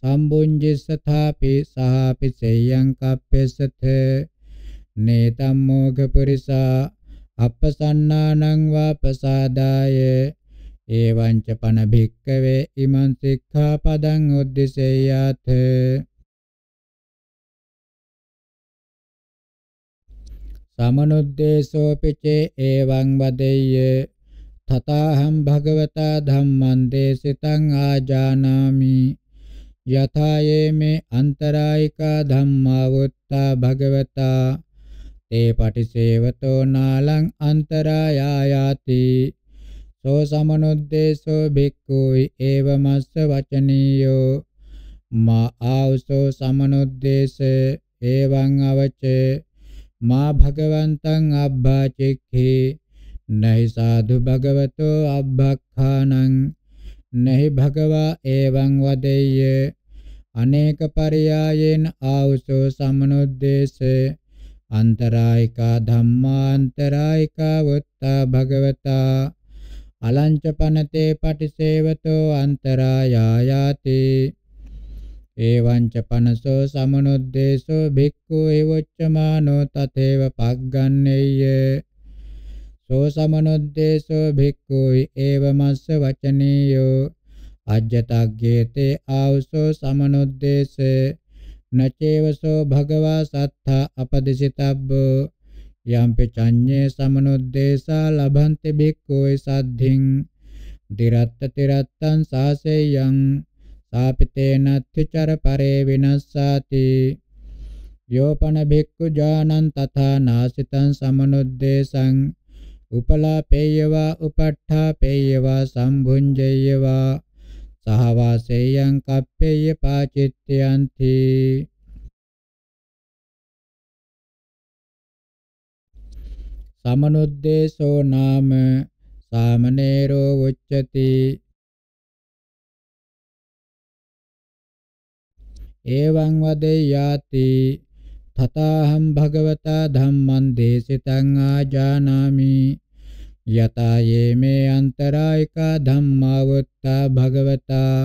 සම්බුඤ්ජිස්සථාපි සහාපි සේයං කප්පෙස්සතේ නේතම් මෝඝ පුරිසා අප්පසන්නානං වා ප්‍රසාදාය එවං ච පන භික්කවේ ඉමං සික්ඛාපදං උද්දිසෙය්‍යාත සමනුද්දේශෝපි චේ එවං වදෙය්‍ය තතහම් භගවතා ධම්මං දේශිතං ආජානාමි යථායේ මේ අන්තරායිකා ධම්මා වුත්තා භගවතා තේ පටිසේවතෝ නාලං අන්තරායායාති සෝ සමනුද්දේශෝ භික්ඛුයි ඒවමස්ස වචනියෝ මා ආවසෝ සමනුද්දේශ එවං අවච මා භගවන්තං අබ්බාචෙක්ඛි නහි සාදු භගවතෝ අබ්බක්ඛානං නහි භගවා එවං වදෙය්‍ය අනේක පරයායෙන් ආවසෝ සමනුද්දේශේ අන්තරායිකා ධම්මාන්තරායිකා වත්තා භගවතා අලංචපනතේ පටිසේවතෝ අන්තරායායාති ඒවංච පනසෝ සමනුද්දේශෝ භික්ඛු එවොච්චමානෝ තතේව පග්ගන්නේය සෝ සමනුද්දේශෝ භික්ඛු ඒවමස්ස වචනීයෝ අජ්ජතග්ගේතේ ආවසෝ සමනුද්දේශේ නචේවසෝ භගවා සත්තා අපදිසිතබ්බෝ යම්පි චඤ්ඤේ සමනුද්දේශා ලබන්ති බික්ඛෝයි සද්ධින් දිරත්ත තිරත්තං සාසෙයං සාපිතේනත්ති චර පරේ විනස්සාති යෝපන භික්ඛු ඥානං තථා නාසිතං සමනුද්දේශං උපලාපේයවා උපට්ඨාපේයවා සම්භුඤ්ජේයවා සහවාසේයං කප්පේය පාචිත්‍යයන්ති සමනුද්දේශෝ නාම සාමනේරෝ උච්චති එවං වදේයාති තථාහම් භගවතා ධම්මං දේශිතං ආජානාමි යතා යේමේ අන්තරායිකා ධම්මා වත්තා භගවතා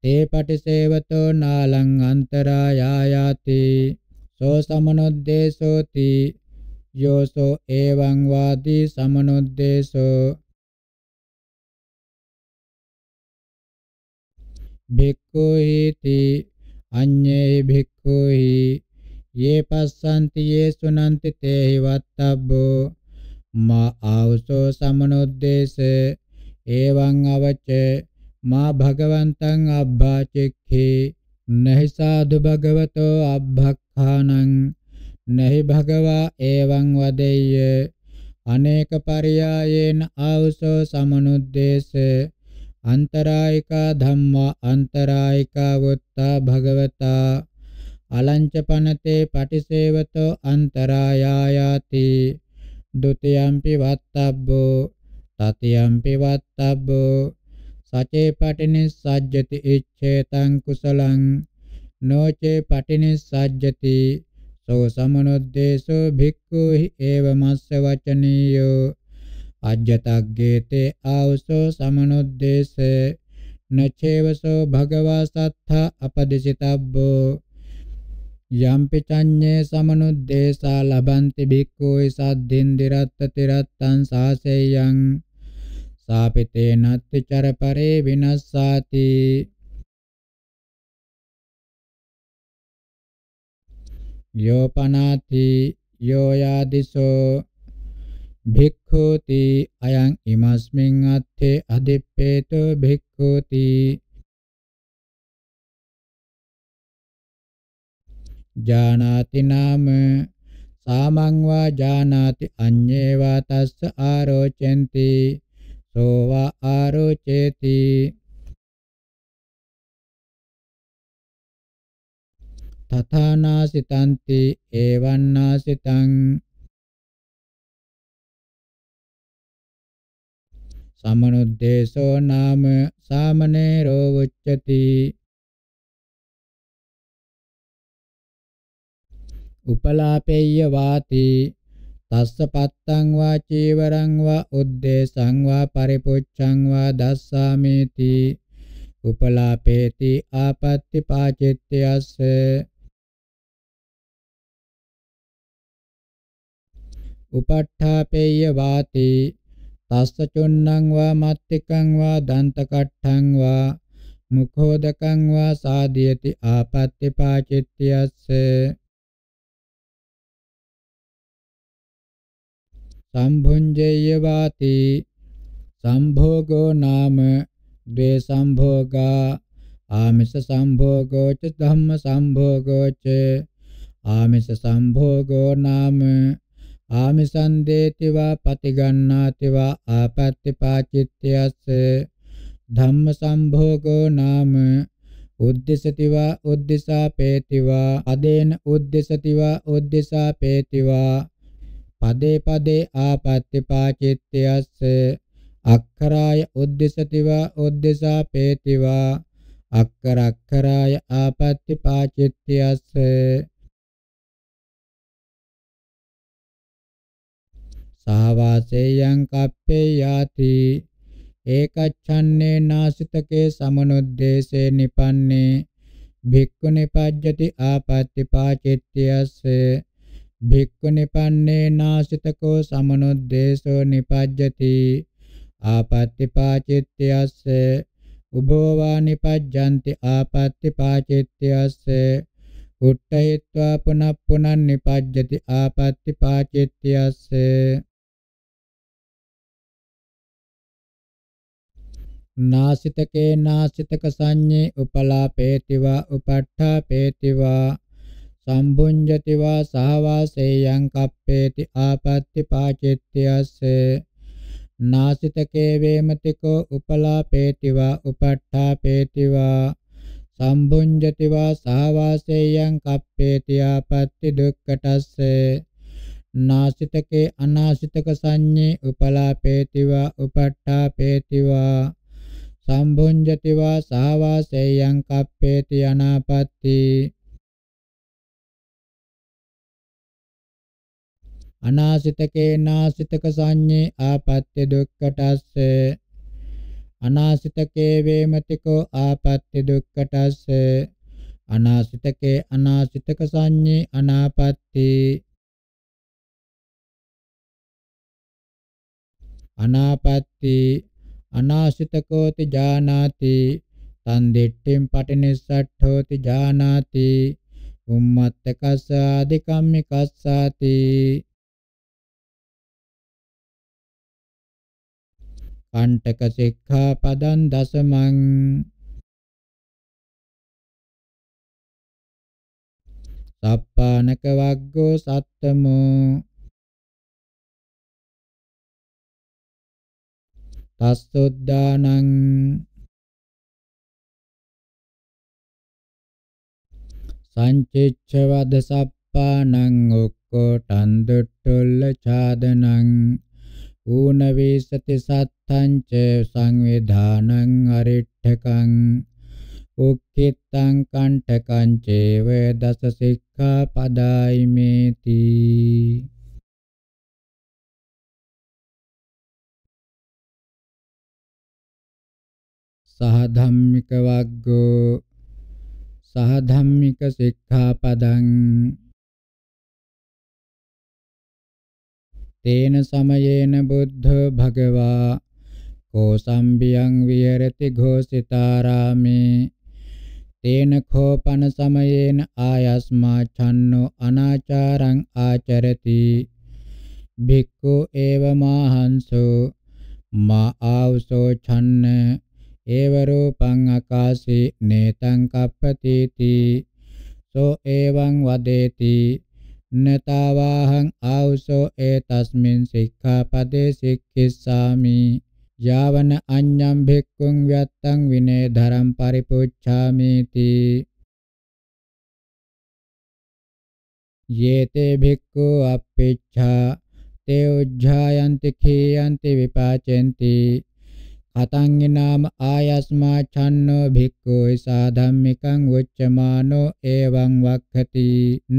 තේ පටිසේවතෝ නාලං අන්තරායායාති සෝ සමනොද්දේශෝති යෝසෝ එවං වාදී සමනොද්දේශෝ භික්ඛු හේති අඤ්ඤේ භික්ඛු හි යේ පස්සන්ති යේ සුනන්ති තේහි වත්තබ්බෝ මා ආවසෝ සමනොද්දේශ එවං අවච මා භගවන්තං අබ්භාචෙක්ඛේ නහි සාදු භගවතෝ අබ්භක්ඛානං නහි භගවා එවං වදෙය්‍ය අනේක පරයායේන ආවසෝ සමනුද්දේශ අන්තරායිකා ධම්මා අන්තරායිකා වොත්තා භගවතා අලංච පනතේ පටිසේවතෝ අන්තරායායාති දුතියම්පි වත්තබ්බෝ තතියම්පි වත්තබ්බෝ සචේ පටිනිස්සජ්ජති ඉච්ඡේතං කුසලං නොචේ පටිනිස්සජ්ජති සෝ සමනොද්දේශෝ භික්ඛුහි ඒව මස්ස වචනීයෝ අජ්ජතග්ගේතේ ආවසෝ සමනොද්දේශේ නචේවසෝ භගවා සත්තා අපදිසිතබ්බෝ යම්පි චඤ්ඤේ සමනුද්දේශා ලබන්ති භික්ඛෝ සද්දින් දිරත්ත තිරත්තං සාසෙයං සාපිතේ නත්ති චරපරේ විනස්සාති යෝපනාති යෝයාදිසෝ භික්ඛෝති අයං ඉමස්මින් අත්තේ අදිප්පේතෝ භික්ඛෝති ජානාති නාම සාමං වා ජානාති අඤ්ඤේ වා තස්ස ආරෝචෙන්ති සෝ වා ආරෝචේති තථානාසිතන්ති එවන්නාසිතං සමනුද්දේශෝ නාම සාමනේරෝ උච්චති උපලාපේය වාති තස්ස පත්තං වා චීවරං වා උද්දේශං වා පරිපුච්ඡං වා දස්සාමේති උපලාපේති ආපත්‍ති පාචිත්‍යස්ස උපට්ඨාපේය වාති තස්ස චොන්නං වා මත්තිකං වා දන්ත කට්ඨං වා මුඛෝදකං වා සාදීයති ආපත්‍ති පාචිත්‍යස්ස සම්භුඤ්ජේය වාති සම්භෝගෝ නාම ද්වේ සම්භෝගා ආමිෂ සම්භෝගෝ ච ධම්ම සම්භෝගෝ ච ආමිෂ සම්භෝගෝ නාම ආමිසං දේති වා පතිගන්නාති වා ආපත්‍ති පාචිත්‍යස්ස ධම්ම සම්භෝගෝ නාම උද්දේශති වා උද්දේශාපේති වා අදේන උද්දේශති වා උද්දේශාපේති වා පදේ පදේ ආපත්‍ය පාචිත්‍යස්ස අක්කරාය උද්දේශතිවා උද්දේශා පේතිවා අක්කර අක්කරාය ආපත්‍ය පාචිත්‍යස්ස සහවාසේයං කප්පේ යාති ඒකච්ඡන්නේ නාසිතකේ සමනුද්දේශේ නිපන්නේ භික්ඛු නිපජ්ජති ආපත්‍ති පාචිත්‍යස්සේ භික්ඛු නිපන්නේ නාසිතකෝ සමනුද්දේශෝ නිපජ්ජති ආපත්‍ති පාචිත්‍යස්ස උභෝ වා නිපජ්ජන්ති ආපත්‍ති පාචිත්‍යස්ස උට්ඨයත්වා පුනප්පුනන් නිපජ්ජති ආපත්‍ති පාචිත්‍යස්ස නාසිතකේ නාසිතක සංඤේ උපලාපේතිවා උපට්ඨාපේතිවා සම්බුඤ්ජති වා සහවාසේයං කප්පේති ආපත්‍ති පාචිත්‍යස්සේ නාසිතකේ වේමතිකෝ උපලාපේති වා උපට්ඨාපේති වා සම්බුඤ්ජති වා සහවාසේයං කප්පේති ආපත්‍ති දුක්ඛටස්සේ නාසිතකේ අනාසිතක සංඤේ උපලාපේතිවා උපට්ඨාපේතිවා සම්බුඤ්ජතිවා සාවාසේයං කප්පේති අනාපත්‍ති අනාසිතකේ නාසිතක සංඤේ ආපත්‍ය දුක්ඛටස්ස අනාසිතකේ වේමතිකෝ ආපත්‍ය දුක්ඛටස්ස අනාසිතකේ අනාසිතක සංඤේ අනාපත්‍ති අනාපත්‍ති අනාසිතකෝති ජානාති තන් දෙට්ටෙන් පටිනිස්සට්ඨෝති ජානාති උම්මත්තකස්ස ආදිකම්මිකස්සාති කණ්ඨක සික්ඛාපදං දසමං සප්පානක වග්ගෝ සත්තමෝ තස්සොද්දානං සංචිච්ඡවද සප්පානං ඔක්කොටන් දුට්ටොල්ල ඡාදනං ඌනවේසති සත් තංච සංවිධානං අරිට්ඨකං උක්ඛිතං කණ්ඨකං චේව දස සික්ඛා පදායිමේති සහධම්මික වග්ගෝ සහධම්මික සික්ඛාපදං තේන සමයේන බුද්ධ භගවා कोसम्बियं विहरति घोषितारामे तेन खोपन समयेन आयस्मा छन्नो अनाचारं आचरति भिक्खु एव माहंसो मा आवसो छन्न एव रूपं अकाशे नेतं कप्पतीति සෝ එවං වදේති නතාවහං ආවසෝ ඒතස්මින් සික්ඛාපදේ සික්ඛිස්සාමි යාවන අඤ්ඤම් භික්ඛුං ව්‍යත්තං විනේ ධරම් පරිපුච්ඡාමිති යේතේ භික්ඛු අප්පේච්ඡා තේ උජ්ජායන්ති කේයන්ති විපාචෙන්ති අතංගි නාම ආයස්මා ඡන්නෝ භික්ඛුයි සාධම්මිකං උච්චමානෝ එවං වක්ඛති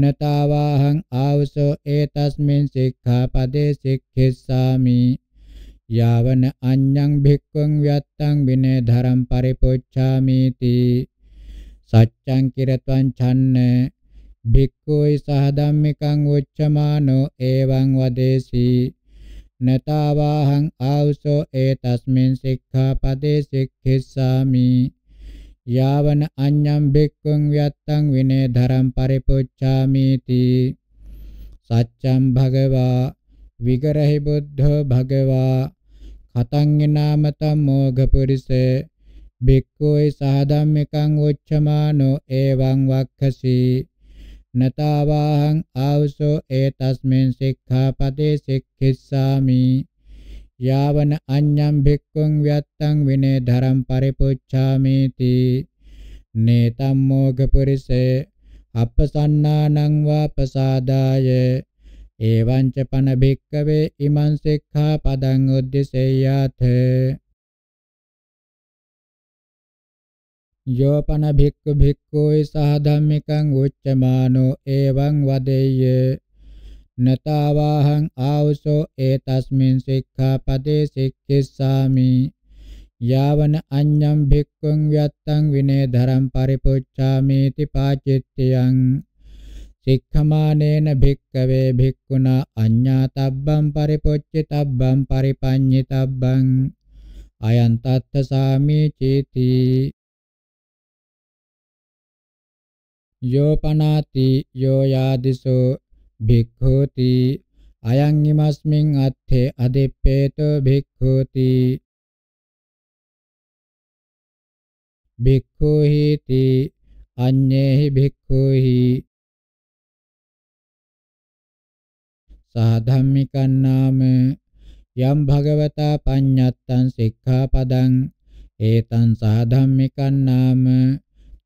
නතාවාහං ආවසෝ ඒතස්මින් සික්ඛාපදේ සික්ඛිස්සාමි යාවන අඤ්ඤං භික්ඛුං වියත්තං විනේ ධරම් පරිපොච්ඡාමිති සච්ඡං කිරත්වං ඡන්න භික්ඛුයි සහ ධම්මිකං උච්චමානෝ එවං වදේසි නතාවාහං ආවසෝ ඒතස්මින් සික්ඛාපදේ සික්ඛිස්සාමි යාවන අඤ්ඤං භික්ඛුං වියත්තං විනේ ධරම් පරිපොච්ඡාමිති සච්ඡං භගවා විගරහි බුද්ධ භගවා හතංගනාමතම් මෝඝපුරිස බික්කෝයි සාධම්මිකං උච්චමානෝ එවං වක්ඛසි නතාවාහං ආවසෝ ඒතස්මින් සික්ඛාපදේ සික්ඛිස්සාමි යාවන අඤ්ඤම් භික්ඛුං ව්‍යත්තං විනේ ධරම් පරිපුච්ඡාමිති නේතම් මෝඝපුරිසේ අපසන්නානං වාපසාදාය එවංච පන භික්කවේ ඉමං සික්ඛා පදං උද්දේශයාත යෝපන භික්ඛු භික්ඛුයි සහ ධම්මිකං උච්චමානෝ එවං වදෙය්‍ය නතාවාහං ආවසෝ ඒතස්මින් සික්ඛාපදේ සික්ඛිස්සාමි යාවන අඤ්ඤම් භික්ඛුං විත්තං විනේ ධරම් පරිපුච්ඡාමි ති පාචිත්‍යං සික්ඛමානේන භික්ඛවේ භික්ඛුනා අඤ්ඤාතබ්බම් පරිපොච්චිතබ්බම් පරිපඤ්ඤිතබ්බං අයං තත්ථ සාමේ චේති යෝපනාති යෝ යාදිසෝ භික්ඛෝති අයං ීමස්මින් අත්ථේ අදිප්පේතෝ භික්ඛෝති භික්ඛු හේති අඤ්ඤේහි භික්ඛුහි සාධම්මිකන්නාම යම් භගවතා පඤ්ඤත්තං සික්ඛාපදං ඒතං සාධම්මිකන්නාම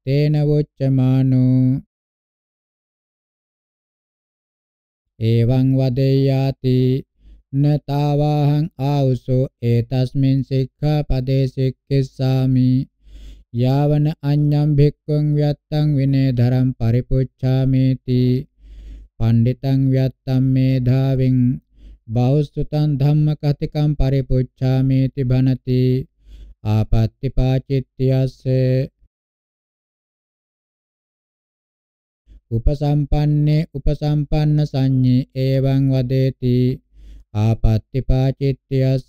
තේන වොච්චමානෝ එවං වදේයාති නතාවාහං ආවුසෝ ඒතස්මින් සික්ඛාපදේ සික්ඛස්සාමි යාවන අඤ්ඤම් භික්ඛුං විත්තං විනේ ධරම් පරිපුච්ඡාමේති පණ්ඩිතං ව්‍යත්තම් මේධාවෙන් බෞස්තුතං ධම්මකතිකම් පරිපුච්ඡාමේති භනති ආපත්‍ති පාචිත්‍යස්ස උපසම්පන්නේ උපසම්පන්න සංඤේ එවං වදේති ආපත්‍ති පාචිත්‍යස්ස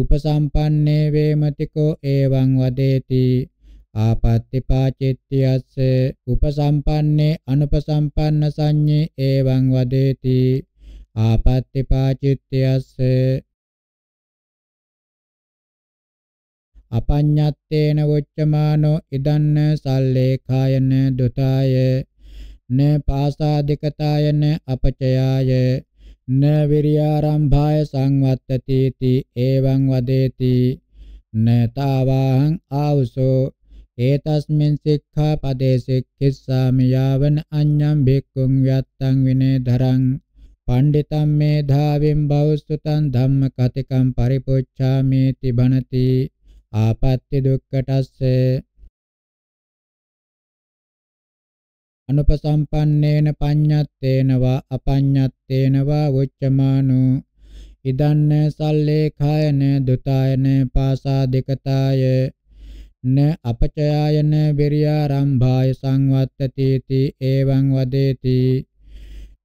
උපසම්පන්නේ වේමතිකෝ එවං වදේති ආපත්‍තිපාචිත්‍යස්ස උපසම්පන්නේ අනුපසම්පන්න සංඤේ එවං වදේති ආපත්‍තිපාචිත්‍යස්ස අපඤ්ඤත්තේන වොච්චමානෝ ඉදන්න සල්ලේඛායන දුතාය න පාසාදිකතායන අපචයාය න විරියාරම්භාය සංවත්තති ති එවං වදේති නතාවාං ආවසෝ ඒතස්මින් සික්ඛාපදේ සික්ඛිස්සාමි යාවන අඤ්ඤම් භික්ඛුං යත්තං විනේ ධරං පණ්ඩිතම් මේ ධාවින් බෞස්තුතං ධම්ම කතිකම් පරිපොච්ඡාමි තිබණති ආපත්‍ය දුක්ඛටස්සේ අනුපසම්පන්නේන පඤ්ඤත්තේන වා අපඤ්ඤත්තේන වා උච්චමානෝ ඉදන්න සල්ලේඛායන දුතායන පාසාදිකතාය න අපචයායන විරියාරම්භාය සංවත්තතිති එවං වදේති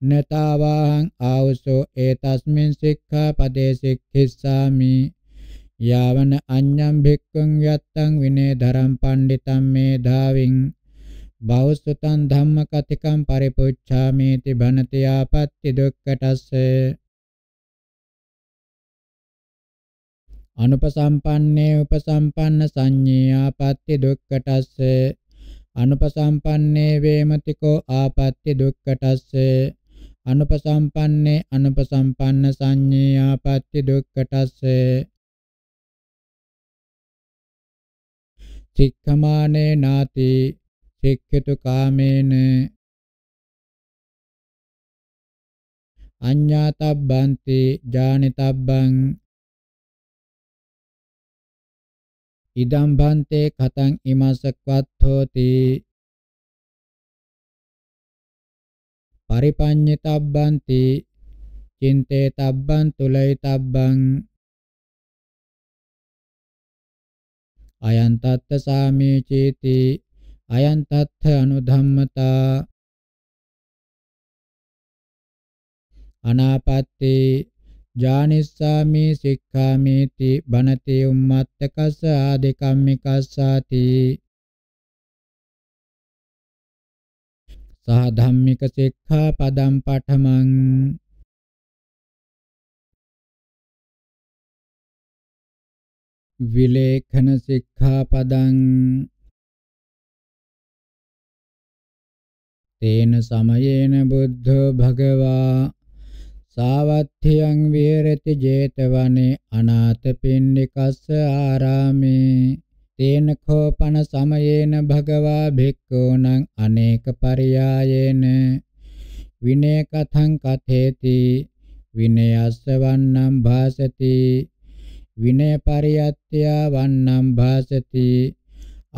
නතාවාං ආවසෝ ඒතස්මින් සික්ඛාපදේ සික්ඛිස්සාමි යාවන අඤ්ඤම් භික්ඛුං යත්තං විනේ ධරම් පණ්ඩිතම් මේ ධාවින් බෞසුතං ධම්මකතිකම් පරිපුච්ඡාමේති භනති ආපත්‍ති දුක්ඛටස්සේ අනුපසම්පන්නේ උපසම්පන්න සංඤේ ආපත්‍ති දුක්ඛටස්ස අනුපසම්පන්නේ වේමතිකෝ ආපත්‍ති දුක්ඛටස්ස අනුපසම්පන්නේ අනුපසම්පන්න සංඤේ ආපත්‍ති දුක්ඛටස්ස සික්ඛමානේ නාති සික්ඛිතු කාමේන අඤ්ඤාතබ්බන්ති ඥානිතබ්බං ඉදම් බන්තේ කතං ඉමසක්වත්ථෝති පරිපඤ්ඤතබ්බන්ති චින්තේ තබ්බන් තුලයි තබ්බං අයන් තත්ත සාමේ චේති අයන් තත්ත අනුධම්මතා අනාපත්තේ ජානිස්සාමි සික්ඛාමේති බනති උම්මත්තකස්ස ආදිකම්මිකස්සාති සහ ධම්මික සික්ඛා පදම් පඨමං විලේඛන සික්ඛා පදං තේන සමයේන බුද්ධ භගවා සාවත්ථයන් විහෙරති 제තවනේ අනාථ පින්ඩිකස්ස ආරාමේ තේන කෝපන සමයේන භගවා භික්ඛූණං අනේක පරියායේන විනය කතං කතේති විනයස්ස වන්නම් භාසති විනය පරියත්ත්‍ය වන්නම් භාසති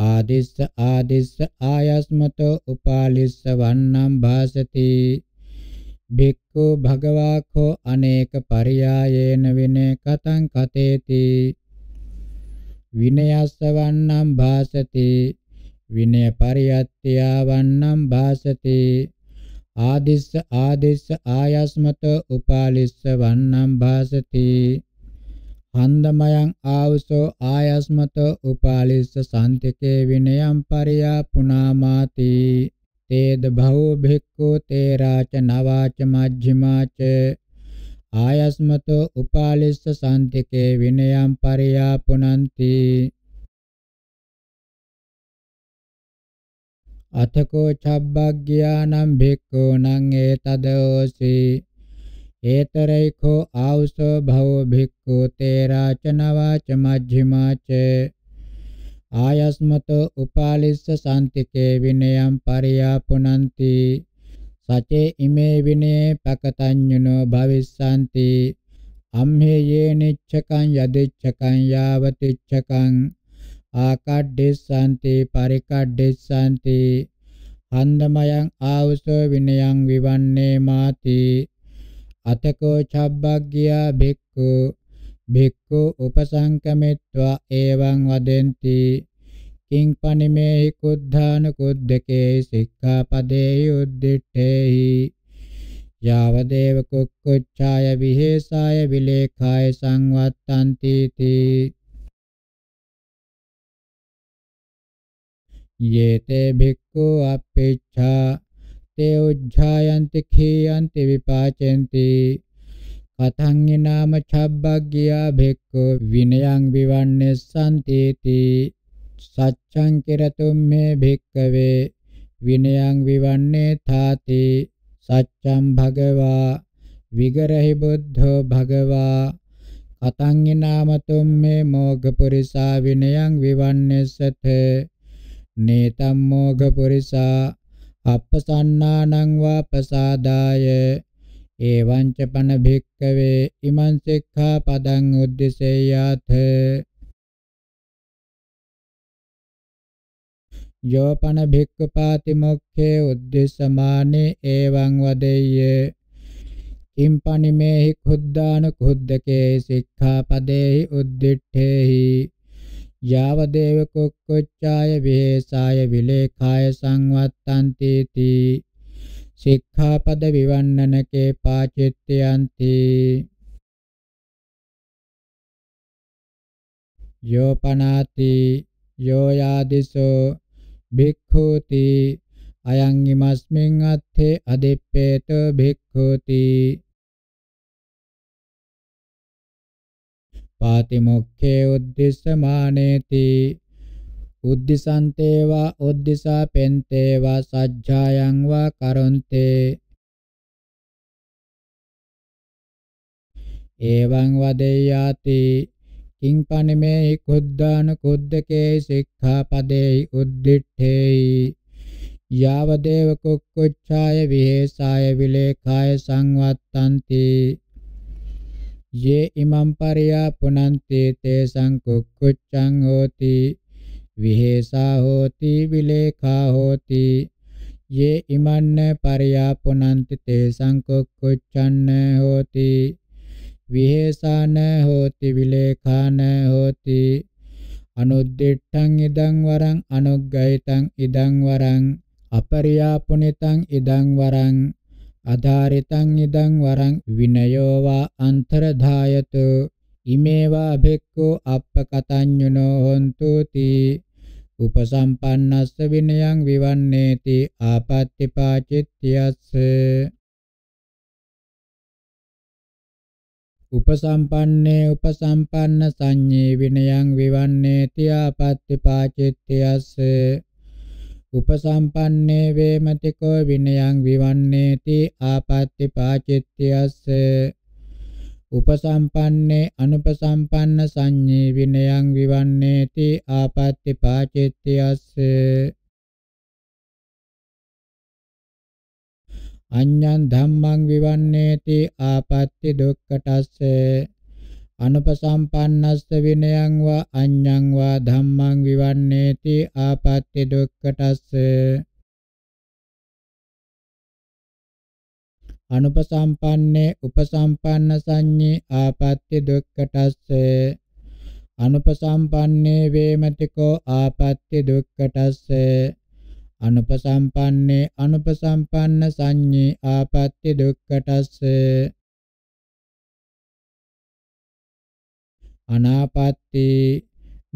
ආදිස්ස ආදිස්ස ආයස්මතෝ උපාලිස්ස වන්නම් භාසති භික්ඛු භගවාඛෝ අනේක පරියායේන විනේ කතං කතේති විනයස්සවන්නම් භාසති විනය පරියත්ත්‍යාවන්නම් භාසති ආදිස්ස ආදිස්ස ආයස්මත උපාලිස්ස වන්නම් භාසති හන්දමයන් ආවසෝ ආයස්මත උපාලිස්ස සම්තිකේ විනයම් පරියා පුනාමාති තේද භවෝ භික්ඛු තේරාච නවාච මජ්ක්‍ධිමාච ආයස්මතෝ උපාලිස්ස සාන්තිකේ විනයම් පරියාපුනන්ති අතකෝ චබ්බග්ගයානම් භික්ඛූනම් ඒතදෝසි ඒතරයිඛෝ ආවුසෝ භවෝ භික්ඛු තේරාච නවාච මජ්ක්‍ධිමාච ආයස්මතෝ උපාලිස්ස සාන්තිකේ විනයම් පරියාපුනන්ති සචේ ඉමේ විනේ පකතඤ්ඤුනෝ භවිස්සanti අම්හේ යේනිච්ඡකං යදිච්ඡකං යාවතිච්ඡකං ආකඩ්ඩිස්සanti පරිකඩ්ඩිස්සanti හන්දමයන් ආවසෝ විනයන් විවන්නේ මාති අතකෝ චබ්බග්ගියා භික්ඛු භික්ඛු උපසංකමිත්වා එවං වදෙන්ති කිං පනිමේ කුද්ධාන කුද්දකේ සික්ඛාපදේ යුද්ධිඨේහි යාව දේව කුක්කුච්ඡාය විහෙසාය විලේඛාය සංවත්තන්ති තී යේතේ භික්ඛු අපේච්ඡා තේ උජ්ජායන්ති කීයන්ති විපාචෙන්ති පතංගිනාම චබ්බග්ගියා භික්ඛු විනයං විවන්නේසන්තේති සච්ඡං කෙරතුම් මේ භික්ඛවේ විනයං විවන්නේ තාති සච්ඡං භගවා විගරහි බුද්ධෝ භගවා කතංගිනාමතුම් මේ මෝඝපුරිසා විනයං විවන්නේසත නේතම් මෝඝපුරිසා අප්පසන්නානං වාපසාදාය එවංච පන භික්කවේ ඉමං සික්ඛා පදං උද්දේශයාත යෝ පන භික්ඛපාති මොක්ඛේ උද්දේශමානේ එවං වදෙය්‍ය කිම් පනිමේහි කුද්ධාන කුද්දකේ සික්ඛා පදේහි උද්දිඨේහි යාව දේව කුක්කුච්ඡාය විහෙසාය විලේඛාය සංවත්තන්ති තී සික්ඛාපද විවන්නනකේ පාචිත්‍යන්ති යෝපනාති යෝ යාදිසෝ භික්ඛූති අයං ීමස්මින් අත්තේ අදිප්පේත භික්ඛූති පාතිමොක්ඛේ උද්දිස්සමානේති උද්දිසන්තේ වා උද්දිසා පෙන්තේ වා සජ්ජායං වා කරොන්තේ එවං වදේයාති කිං පනිමේ කුද්ධාන කුද්දකේ සික්ඛාපදේ උද්දිඨේයි යාව දේව කුක්කුච්ඡාය විහෙසාය විලේඛාය සංවත්තන්ති යේ ඉමම් පරියා පුනන්ති තේසං කුක්කුච්ඡං හෝති විහෙසා හෝති විලේඛා හෝති යේ ඉමන්න පරියාපොනන්ති තේසං කොක්කොච්ඡන්න හෝති විහෙසාන හෝති විලේඛාන හෝති අනුද්දිට්ඨං ඉදං වරං අනුග්ගයිතං ඉදං වරං අපරියාපුනිතං ඉදං වරං අධාරිතං ඉදං වරං විනයෝ වා අන්තරධායතු ඉමේවා භික්ඛු අප්පකතඤ්ඤුනෝ හොන්තුති උපසම්පන්නස්ස විනයං විවන්නේති ආපත්‍තිපාචිත්‍යස්ස උපසම්පන්නේ උපසම්පන්න සංඤේ විනයං විවන්නේති ආපත්‍තිපාචිත්‍යස්ස උපසම්පන්නේ වේමතිකෝ විනයං විවන්නේති ආපත්‍තිපාචිත්‍යස්ස උපසම්පන්නේ අනුපසම්පන්න සංඤේ විනයං විවන්නේති ආපත්‍ති පාචිත්‍යස්ස අඤ්ඤං ධම්මං විවන්නේති ආපත්‍ති දුක්ඛටස්ස අනුපසම්පන්නස්ස විනයං වා අඤ්ඤං වා ධම්මං විවන්නේති ආපත්‍ති දුක්ඛටස්ස අනුපසම්පන්නේ උපසම්පන්න සංඤේ ආපත්‍ය දුක්ඛටස්සේ අනුපසම්පන්නේ වේමතිකෝ ආපත්‍ය දුක්ඛටස්සේ අනුපසම්පන්නේ අනුපසම්පන්න සංඤේ ආපත්‍ය දුක්ඛටස්සේ අනාපත්‍ති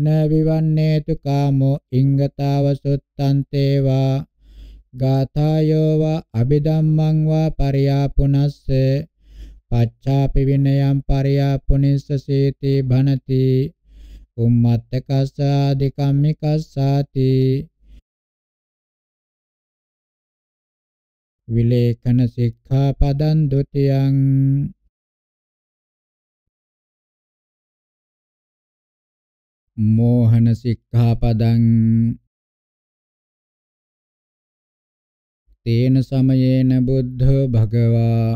න විවන්නේතු කාමෝ ඉංගතාව සුත්තන්තේවා ගාථායෝව අබිධම්මං වා පරියාපුනස්ස පච්චාපි විනයම් පරියාපුනිස්ස සීති භනති උම්මත්තකස්සාදිකම්මිකස්සාති විලේඛන සික්ඛාපදං ဒ ුතියං මෝහන සික්ඛාපදං තේන සමයේන බුද්ධෝ භගවා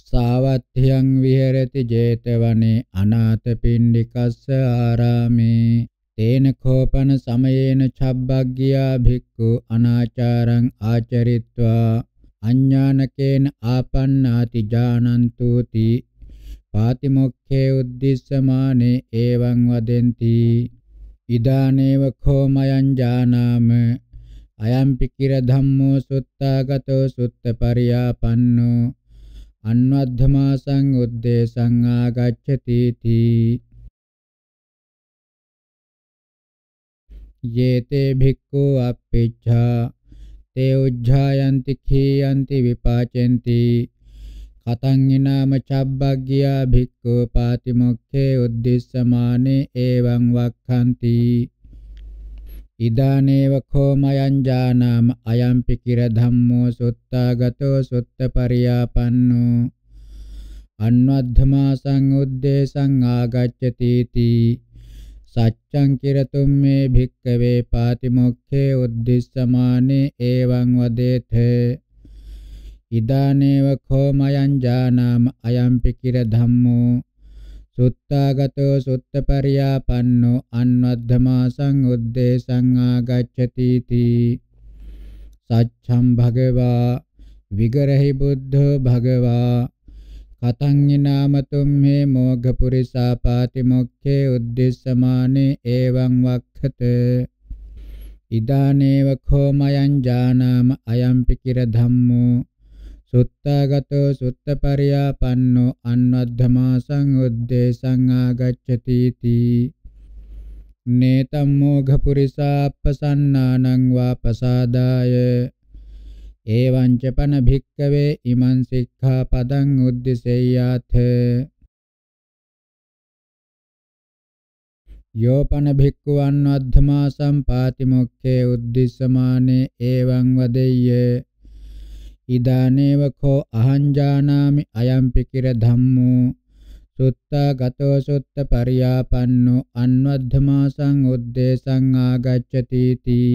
සාවත්ථ්‍යං විහෙරති 제තවනේ අනාථපිණ්ඩිකස්ස ආරාමේ තේන කෝපන සමයේන චබ්බග්ගියා භික්ඛු අනාචාරං ආචරිත්වා අඥානකේන ආපන්නාති ජානන්තුති පාතිමොක්ඛේ උද්දිස්සමානේ එවං වදෙන්ති ඉදානේව කෝමයං ජානාම අයම්පි කිර ධම්මෝ සුත්තගතෝ සුත්ත පරියාපන්නෝ අන්වද්ධමා සංඋද්දේශං ආගච්ඡති තී යේතේ භික්ඛු අප්පිච්ඡා තේ උජ්ජායන්ති කීයන්ති විපාචෙන්ති කතං ඊනාම චබ්බග්ගියා භික්ඛු පාතිමොක්ඛේ උද්දිස්සමානේ එවං වක්ඛන්ති ඉදානේව කෝමයං ජානාම අයම්පි කිර ධම්මෝ සුත්තාගතෝ සුත්තපරියාපන්නෝ අන්වද්ධමා සංඋද්දේශං ආගච්ඡති තී සච්ඡං කිරතුම් මේ භික්කවේ පාතිමොක්ඛේ උද්දිස්සමානේ එවං වදේත ඉදානේව කෝමයං ජානාම අයම්පි කිර ධම්මෝ සුත්තාගතෝ සුත්තපරියාපන්නෝ අන්වද්ධමා සංඋද්දේශං ආගච්ඡති තී සච්ඡම් භගවා විගරහි බුද්ධෝ භගවා කතං නාමතුම් මේ මෝඝ පුරිසා පාතිමොක්ඛේ උද්දේශමානේ එවං වක්ඛත ඉදානේව කෝ මයං ජානාම අයම්පි කිර ධම්මෝ සුත්තාගතෝ සුත්තපරියාපන්නෝ අන්වද්ධමාසං උද්දේශං ආගච්ඡති තී නේතම් මෝඝපුරිසාප්පසන්නානං වාපසාදාය එවං ච පන භික්කවේ ඉමං සික්ඛාපදං උද්දිසෙය්‍යාථ යෝපන භික්ඛුවන් අද්ධමා සම්පාති මොක්ඛේ උද්දිස්සමානේ එවං වදෙය්‍ය ඉදානේව කෝ අහං ජානාමි අයම්පි කිර ධම්මෝ සුත්තා ගතෝ සුත්ත පරියාපන්නෝ අන්වද්ධමාසං උද්දේශං ආගච්ඡති තී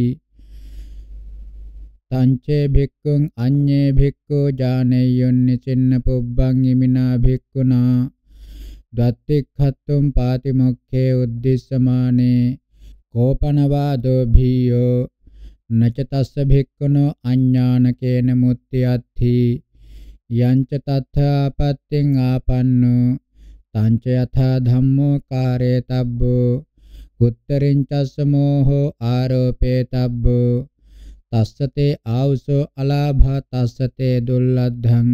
තංචේ භික්ඛුං අඤ්ඤේ භික්ඛෝ ජානෙය්‍යොන්නි චින්න පුබ්බං ඉමිනා භික්ඛුනා දත්තික්ඛත්තුම් පාතිමොක්ඛේ උද්දිස්සමානේ කෝපනවාදෝ භීයෝ නච තස්ස භික්ඛුනෝ අඥානකේන මුත්‍ත්‍යත්ථි යංච තත්ථාපත්තින් ආපන්නෝ තංච යථා ධම්මෝ කාරේතබ්බෝ උත්තරින් චස්ස මෝහෝ ආරෝපේතබ්බෝ තස්සතේ ආවුසෝ අලාභා තස්සතේ දුල්ලද්ධං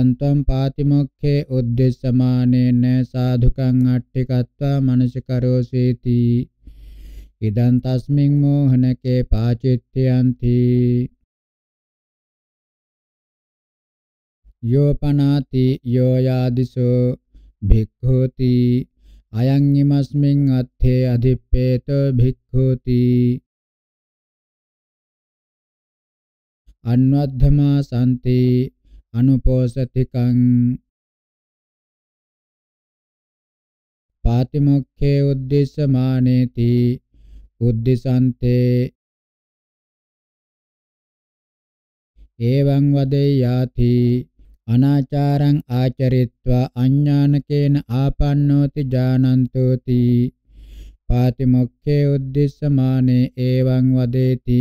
යන්තම් පාතිමොක්ඛේ උද්දේශමානේන සාධුකං අට්ඨිකත්වා මනසිකරෝසීති ඉදං තස්මින් මෝහනකේ පාචිත්‍යන්ති යෝපනාති යෝයාදිසෝ භික්ඛෝති අයං ීමස්මින් අත්ථේ අධිප්පේත භික්ඛෝති අන්වද්ධමා සම්ති අනුපෝසතිකං පාතිමොක්ඛේ උද්දේශමානේති උද්දිසන්තේ එවං වදේයාති අනාචාරං ආචරිත්වා අඥානකේන ආපන්නෝති ජානන්තෝති පාතිමොක්ඛේ උද්දිස්සමානේ එවං වදේති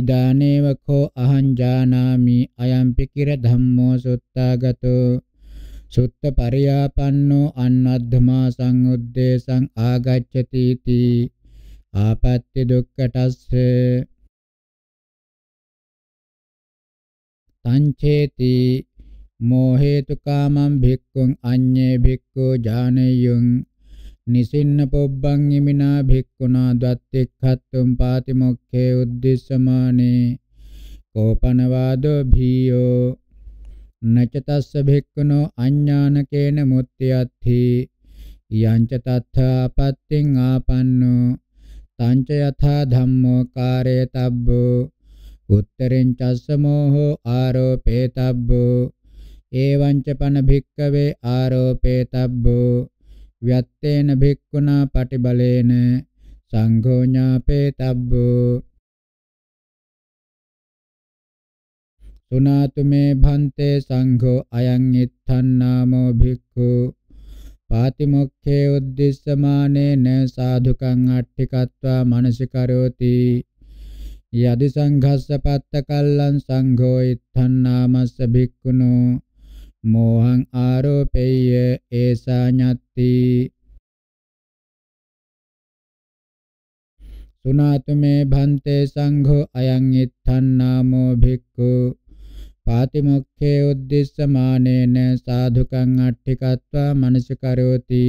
ඉදානේව කෝ අහං ජානාමි අයම්පි කිර ධම්මෝ සුත්තාගතෝ සුත්ත පරියාපන්නෝ අන්නද්ධමා සංඋද්දේශං ආගච්ඡති තී ආපත්‍ය දුක්ඛටස්ස තංචේති මෝහේතු කාමං භික්ඛුං අඤ්ඤේ භික්ඛෝ ඥානෙයං නිසින්න පොබ්බං යිමිනා භික්ඛුනා දත්තෙක්ඛත්තුම් පාතිමොක්ඛේ උද්දිස්සමානේ කෝපනවාදෝ භීයෝ නචතස්ස භික්ඛුනෝ අඥානකේන මුත්‍යත්ථි යංච තත්ථාපත්තින් ආපන්නෝ තංච යථා ධම්මෝ කාරේතබ්බෝ උත්තරින් චස්ස මෝහෝ ආරෝපේතබ්බෝ එවංච පන භික්කවේ ආරෝපේතබ්බෝ व्यत्तेन भिक्खुना पटिबलेन संघो ज्ञापेतव्यो सुनातु मे भन्ते संघो अयं इत्थन्नामो भिक्खु පාතිමොක්ඛේ උද්දිස්සමානේන සාධුකං අට්ඨිකත්වා මනසිකරෝති යදි සංඝස්ස පත්ත කල්ලං සංඝෝ ඉත්තං නාමස්ස භික්ඛුනෝ මෝහං ආරෝපේය ඒසා ඤත්ති සුනාතුමේ භන්තේ සංඝෝ අයං ඉත්තං නාමෝ භික්ඛු පාතිමොක්ඛේ උද්දිස්සමානේන සාධුකං අට්ඨිකत्वा මනසිකරෝති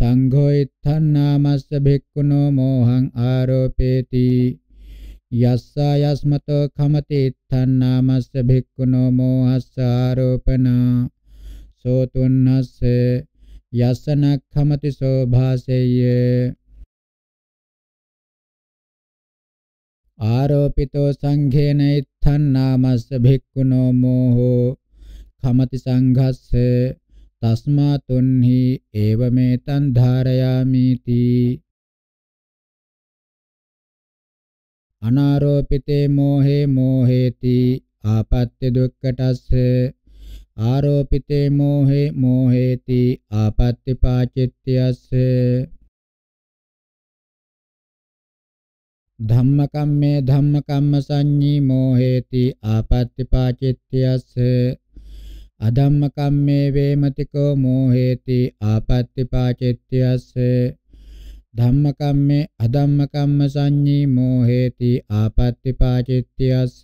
සංඝෝ ඉත්තන්නාමස්ස භික්ඛුනෝ මෝහං ආරෝපේති යස්සා යස්මතෝ කමති ඉත්තන්නාමස්ස භික්ඛුනෝ මෝහස්ස ආරෝපනා සෝතුන්නස්ස යස්සනක්ඛමති සෝභාසෙය්‍ය ආරෝපිතෝ සංඝේන ඉත්තං නාමස්ස භික්ඛුනෝ මෝහෝ කමති සංඝස්ස තස්මා තුන්හි ඒවමෙතං ධාරයාමිති අනාරෝපිතේ මෝහේ මෝහේති ආපත්‍ය දුක්කටස්ස ආරෝපිතේ මෝහේ මෝහේති ආපත්‍ය පාචිත්‍යස්ස ධම්මකම්මේ ධම්මකම්ම සංඤී මෝහේති ආපත්‍තිපාචිත්‍යස්ස අධම්මකම්මේ වේමතිකෝ මෝහේති ආපත්‍තිපාචිත්‍යස්ස ධම්මකම්මේ අධම්මකම්ම සංඤී මෝහේති ආපත්‍තිපාචිත්‍යස්ස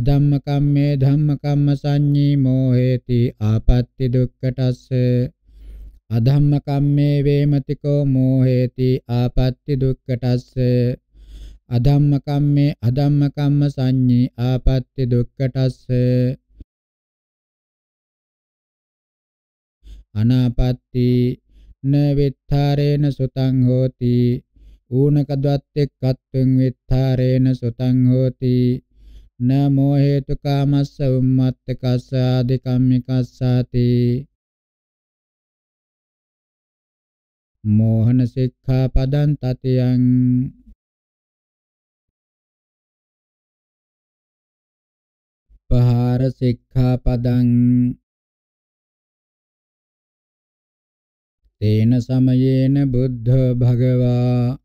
අධම්මකම්මේ ධම්මකම්ම සංඤී මෝහේති ආපත්‍ති දුක්ඛටස්ස අධම්ම කම්මේ වේමතිකෝ මෝහේති ආපත්‍ති දුක්ඛටස්ස අධම්ම කම්මේ අධම්ම කම්ම සංඤී ආපත්‍ති දුක්ඛටස්ස අනාපත්‍ති න විත්තරේන සුතං හෝති ඌනක ද්වත්තෙක්කත්වෙන් විත්තරේන සුතං හෝති න මොහේතු කාමස්ස උම්මත්තකස්ස ආදි කම්මිකස්සාති මෝහන සික්ඛාපදං තතියං පහාර සික්ඛාපදං තේන සමයේන බුද්ධ භගවා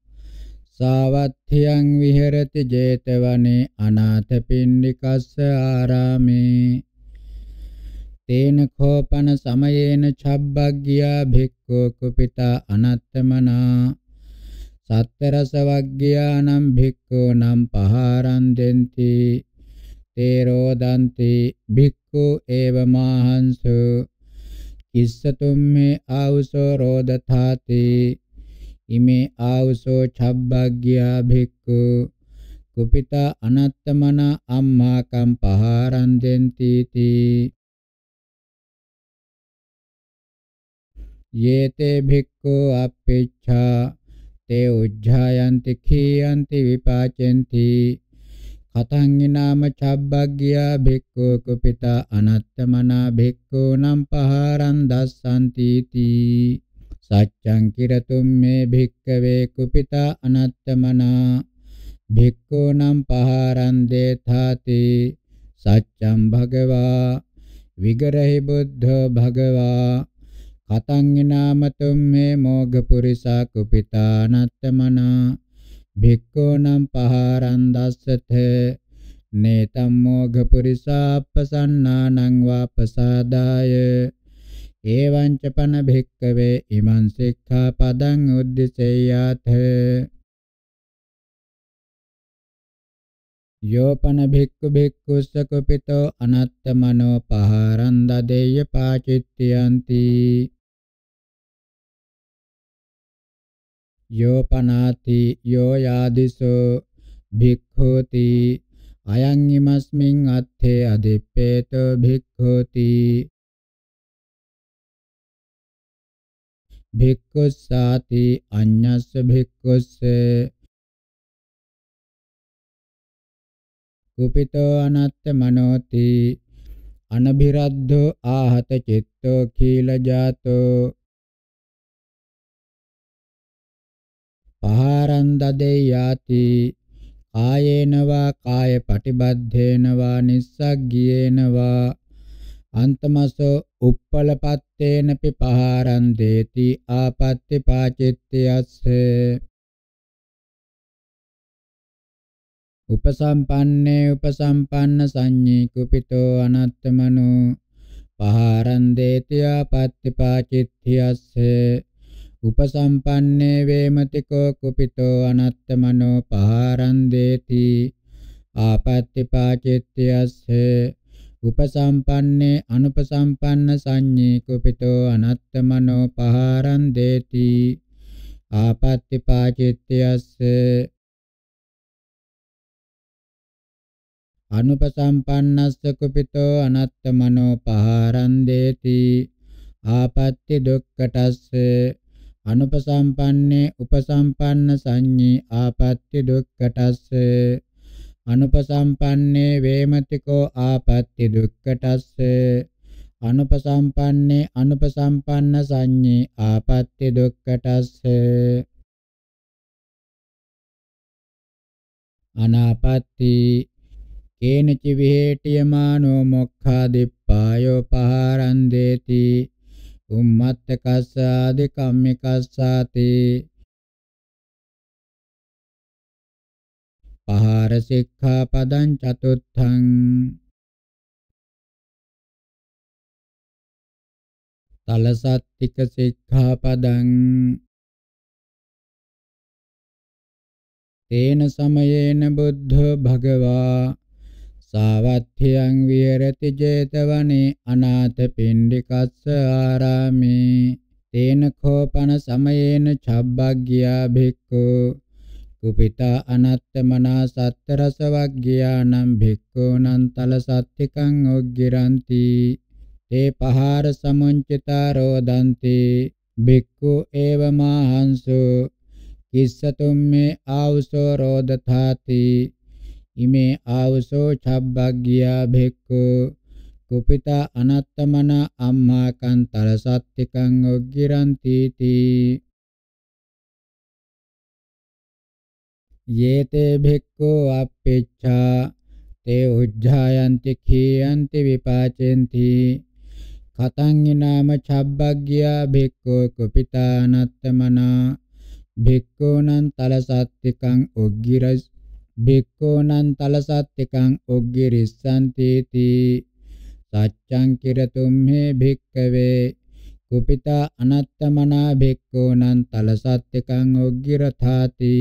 සාවත්ථ්‍යං විහෙරති 제තවනේ අනාථපිණ්ඩිකස්ස ආරාමේ තේන කෝපන සමයේන ඡබ්බග්ගියා භික්ඛෝ කුපිතා අනත්තමනා සත්තරස වග්ගියානම් භික්ඛෝ නම් පහාරං දෙන්ති තේරෝ දන්ති භික්ඛු ඒව මාහංසු කිස්සතුම්මේ ආවුසෝ රෝදථාති ඉමේ ආවුසෝ ඡබ්බග්ගියා භික්ඛෝ කුපිතා අනත්තමනා අම්මාකම් පහාරං දෙන්ති තී යේතේ භික්ඛු අපේච්ඡා තේ උජ්ජායන්ති කීයන්ති විපාචෙන්ති කතං ඊනාම චබ්බග්ගියා භික්ඛු කුපිතා අනත්තමනා භික්ඛු නම් පහරං දස්සන්ති තී සච්ඡං කිරතුම් මේ භික්ඛවේ කුපිතා අනත්තමනා භික්ඛු නම් පහරං දේථාති සච්ඡං භගවා විගරහි බුද්ධ භගවා කතංගිනාමතුම් මේ මෝග පුරිසා කුපිතා නත්තමනා භික්ඛූනම් පහරං දස්සත නේතම් මෝග පුරිසා අපසන්නානං වාපසාදාය එවං ච පන භික්ඛවේ ඉමං සික්ඛා පදං උද්දිසෙය්‍යාත යෝපන භික්ඛු භික්ඛුස්ස කුපිතෝ අනත්ත මනෝ පහරං දදේය පාචිත්‍යಂತಿ යෝපනාති යෝ යාදිසෝ භික්ඛෝති අයං ීමස්මින් අත්තේ අදිප්පේත භික්ඛෝති භික්ඛුස්සාති අඤ්ඤස්ස භික්ඛුස්ස කුපිතෝ අනත්ත මනෝති අනභිරද්ධෝ ආහත චිත්තෝ කීල ජාතෝ පහරං දදේයාති කායේනවා කාය පටිබද්ධේනවා නිස්සග්ගියේනවා අන්තමසෝ උප්පලපත්තේන පිපහාරං දේති ආපත්‍ති පාචිත්‍යස්ස උපසම්පන්නේ උපසම්පන්න සංඤී කුපිතෝ අනත්තමනෝ පහාරං දේති ආපත්‍ති පාචිත්‍යස්ස උපසම්පන්නේ වේමති කෝ කුපිතෝ අනත්තමනෝ පහරං දේති ආපත්‍ති පාචිත්‍යස්සේ උපසම්පන්නේ අනුපසම්පන්න සංඤේ කුපිතෝ අනත්තමනෝ පහරං දේති ආපත්‍ති පාචිත්‍යස්සේ අනුපසම්පන්නස්ස කුපිතෝ අනත්තමනෝ පහරං දේති ආපත්‍ති දුක්ඛටස්සේ අනුපසම්පන්නේ උපසම්පන්න සංඤී ආපත්‍ති දුක්ඛටස්ස අනුපසම්පන්නේ වේමතිකෝ ආපත්‍ති දුක්ඛටස්ස අනුපසම්පන්නේ අනුපසම්පන්න සංඤී ආපත්‍ති දුක්ඛටස්ස අනාපත්‍ති කේනච විහෙටියමානෝ මොක්ඛාදිප්පායෝ පහරන්දේති උම්මත්ත කස්සාදි කම්මි කස්සාති පහාර සික්ඛාපදං චතුත්ථං තලසත්තික සික්ඛාපදං තේන සමයේන බුද්ධ භගවා සාවත්ථියං විහෙරති 제තවනේ අනාථ පිණ්ඩිකස්ස ආරාමේ තේන කෝපන සමයේන ඡබ්බග්ගියා භික්ඛු කුපිතා අනත්ත මනා සත්ත රස වග්ගියානම් භික්ඛූනම් තල සත්තිකං ඔග්ගිරಂತಿ තේ පහාර සමුංචිතා රෝදಂತಿ භික්ඛු ඒවමාහංසෝ කිස්සතුම් මේ ආවසෝ රෝදථාති ඉමේ ආවසෝ ඡබ්බග්ගියා භික්ඛු කුපිතා අනත්තමන අම්මාකං තරසත්තිකං ඔග්ගිරන්ති තී යේතේ භික්ඛෝ අප්පේච්ඡා තේ උජ්ජායන්ති කීයන්ති විපාචෙන්ති කතං ඊනාම චබ්බග්ගියා භික්ඛෝ කුපිතානත්තමනා භික්ඛූනං තලසත්තිකං උග්ගිරස් භික්ඛූනං තලසත්තිකං උග්ගිරිස්සන්ති තී සච්ඡං කිරතුම්හි භික්ඛවේ කුපිතා අනත්තමනා භික්ඛූනං තලසත්තිකං උග්ගිරථාති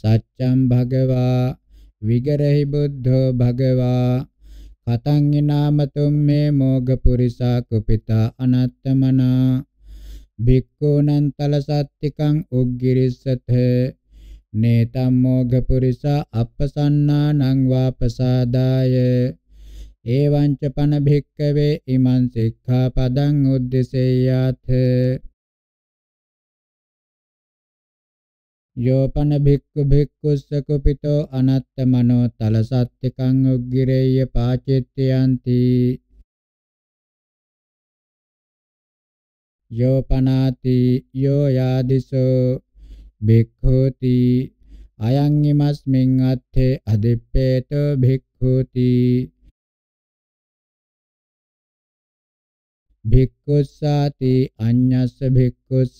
සච්ඡං භගවා විගරහි බුද්ධෝ භගවා කතං නාමතුම් මේ මෝගපුරිසා කුපිතා අනත්තමනා භික්ඛූනං තලසත්තිකං උග්ගිරිස්සතේ නේතම් මොග්ගපුරිසා අප්පසන්නානං වාපසාදාය එවං ච පන භික්කවේ ඉමං සික්ඛාපදං උද්දේශේයාත යෝපන භික්ඛු භික්ඛුස්ස කුපිතෝ අනත්ත මනෝ තල සත්තිකං උග්ගිරේය පාචිත්‍යයන්ති යෝපනාති යෝ යාදිසෝ භික්ඛුති අයං ීමස්මින් අත්තේ අදිප්පේත භික්ඛුති භික්ඛුස්සාති අඤ්ඤස්ස භික්ඛුස්ස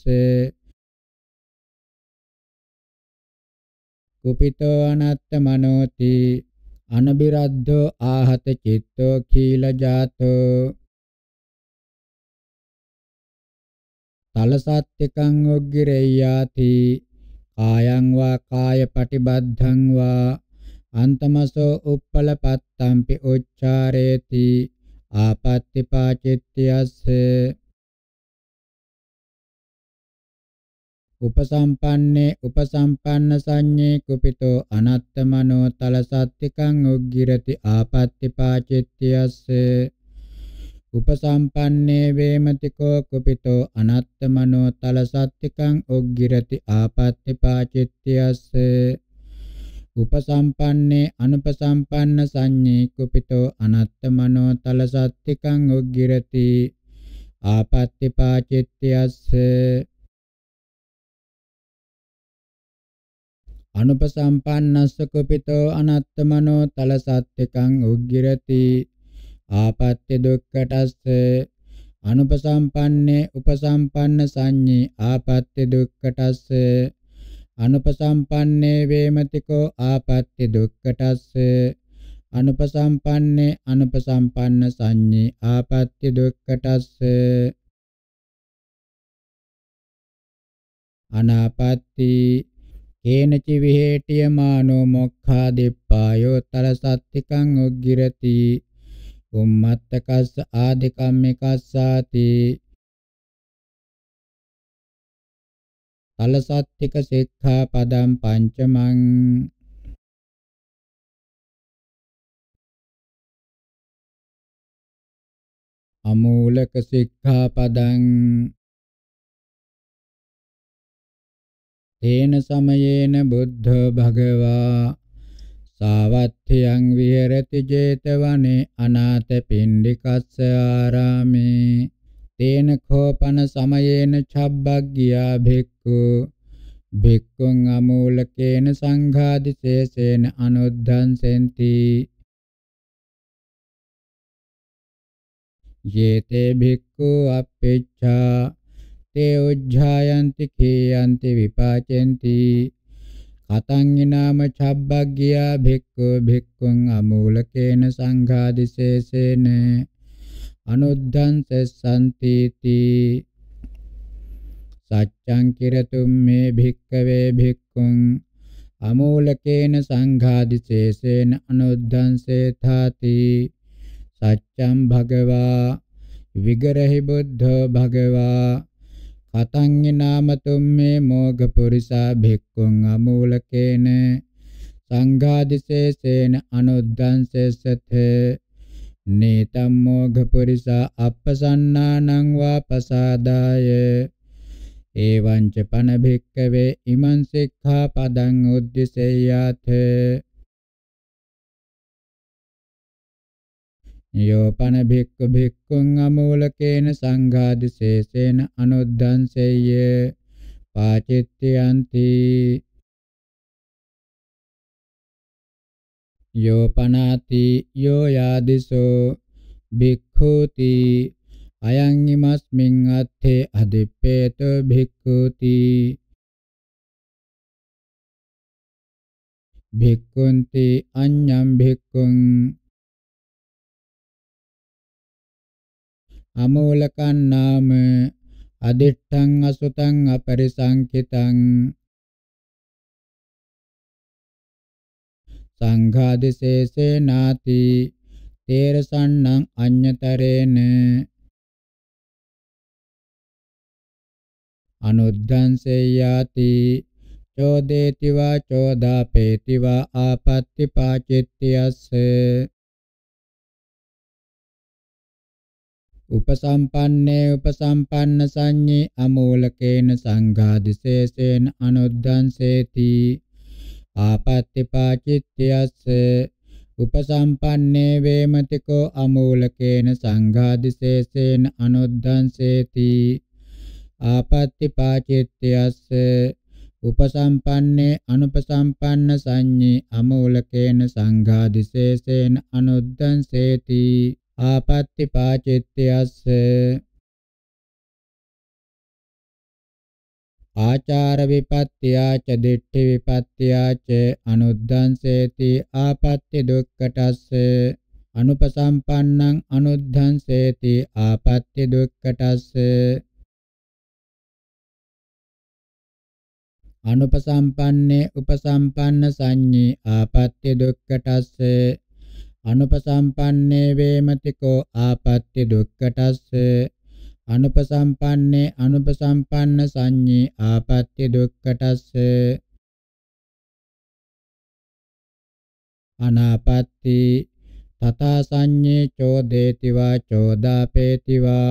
කුපිතෝ අනත්ත මනෝති අනබිරද්ධෝ ආහත චිත්තෝ කීල ජාතෝ තලසත්තිකං උග්ගිරෙය්‍යාති කායං වා කාය පටිබද්ධං වා අන්තමසෝ uppalapattampi ucchareti ආපත්‍ති පාචිත්‍යස්ස උපසම්පන්නේ උපසම්පන්න සංඤේ කුපිතෝ අනත්ත මනෝ තලසත්තිකං උග්ගිරති ආපත්‍ති පාචිත්‍යස්ස උපසම්පන්නේ වේමතිකෝ කුපිතෝ අනත්තමනෝ තලසත්තිකං උග්ගිරති ආපත්‍ති පාචිත්‍යස්ස උපසම්පන්නේ අනුපසම්පන්න සංඤේ කුපිතෝ අනත්තමනෝ තලසත්තිකං උග්ගිරති ආපත්‍ති පාචිත්‍යස්ස අනුපසම්පන්නස්ස කුපිතෝ අනත්තමනෝ තලසත්තිකං උග්ගිරති ආපත්‍ය දුක්ඛටස්ස අනුපසම්පන්නේ උපසම්පන්න සංඤේ ආපත්‍ය දුක්ඛටස්ස අනුපසම්පන්නේ වේමතිකෝ ආපත්‍ය දුක්ඛටස්ස අනුපසම්පන්නේ අනුපසම්පන්න සංඤේ ආපත්‍ය දුක්ඛටස්ස අනාපත්‍ති කේනචි විහෙටිය මානෝ මොක්ඛා දෙප්පායෝ තලසත්තිකං උග්ගිරති උම්මත්තකස්ස ආදිකම්මිකස්සාති තලසත්තික සික්ඛාපදම් පංචමං අමූලක සික්ඛාපදං තේන සමයේන බුද්ධ භගවා සාවත්ථයන් විහෙරති 제තවනේ අනාථ පිණ්ඩිකස්ස ආරාමේ තේන කෝපන සමයේන ඡබ්බග්ගියා භික්ඛු භික්ඛුං අමූලකේන සංඝාදිශේෂේන අනුද්ධං සෙන්ති යේතේ භික්ඛු අපේච්ඡා තේ උජ්ජායන්ති කේයන්ති විපාචෙන්ති කතං ඊනාම චබ්බග්ගියා භික්ඛු භික්ඛුං අමූලකේන සංඝාදිසේසේන අනුද්ධං සෙස්සන්ති තී සච්ඡං කිරතුම් මේ භික්ඛවේ භික්ඛුං අමූලකේන සංඝාදිසේසේන අනුද්ධං සේථාති සච්ඡං භගවා විගරහි බුද්ධ භගවා කතං නාමතුම් මේ මෝග පුරිසා භික්ඛුං අමූලකේන සංඝාදිසේසේන අනුද්දංසෙස්සතේ නේතම් මෝග පුරිසා අපසන්නානං වාපසාදාය එවං ච පන භික්කවේ ඉමං සික්ඛා පදං උද්දිසෙය්‍යාතේ යෝපන භික්ඛු භික්ඛුං අමූලකේන සංඝාදිශේෂේන අනුද්ධංසෙය්‍ය පාචිත්‍යන්ති යෝපනාති යෝ යාදිසෝ භික්ඛූති අයං ීමස්මින් අත්තේ අදිප්පේත භික්ඛූති භික්ඛුන්ති අඤ්ඤම් භික්ඛුං අමෝලකන්නාම අදිට්ඨං අසුතං අපරිසංකිතං සංඝාදිසේසේ නාති තේරසන්නං අඤ්‍යතරේන අනුද්ධංසේයාති චෝදේති වා චෝදාපේති වා ආපත්‍ති පාචිත්‍යස්ස උපසම්පන්නේ උපසම්පන්න සංඤේ අමූලකේන සංඝාදිශේෂේන අනුද්දන්සේති ආපත්‍තිපාචිත්‍යස්ස උපසම්පන්නේ වේමතිකෝ අමූලකේන සංඝාදිශේෂේන අනුද්දන්සේති ආපත්‍තිපාචිත්‍යස්ස උපසම්පන්නේ අනුපසම්පන්න සංඤේ අමූලකේන සංඝාදිශේෂේන අනුද්දන්සේති ආපත්‍ති පාචිත්‍යස්ස ආචාර විපත්‍යාච දිට්ඨි විපත්‍යාච අනුද්ධංසේති ආපත්‍ති දුක්ඛටස්ස අනුපසම්පන්නං අනුද්ධංසේති ආපත්‍ති දුක්ඛටස්ස අනුපසම්පන්නේ උපසම්පන්න සංඤී ආපත්‍ය දුක්ඛටස්ස අනුපසම්පන්නේ වේමතිකෝ ආපත්‍ති දුක්ඛටස්ස අනුපසම්පන්නේ අනුපසම්පන්න සංඤී ආපත්‍ති දුක්ඛටස්ස අනාපත්‍ති තථා සංඤේ චෝදේති වා චෝදාපේති වා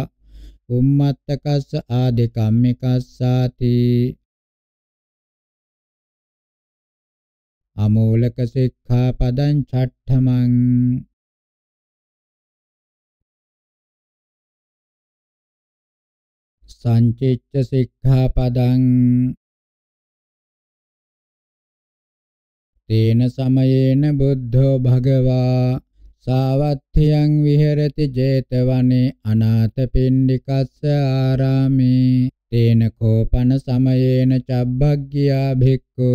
උම්මත්තකස්ස ආදි කම්මිකස්සාති අමූලක සික්ඛාපදං ඡට්ඨමං සංචිච්ඡ සික්ඛාපදං තේන සමයේන බුද්ධෝ භගවා සාවත්ථියං විහෙරති 제තවනේ අනාථපිණ්ඩිකස්ස ආරාමේ තේන කෝපන සමයේන චබ්බග්ගියා භික්ඛු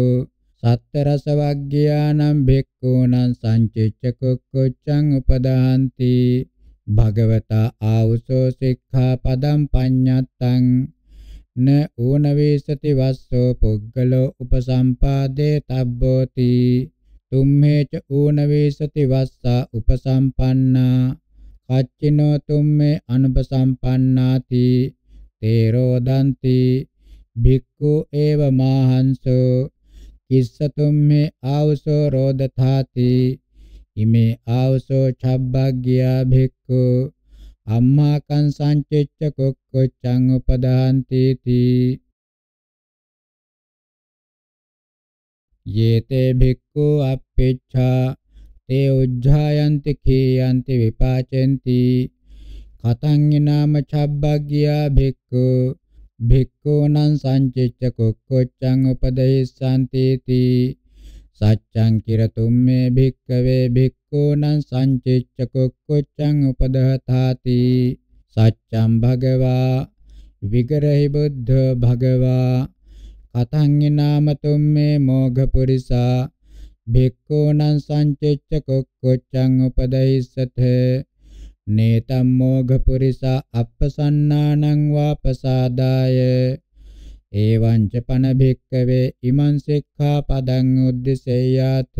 සත්තරස වග්ගයානම් භික්ඛූනම් සංචිච්ඡ කුක්කුච්ඡං උපදාන්ති භගවතා ආවුසෝ සික්ඛාපදං පඤ්ඤත්තං න ඌනවේසති වස්සෝ පුග්ගලෝ උපසම්පාදේ තබ්බෝති තුම්මේච ඌනවේසති වස්සා උපසම්පන්නා කච්චිනෝ තුම්මේ අනුපසම්පන්නාති තේරෝදන්ති භික්ඛු ඒව මාහංසෝ කිස්සතුම් මේ ආවසෝ රෝදථාති ඉමේ ආවසෝ ඡබ්බග්ගියා භික්ඛු අම්මා කං සංචෙච්ච කොක්කොච්චං උපදාන්ති තී යේතේ භික්ඛු අප්පේච්ඡා තේ උජ්ජායන්ති කීයන්ති විපාචෙන්ති කතං නාම ඡබ්බග්ගියා භික්ඛු භික්ඛූනං සංචිච්ච කුක්කොච්චං උපදේශාන්ති තී සච්ඡං කිරතුම් මේ භික්ඛවේ භික්ඛූනං සංචිච්ච කුක්කොච්චං උපදහතාති සච්ඡං භගවා විගරහි බුද්ධ භගවා කතං නාමතුම් මේ මෝඝ පුරිසා භික්ඛූනං සංචිච්ච කුක්කොච්චං උපදහිස්සතේ නේතම් මෝඝපුරිසා අප්පසන්නානං වාපසාදාය එවං ච පන භික්කවේ ඉමං සික්ඛාපදං උද්දිසෙය්‍යාත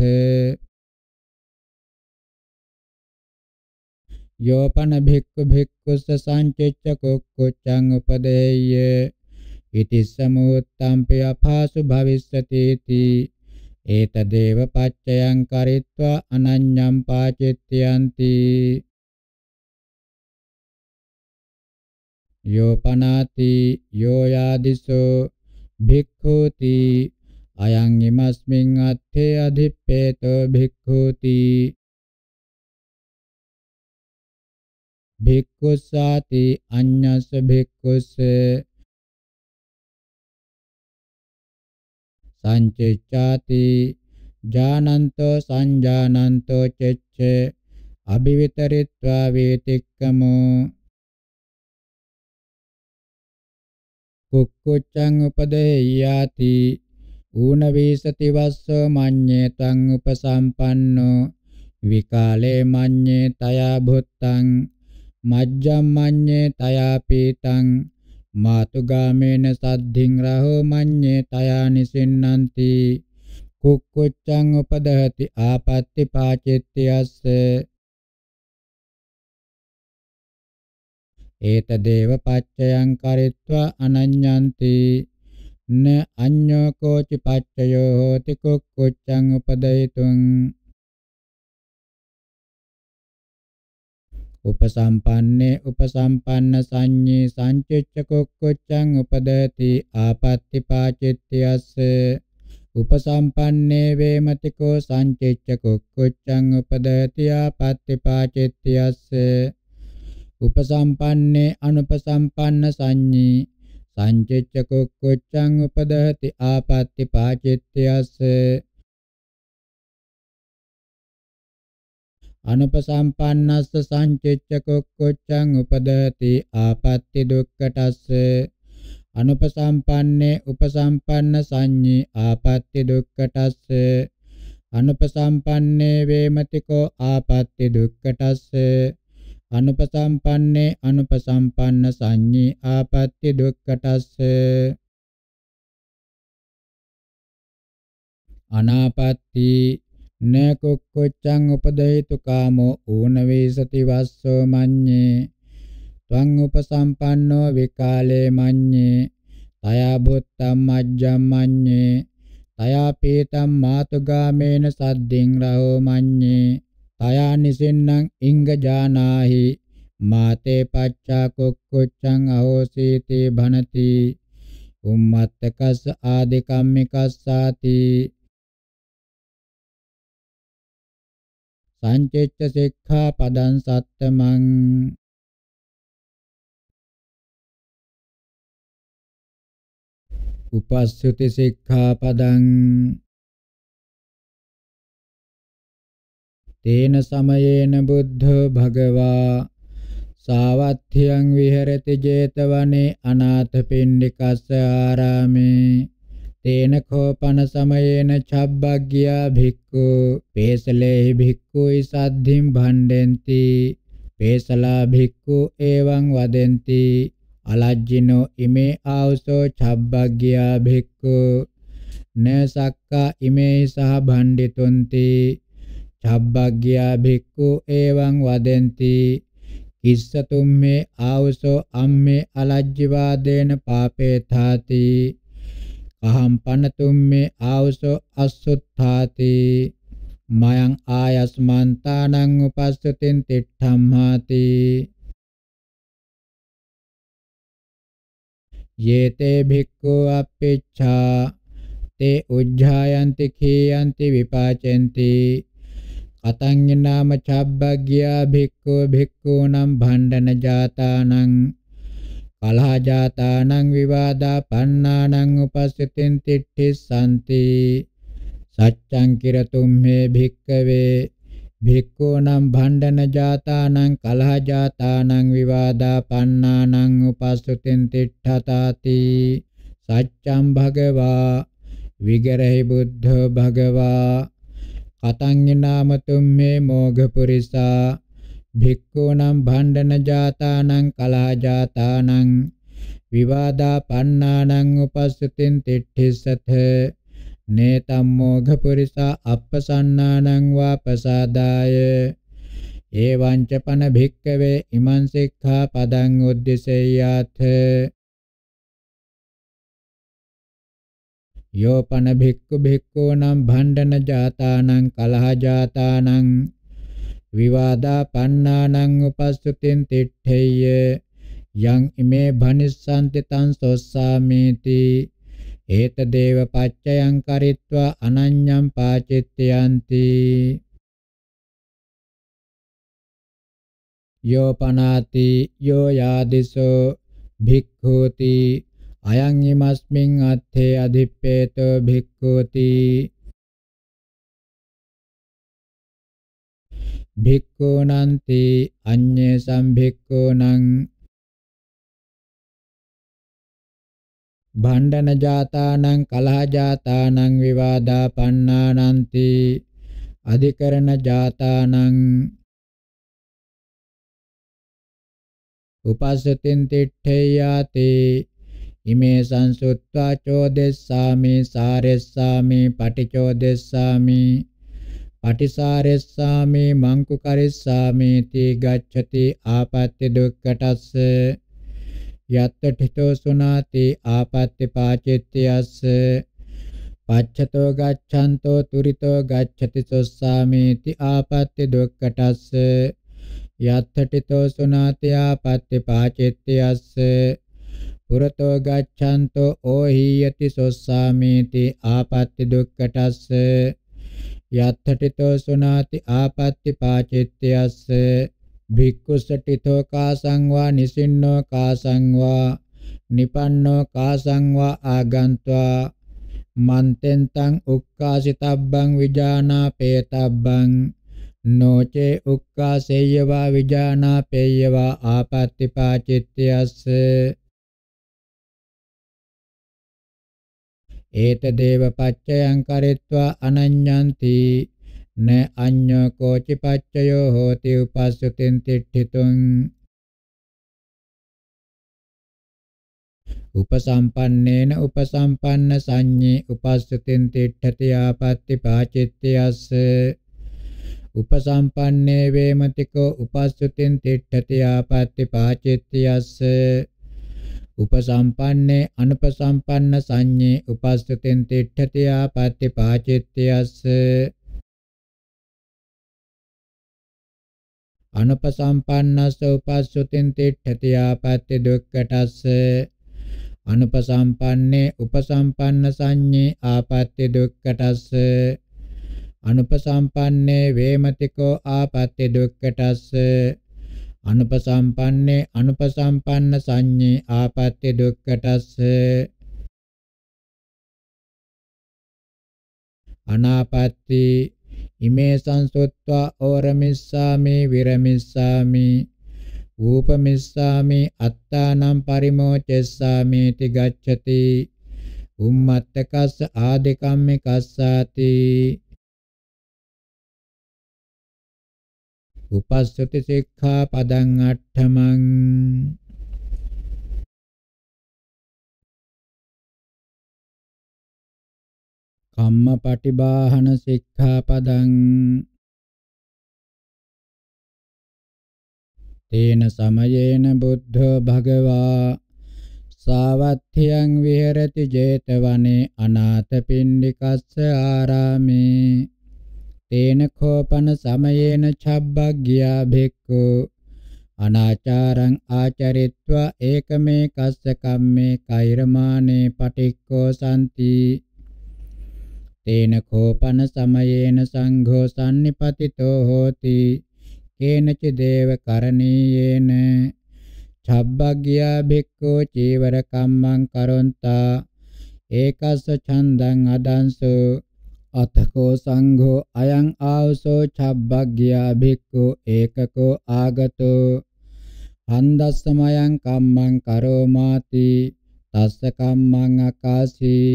යෝපන භික්ඛු භික්ඛුස්ස සංචෙච්ච කුක්කුච්ඡං උපදේය්‍ය ඉතිස්ස මොත්තම්පි අපාසු භවිස්සති තී ඒතදේව පච්චයං කරිත්වා අනඤ්ඤං පාචිත්‍යන්ති යෝපනාති යෝයාදිසෝ භික්ඛූති අයං ීමස්මින් අත්ථේ අධිප්පේතෝ භික්ඛූති භික්ඛුස්සාති අඤ්ඤස්ස භික්ඛුස්ස සංචේච්ඡාති ජානන්තෝ සංජානන්තෝ චෙච්ච අභිවිතරිත්වා වේතික්කමෝ කුක්කුච්ඡං උපදේයාති ඌනවීසති වස්සෝ මඤ්ඤේ තං උපසම්පන්නෝ විකාලේ මඤ්ඤේ තයා භුත්තං මජ්ජම් මඤ්ඤේ තයා පීතං මාතුගාමේන සද්ධින් රහෝ මඤ්ඤේ තයා නිසින්නන්ති කුක්කුච්ඡං උපදහති ආපත්‍ති පාචිත්‍යස්ස ඒතදේව පච්චයං කරිත්වා අනඤ්ඤන්ති න අඤ්ඤෝ කෝචි පච්චයෝ හෝති කුක්කුච්ඡං උපදයිතුං උපසම්පන්නේ උපසම්පන්න සංඤේ සංචෙච්ච කුක්කුච්ඡං උපදති ආපත්‍ති පාචිත්‍යස්ස උපසම්පන්නේ වේමතිකෝ සංචෙච්ච කුක්කුච්ඡං උපදති ආපත්‍ති පාචිත්‍යස්ස උපසම්පන්නේ අනුපසම්පන්න සංඤී සංචෙච්ච කුක්කුච්ඡං උපදහති ආපත්‍ති පාචිත්‍යස්ස අනුපසම්පන්නස්ස සංචෙච්ච කුක්කුච්ඡං උපදහති ආපත්‍ති දුක්ඛටස්ස අනුපසම්පන්නේ උපසම්පන්න සංඤී ආපත්‍ති දුක්ඛටස්ස අනුපසම්පන්නේ වේමතිකෝ ආපත්‍ති දුක්ඛටස්ස අනුපසම්පන්නේ අනුපසම්පන්න සංඤී ආපත්‍ති දුක්ඛටස්ස අනාපත්‍ති නකොක්කොච්ඡං උපදේතු කාමෝ ඌනවේසති වස්සෝ මඤ්ඤේ ත්වං උපසම්පන්නෝ විකාලේ මඤ්ඤේ තයා බුත්තම් මජ්ජම් මඤ්ඤේ තයා පීතම් මාතුගාමේන සද්දින් රහෝ මඤ්ඤේ තයානිසින්නම් ඉංග ජානාහි මාතේ පච්චා කුක්කුච්ඡං අහෝසීති භනති උම්මත්තකස් ආදිකම්මිකස්සාති සංචෙච්ච සික්ඛා පදං සත්තමං උපස්සුති සික්ඛා පදං තේන සමයේන බුද්ධ භගවා සාවත්ථ්‍යං විහෙරති 제තවනේ අනාථපිණ්ඩිකස්ස ආරාමේ තේන කෝපන සමයේන චබ්බග්ගියා භික්ඛු පේසලේහි භික්ඛුයි සද්ධිම් භණ්ඩෙන්ති පේසලා භික්ඛු එවං වදෙන්ති අලජ්ජිනෝ ඉමේ ආවසෝ චබ්බග්ගියා භික්ඛු නසක්කා ඉමේ සහ භණ්ඩිතුන්ති තබ්බග්ගයා භික්ඛු එවං වදෙන්ති කිස්සතුම් මේ ආවසෝ අම්මේ අලජ්ජවාදේන පාපේ තාති කහම් පනතුම් මේ ආවසෝ අසුත්ථාති මයං ආයස්මන්තානං උපස්සතින් තිට්ඨම්මාති යේතේ භික්ඛු අප්පිච්ඡා තේ උජ්ජායන්ති කීයන්ති විපාචෙන්ති අතඤ්ඤාම චබ්බග්ගියා භික්ඛෝ භික්ඛූනම් භණ්ඩන ජාතානං කලහජාතානං විවාදා පන්නානං උපස්සිතින් තිට්ඨි සම්ති සච්ඡං කිරතුම් මේ භික්ඛවේ භික්ඛූනම් භණ්ඩන ජාතානං කලහජාතානං විවාදා පන්නානං උපස්සිතින් තිට්ඨතාති සච්ඡං භගවා විගරහි බුද්ධ භගවා කතං මේ මෝඝ පුරිසා භික්ඛූනම් භණ්ඩන ජාතානං කලහ ජාතානං විවාදා පන්නානං උපස්සතින් තිට්ඨිසත නේතම් මෝඝ පුරිසා අප්පසන්නානං වාපසාදාය ඒවං ච පන භික්කවේ ඉමං සික්ඛා පදං උද්දේශයාත යෝපන භික්ඛු භික්ඛෝ නම් භණ්ඩන ජාතානං කලහ ජාතානං විවාදා පන්නානං උපස්සුතින් තිට්ඨෙය්‍ය යං ඉමේ භනිස්සන්ති තං සොස්සාමේති ඒත දේව පච්චයං කරිත්වා අනඤ්ඤං පාචිත්‍යන්ති යෝ පනාති යෝ යාදිසෝ භික්ඛූති අයං ීමස්මින් අත්තේ අධිප්පේත භික්ඛුති භික්ඛුනන්ති අඤ්ඤේ සම්භික්ඛුනං භණ්ඩන ජාතානං කලහ ජාතානං විවාදා පන්නානන්ති අධිකරණ ජාතානං උපස්සතින් තිට්ඨේ යාතේ ඉමේ සංසුත්වා චෝදෙස්සාමි සාරෙස්සාමි පටිචෝදෙස්සාමි පටිසාරෙස්සාමි මංකුකරිස්සාමි තී ගච්ඡති ආපත්‍ය දුක්ඛටස්ස යත්තඨිතෝ සුනාති ආපත්‍ය පාචෙත්‍යස්ස පච්ඡතෝ ගච්ඡන්තෝ තුරිතෝ ගච්ඡති සොස්සාමේති ආපත්‍ය දුක්ඛටස්ස යත්තඨිතෝ සුනාති ආපත්‍ය පාචෙත්‍යස්ස පුරතෝ ගච්ඡන්තෝ ඕහි යති සොස්සාමේති ආපත්‍ති දුක්කටස්ස යත්තටිතෝ සුනාති ආපත්‍ති පාචිත්‍යස්ස භික්ඛුසටිතෝ කාසංවා නිසින්නෝ කාසංවා නිපන්නෝ කාසංවා ආගන්त्वा මන්තෙන් තං උක්කාසිතබ්බං විජානාපේතබ්බං නොචේ උක්කාසෙය්‍යවා විජානාපේයවා ආපත්‍තිපාචිත්‍යස්ස ඒත දේව පච්චයං කරිත්වා අනඤ්ඤන්ති න අඤ්ඤෝ කෝචි පච්චයෝ හෝති උපස්සතෙන් තිට්ඨිතුං උපසම්පන්නේන උපසම්පන්න සංඤේ උපස්සතෙන් තිට්ඨති ආපත්‍ති පාචිත්‍යස්ස උපසම්පන්නේ වේමතිකෝ උපස්සතෙන් තිට්ඨති ආපත්‍ති පාචිත්‍යස්ස උපසම්පන්නේ අනුපසම්පන්න සංඤේ උපස්සතෙන් තිට්ඨති ආපත්‍ති පාචිත්‍යස්ස අනුපසම්පන්නස්ස උපස්සතෙන් තිට්ඨති ආපත්‍ති දුක්ඛටස්ස අනුපසම්පන්නේ උපසම්පන්න සංඤේ ආපත්‍ති දුක්ඛටස්ස අනුපසම්පන්නේ වේමතිකෝ ආපත්‍ති දුක්ඛටස්ස අනුපසම්පන්නේ අනුපසම්පන්න සංඤේ ආපත්‍ය දුක්ඛටස්ස අනාපත්‍ති ඉමේ සංසොත්වා ඕරමිස්සාමි විරමිස්සාමි ූපමිස්සාමි අත්තානම් පරිමෝචස්සාමි ති ගච්ඡති උම්මත්තකස්ස ආදිකම්මිකස්සාති උපස්සති සික්ඛා පදං අට්ඨමං කම්මපටිබාහන සික්ඛා පදං තේන සමයේන බුද්ධ භගවා සාවත්ථ්‍යං විහෙරති 제තවනේ අනාථපිණ්ඩිකස්ස ආරාමේ තේන කෝපන සමයේන ඡබ්බග්ගියා භික්ඛු අනාචාරං ආචරිත්වා ඒකමේ කස්ස කම්මේ කෛරමානේ පටික්කෝ සම්ති තේන කෝපන සමයේන සංඝෝ sannipatito hoti කේනච දේව කරණීයේන ඡබ්බග්ගියා භික්ඛෝ චීවර කම්මං කරොන්තා ඒකස්ස ඡන්දං අදංසෝ අතකෝ සංඝෝ අයං ආවසෝ චබ්බග්ගියා භික්ඛු ඒකකෝ ආගතෝ හන්දස්සමයන් කම්මං කරෝමාති තස්ස කම්මං අකාසී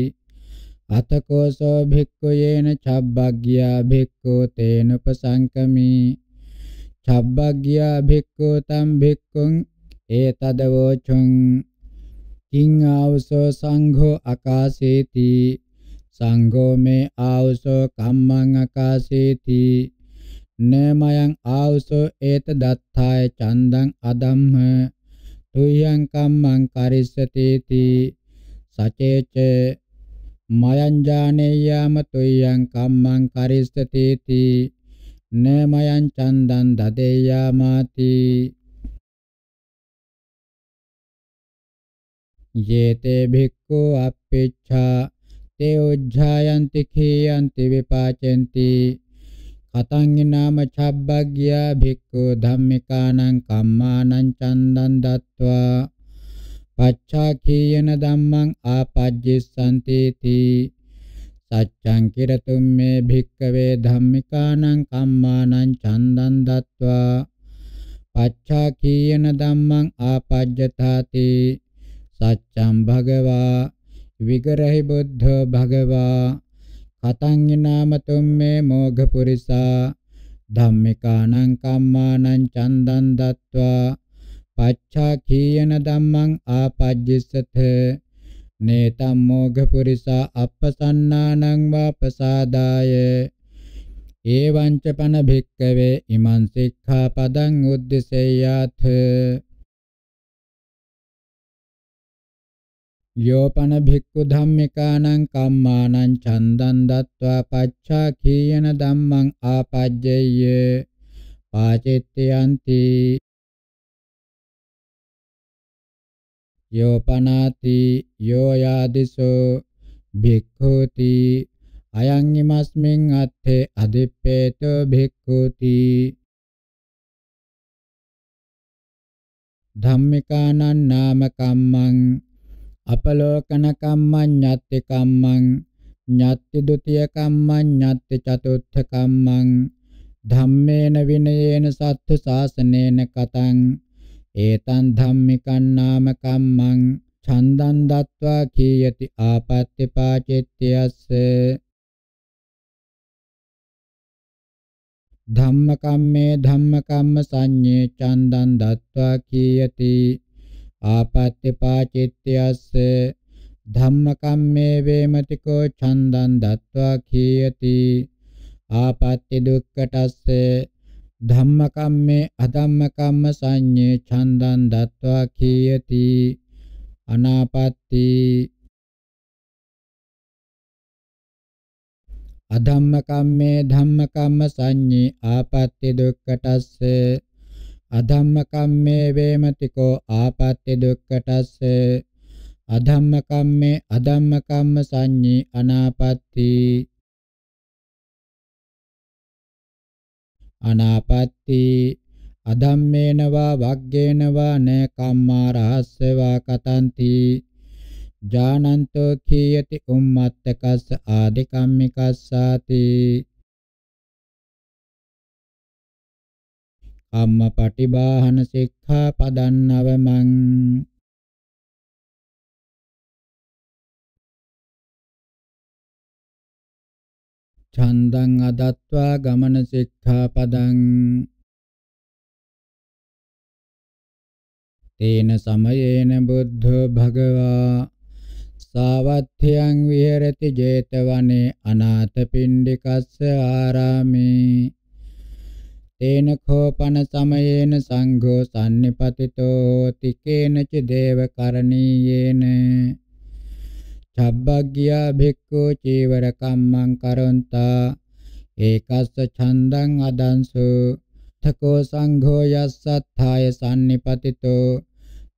අතකෝ සෝ භික්ඛු යේන චබ්බග්ගියා භික්ඛු තේන උපසංකමී චබ්බග්ගියා භික්ඛු තම් භික්ඛුං ඒතදවෝචුං කිං ආවසෝ සංඝෝ අකාසේති සංඝෝ මේ ආවුසෝ කම්මං අකාසීති නමයන් ආවුසෝ ඒත දත්තාය චන්දං අදම්හ තුයං කම්මං කරිස්සති තී සචේච මයං ඥානේයම තුයං කම්මං කරිස්සති තී නමයන් චන්දං දදේයාමාති යේතේ භික්ඛු අප්පේච්ඡා ते උජ්ජායන්ති කීයන්ති විපාචෙන්ති කතං නාම චබ්බග්ගියා භික්ඛු ධම්මිකානං කම්මානං චන්දං දත්වා පච්චාඛීයන ධම්මං ආපජ්ජිස්සන්ති තී සච්ඡං කිරතුම් මේ භික්ඛවේ ධම්මිකානං කම්මානං චන්දං දත්වා පච්චාඛීයන ධම්මං ආපජ්ජතාති සච්ඡං භගවා විගරහි බුද්ධෝ භගවා කතං නාමතුම් මේ මෝඝ පුරිසා ධම්මිකානං කම්මානං චන්දං දත්වා පච්චාඛීයන ධම්මං ආපජ්ජිස්සත නේතම් මෝඝ පුරිසා අප්පසන්නානං වාපසාදාය ඒවං ච පන භික්කවේ ඉමං සික්ඛාපදං උද්දසෙය්‍යාථ යෝපන භික්ඛු ධම්මිකානං කම්මානං ඡන්දං දත්වා පච්ඡා කීයන ධම්මං ආපජ්ජේය පාචිත්‍යන්ති යෝපනාති යෝ යාදිසෝ භික්ඛුති අයං ීමස්මින් අත්තේ අදිප්පේතෝ භික්ඛුති ධම්මිකානං නාම කම්මං අපලෝකන කම්මං ඤත්ති කම්මං ඤත්ති ဒ ුතිය කම්මං ඤත්ති චතුත්ථ කම්මං ධම්මේන විනයේන සත්තු සාසනේන කතං ඒතං ධම්මිකං නාම කම්මං ඡන්දං දත්වා කීයති ආපත්‍ති පාචිත්‍යස්ස ධම්ම කම්මේ ධම්ම කම්ම සංඤේ ඡන්දං දත්වා කීයති ආපත්‍යපා චිත්තයස්ස ධම්මකම්මේ වේමතිකෝ ඡන්දං දत्वा කීයති ආපත්‍ය දුක්කටස්ස ධම්මකම්මේ අධම්මකම්ම සංඤේ ඡන්දං දत्वा කීයති අනාපත්‍ති අධම්මකම්මේ ධම්මකම්ම සංඤේ ආපත්‍ය දුක්කටස්ස අධම්මකම්මේ වේමතිකෝ ආපත්‍ය දුක්ඛටස්ස අධම්මකම්මේ අධම්මකම්ම සංඤී අනාපත්‍ති අනාපත්‍ති අධම්මේන වා වග්ගේන වා න කම්මා රහස්ස වා කතන්ති ජානන්තෝ කීයති උම්මත්තකස්ස ආදි කම්මිකස්සාති අම්මපටිබාහන සික්ඛාපදං නවමං ඡන්දං අදත්වා ගමන සික්ඛාපදං තේන සමයේන බුද්ධ භගවා සාවත්ථ්‍යං විහෙරති 제තවනේ අනාථපිණ්ඩිකස්ස ආරාමේ තේන කෝපන සමයේන සංඝෝ සම්නිපතිතෝ තිකේන ච දේව කරණීයේන චබ්බග්ගියා භික්ඛු චීවර කම්මං කරොන්තා ඒකස්ස ඡන්දං අදංසු තකෝ සංඝෝ යස්සත්ථාය සම්නිපතිතෝ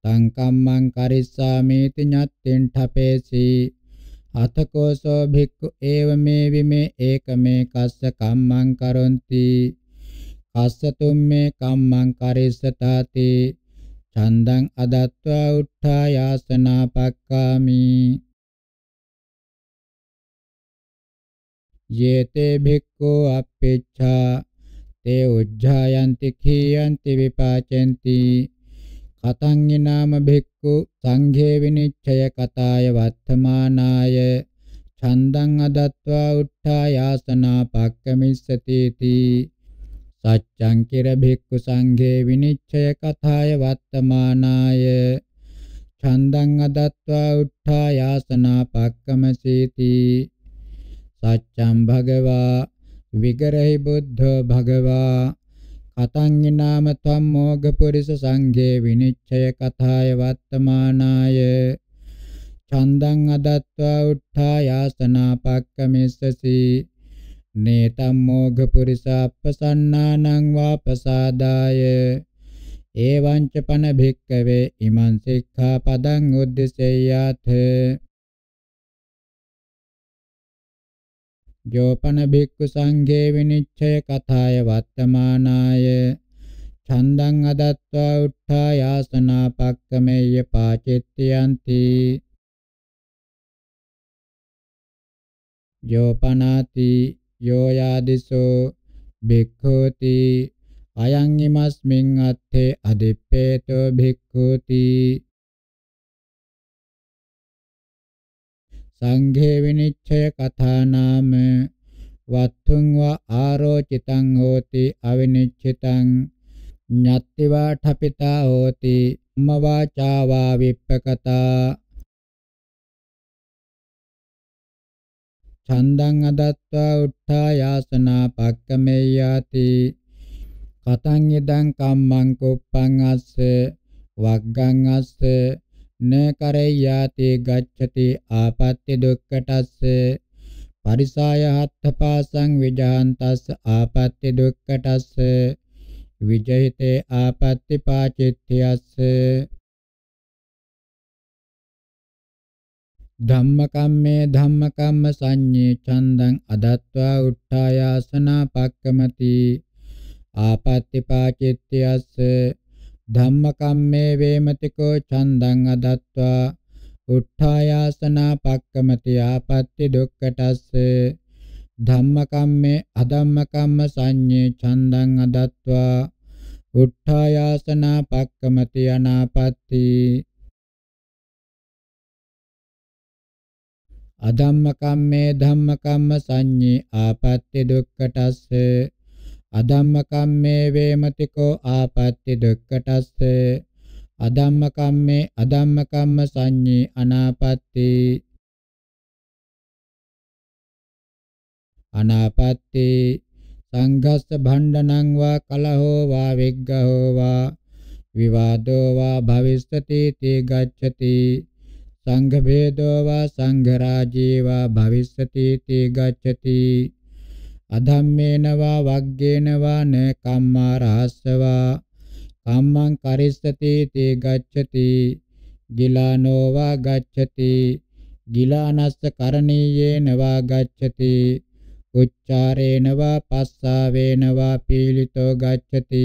තං කම්මං කරිස්සාමේති ඤත්තෙන් ඨපේසි අතකෝසෝ භික්ඛු ඒවමේ විමේ ඒකමේ කස්ස කම්මං කරොන්ති පස්සතුම් මේ කම්මං කරිස්සතාති ඡන්දං අදත්වා උත්ථායාසනා පක්ඛාමි යේතේ භික්ඛෝ අපේච්ඡා තේ උජ්ජායන්ති කීයන්ති විපාචෙන්ති කතං නාම භික්ඛු සංඝේ විනිච්ඡය කතාය වත්තමානාය ඡන්දං අදත්වා උත්ථායාසනා පක්ඛමිස්සති තී සච්ඡං කිර භික්ඛු සංඝේ විනිච්ඡය කථාය වත්තමානාය ඡන්දං අදත්වා උත්ථා යාසනා පක්කමසීති සච්ඡං භගවා විගරහි බුද්ධ භගවා කතං නාම ධම්මෝග පුරිස සංඝේ විනිච්ඡය කථාය වත්තමානාය ඡන්දං අදත්වා උත්ථා යාසනා පක්කමෙස්සසී නේතම් මෝඝ පුරිසාප්පසන්නානං වාපසාදාය එවං ච පන භික්කවේ ඉමං සික්ඛාපදං උද්දසෙය්‍යාත යෝපන භික්ඛු සංඝේ විනිච්ඡය කථාය වත්තමානාය ඡන්දං අදත්වා උත්ථායාසනා පක්කමෙය්‍ය පාචිත්‍යන්ති යෝපනාති යෝ යාදිසෝ භික්ඛුති අයං ීමස්මින් අත්තේ අදිප්පේතෝ භික්ඛුති සංඝේ විනිච්ඡය කථා නාම වත්තුං වා ආරෝචිතං හෝති අවිනිච්ඡිතං ඤත්තිවා ඨපිතා හෝති මවාචා වා විප්පකතා ඡන්දං අදත්වා උත්ථායාසනා පක්කමෙය්‍යාති කතං ඉදං කම්මං කුප්පං අස්ස වග්ගං අස්ස න කරෙය්‍යාති ගච්ඡති ආපත්‍ය දුක්ඛටස්ස පරිසාය හත්ථපාසං විජාන්තස්ස ආපත්‍ය දුක්ඛටස්ස විජහිතේ ආපත්‍ති පාචිත්‍යස්ස ධම්මකම්මේ ධම්මකම්ම සංඤේ ඡන්දං අදත්වා උට්ඨායාසනා පක්කමති ආපත්‍තිපාචිත්‍යස්ස ධම්මකම්මේ වේමතිකෝ ඡන්දං අදත්වා උට්ඨායාසනා පක්කමති ආපත්‍ති දුක්කටස්ස ධම්මකම්මේ අධම්මකම්ම සංඤේ ඡන්දං අදත්වා උට්ඨායාසනා පක්කමති අනාපත්‍ති අධම්මකම්මේ ධම්මකම්ම සංඤේ ආපත්‍ය දුක්ඛටස්ස අධම්මකම්මේ වේමතිකෝ ආපත්‍ය දුක්ඛටස්ස අධම්මකම්මේ අධම්මකම්ම සංඤේ අනාපත්‍ති අනාපත්‍ති සංඝස්ස භණ්ඩනං වා කලහෝ වා විග්ගහෝ වා විවාදෝ වා භවිස්සති තී ගච්ඡති සංඝ භේදෝ වා සංඝ රාජී වා භවිස්සති තී ගච්ඡති අධම්මේන වා වග්ගේන වා න කම්මා රහස්සවා කම්මං කරිස්සති තී ගච්ඡති ගිලානෝ වා ගච්ඡති ගිලානස්ස කරණීයේන වා ගච්ඡති උච්චාරේන වා පස්සාවේන වා පීලිතෝ ගච්ඡති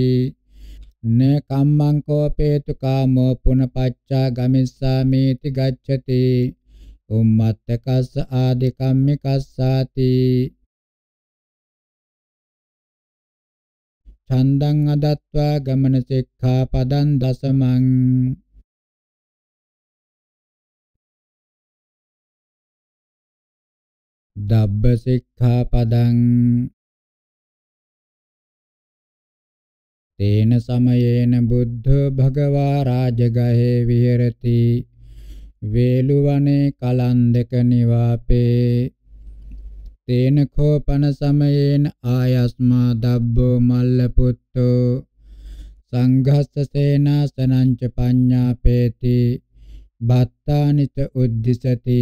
න කම්මං කෝපේතු කාමෝ පුනපච්චා ගමිස්සාමේති ගච්ඡති උම්මත්තකස්ස ආදි කම්මිකස්සාති ඡන්දං අදත්වා ගමන සික්ඛා පදං දසමං දබ්බ සික්ඛා පදං තේන සමයේන බුද්ධ භගවා රාජගහේ විහෙරති වේලුවනේ කලන්දක නිවාපේ තේන කෝපන සමයේන ආයස්මා දබ්බෝ මල්ල පුත්තෝ සංඝස්ස සේනාසනං ච පඤ්ඤාපේති බත්තානිත උද්දිසති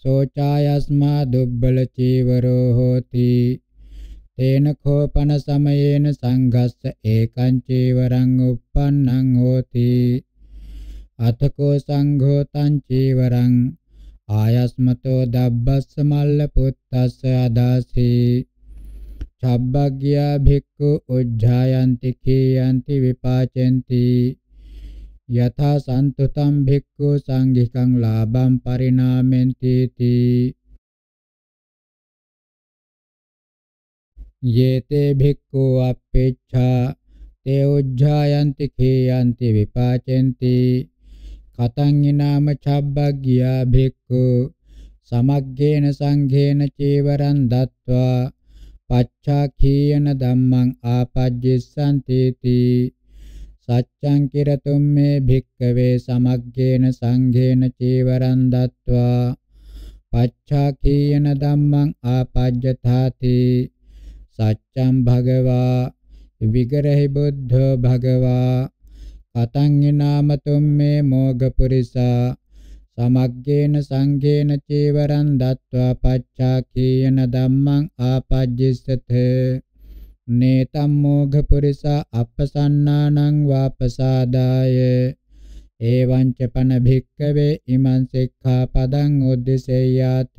සෝචායස්මා දුබ්බල චීවරෝ හෝති තේන කෝපන සමයේන සංඝස්ස ඒකං චීවරං uppannං හෝති අතකෝ සංඝෝ තං චීවරං ආයස්මතෝ දබ්බස්ස මල්ල පුත්තස්ස අදාසි චබ්බග්ගියා භික්ඛු උජ්ජායන්ති කීයන්ති විපාචෙන්ති යථා සන්තුතම් භික්ඛු සංඝිකං ලාභං පරිණාමෙන්ති තී යේතේ භික්ඛු අපේච්ඡා තේ උජ්ජායන්ති කේයන්ති විපාචෙන්ති කතං ඊනාම චබ්බග්ගියා භික්ඛු සමග්ගේන සංඝේන චේවරං දත්වා පච්චාඛීයන ධම්මං ආපජ්ජිස්සන්ති තී සච්ඡං කිරතුම් මේ භික්ඛවේ සමග්ගේන සංඝේන චේවරං දත්වා පච්චාඛීයන ධම්මං ආපජ්ජතාති සච්ඡම් භගවා විගරහි බුද්ධෝ භගවා කතං නාමතුම් මේ මෝග පුරිසා සමග්ගේන සංඝේන චේවරං දත්වා පච්චාකීයන ධම්මං ආපජ්ජිස්සත නේතම් මෝග පුරිසා අපසන්නානං වාපසාදාය එවං ච පන භික්කවේ ඉමං සික්ඛාපදං උද්දේශයාත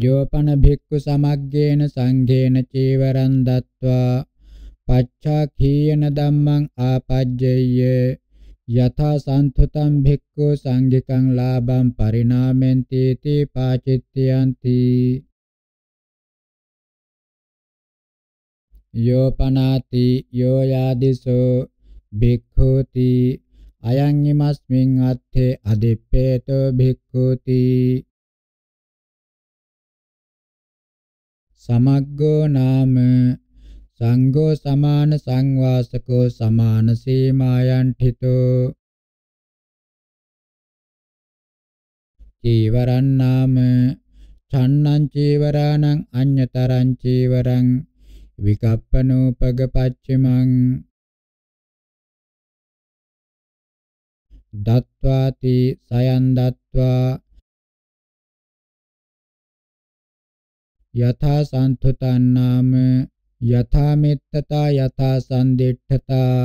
ජෝපන භික්ඛු සමග්ගේන සංඝේන චීවරං දත්වා පච්චාඛීන ධම්මං ආපජ්ජේය යථා සන්තුතං භික්ඛු සංඝිකං ලාභං පරිණාමෙන්ති තී පාචිත්‍යන්ති යෝපනාති යෝ යාදිසෝ භික්ඛුති අයං ීමස්මින් අත්තේ අදිප්පේතෝ භික්ඛුති සමග්ගෝ නාම සංඝෝ සමාන සංවාසකෝ සමාන සීමායන් ඨිතෝ චීවරං නාම ඡන්නං චීවරාණං අඤ්‍යතරං චීවරං විකප්පනෝපගපච්චමං දත්වාති සයන් දත්වා යථා සන්තුතන්නාම යථා මෙත්තතා යථා සම්දිට්ඨතා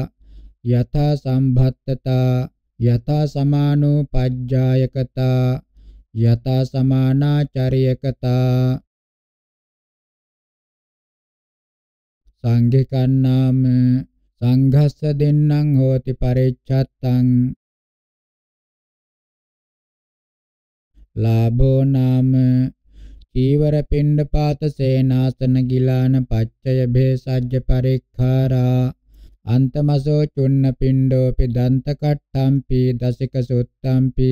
යථා සම්භත්තතා යථා සමානෝ පජ්ජායකතා යථා සමානාචරියකතා සංඝිකන්නාම සංඝස්ස දෙන්නං හෝති පරිච්ඡත්තං ලාභෝ නාම පීවර පිණ්ඩපාත සේනාසන ගිලාන පච්චය භේසජ්ජ පරික්ඛාරා අන්තමසෝ චුන්න පිණ්ඩෝපි දන්ත කට්ටම්පි දසික සුත්තම්පි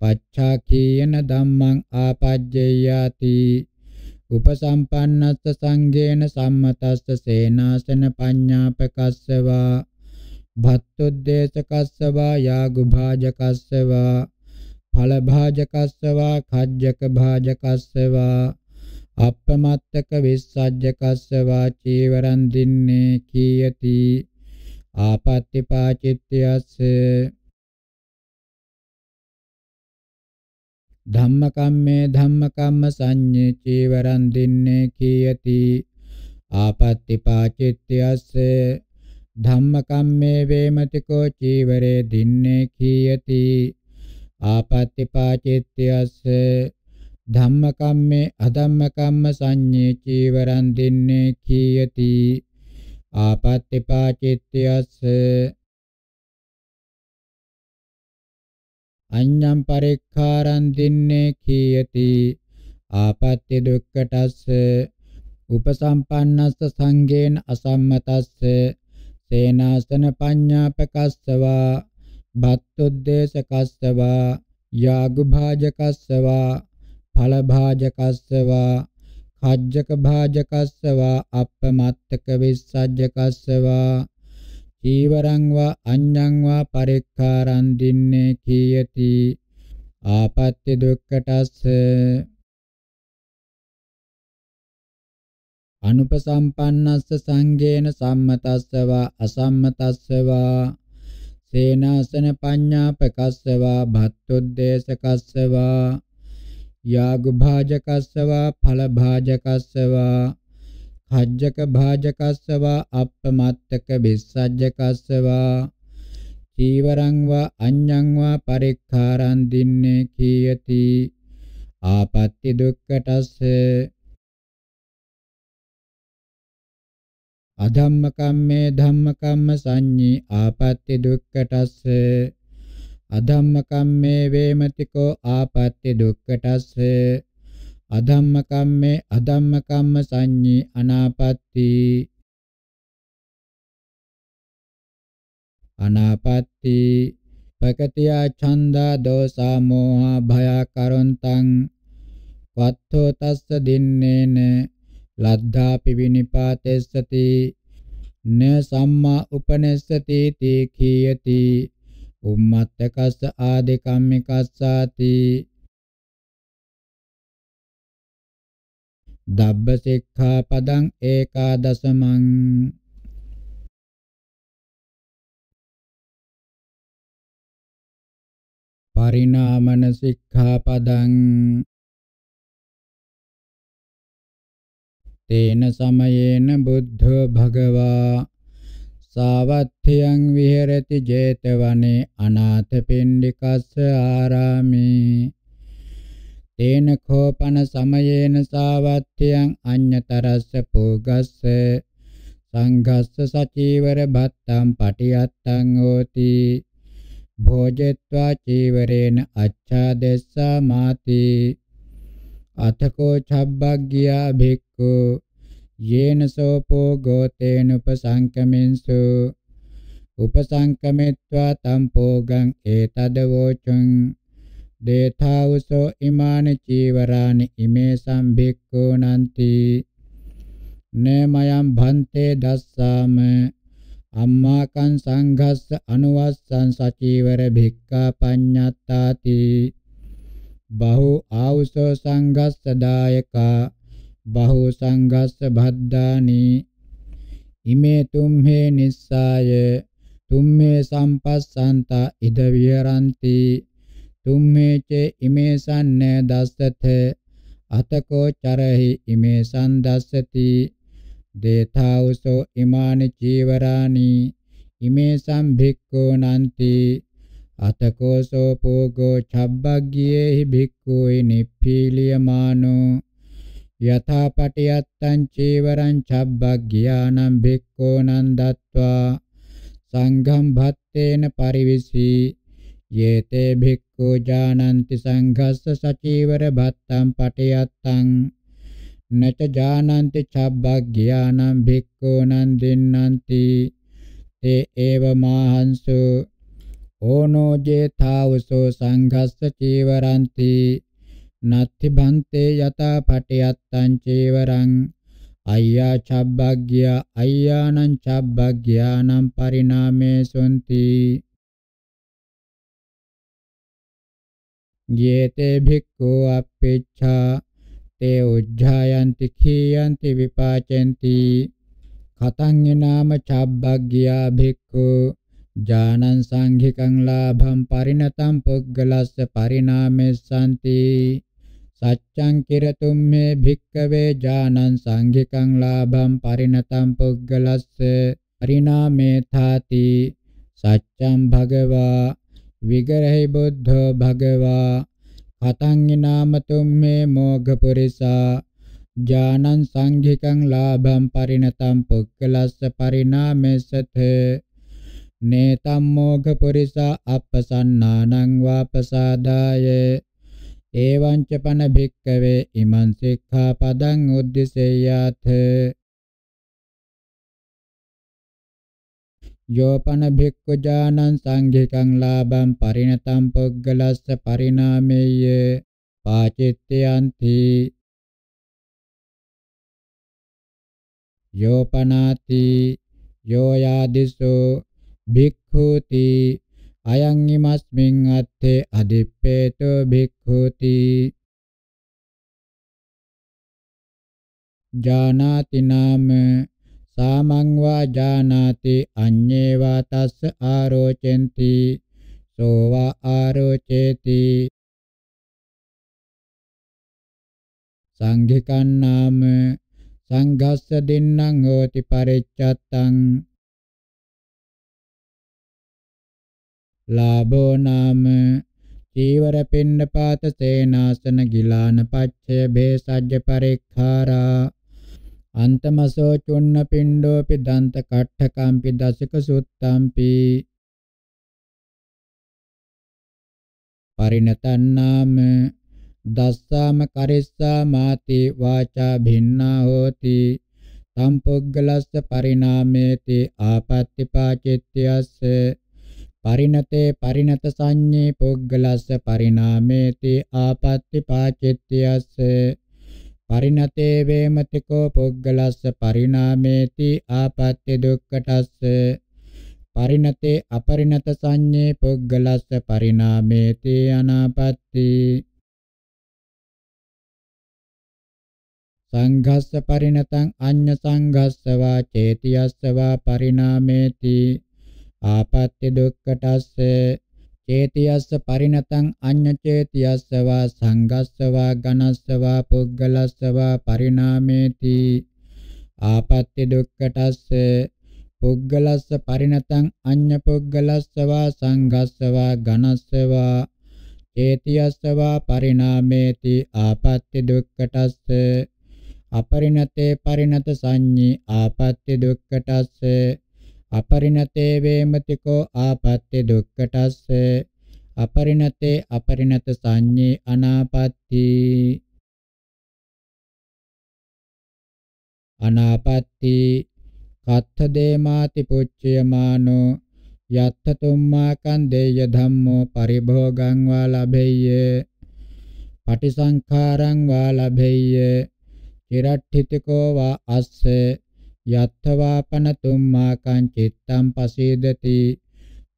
පච්ඡාකීයන ධම්මං ආපජ්ජේයාති උපසම්පන්නස්ස සංඝේන සම්මතස්ස සේනාසන පඤ්ඤාපකස්සවා භත්තුද්දේශකස්සවා යාගුභාජකස්සවා ඵල භාජකස්සවා khajjaka භාජකස්සවා අප්පමත්තක විස්සජ්ජකස්සවා චීවරං දින්නේ කීයති ආපත්‍ති පාචිත්‍යස්ස ධම්මකම්මේ ධම්මකම්ම සංඤේ චීවරං දින්නේ කීයති ආපත්‍ති පාචිත්‍යස්ස ධම්මකම්මේ වේමතිකෝ චීවරේ දින්නේ කීයති ආපත්‍තිපාචිත්‍යස්ස ධම්මකම්මේ අධම්මකම්ම සංඤේ චීවරං දින්නේ කීයති ආපත්‍තිපාචිත්‍යස්ස අඤ්ඤම් පරික්ඛාරං දින්නේ කීයති ආපත්‍ය දුක්ඛටස්ස උපසම්පන්නස්ස සංගේන අසම්මතස්ස සේනාසන පඤ්ඤාපකස්සවා භත්තුද්දේශකස්සවා යාගුභාජකස්සවා ඵලභාජකස්සවා කජ්ජක භාජකස්සවා අප්පමත්තක විස්සජ්ජකස්සවා චීවරං වා අඤ්ඤං වා පරික්ඛාරං දින්නේ කීයති ආපත්‍ය දුක්ඛටස්ස අනුපසම්පන්නස්ස සංගේන සම්මතස්සවා අසම්මතස්සවා සේනාසන පඤ්ඤා ප්‍රකස්සවා භත්තුද්දේශකස්සවා යාග භාජකස්සවා ඵල භාජකස්සවා හජ්ජක භාජකස්සවා අප්පමත්තක බිස්සජ්ජකස්සවා චීවරං වා අඤ්ඤං වා පරික්ඛාරං දින්නේ කීයති ආපත්‍ති දුක්ඛටස්ස අධම්මකම්මේ ධම්මකම්ම සංඤී ආපත්‍ති දුක්ඛටස්ස අධම්මකම්මේ වේමතිකෝ ආපත්‍ති දුක්ඛටස්ස අධම්මකම්මේ අධම්මකම්ම සංඤී අනාපත්‍ති අනාපත්‍ති පකතියා ඡන්දා දෝසා මෝහා භය කරොන්තං වත්තෝ තස්ස දින්නේන ලද්ධා පිවිනිපාතෙස්සති න සම්මා උපනෙස්සති තී කීයති උම්මත්තකස්ස ආදිකම්මිකස්සාති දබ්බ සික්ඛා පදං ඒකාදසමං පරිණාමන සික්ඛා පදං තේන සමයේන බුද්ධෝ භගවා සාවත්ථියං විහෙරති 제තවනේ අනාථපිණ්ඩිකස්ස ආරාමේ තේන කෝපන සමයේන සාවත්ථියං අඤ්‍යතරස්ස පුගස්ස සංඝස්ස සචීවර බත්තම් පටියත්තං හෝති භෝජෙත්වා චීවරේන අච්ඡාදෙස්සා මාති අතකෝ ඡබ්බග්ගියා භික් භික්ඛු යේන සෝපෝ ගෝතේන උපසංකමෙන්සු උපසංකමෙත්වා තම් පෝගං ඒතදවෝචං දේථාවසෝ ඉමාන චීවරානි ඉමේ සම්භික්ඛුනන්ති නේමයන් භන්තේ දස්සාම අම්මාකං සංඝස්ස අනුවස්සං සචීවර භික්ඛා පඤ්ඤත්තාති බහු ආවුසෝ සංඝස්ස දායකා බහෝ සංඝස්ස භද්දානි ඉමේ තුම්හේ නිස්සාය තුම්හේ සම්පස්සන්තා ඉද විහරಂತಿ තුම්හේ ච ඉමේ සන්න දස්සත අතකෝ චරහි ඉමේ සන්දස්සති දේථාවසෝ ඉමානි චීවරානි ඉමේ සම්භික්ඛෝ නන්ති අතකෝසෝ පෝගෝ ඡබ්බග්ගියේහි භික්ඛුයි නිප්පීලියමානෝ යථා පටියත්තං චීවරං චබ්බග්ගියානම් භික්ඛෝ නන්දත්වා සංඝම් භත්තේන පරිවිසි යේතේ භික්ඛු ජානන්ති සංඝස්ස සචීවර භත්තං පටියත්තං නච ජානන්ති චබ්බග්ගියානම් භික්ඛෝ නන්දින්නන්ති තේ ඒව මාහංසෝ ඕනෝ ජේතාවසෝ සංඝස්ස චීවරන්ති නත්ති භන්තේ යතා පටියත්තං චේවරං අය්‍යා චබ්බග්ගියා අය්‍යානං චබ්බග්ගියානම් පරිණාමේ සොන්ති යේතේ භික්ඛු අප්පේච්ඡා තේ උජ්ජායන්ති කීයන්ති විපාචෙන්ති කතං නාම චබ්බග්ගියා භික්ඛු ඥානං සංඝිකං ලාභං පරිණතං පුග්ගලස්ස පරිණාමේ සම්ති සච්ඡං කිරතුම් මේ භික්කවේ ඥානං සංඝිකං ලාභං පරිණතං පුග්ගලස්ස පරිණාමේ තාති සච්ඡං භගවා විගරහි බුද්ධෝ භගවා කතං ඊනාමතුම් මේ මෝඝ පුරිසා ඥානං සංඝිකං ලාභං පරිණතං පුග්ගලස්ස පරිණාමේසත නේතම් මෝඝ පුරිසා අපසන්නානං වාපසාදායේ එවංච පන භික්කවේ ඉමං සික්ඛාපදං උද්දිසෙය්‍යාත යෝපන භික්ඛු ඥානං සංඝිකං ලාභං පරිණතං පුග්ගලස්ස පරිණාමේය පාචිත්‍යන්ති යෝපනාති යෝයාදිසෝ භික්ඛුති අයං ඉමස්මින් අත්තේ අදිප්පේතෝ භික්ඛුති ජානාති නාම සාමං වා ජානාති අඤ්ඤේ වා තස්ස ආරෝචෙන්ති සෝ වා ආරෝචේති සංඝිකන් නාම සංඝස්ස දින්නම් හෝති පරිච්ඡත්තං ලාභෝ නාම චීවර පින්නපාත සේනාසන ගිලාන පච්චය බේසජ්ජ පරික්ඛාරා අන්තමසෝ චුන්න පින්ඩෝපි දන්ත කට්ඨකම්පි දසක සුත්තම්පි පරිණතං නාම දස්සාම කරිස්සා මාති වාචා භින්නා හෝති සම්පොග්ගලස්ස පරිණාමේති ආපත්‍ති පාචිත්‍යස්ස පරිණතේ පරිණත සංඤේ පුද්ගලස්ස පරිණාමේති ආපත්‍ති පාචිත්‍යස්ස පරිණතේ වේමතිකෝ පුද්ගලස්ස පරිණාමේති ආපත්‍ති දුක්ඛටස්ස පරිණතේ අපරිණත සංඤේ පුද්ගලස්ස පරිණාමේති අනාපත්‍ති සංඝස්ස පරිණතං අඤ්ඤ සංඝස්ස වා චේතියස්ස වා පරිණාමේති ආපත්‍ය දුක්ඛටස්ස චේතියස්ස පරිණතං අඤ්ඤචේතියස්ස වා සංගස්ස වා ඝනස්ස වා පුද්ගලස්ස වා පරිණාමේති ආපත්‍ය දුක්ඛටස්ස පුද්ගලස්ස පරිණතං අඤ්ඤ පුද්ගලස්ස වා සංගස්ස වා ඝනස්ස වා චේතියස්ස වා පරිණාමේති ආපත්‍ය දුක්ඛටස්ස අපරිණතේ පරිණත සංඤී ආපත්‍ය දුක්ඛටස්ස අපරිණතේ වේමතිකෝ ආපත්‍ය දුක්ඛටස්ස අපරිණතේ අපරිණත සංඤේ අනාපත්‍ති අනාපත්‍ති කත්ථ දේමාති පුච්චයමානෝ යත්ථ තුම්මා කන්දේය ධම්මෝ පරිභෝගං වා ලබෙය්‍ය පටිසංඛාරං වා ලබෙය්‍ය කිරට්ඨිතකෝ වා අස්ස යත්තවාපනතුම්මා කං චිත්තං පසීදති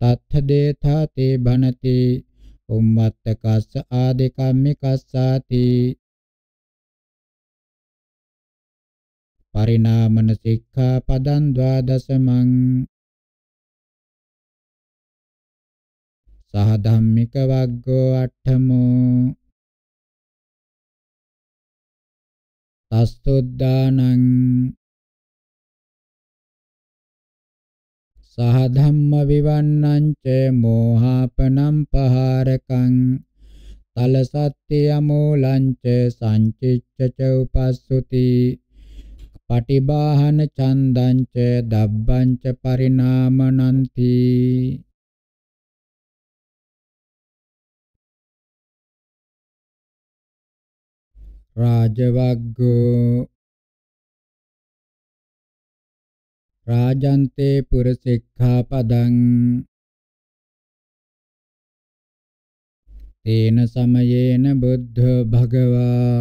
තත්ථ දේථා තේ භනති උම්මත්තකස්ස ආදිකම්මිකස්සාති පරිණාමන සික්ඛා පදං ද්වාදසමං සහ ධම්මික වග්ගෝ අට්ඨමෝ තස්සොද්දානං සහ ධම්ම විවන්නං ච මෝහාපනම් පහාරකං තල සත්‍ය මූලං ච සංචිච්ඡ ච උපස්සුති පටිභාහන චන්දං ච දබ්බං ච පරිණාමනන්ති රාජවග්ගෝ රාජන්තේ පුරසික්ඛාපදං තේන සමයේන බුද්ධ භගවා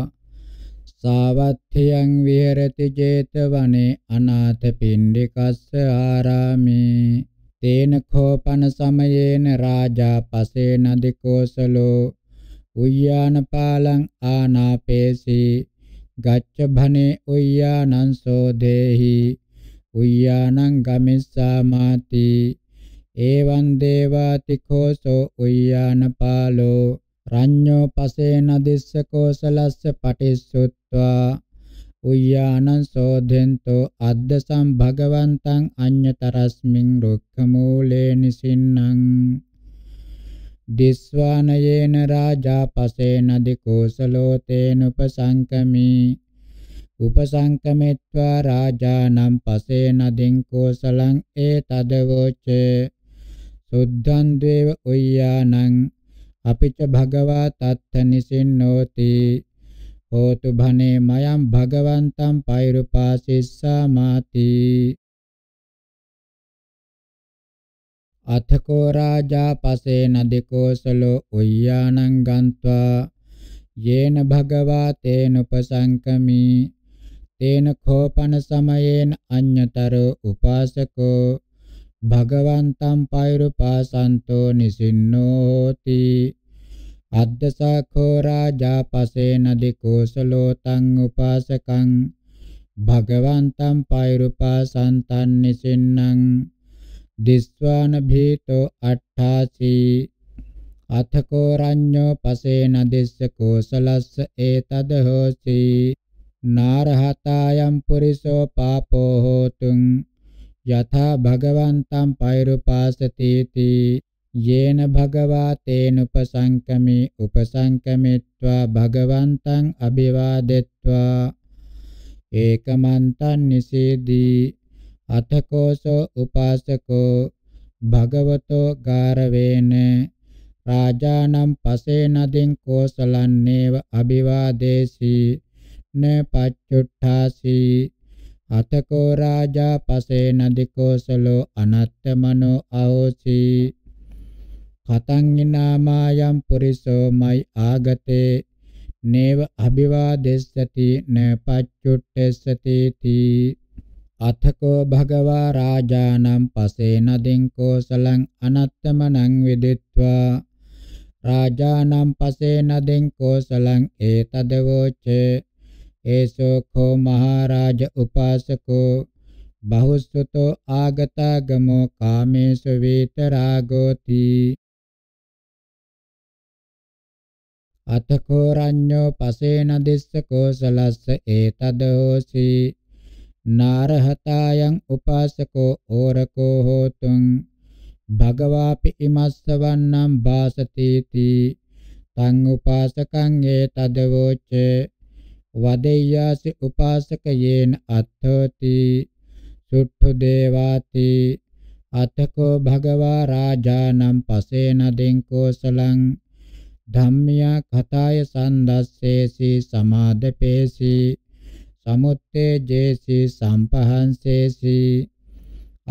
සාවත්ථයන් විහෙරති 제තවනේ අනාථ පින්ඩිකස්ස ආරාමේ තේන කෝපන සමයේන රාජා පසේන දිකෝසලෝ උය්‍යානපාලං ආනාපේසී ගච්ඡ භනේ උය්‍යානං සෝදේහි උය්‍යානං ගමිස්සාමාති එවං දේවාතිකෝසෝ උය්‍යානපාලෝ රඤ්ඤෝ පසේන දිස්ස කෝසලස්ස පටිසුත්වා උය්‍යානං සෝධෙන්තෝ අද්දසම් භගවන්තං අඤ්‍යතරස්මින් රුක්ඛමූලේ නිසින්නම් දිස්වානයේන රාජා පසේන දිකෝසලෝ තේනුපසංකමී උපසංකමෙත්වා රාජානම් පසේන දින්කෝසලං ඒ තදවෝච සුද්ධං දේව උය්‍යානං අපිච භගවා තත්ථ නිසින්නෝති හෝතු භනේ මයම් භගවන්තං පෛරුපාසිස්සාමාති අතකෝ රාජා පසේන දිකෝසලෝ උය්‍යානං ගන්්වා යේන භගවා තේනුපසංකමී තේන කෝපන සමයේන අඤ්‍යතරෝ උපාසකෝ භගවන්තම් පෛරුපාසන්තෝ නිසින්නෝති අද්දසඛෝ රාජා පසේන දිකෝසලෝ තං උපාසකං භගවන්තම් පෛරුපාසන්තං නිසින්නම් දිස්වාන භීතෝ අට්ඨාසී අතකෝ රඤ්ඤෝ පසේන දිස්ස කෝසලස්ස ඒතද හෝසී නාරහතායම් පුරිසෝ පාපෝ හෝතුං යථා භගවන්තං පෛරුපාසතිති යේන භගවා තේන උපසංකමේ උපසංකමිත්වා භගවන්තං අභිවාදෙත්වා ඒකමන්තං නිසීදී අතකෝසෝ උපාසකෝ භගවතෝ ගාරවේන රාජානම් පසේ නදින් කෝසලන්නේව අභිවාදේසී න පච්චුට්ඨාසී අතකෝ රාජා පසේ නදිකෝසලෝ අනත්ත මනෝ අහෝසි කතං නාමායම් පුරිසෝ මයි ආගතේ නේව අභිවාදෙස්සති න පච්චුට්ඨෙස්සති තී අතකෝ භගවා රාජානම් පසේ නදින් කෝසලං අනත්තමනං විදිත්වා රාජානම් පසේන දෙං කෝසලං ඒතදවෝච ඒසෝ කෝ මහරජ උපාසකෝ බහුසුතෝ ආගතාගමෝ කාමේසු වේතරාගෝති අතකෝ රඤ්ඤෝ පසේන දිස්ස කෝසලස්ස ඒතදෝසි නාරහතායන් උපාසකෝ ඕරකෝ හෝතුං භගවාපි ඉමස්සවන්නම් වාසතිති තං උපාසකං ඒතදවෝචේ වදෙය්‍යාසි උපාසකයේන අත්ථෝති සුට්ඨු දේවාති අතකෝ භගවා රාජානම් පසේන දෙංකෝසලං ධම්මියා කතාය සන්දස්සේසි සමාදපේසි සමුත්තේ ජේසි සම්පහන්සේසි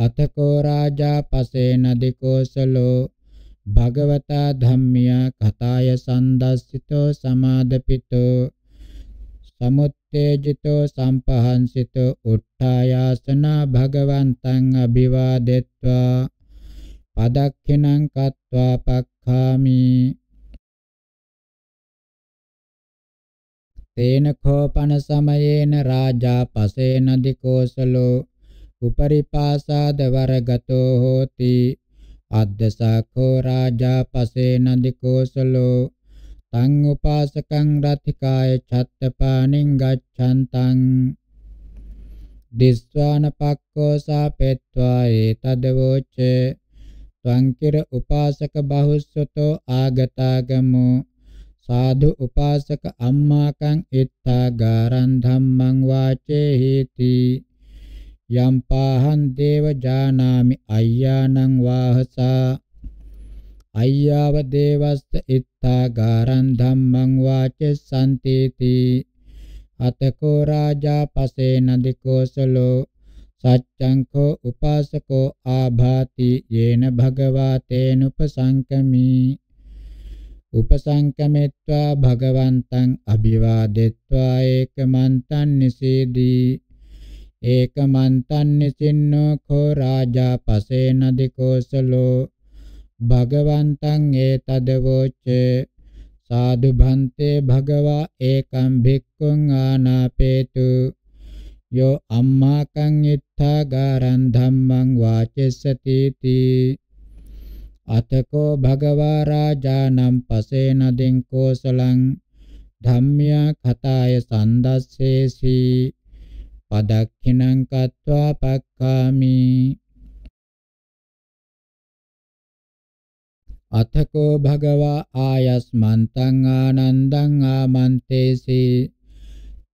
අතකෝ රාජා පසේන දෙකෝසලෝ භගවතා ධම්මියා කතාය සන්දස්සිතෝ සමාදපිතෝ සමුත්තේජිතෝ සම්පහන්සිතෝ උත්ථායාසනා භගවන්තං අභිවාදෙත්වා පදක්ඛිනං කତ୍වා පක්ඛාමි තේන කෝපන සමයේන රාජා පසේන දිකෝසලෝ උපරිපාසාද වරගතෝ හෝති අද්දසාඛෝ රාජා පසේන දිකෝසලෝ තං උපාසකං රතිකාය ඡත්තපාණින් ගච්ඡන්තං දිස්වාන පක්කෝ සාපෙත්වා ඒතදවෝච සංකිර උපාසක බහුස්සතෝ ආගතාගමෝ සාදු උපාසක අම්මාකං ඉත්තාගාරං ධම්මං වාචේ හේති යම්පාහං දේව ජානාමි අය්‍යානං වාහසා අය්‍යාව දේවස්ස ඉත්තාගාරං ධම්මං වාචසන්ති තී අතකෝ රාජා පසේන දිකෝසලෝ සච්ඡං කෝ උපාසකෝ ආභාති යේන භගවා තේනුපසංකමි උපසංකමෙත්වා භගවන්තං අභිවාදෙත්වා ඒකමන්තං නිසීදී ඒකමන්තං නිසින්නෝ කෝ රාජා පසේන දිකෝසලෝ භගවන්තං ඒතදවෝච සාදු භන්තේ භගවා ඒකම් භික්ඛුං ආනාපේතු යෝ අම්මාකං ඉත්තාගාරං ධම්මං වාචස්සති තී අතකෝ භගවා රාජානම් පසේන දෙංකෝසලං ධම්මියා කතාය සන්දස්සේසි පදක්ඛිනං කତ୍වා පක්ඛාමි අතකෝ භගවා ආයස්මන්තං ආනන්දං ආමන්තේසි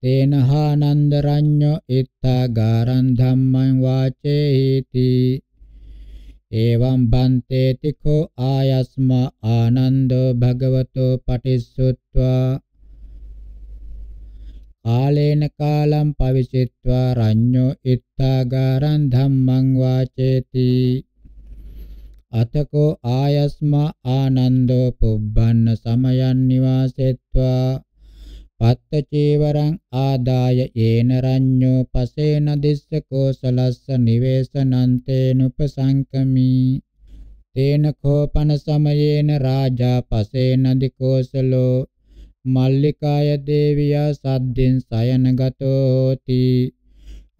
තේනහානන්ද රඤ්ඤෝ itthagarang dhammaṃ vāceeti එවං බන්තේ තිකෝ ආයස්මා ආනන්දෝ භගවතෝ පටිසුත්වා කාලේන කාලම් පවිචිත්වා රඤ්ඤෝ itthagarang dhammaṃ vāceeti අතකෝ ආයස්මා ආනන්දෝ පුබ්බන්න සමයන් නිවාසෙත්වා පත්ත චේවරං ආදාය යේන රඤ්ඤෝ පසේන දිස්ස කෝසලස්ස නිවේසනන්තේ නුපසංකමි තේන කෝපන සමයේන රාජා පසේන දිකෝසලෝ මල්ලිකාය දේවියා සද්දින් සයනගතෝති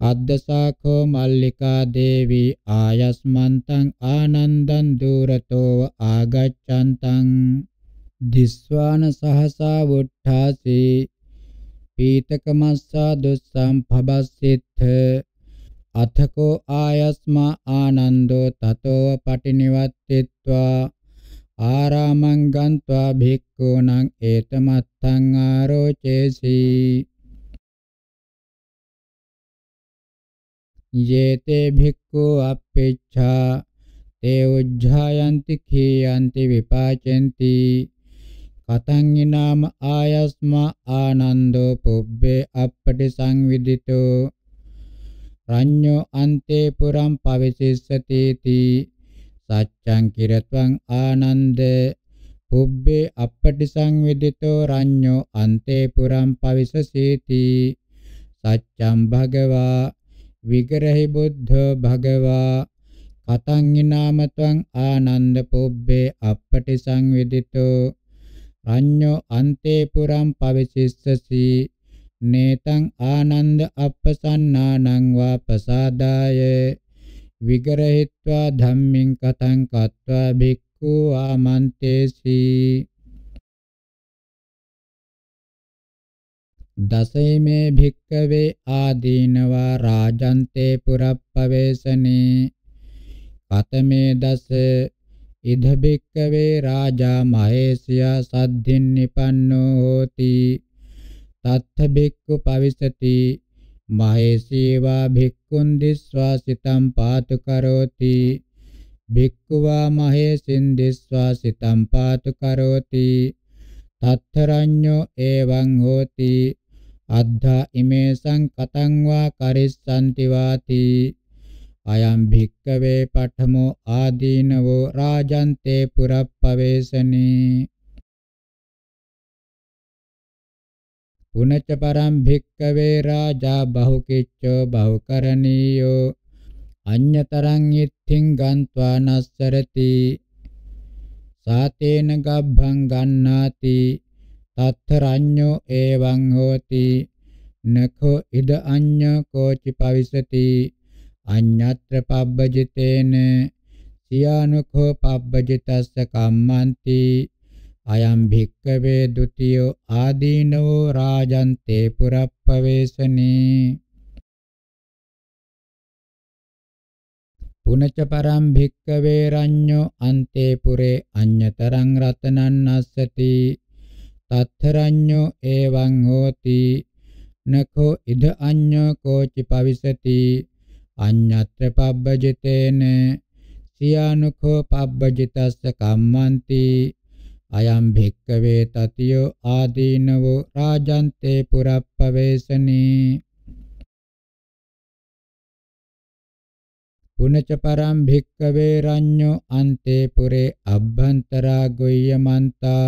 අද්දසාඛෝ මල්ලිකා දේවී ආයස්මන්තං ආනන්දං දුරතෝ ආගච්ඡන්තං දිස්වාන සහසා වුට්ඨාසි පීතකමස්සා දුස්සම් පබස්සිත අතකෝ ආයස්මා ආනන්දෝ තතෝ පටිනිවත්තිත්වා ආරාමං ගන්්වා භික්ඛූණං ඒතමත්තං ආරෝචේසී යේතේ භික්ඛු අපේච්ඡා තේ උජ්ජායන්ති කීයන්ති විපාචෙන්ති කතං ඊනාම ආයස්මා ආනන්දෝ පුබ්බේ අපටි සංවිදිතෝ රඤ්ඤෝ අන්තේ පුරම් පවිසිස්සති තී සච්ඡං කිරත්වං ආනන්ද පුබ්බේ අපටි සංවිදිතෝ රඤ්ඤෝ අන්තේ පුරම් පවිසසීති සච්ඡං භගවා විග්‍රහි බුද්ධෝ භගවා කතං ිනාම ත්වං ආනන්ද පුබ්බේ අපටි සංවිදිතෝ අඤ්ඤෝ අන්තේ පුරම් පවිසිස්සසි නේතං ආනන්ද අප්පසන්නානං වා ප්‍රසාදාය විග්‍රහිत्वा ධම්මින් කතං කତ୍වා භික්ඛු ආමන්තේසි දසීමේ භික්කවේ ආදීනවා රාජන්තේ පුරප්පවේසනේ පතමේ දස ඉද භික්කවේ රාජා මහේසියා සද්ධින් නිපන්නෝ හෝති තත්ථ භික්ඛු පවිසති මහේසීවා භික්ඛුන් දිස්වාසිතම් පාතු කරෝති භික්ඛුවා මහේසින් දිස්වාසිතම් පාතු කරෝති තත්තරඤ්ඤෝ එවං හෝති අද්ධා ඉමේසං කතං වා කරිස්සන්ති වාති අයම් භික්කවේ පඨමෝ ආදීනවෝ රාජන්තේ පුරප්පවේසනේ පුනච්ච පරම් භික්කවේ රාජා බහුකිච්චෝ බහුකරණීයෝ අඤ්‍යතරං ඉත්තිං ගන්්වා නස්සරති සාතේන ගබ්බං ගන්නාති තත්තරඤ්ඤෝ එවං හෝති නඛෝ ඉද අඤ්ඤ කෝචි පවිසති අඤ්ඤත්‍ර පබ්බජිතේන සියානුඛෝ පබ්බජිතස්ස කම්මන්ති අයම් භික්කවේ ဒ ුතියෝ ආදීනෝ රාජන්තේ පුරප්පවේසනේ පුනච පරම් භික්කවේ රඤ්ඤෝ අන්තේ පුරේ අඤ්ඤතරං රතනන් අස්සති තත්තරඤ්ඤෝ එවං හෝති නඛෝ ඉද අඤ්ඤෝ කෝචි පවිසති අඤ්ඤත්‍ර පබ්බජිතේන සියානුඛෝ පබ්බජිතස්ස කම්මන්ති අයම් භික්කවේ තතියෝ ආදීනවෝ රාජන්තේ පුරප්පවේසනේ පුනච පරම් භික්කවේ රඤ්ඤෝ අන්තේ පුරේ අබ්බන්තරා ගොය්‍යමන්තා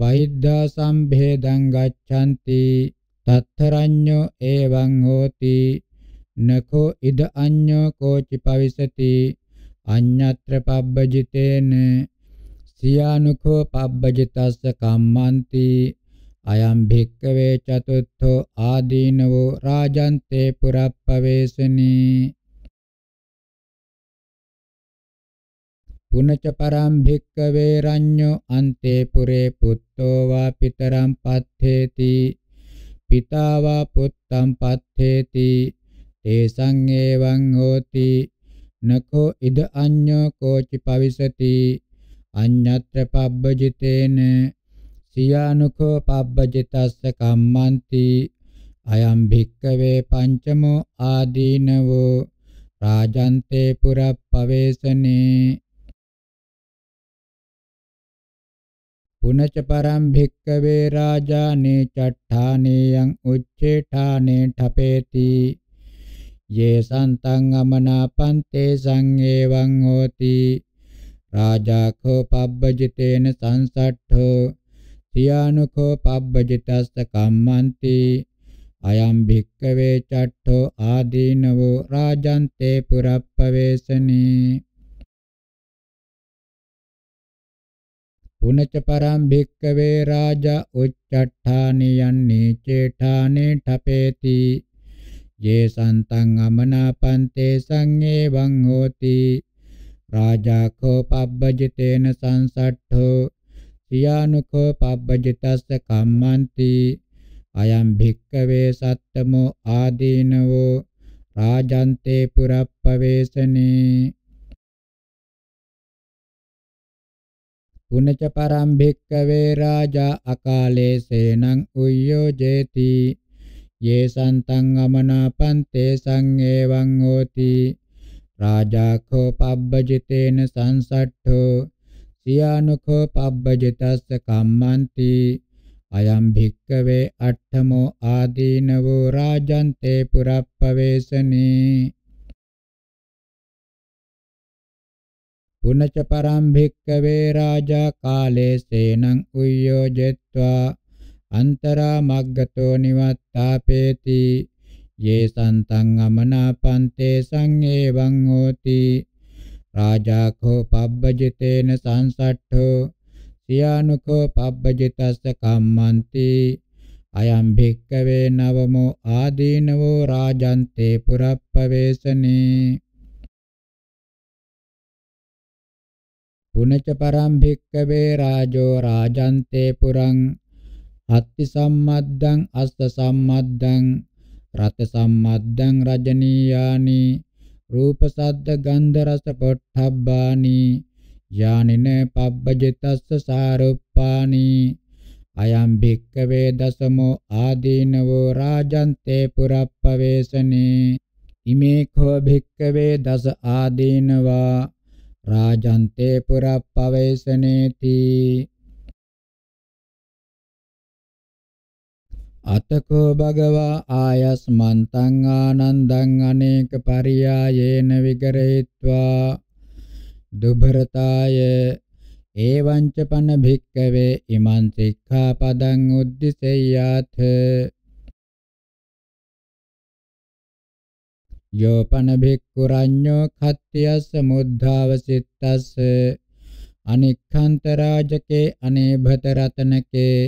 බහිද්ධා සම්භේදං ගච්ඡanti තත්තරඤ්ඤෝ එවං හෝති නකෝ ඉද අඤ්ඤෝ කෝචි පවිසති අඤ්ඤත්‍ර පබ්බජිතේන සියානුකෝ පබ්බජිතස්ස කම්මන්ති අයම් භික්කවේ චතුත්ථෝ ආදීනවෝ රාජන්තේ පුරප්පවේසනී පුනච පරම් භික්කවේ රඤ්ඤෝ අන්තේ පුරේ පුත්තෝ වා පිතරම් පත්තේති පිතා වා පුත්තම් පත්තේති තේසං එවං හෝති නකෝ ඉද අඤ්ඤෝ කෝචි පවිසති අඤ්ඤත්‍ර පබ්බජිතේන සියානුකෝ පබ්බජිතස්ස කම්මන්ති අයම් භික්කවේ පංචමෝ ආදීනවෝ රාජන්තේ පුරප්පවේසනේ පුනච පරම් භික්කවේ රාජානේ චට්ඨානේයං උච්චේඨානේ ඨපේති යේ සන්තං අමනාපන්තේ සංඝේවං හෝති රාජාඛෝ පබ්බජිතේන සංසට්ඨෝ තියානුඛෝ පබ්බජිතස්ස කම්මන්ති අයම් භික්කවේ චට්ඨෝ ආදීනවෝ රාජන්තේ පුරප්පවේසනේ පුනච පරම් භික්කවේ රාජා උච්චට්ඨානි යන්නේ චේඨානේ ඨපේති යේ සන්තං අමනාපන්තේ සංඝේවං හෝති රාජා කෝ පබ්බජිතේන සංසට්ඨෝ සියානුකෝ පබ්බජිතස්ස කම්මන්ති අයම් භික්කවේ සත්තමෝ ආදීනවෝ රාජන්තේ පුරප්පවේසනේ පුනච පරම් භික්කවේ රාජා අකාලේ සේනං උය්‍යෝ ජේති යේ සන්තං අමනාපන්තේ සං එවං හෝති රාජා කෝ පබ්බජිතේන සංසට්ඨෝ සියානුකෝ පබ්බජිතස්ස කම්මන්ති අයම් භික්කවේ අට්ඨමෝ ආදීනවෝ රාජන්තේ පුරප්පවේසනේ පුනච පරම් භික්කවේ රාජා කාලේ සේනං උයෝජෙත්වා අන්තරා මග්ගතෝ නිවත්තාපේති යේ සන්තං අමනාපන්තේ සං එවං හෝති රාජා කෝ පබ්බජිතේන සංසට්ඨෝ සියානුකෝ පබ්බජිතස්ස කම්මන්ති අයම් භික්කවේ නවමෝ ආදීනවෝ රාජන්තේ පුරප්පවේසනේ පුනච පරම් භික්කවේ රාජෝ රාජන්තේ පුරං අත්ති සම්මද්දං අස්ස සම්මද්දං රත සම්මද්දං රජනීයානි රූප සද්ද ගන්ධ රස පොට්ටබ්බානි යානින පබ්බජිතස්ස සාරුප්පානි අයම් භික්කවේ දසමෝ ආදීනවෝ රාජන්තේ පුරප්පවේසනේ ඉමේ කෝ භික්කවේ දස ආදීනවා රාජන්තේ පුරප්පවේසනේති අතකෝ භගවා ආයස්මන්තං ආනන්දං අනේක පරියායේන විගරහිत्वा දුබරතාය එවං ච පන භික්කවේ ඉමං සික්ඛාපදං උද්දිසෙය්‍යාථ යෝපන භික්ඛු රඤ්ඤෝ කත්ත්‍යස්ස මුද්ධාවසිට්ඨස්ස අනික්ඛන්ත රාජකේ අනේභත රතනකේ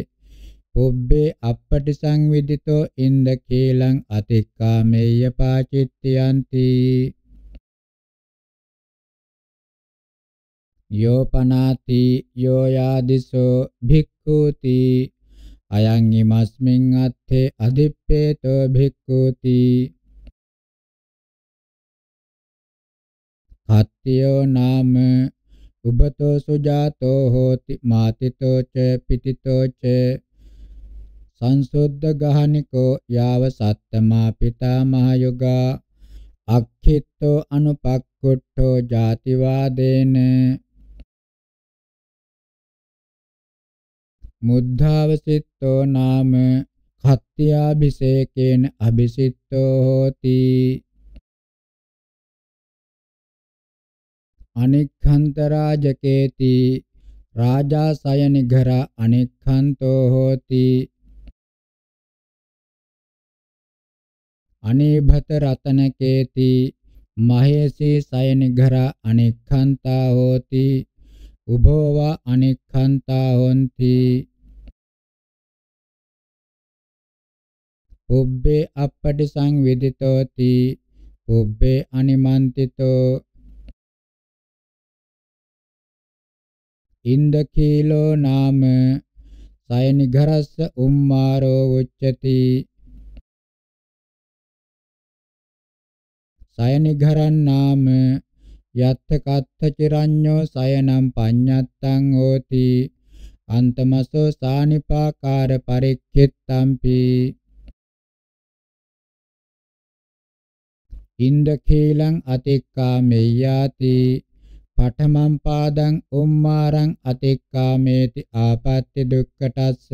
පුබ්බේ අපපටි සංවිදිතෝ ඉන්ද කීලං අතික්කාමේය පාචිත්‍යන්ති යෝපනාති යෝයාදිසෝ භික්ඛූති අයං ීමස්මින් අත්තේ අදිප්පේතෝ භික්ඛූති හත්තියෝ නාම උබතෝ සුජාතෝ හෝති මාතිතෝ ච පිතිතෝ ච සංසුද්ධ ගහනිකෝ යාව සත්තමා පිතා මහයුගා අක්ඛිතෝ අනුපක්කුට්ඨෝ ජාතිවාදේන මුද්ධාවසිට්ඨෝ නාම කත්ත්‍යාභිසේකේන අභිසිට්ඨෝ හෝති අනික්ඛන්තරාජකේති රාජාසය නිඝර අනික්ඛන්තෝ හෝති අනේභත රතනකේති මහේසී සය නිඝර අනික්ඛන්තා හෝති උභෝව අනික්ඛන්තා හොಂತಿ පුබ්බේ අපටි සංවිදිතෝති පුබ්බේ අනිමන්තිතෝ ඉන්දකීලෝ නාම සයනිඝරස්ස උම්මාරෝ උච්චති සයනිඝරන් නාම යත්ථ කත්ථ චිරඤ්ඤෝ සයනම් පඤ්ඤත්තං හෝති අන්තමසෝ සානිපාකාර පරික්ඛිත්තම්පි ඉන්දකීලං අතික්කාමෙය්‍යාති පඨමං පාදං උම්මාරං අතික්කාමේති ආපත්‍ති දුක්ඛටස්ස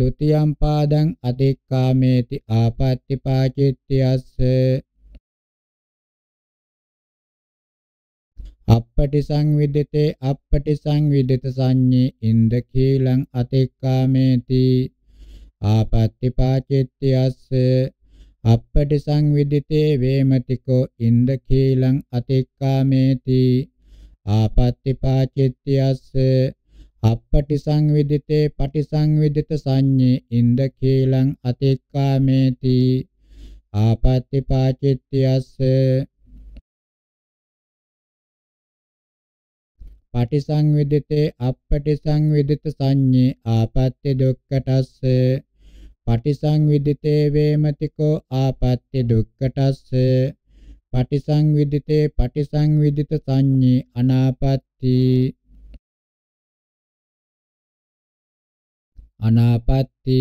ဒ ුතියං පාදං අතික්කාමේති ආපත්‍ති පාචිත්‍යස්ස අපපටි සංවිදිතේ අපපටි සංවිදිත සංඤේ ඉන්ද කීලං අතික්කාමේති ආපත්‍ති පාචිත්‍යස්ස අප්පටි සංවිදිතේ වේමතිකෝ ඉන්ද කීලං අතික්කාමේති ආපත්‍ති පාචිත්‍යස්ස අප්පටි සංවිදිතේ පටි සංවිදිත සංඤේ ඉන්ද කීලං අතික්කාමේති ආපත්‍ති පාචිත්‍යස්ස පටි සංවිදිතේ අප්පටි සංවිදිත සංඤේ ආපත්‍ති දුක්කටස්ස පටිසංවිදිතේ වේමතිකෝ ආපත්‍ය දුක්ඛටස්ස පටිසංවිදිතේ පටිසංවිදිත සංඤේ අනාපත්‍ති අනාපත්‍ති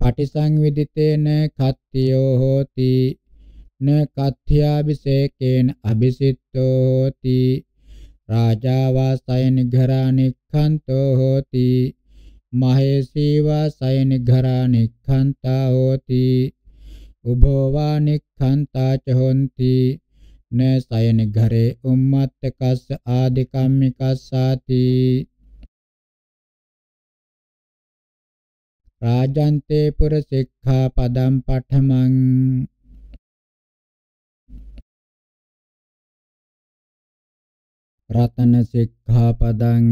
පටිසංවිදිතේන කත්තියෝ හෝති න කත්ත්‍යාභිසේකේන අභිසිට්ඨෝ හෝති රාජාවාසයන් ඝරානික්ඛන්තෝ හෝති මහේසීවා සයනිඝරා නික්ඛන්තා හෝති උභෝවා නික්ඛන්තා ච හොಂತಿ න සයනිඝරේ උම්මත්තකස්ස ආදිකම්මිකස්සාති රාජන්තේ පුර සික්ඛා පදම් පඨමං රතන සික්ඛා පදං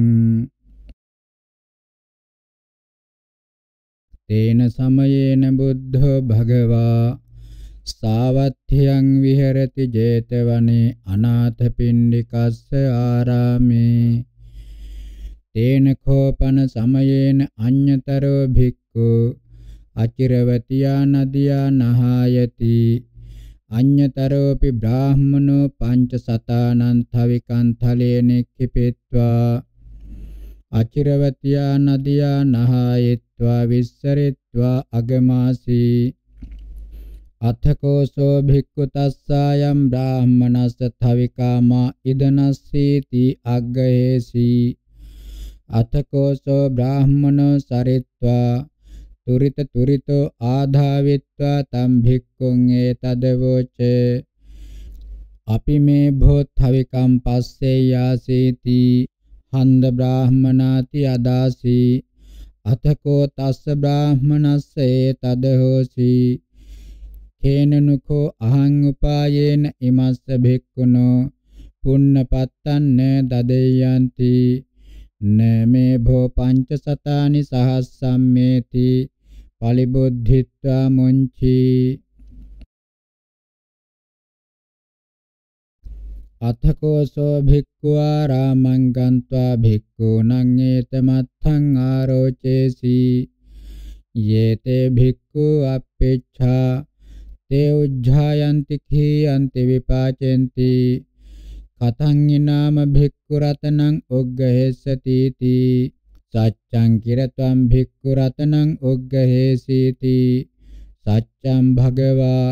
තේන සමයේන බුද්ධෝ භගවා සාවත්ථ්‍යං විහෙරති 제තවනේ අනාථපිණ්ඩිකස්ස ආරාමේ තේන කෝපන සමයේන අඤ්‍යතරෝ භික්ඛු අචිරවතියා නදියා නහායති අඤ්‍යතරෝපි බ්‍රාහ්මනෝ පංච සතානං තවිකං තලේනෙක්ඛිපෙත්වා අචිරවතියා නදියා නහායති ත්වා විස්සරිත්වා අගමාසී අතකෝසෝ භික්ඛු තස්සායම් බ්‍රාහමනස්ස තවිකාමා ඉදනස්සීති අග්ගේසි අතකෝසෝ බ්‍රාහමනෝ සරිත්වා තුරිත තුරිතෝ ආධාවිත්වා තම් භික්ඛුං ඒතදවෝච අපි මේ භෝත්ථවිකම් පස්සේ යාසීති හන්ද බ්‍රාහමනාති අදාසී අතකෝ තස්ස බ්‍රාහ්මනස්ස ඒතද හෝසි කේනනුකෝ අහං උපායේන ඉමස්ස භික්ඛුනෝ පුන්නපත්තන්න දදෙයන්ති නමේ භෝ පංච සතානි සහස්සම්මේති පලිබුද්ධිත්වා මුංචී අතකෝසෝ භික්ඛුවා රාමං ගන්त्वा භික්ඛූණං ඒතමත්ථං ආරෝචේසි යේතේ භික්ඛු අපේච්ඡා තේ උජ්ජායන්ති කීයන්ති විපාචෙන්ති කතං ඊනාම භික්ඛු රතනං උග්ගහෙස්සති තී සච්ඡං කිරතම් භික්ඛු රතනං උග්ගහෙසීති සච්ඡං භගවා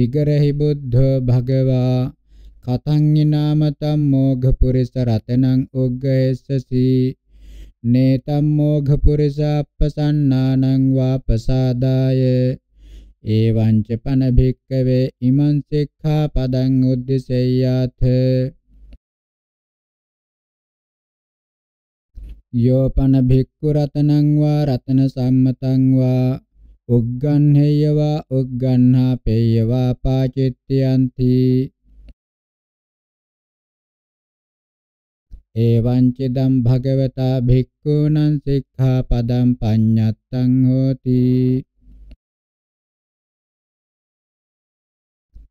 විගරහි බුද්ධ භගවා කතංඤිනාමතම් මෝඝ පුරිස රතනං උග්ගයස්සසි නේතම් මෝඝ පුරිස අපසන්නානං වාපසාදාය එවං ච පන භික්කවේ ඉමං සික්ඛා පදං උද්දිසෙය්‍යාථ යෝ පන භික්ඛු රතනං වා රතන සම්මතං වා උග්ගන්හෙය්‍යවා උග්ගන්හා පේයවා පාචිත්‍යන්ති එවං චිදම් භගවතා භික්ඛූනං සික්ඛාපදං පඤ්ඤත්තං හෝති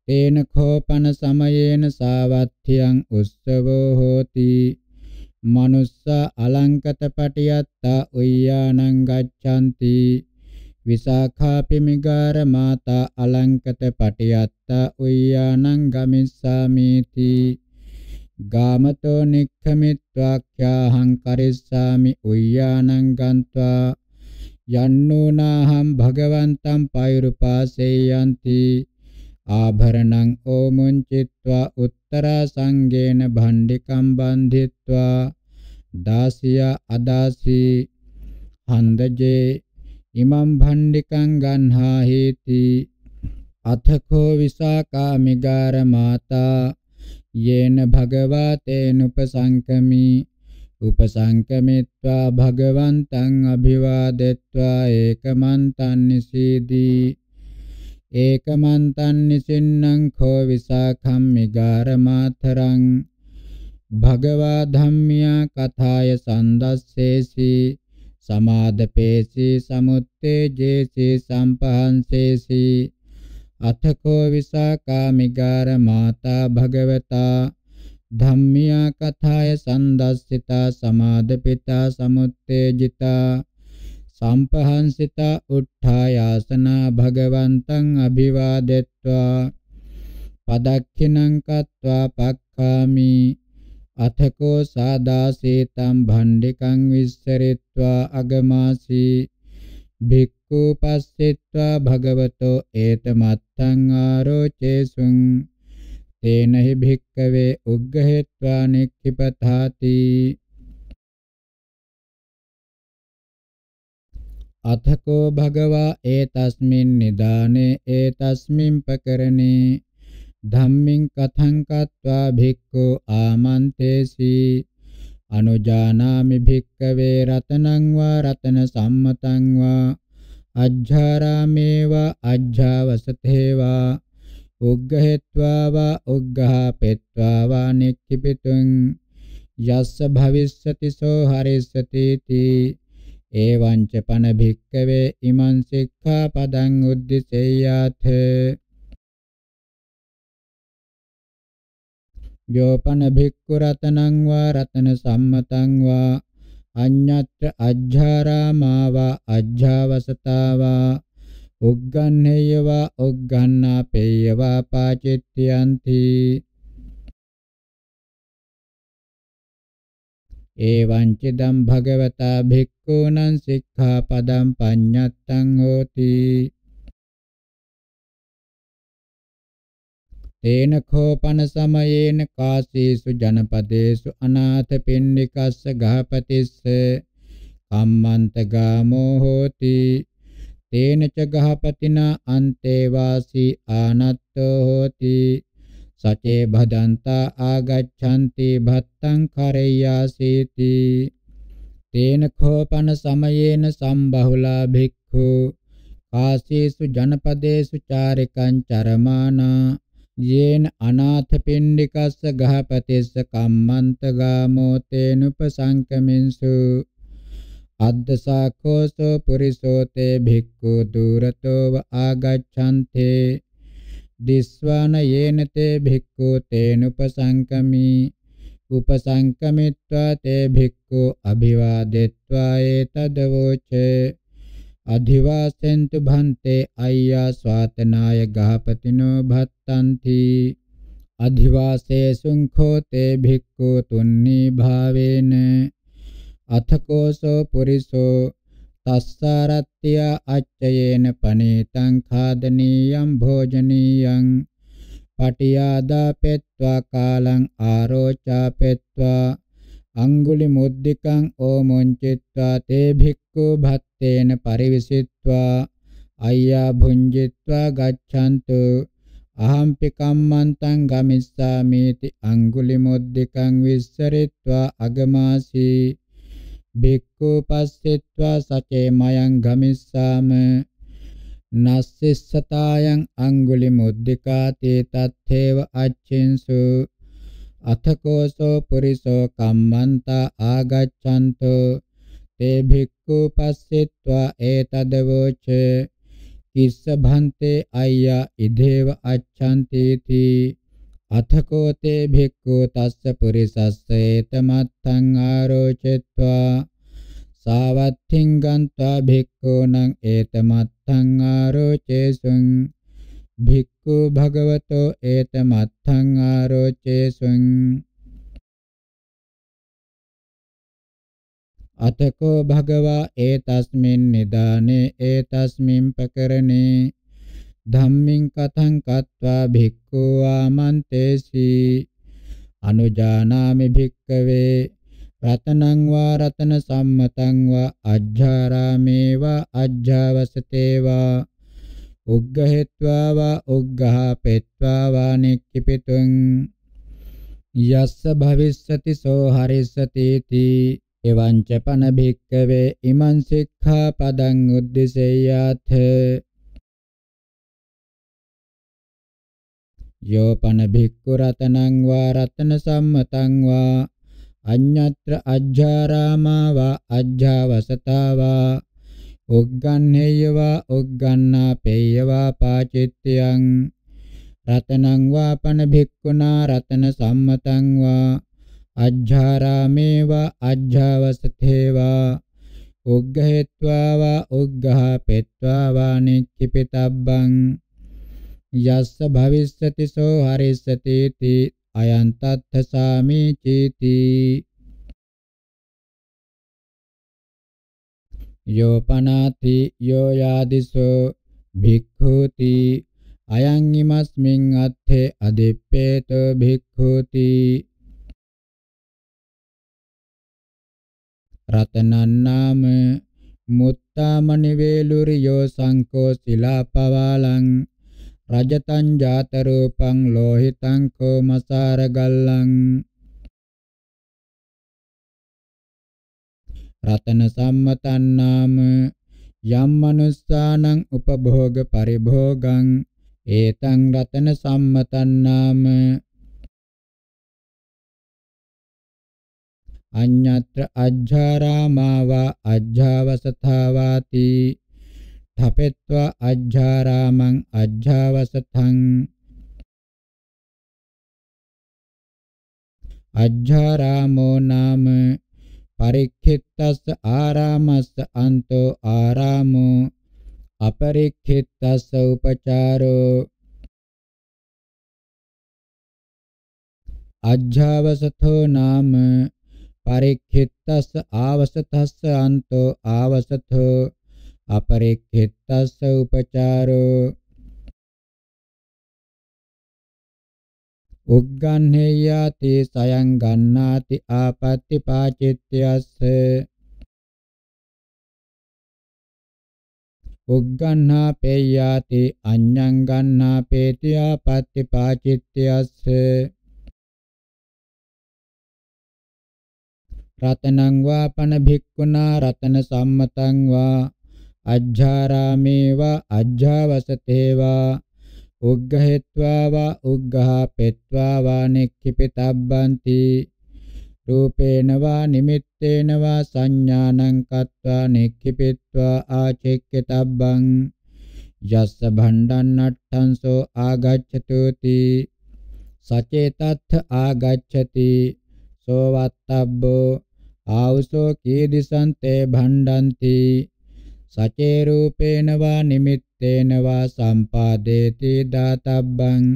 තේන කෝපන සමයේන සාවත්ථ්‍යං උස්සවෝ හෝති මනුස්ස අලංකත පටියත්තා උය්‍යානං ගච්ඡanti විසාඛාපි මිගාර මාතා අලංකත පටියත්තා උය්‍යානං ගමිස්සාමීති ගාමතෝ නික්ඛමිත්වාක්ඛ්‍යාහං කරිස්සාමි උය්‍යානං ගන්त्वा යන්නෝනාහම් භගවන්තං පෛරුපාසෙයන්ති ආභරණං ඕමුංචිත්වා උත්තරා සංගේන භණ්ඩිකම් බන්ධිත්වා දාසියා අදාසී හන්දජේ ඉමම් භණ්ඩිකං ගන්හා හේති අතකෝ විසාකා මිගාර මාතා යේන භගවා තේනුපසංකමි උපසංකමිත්වා භගවන්තං අභිවාදෙත්වා ඒකමන්තං නිසීදී ඒකමන්තං නිසින්නම් කෝ විසාඛම් මිගාරමාතරං භගවා ධම්මියා කථාය සන්දස්සේසි සමාදපේසි සමුත්තේජේසි සම්පහන්සේසි අතකෝ විසාකා මිගාර මාතා භගවතා ධම්මියා කථාය සන්දස්සිතා සමාදපිතා සමුත්තේජිතා සම්පහන්සිතා උට්ඨායාසනා භගවන්තං අභිවාදෙත්වා පදක්ඛිනං කତ୍වා පක්ඛාමි අතකෝ සාදාසීතම් භණ්ඩිකං විස්සරිත්වා අගමාසී භික්ඛු පස්සෙත්වා භගවතෝ ඒතමත්තං ආරෝචේසුං තේනහි භික්කවේ උග්ගහෙත්වා නික්ඛිපතාති අතකෝ භගවා ඒතස්මින් නිදානේ ඒතස්මින් පකරණේ ධම්මින් කතං කତ୍වා භික්ඛු ආමන්තේසී අනුජානාමි භික්කවේ රතනං වා රතන සම්මතං වා අජ්ජාරාමේව අජ්ජාවසතේවා උග්ගහෙත්වා වා උග්ඝාපෙත්වා වා නික්ඛිපිතුං යස්ස භවිස්සති සෝ හරිස්සති තී එවං ච පන භික්කවේ ඉමං සික්ඛාපදං උද්දිසෙය්‍යාතේ යෝපන භික්ඛු රතනං වා රතන සම්මතං වා අඤ්ඤත්‍ර අජ්ජාරාමා වා අජ්ජාවසතා වා උග්ගන්හේය වා උග්ගන්නාපේය වා පාචිත්‍යන්ති එවං චිදම් භගවතා භික්ඛූනං සික්ඛාපදං පඤ්ඤත්තං හෝති තේන කෝපන සමයේන කාසීසු ජනපදේසු අනාථ පින්නිකස්ස ගහපතිස්ස කම්මන්ත ගාමෝ හෝති තේන ච ගහපතිනා අන්තේ වාසී ආනත්තෝ හෝති සචේ භදන්තා ආගච්ඡanti භත්තං කරෙය්‍යාසීති තේන කෝපන සමයේන සම්බහුලා භික්ඛු කාසීසු ජනපදේසු චාරිකං චරමානා යේන අනාථ පින්ඩිකස්ස ගහපතිස්ස කම්මන්ත ගාමෝ තේනුපසංකමින්සු අද්දසාඛෝසෝ පුරිසෝතේ භික්ඛු දුරතෝව ආගච්ඡන්තේ දිස්වාන යේන තේ භික්ඛු තේනුපසංකමි උපසංකමිත්වා තේ භික්ඛු අභිවාදෙත්වා ඒතදවෝචේ අධිවාසෙන්තු භන්තේ අයියා ස්වාතනාය ගහපතිනෝ භත් පටිච්චසමුප්පට්ඨන්ති අධිවාසේසුං කෝතේ භික්ඛු තුන්නි භාවේන අථකෝසෝ පුරිසෝ තස්සාරත්ත්‍ය අච්චයේන පනේතං ખાදනීයං භෝජනීයං පටියාදා පෙත්වා කාලං ආරෝචා පෙත්වා අංගුලි මුද්దికං ඕමොංචිත්වා තේ භික්ඛු භත්තේන පරිවිසිත්වා අය්‍යා භුඤ්ජිත්වා ගච්ඡන්තු අහම්පි කම්මන්තං ගමිස්සාමේති අඟුලි මොද්දිකං විස්සරිත්වා අගමාසී බික්ඛු පස්සෙත්වා සචේ මයං ගමිස්සාම නස්සස්සතායන් අඟුලි මුද්దికා තේ තත්තේව අච්චින්සු අතකෝසෝ පුරිසෝ කම්මන්තා ආගච්ඡන්තෝ තේ භික්ඛු පස්සෙත්වා ඒතදවෝචේ තිස්ස භන්තේ අය්‍යා ඉදේව අච්ඡන්තේති අතකෝ තේ භික්ඛු තස්ස පුරිසස්ස ඒතමත්තං ආරෝචිत्वा සාවත්ථින් ගන්්වා භික්ඛූනම් ඒතමත්තං ආරෝචේසුං භික්ඛු භගවතෝ ඒතමත්තං ආරෝචේසුං අතකෝ භගවා ඒතස්මින් නිදානේ ඒතස්මින් පකරණේ ධම්මින් කතං කତ୍වා භික්ඛු ආමන්තේසි අනුජානාමි භික්ඛවේ රතනං වා රතන සම්මතං වා අජ්ජාරාමේවා අජ්ජාවසතේවා උග්ගහෙත්වා වා උග්ගහපෙත්වා වා නික්කිපිතුං යස්ස භවිස්සති සෝ හරිස්සති තී එවං ච පන භික්කවේ ඉමං සික්ඛාපදං උද්දේශයාත යෝ පන භික්ඛු රතනං වා රතන සම්මතං වා අඤ්ඤත්‍ර අජ්ජාරාමා වා අජ්ජාවසතා වා උග්ගන්හෙය වා උග්ගන්නා පේය වා පාචිත්‍යං රතනං වා පන භික්ඛුනා රතන සම්මතං වා අජ්ජාරාමේව අජ්ජාවසතේවා උග්ගහෙත්වා වා උග්ඝාපෙත්වා වා නිච්චිපිතබ්බං යස්ස භවිස්සති සෝ හරිස්සති ති අයං තත්ථසාමි චීති යෝපනාති යෝ යාදිසෝ භික්ඛූති අයං ඉමස්මින් අත්ථේ අදිප්පේතෝ භික්ඛූති රතනන්නාම මුත්තාමණි වේලුරියෝ සංකෝ ශිලාපවාලං රජතං ජාත රූපං ලෝහිතං කෝමසාර ගල්ලං රතන සම්මතං නාම යම් මනුස්සානං උපභෝග පරිභෝගං ඒතං රතන සම්මතං නාම අඤ්ඤත්‍ර අජ්ජාරාමා වා අජ්ජාවසතාවාති ඨපෙත්වා අජ්ජාරාමං අජ්ජාවසතං අජ්ජාරාමෝ නාම පරික්ඛිතස්ස ආරාමස්ස අන්තෝ ආරාමෝ අපරික්ඛිතස්ස උපචාරෝ අජ්ජාවසතෝ නාම පරික්ඛිතස්ස ආවසතස්ස අන්තෝ ආවසතෝ අපරික්ඛිතස්ස උපචාරෝ උග්ගන්හෙය්‍යාති සයං ගන්නාති ආපත්‍ති පාචිත්‍යස්ස උග්ගන්නා පේයාති අඤ්ඤං ගන්නා පේති ආපත්‍ති පාචිත්‍යස්ස රතනං වා පන භික්ඛුනා රතන සම්මතං වා අජ්ජාරාමේවා අජ්ජාවසතේවා උග්ගහෙත්වා වා උග්ගහපෙත්වා වා නෙක්ඛිපිතබ්බන්ති රූපේන වා නිමිත්තේන වා සංඥානං කତ୍වා නෙක්ඛිපිත්වා ආචෙක්කතබ්බං යස්ස භණ්ඩං නට්ඨංසෝ ආගච්ඡතුති සචේතත් ආගච්ඡති සෝවත්තබ්බෝ ආවසෝ කීදිසන්තේ භණ්ඩಂತಿ සචේ රූපේන වා නිමිත්තේන වා සම්පාදේති දාතබ්බං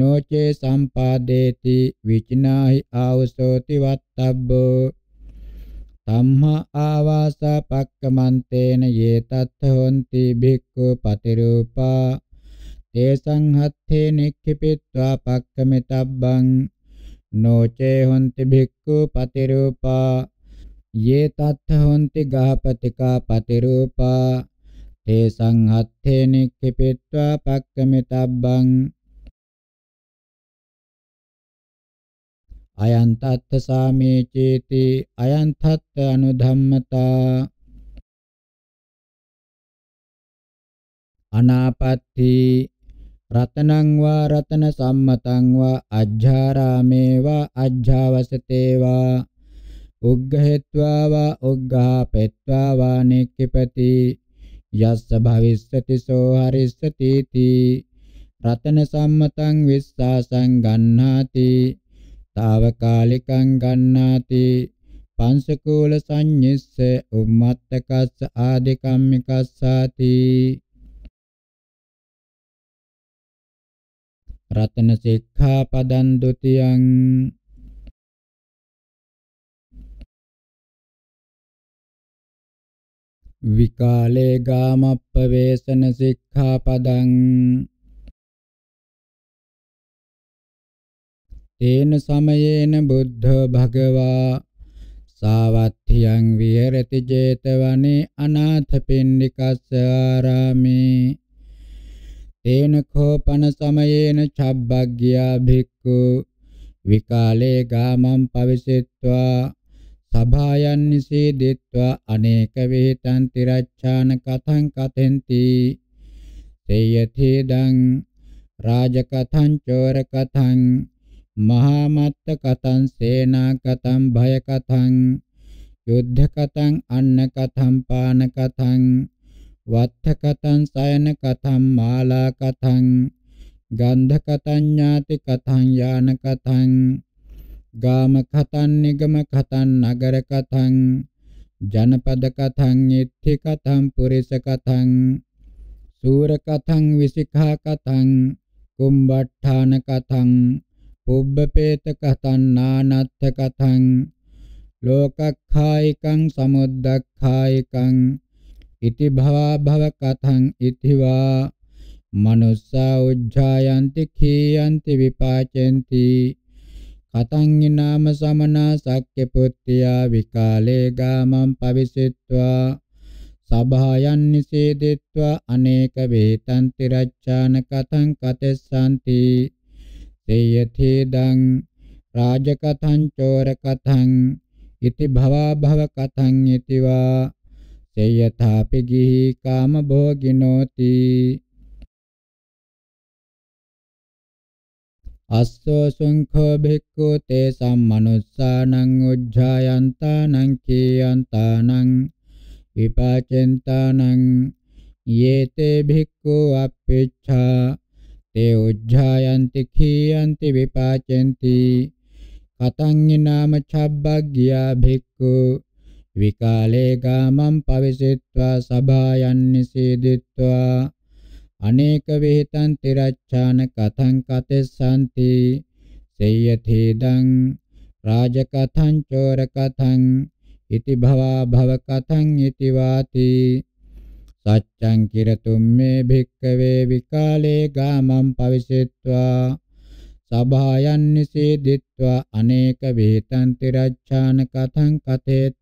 නොචේ සම්පාදේති විචිනාහි ආවසෝති වත්තබ්බෝ තම්හා ආවාස පක්කමන්තේන යේතත් හොಂತಿ භික්ඛු පතිරූපා තේ සංහත්තේ නික්ඛිපිත්වා පක්කමිතබ්බං නොචේ හොන්ති භික්ඛු පතිරූපා යේ තත්ථ හොන්ති ගහපතිකා පතිරූපා තේ සංහත්තේ නික්ඛිපිත්වා පක්කමිතබ්බං අයං තත්ථ සාමේ චේති අයං තත්ථ අනුධම්මතා අනාපත්‍ති රතනං වා රතන සම්මතං වා අජ්ජාරාමේ වා අජ්ජාවසතේ වා උග්ගහෙත්වා වා උග්ගාපෙත්වා වා නික්කපති යස්ස භවිස්සති සෝ හරිස්සති තී රතන සම්මතං විස්සාසං ගන්නාති తాවකාලිකං ගන්නාති පංසකූල සංඤිස්ස උම්මත්තකස්ස ආදිකම්මිකස්සාති රතන සික්ඛාපදං ဒ ුතියං විකාලේ ගාමප්පවේසන සික්ඛාපදං තේන සමයේන බුද්ධ භගවා සාවත්ථියං විහෙරති 제තවනේ අනාථපිණ්ඩිකස්ස ආරාමේ තේන කෝපන සමයේන චබ්බග්ගියා භික්ඛු විකාලේ ගාමම් පවිසෙත්වා සභායන් නිසීදෙත්වා අනේක විහිතං තිරච්ඡාන කතං කතෙන්ති තේයති දං රාජකතං චෝර කතං මහා මත්ත කතං සේනා කතං භය කතං යුද්ධ කතං අන්න කතං පාන කතං වත්ථ කතං සයන කතං මාලා කතං ගන්ධ කතං ඥාති කතං යාන කතං ගාම කතං නිගම කතං නගර කතං ජනපද කතං ඉත්ථි කතං පුරිස කතං සූර කතං විසිඛා කතං කුම්බට්ඨාන කතං පුබ්බපේත කතං නානත්ථ කතං ලෝකක්ඛායිකං සමුද්දක්ඛායිකං ඉති භවා භවකතං ඉතිවා මනුස්සා උජ්ජායන්ති කීයන්ති විපාචෙන්ති කතං නාම සමනා සක්්‍ය පුත්‍ත්‍යා විකාලේ ගාමං පවිසිට්වා සභායන් නිසේදෙත්වා අනේක වේතං තිරච්ඡාන කතං කතෙස්සanti තේයති දං රාජකතං චෝර කතං ඉති භවා භව කතං ඉතිවා චයථාපි ගිහි කාම භෝගිනෝති අස්සෝ සුංඛෝ භික්ඛු තේ සම්මනුස්සානං උද්ධායන්තානං කීයන්තානං විපාචෙන්තානං යේතේ භික්ඛු අප්පේච්ඡා තේ උද්ධායන්ති කීයන්ති විපාචෙන්ති කතං නාම ඡබ්බග්ගියා භික්ඛු විකාලේ ගාමම් පවිසිත්වා සභායන් නිසීදිත්වා අනේක විහිතං තිරච්ඡාන කතං කතෙස්සන්ති සේයතේදං රාජකතං චෝර කතං ඉති භවා භව කතං ඉති වාති සච්ඡං කිරතුම් මේ භික්කවේ විකාලේ ගාමම් පවිසෙත්වා සභායන්නිසේ දිත්වා අනේක වේතන්ති රච්ඡාන කතං කතේත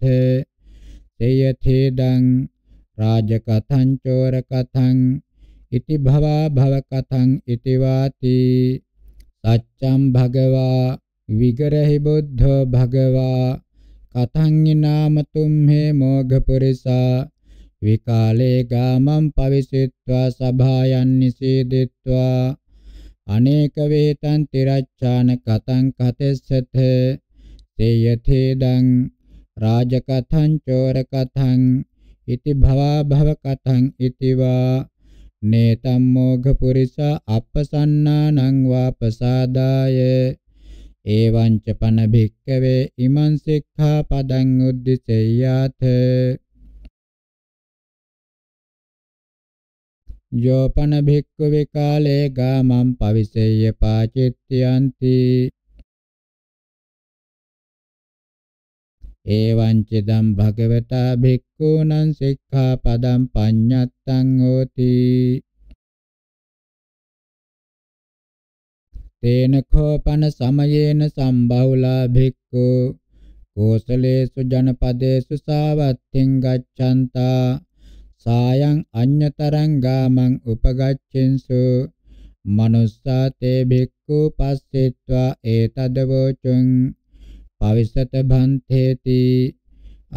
තේයතේදං රාජ කතං චෝර කතං ඉති භවා භව කතං ඉති වාති සච්ඡම් භගවා විගරහි බුද්ධෝ භගවා කතං නාමතුම් හේ මෝඝ පුරිසා විකාලේ ගාමං පවිසිත්වා සභායන් නිසීදිත්වා අනේක වේතං තිරච්ඡාන කතං කතෙස්සත තේයතේදං රාජකතං චෝර කතං ඉති භවා භව කතං ඉතිවා නේතම් මොඝ පුරිස අපසන්නානං වාපසාදාය එවං ච පන භික්කවේ ඉමං සික්ඛාපදං උද්දිසෙය්‍යාත යෝපන භික්ඛවේ කාලේ ගාමම් පවිසෙය්‍ය පාචිත්‍යන්ති එවං චිදම් භගවතා භික්ඛූනං සික්ඛාපදං පඤ්ඤත්තං හෝති තේන කෝපන සමයේන සම්බහුලා භික්ඛු කෝසලේසු ජනපදේසු සාවත්තිං ගච්ඡන්තා Sayang anyatarang gamang upagachinsu manussa te bhikkhu passitva etadavocun pavisata bhantheti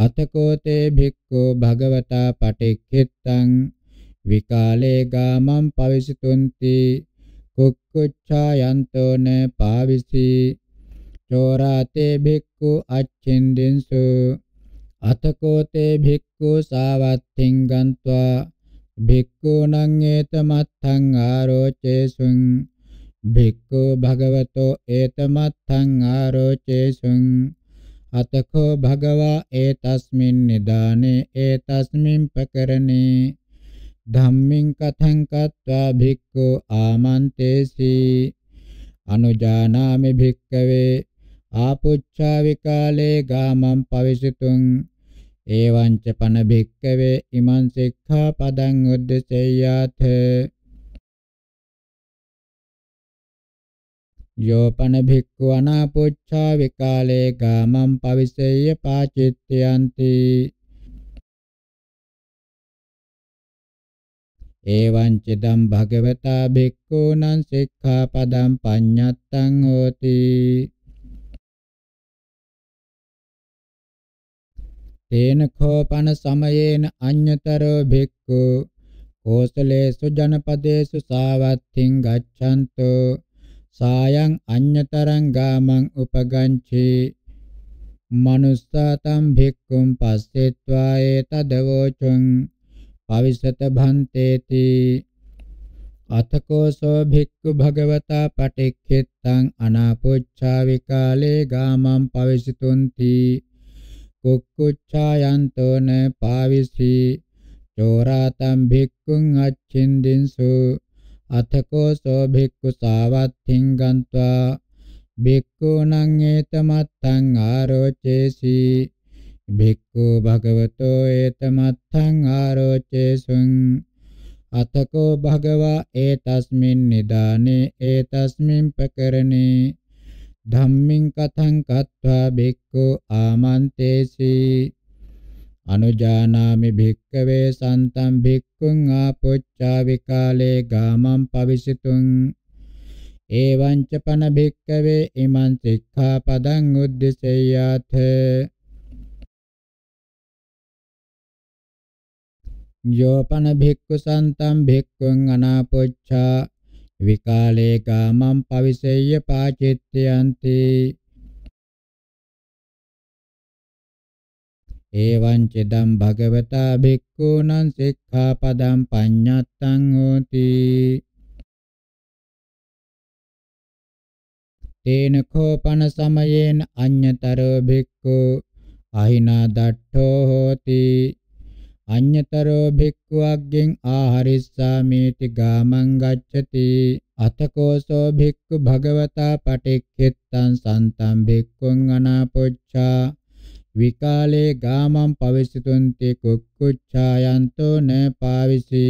අතකෝ තේ භික්ඛු භගවතා පටික්ඛිතං විකාලේ ගාමං පවිසිතුන්ති කුක්කුච්ඡායන්තෝ න පාවිසි චෝරාතේ භික්ඛු අච්ඡින්දින්සු අතකෝතේ භික්ඛු සාවත්තිං ගන්त्वा භික්ඛුණං ඒතමත්ථං ආරෝචේසුං භික්ඛු භගවතෝ ඒතමත්ථං ආරෝචේසුං අතකෝ භගවා ඒතස්මින් නිදානේ ඒතස්මින් පකරණේ ධම්මින් කතං කତ୍වා භික්ඛු ආමන්තේසි අනුජානාමි භික්ඛවේ ආපුච්ඡාවිකාලේ ගාමං පවිසිතුං එවංච පන භික්කවේ ඉමං සික්ඛාපදං උද්දසෙය්‍යාත යෝපන භික්ඛු අනාපොච්චා විකාලේ ගාමං පවිසෙය්‍ය පාචිත්‍යන්ති එවං චිදම් භගවතා භික්ඛූනං සික්ඛාපදං පඤ්ඤත්තං හෝති තේන කෝපන සමයේන අඤ්‍යතරෝ භික්ඛු කෝසලේසු ජනපදේසු සාවත්තිං ගච්ඡන්තු සායං අඤ්‍යතරං ගාමං උපගංචි මනුස්සාතම් භික්ඛුම් පස්සෙත්වා ඒතදවෝචං පවිසත භන්තේති අතකෝසෝ භික්ඛු භගවතා පටික්ඛිතං අනාපොච්චා විකාලේ ගාමං පවිසිතුන්ති කුක්කුච්ඡායන්තෝන පාවිසි චෝරාතම් භික්ඛුං අච්ඡින්දින්සු අතකෝ සෝ භික්ඛු සාවත්ථින් ගන්්වා භික්ඛුණං ඒතමත්තං ආරෝචේසි භික්ඛු භගවතෝ ඒතමත්තං ආරෝචේසුං අතකෝ භගවා ඒතස්මින් නිදානේ ඒතස්මින් පකරණේ ධම්මින් කතං කତ୍වා බික්ඛු ආමන්තේසි අනුජානාමි භික්ඛවේ සන්තම් භික්ඛුං ආපොච්චා විකාලේ ගාමං පවිසිතුං එවං ච පන භික්ඛවේ ඉමං සික්ඛාපදං උද්දේශයාත යෝපන භික්ඛු සන්තම් භික්ඛුං අනාපොච්චා විකාලේ කාමම් පවිසෙය්‍ය පාචිත්‍යන්ති එවං චෙදම් භගවතා භික්ඛූනං සික්ඛාපදං පඤ්ඤත්තං හෝති තේන කෝපන සමයේන අඤ්‍යතරෝ භික්ඛු අහිනා දට්ඨෝ හෝති අඤ්‍යතරෝ භික්ඛු අග්ගෙන් ආහරිස්සාමේති ගාමං ගච්ඡති අතකෝසෝ භික්ඛු භගවතා පටික්ඛිත්තං සන්තං භික්ඛුං අනාපොච්ඡා විකාලේ ගාමං පවිසිතුන්ති කුක්කුච්ඡායන්තෝ න පාවිසි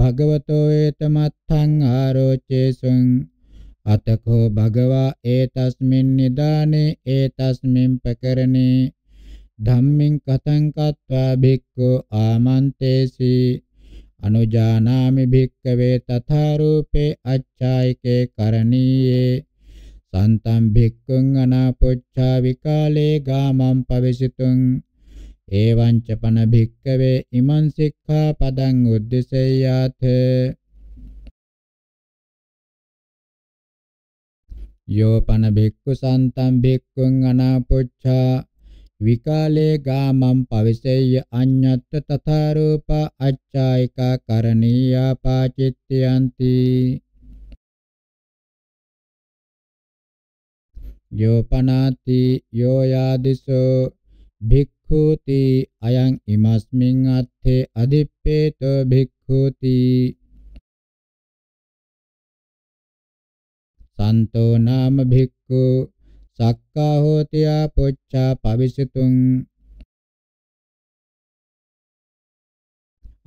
භගවතෝ ඒතමත්තං ආරෝචේසුං අතකෝ භගවා ඒතස්මින් නිදානේ ඒතස්මින් පකරණේ ධම්මින් කතං කତ୍වා භික්ඛු ආමන්තේසි අනුජානාමි භික්ඛවේ තථා රූපේ අච්ඡායකේ කරණීයේ සන්තම් භික්ඛුං අනාපොච්ඡා විකාලේ ගාමං පවිසිතුං එවං ච පන භික්ඛවේ ඉමං සික්ඛා පදං උද්දේශයාත යෝ පන භික්ඛු සන්තම් භික්ඛුං අනාපොච්ඡා විකාලේ ගාමම් පවිසෙය්‍ය අඤ්ඤත්ත තථා රූප අච්ඡායිකා කරණීයා පාචිත්‍යಂತಿ යෝපනාති යෝ යාදිසෝ භික්ඛූති අයං ඉමස්මින් අත්තේ අදිප්පේතෝ භික්ඛූති සන්තෝ නාම භික්ඛූ සක්කා හෝති ආපොච්චා පවිසතුං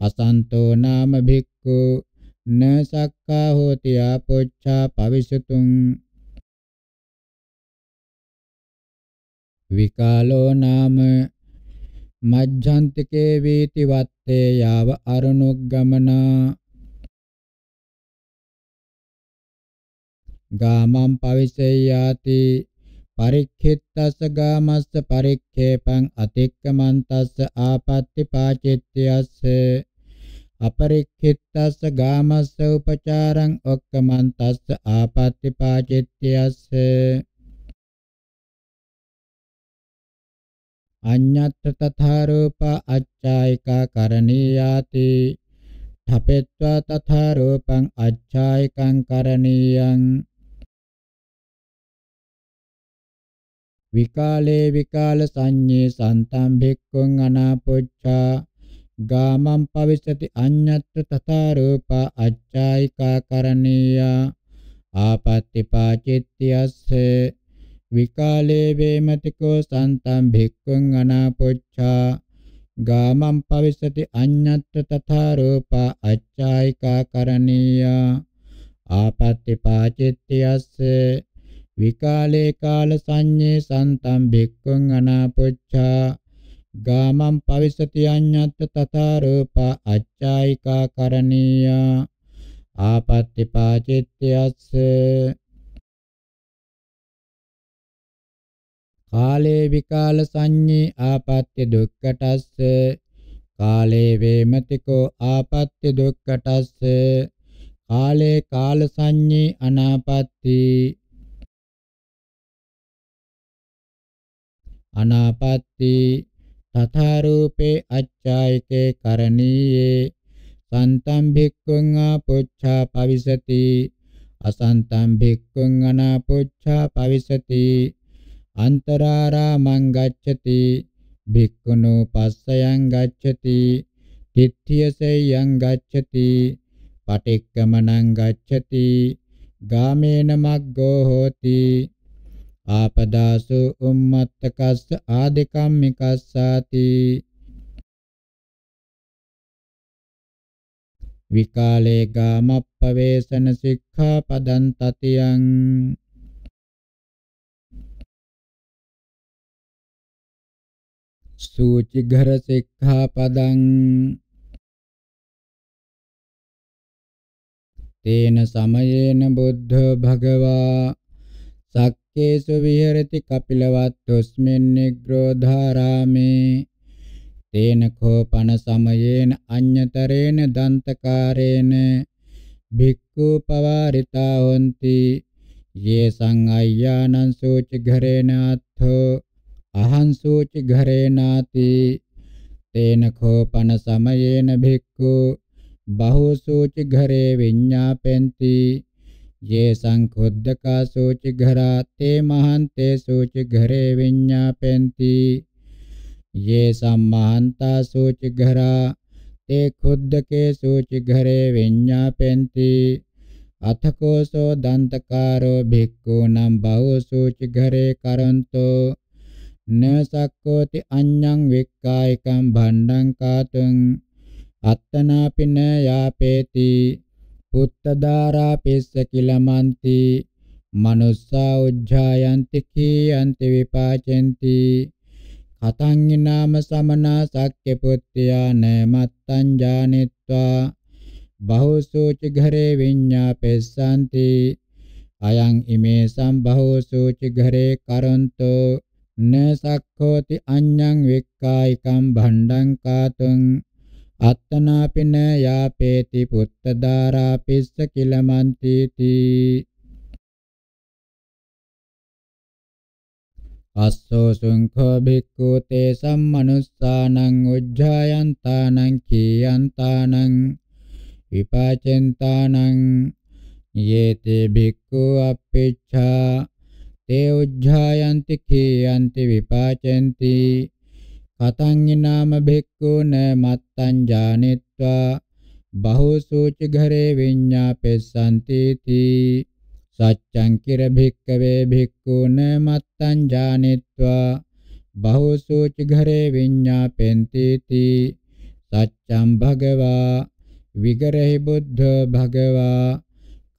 අසන්තෝ නාම භික්ඛු න සක්කා හෝති ආපොච්චා පවිසතුං විකාලෝ නාම මජ්ජන්තිකේ වීති වත්තේ යාව අරුණුග්ගමනා ගාමම් පවිසෙය්‍යාති පරික්ඛිත්තස්ස ගාමස්ස පරික්ඛේපං අතික්කමන්තස්ස ආපත්‍ති පාචිත්‍යස්ස අපරික්ඛිත්තස්ස ගාමස්ස උපචාරං ඔක්කමන්තස්ස ආපත්‍ති පාචිත්‍යස්ස අඤ්ඤත්ත තථා රූප අච්ඡායිකා කරණීයාති ඨපෙත්වා තථා රූපං අච්ඡායිකං කරණීයං විකාලේ විකාල සංඤේ සන්තම් භික්ඛුං අනාපොච්චා ගාමම් පවිසති අඤ්ඤත්‍ර තථා රූපා අච්ඡායිකා කරණීයා ආපත්‍ති පාචිත්‍යස්ස විකාලේ වේමතිකෝ සන්තම් භික්ඛුං අනාපොච්චා ගාමම් පවිසති අඤ්ඤත්‍ර තථා රූපා අච්ඡායිකා කරණීයා ආපත්‍ති පාචිත්‍යස්ස විකාලේ කාල සංඤේ සන්තම් භික්ඛුං අනාපොච්ඡා ගාමං පවිසති අඤ්ඤත්ත තථා රූපා අච්ඡායිකා කරණීය ආපත්‍ති පාචිත්‍යස්ස කාලේ විකාල සංඤේ ආපත්‍ය දුක්කටස්ස කාලේ වේමතිකෝ ආපත්‍ය දුක්කටස්ස කාලේ කාල සංඤේ අනාපත්‍ති අනාපත්ති තථා රූපේ අච්ඡායතේ කරණීයේ සන්තම් භික්ඛුං ආපොච්ඡා පවිසති අසන්තම් භික්ඛුං අනාපොච්ඡා පවිසති අන්තරාරාමං ගච්ඡති භික්ඛුනෝ පස්සයන් ගච්ඡති තිත්ථියසයන් ගච්ඡති පටික්කමනං ගච්ඡති ගාමේන මග්ගෝ හෝති ආපදාසු උම්මත්තකස්ස ආදිකම්මිකස්සාති විකාලේ ගාමප්පවේසන සික්ඛාපදං තතියං සූචිඝර සික්ඛාපදං තේන සමයේන බුද්ධ භගවා සක් කේසු විහෙරති කපිලවත්තුස්මින් නිග්‍රෝධාරාමේ තේන කෝපන සමයේන අඤ්‍යතරේන දන්තකාරේන භික්ඛු පවාරිතා හොಂತಿ යේ සංඝයානං සෝච ඝරේනාත්ථෝ අහං සෝච ඝරේනාති තේන කෝපන සමයේන භික්ඛු බහෝ සෝච ඝරේ විඤ්ඤාපෙන්ති ये संखुद्धका सूचि घरा ते महंते सूचि घरे विज्ञापयन्ति ये सम्महंता सूचि घरा ते खुद के सूचि घरे विज्ञापयन्ति अथ कोशो दंतकारो भिक्खूनं बहुसूचि घरे करन्तो न शक्नोति अन्यं विक्कायिकं भण्डं कातुं अत्तनापि न यापेति පුත්තදාරා පිස්ස කිලමන්ති මනුස්සා උජ්ජායන්ති කීයන්ති විපාචෙන්ති කතං නාම සමනා සක්්‍ය පුත්‍යා නමත්තං ජානිත්වා බහෝසුච ඝරේ විඤ්ඤාපෙස්සanti අයං ඉමේ සම්බහෝසුච ඝරේ කරොන්තෝ න සක්ඛෝති අඤ්ඤං වික්ඛායිකම් භණ්ඩං කාතුං අත්තනාපින යාපේති පුත්ත දාරා පිස්ස කිලමන්ති තී අස්සෝ සුංඛෝ භික්ඛු තේ සම්මනුස්සානං උජ්ජායන්තානං කීයන්තානං විපාචෙන්තානං යේතේ භික්ඛු අප්පිච්ඡා තේ උජ්ජායන්ති කීයන්ති විපාචෙන්ති කතං නාම භික්ඛුන මත්තං ජානෙත්වා බහූසුච ඝරේ විඤ්ඤාපෙස්සන්ති තී සච්ඡං කිර භික්ඛවේ භික්ඛුන මත්තං ජානෙත්වා බහූසුච ඝරේ විඤ්ඤාපෙන්ති තී සච්ඡං භගවා විගරහි බුද්ධ භගවා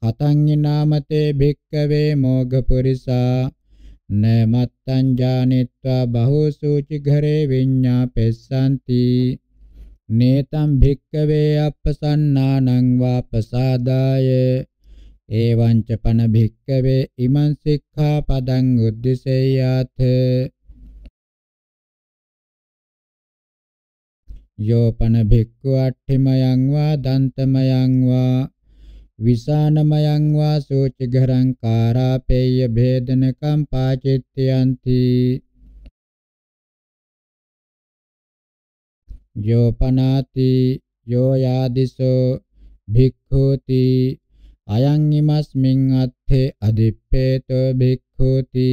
කතං නාමතේ භික්ඛවේ මෝඝ පුරිසා නමත්තං ජානෙත්වා බහූසුචි ඝරේ විඤ්ඤාපෙස්සanti නේතම් භික්කවේ අපසන්නානං වාපසාදාය එවං ච පන භික්කවේ ඉමං සික්ඛාපදං උද්දිසෙය්‍යාත යෝ පන භික්ඛු අට්ඨිමයං වා දන්තමයං වා විසානමයං වා සූචිගරං කාරාපේය භේදනකම් පාචිත්‍යන්ති යෝ පනාති යෝ යාදිසෝ භික්ඛූති අයං ීමස්මින් අත්ථේ අදිප්පේතෝ භික්ඛූති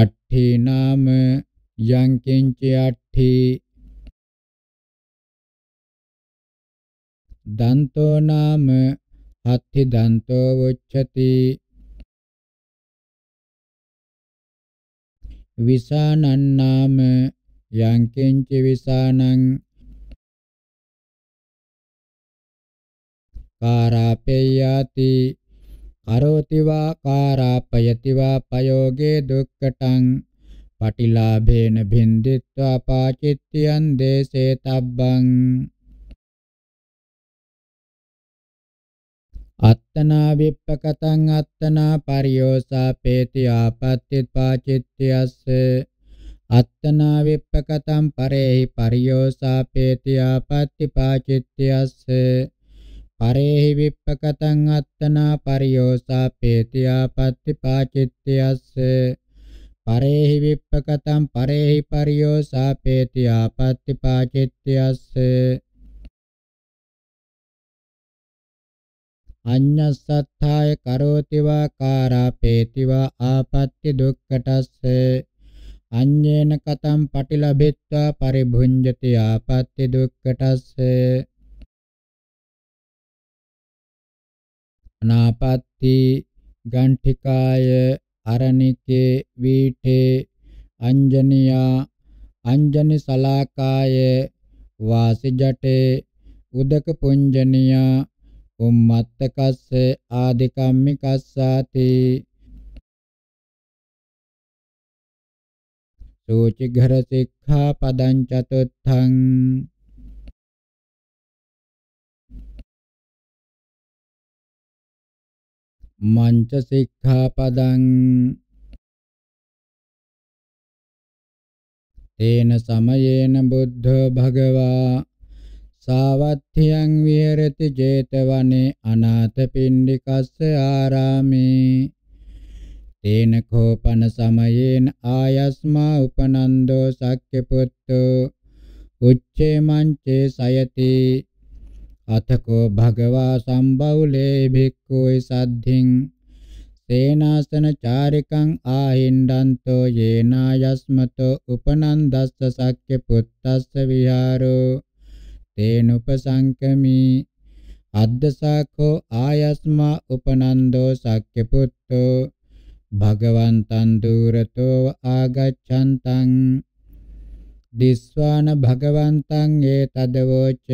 අට්ඨී නාම යං කිංච අට්ඨී දන්තෝ නාම අත්ථි දන්තෝ උච්චති විසානං නාම යං කිංච විසානං කාරාපේයාති කරෝති වා කාරාපයති වා පයෝගේ දුක්කටං පටිලාභේන භින්දිත්වා පාචිත්‍යං දේසේ තබ්බං අත්තනා විප්පකතං අත්තනා පරියෝසාපේති ආපත්තිපාචිත්‍යස්ස අත්තනා විප්පකතං පරේහි පරියෝසාපේති ආපත්තිපාචිත්‍යස්ස පරේහි විප්පකතං අත්තනා පරියෝසාපේති ආපත්තිපාචිත්‍යස්ස පරේහි විප්පකතං පරේහි පරියෝසාපේති ආපත්තිපාචිත්‍යස්ස අඤ්ඤස්සත්ථාය කරෝති වා කාරාපේති වා ආපත්‍ති දුක්ඛටස්ස අඤ්ඤේන කතම් පටිලබෙත්වා පරිභුඤ්ජති ආපත්‍ති දුක්ඛටස්ස අනාපත්‍ති ගණ්ඨිකාය අරණිකේ වීඨේ අංජනියා අංජනි සලාකාය වාසිජටේ උදක පුඤ්ජනියා උම්මත්තකස්ස ආදිකම්මිකස්සාති සෝචි ඝර සික්ඛා පදං චතුත්ථං මංච සික්ඛා පදං තේන සමයේන බුද්ධ භගවා සාවත්ථියං විහෙරති 제තවනේ අනාථපිණ්ඩිකස්ස ආරාමේ තේන කෝපන සමයේන ආයස්මා උපනන්දෝ සක්්‍ය පුත්තෝ උච්චේ මංචේ සයති අතකෝ භගවා සම්බවුලේ භික්ඛුයි සද්ධින් සේනාසන චාරිකං ආහින්දන්තෝ යේනායස්මතෝ උපනන්දස්ස සක්්‍ය පුත්තස්ස විහාරෝ තේනුපසංකමී අද්දසාඛෝ ආයස්මා උපනන්දෝ සක්්‍ය පුත්තෝ භගවන්තං දුරතෝ ආගච්ඡන්තං දිස්වාන භගවන්තං ඒතදවෝච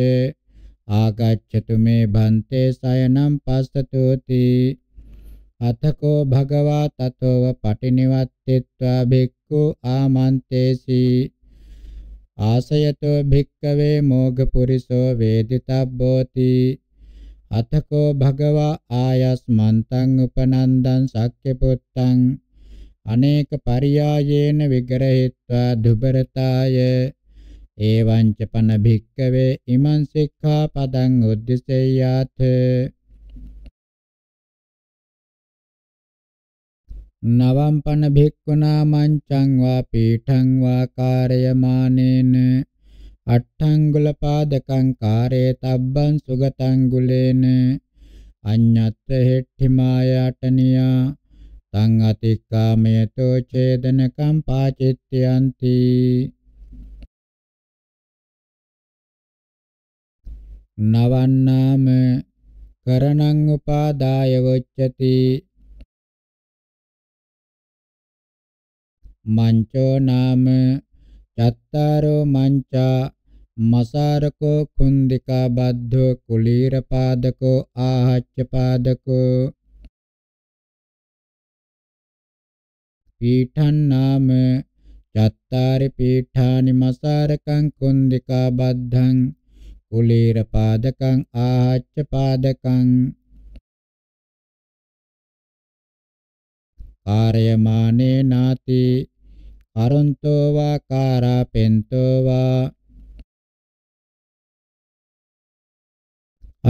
ආගච්ඡතු මේ බන්තේ සයනම් පස්සතෝති අතකෝ භගවා තතෝව පටිනිවත්තේත්වා භික්ඛු ආමන්තේසී ආසයතෝ භික්කවේ මෝග පුරිසෝ වේදිතබ්බෝති අතකෝ භගවා ආයස්මන්තං උපනන්දං සක්්‍ය පුත්තං අනේක පරියායේන විග්‍රහීත්වා දුබරතාය එවං ච පන භික්කවේ ඉමං සික්ඛා පදං උද්දිසෙය්‍යාතේ නවම්පන භික්ඛුනා මංචං වා පීඨං වා කාර්යමානේන අට්ඨංගුල පාදකං කාරේ තබ්බං සුගතං ගුලේන අඤ්ඤත් හෙට්ඨි මායාටනියා තං අතික්කාමයතෝ ඡේදනකම් පාචිත්‍යಂತಿ නවන්නාම කරණං උපාදාය වොච්චති මංචෝ නාම චත්තාරෝ මංචා මසාරකෝ කුන්දිකා බද්ධෝ කුලීර පාදකෝ ආහච්ච පාදකෝ පීඨං නාම චත්තාරි පීඨානි මසාරකං කුන්දිකා බද්ධං කුලීර පාදකං ආහච්ච පාදකං කාර්යමානේ නාති අරොන්තෝ වා කාරාපෙන්තෝ වා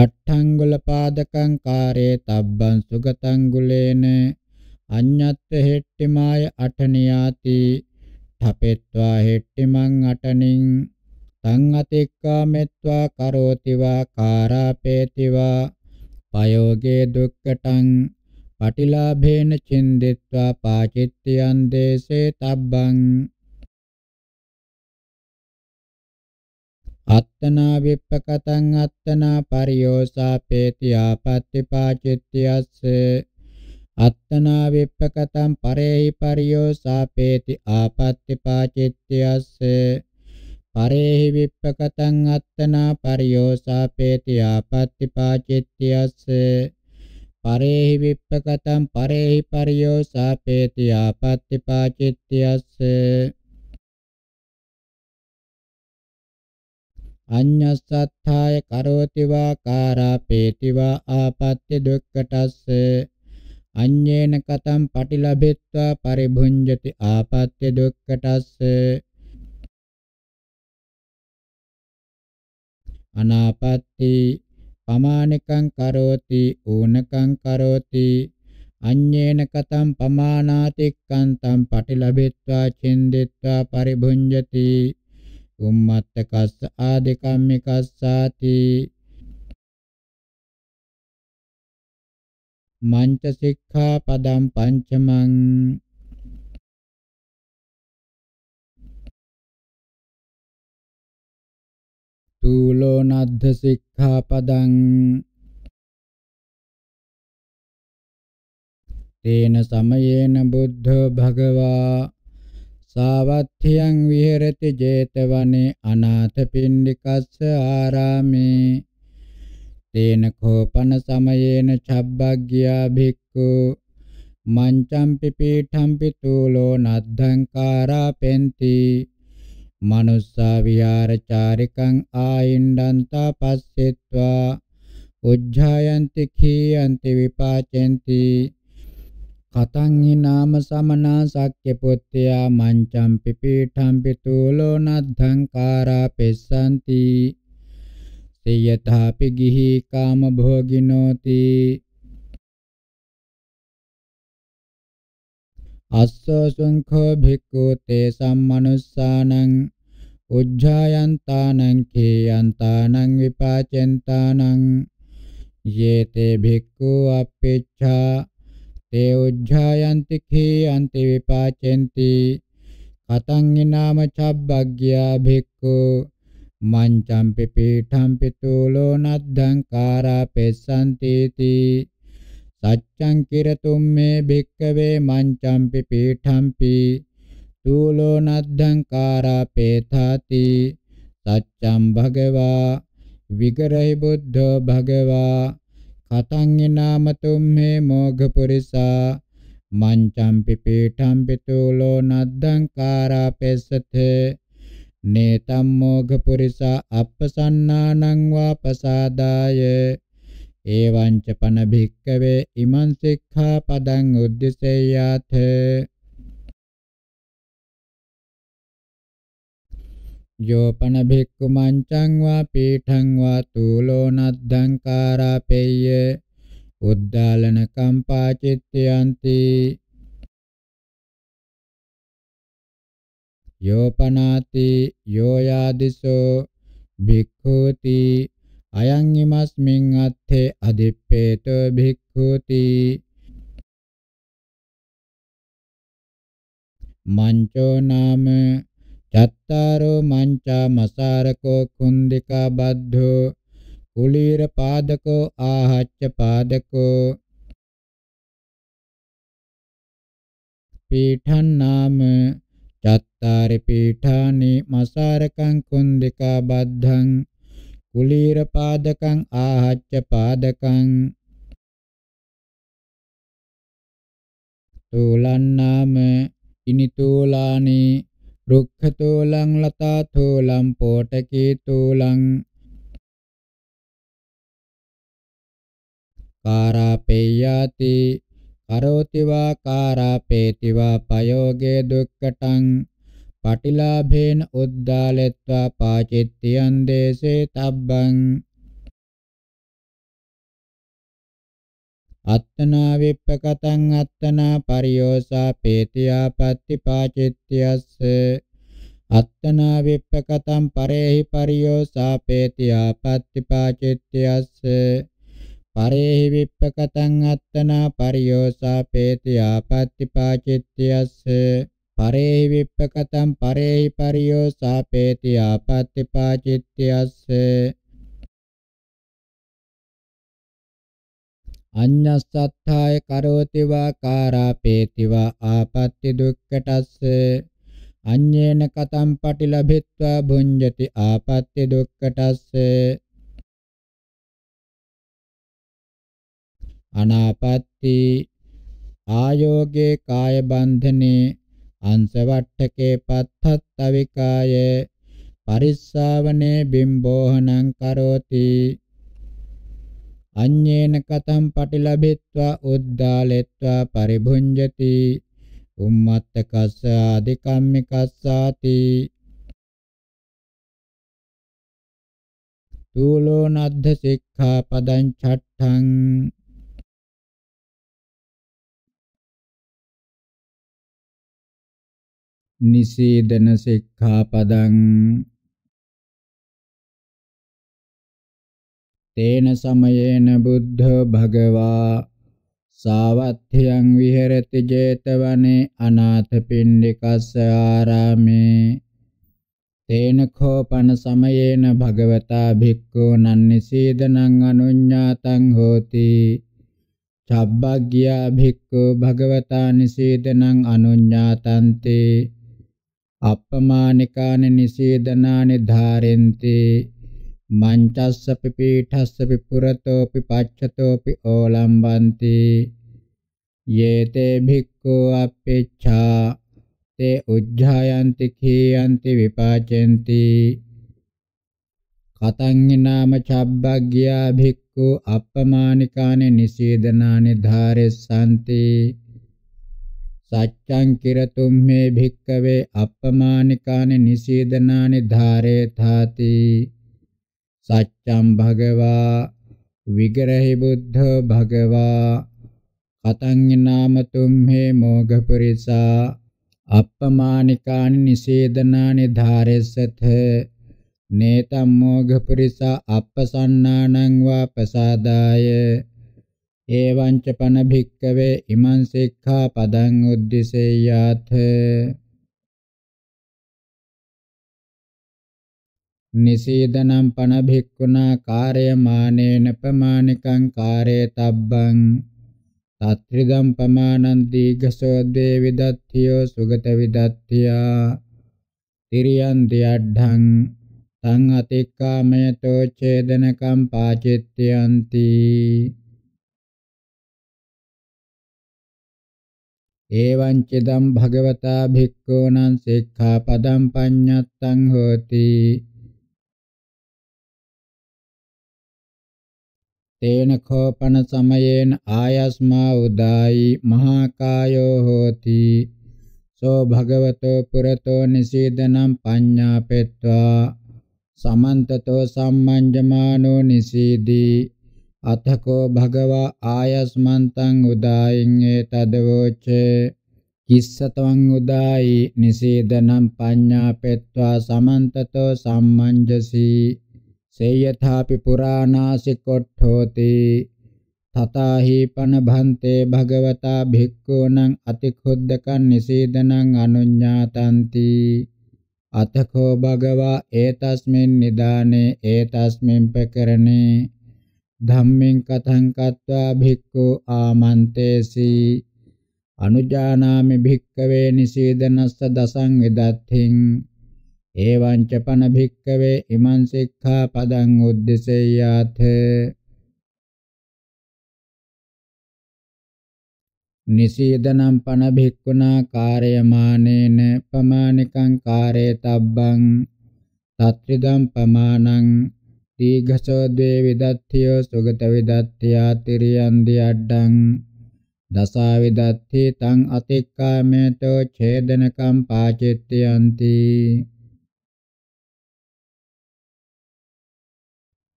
අට්ඨංගුල පාදකං කාරේ තබ්බං සුගතං ගුලේන අඤ්ඤත්ත හෙට්ටිමාය අටනියාති ඨපෙත්වා හෙට්ටිමං අටනින් තං අතික්කාමෙත්වා කරෝතිවා කාරාපේතිවා පයෝගේ දුක්කටං පටිලාභේන චින්දිත්වා පාචිත්‍යං දේසේ තබ්බං අත්තනා විප්පකතං අත්තනා පරියෝසාපේති ආපත්‍ති පාචිත්‍යස්ස අත්තනා විප්පකතං පරේහි පරියෝසාපේති ආපත්‍ති පාචිත්‍යස්ස පරේහි විප්පකතං අත්තනා පරියෝසාපේති ආපත්‍ති පාචිත්‍යස්ස පරේහි විප්පකතම් පරේහි පරියෝ සාපේති ආපත්‍ති පාචිත්‍යස්ස අඤ්ඤස්සත්ථාය කරෝති වා කාරාපේති වා ආපත්‍ති දුක්ඛටස්ස අඤ්ඤේන කතම් පටිලබෙත්වා පරිභුඤ්ජති ආපත්‍ති දුක්ඛටස්ස අනාපත්‍ති පමානකං කරෝති ඌනකං කරෝති අඤ්ඤේන කතම් පමානාතික්කන්තම් පටිලබෙත්වා චින්දෙත්වා පරිභුඤ්ජති උම්මත්තකස්ස ආදිකම්මිකස්සාති මංච සික්ඛා පදම් පංචමං තුලෝනද්ධ සික්ඛාපදං තේන සමයේන බුද්ධ භගවා සාවත්ථියං විහෙරති 제තවනේ අනාථ පින්ඩිකස්ස ආරාමේ තේන කෝපන සමයේන චබ්බග්ගියා භික්ඛු මංචම්පි පීඨම්පි තුලෝ නද්ධංකාරා පෙන්ති manussa vihara carikang aindanta passitva උජ්ජායන්ති කීයන්ති විපාචෙන්ති කතං හි නාම සමනා සක්්‍ය පුත්‍යා මංචම් පිපීඨම් පිතූලෝ නද්ධං කාරා පෙස්සanti සියථාපි ගිහි කාම භෝගිනෝති අස්සෝ සුංඛෝ භික්ඛු තේ සම්මනුස්සානං උජ්ජායන්තානං කේයන්තානං විපාචෙන්තානං යේතේ භික්ඛු අපේච්ඡා තේ උජ්ජායන්ති කේයන්ති විපාචෙන්ති කතං ඊනාම චබ්බග්ග්‍යා භික්ඛු මං චම්පි පීඨම්පි තුලෝ නද්ධං කාරා පෙස්සන්ති තී සච්ඡං කිරතුම් මේ භික්කවේ මංචම්පි පීඨම්පි තුලෝ නද්ධංකාරා පේථාති සච්ඡම් භගවා විගරහි බුද්ධෝ භගවා කතං නාමතුම් මේ මෝඝ පුරිසා මංචම්පි පීඨම්පි තුලෝ නද්ධංකාරා පෙස්සතේ නේතම් මෝඝ පුරිසා අප්පසන්නානං වා පසාදාය එවංච පන භික්කවේ ඉමං සික්ඛාපදං උද්දිසේයාත යෝපන භික්ඛු මංචං වා පීඨං වා තූලෝ නද්ධං කාරාපෙය්‍ය උද්දාලන කම්පා චිත්තයන්ති යෝපනාති යෝයාදිසෝ භික්ඛෝති අයං ීමස්මින් අත්තේ අදිප්පේතෝ භික්ඛුති මංචෝ නාම චත්තාරෝ මංචා මසාරකෝ කුන්දිකා බද්ධෝ කුලීර පාදකෝ ආහච්ච පාදකෝ පීඨං නාම චත්තාරි පීඨානි මසාරකං කුන්දිකා බද්ධං කුලීර පාදකං ආහච්ච පාදකං තෝලන්නාම ඉනිතෝලානි රුක්ඛතෝලං ලතාතෝලං පෝටකීතෝලං කාරාපේයාති කරෝති වා කාරාපේති වා පයෝගේ දුක්කටං පටිලාභේන උද්දාලෙත්වා පාචිත්තියන් දේසේ තබ්බං අත්තනා විප්පකතං අත්තනා පරියෝසා පේතියාපත්ති පාචිත්‍යස්ස අත්තනා විප්පකතං පරේහි පරියෝසා පේතියාපත්ති පාචිත්‍යස්ස පරේහි විප්පකතං අත්තනා පරියෝසා පේතියාපත්ති පාචිත්‍යස්ස පරේ විප්පකතම් පරේ පරියෝ සාපේති ආපත්‍තිපාචිත්‍යස්ස අඤ්ඤස්සත්ථාය කරෝති වා කාරාපේති වා ආපත්‍ති දුක්ඛටස්ස අඤ්ඤේන කතම් පටිලභිත්වා භුඤ්ජති ආපත්‍ය දුක්ඛටස්ස අනාපත්‍ති ආයෝගේ කාය බන්ධනේ අංශවට්ඨකේ පත්තත් අවිකාය පරිස්සාවනේ බිම්බෝහනං කරෝති අඤ්ඤේන කතම් පටිලබෙත්වා උද්දාලෙත්වා පරිභුඤ්ජති උම්මත්තකස්ස ආදිකම්මිකස්සාති තුලෝ නද්ධ සික්ඛා පදං ඡට්ඨං නිසීදන සික්ඛාපදං තේන සමයේන බුද්ධ භගවා සාවත්ථයන් විහෙරති 제තවනේ අනාථපිණ්ඩිකස්ස ආරාමේ තේන කෝපන සමයේන භගවතා භික්ඛු නන්නිසීදනං අනුඤ්ඤාතං හෝති චබ්බග්ගියා භික්ඛු භගවතා නිසීදනං අනුඤ්ඤාතන්තේ අප්පමානිකානි නිසීදනානි ධාරෙන්ති මංචස්සපි පීඨස්සපි පුරතෝපි පච්චතෝපි ඕලම්බන්ති යේතේ භික්ඛෝ අපේච්ඡා තේ උජ්ජායන්ති කීයන්ති විපාචෙන්ති කතං නාම චබ්බග්ගියා භික්ඛු අප්පමානිකානි නිසීදනානි ධාරෙස්සන්ති සච්ඡං කිරතුම් මේ භික්කවේ අප්පමානිකානි නිසීදනානි ධාරේ තාති සච්ඡං භගවා විග්‍රහි බුද්ධ භගවා කතං නාමතුම් මේ මොගපුරිසා අප්පමානිකානි නිසීදනානි ධාරෙස්සත නේතම් මොගපුරිසා අප්පසන්නානං වා පසාදාය එවංච පන භික්කවේ ඉමං සික්ඛා පදං උද්දිසෙය්‍යාත නිසීදනම් පන භික්ඛුනා කාර්යමානේන ප්‍රමාණිකං කාරේ තබ්බං තත්‍රිදම් පමානං දීඝසෝ දේවිදත්තියෝ සුගත විදත්තියා තිරියන් දියඩ්ඩං තං අතික්කාමයතෝ ඡේදනකම් පාචිත්‍යන්ති එවං චිදම් භගවතා භික්ඛූනං සික්ඛාපදං පඤ්ඤත්තං හෝති තේන කෝපන සමයේන ආයස්මා උදායි මහාකායෝ හෝති සෝ භගවතෝ පුරතෝ නිසීදනම් පඤ්ඤාපෙත්වා සමන්තතෝ සම්මඤ්ඤමානෝ නිසීදී අතකෝ භගවා ආයස්මන්තං උදායින් ඒතදවෝච කිස්සතවං උදායි නිසීදනම් පඤ්ඤාපෙත්වා සමන්තතෝ සම්මංජසි සේයථාපි පුරාණාසි කොට්ඨෝති තතාහි පන භන්තේ භගවතා භික්ඛූනං අතිකුද්දකන් නිසීදනං අනුඤ්ඤාතಂತಿ අතකෝ භගවා ඒතස්මින් නිදානේ ඒතස්මින් ප්‍රකරණේ ධම්මෙන් කතං කତ୍වා භික්ඛු ආමන්තේසි අනුජානාමි භික්ඛවේ නිසීදනස්ස දසං විදත්ථින් එවං ච පන භික්ඛවේ ඉමං සික්ඛා පදං උද්දසෙය්‍යාත නිසීදනම් පන භික්ඛුනා කාර්යමානේන පමානිකං කාරේතබ්බං තත්‍රිදම් පමානං දීඝසෝද්වේ විදත්තිය සුගත විදත්තියා තිරියන්දි අඩ්ඩං දසා විදත්ති තං අතික්කාමේතෝ ඡේදනකම් පාචිත්‍යಂತಿ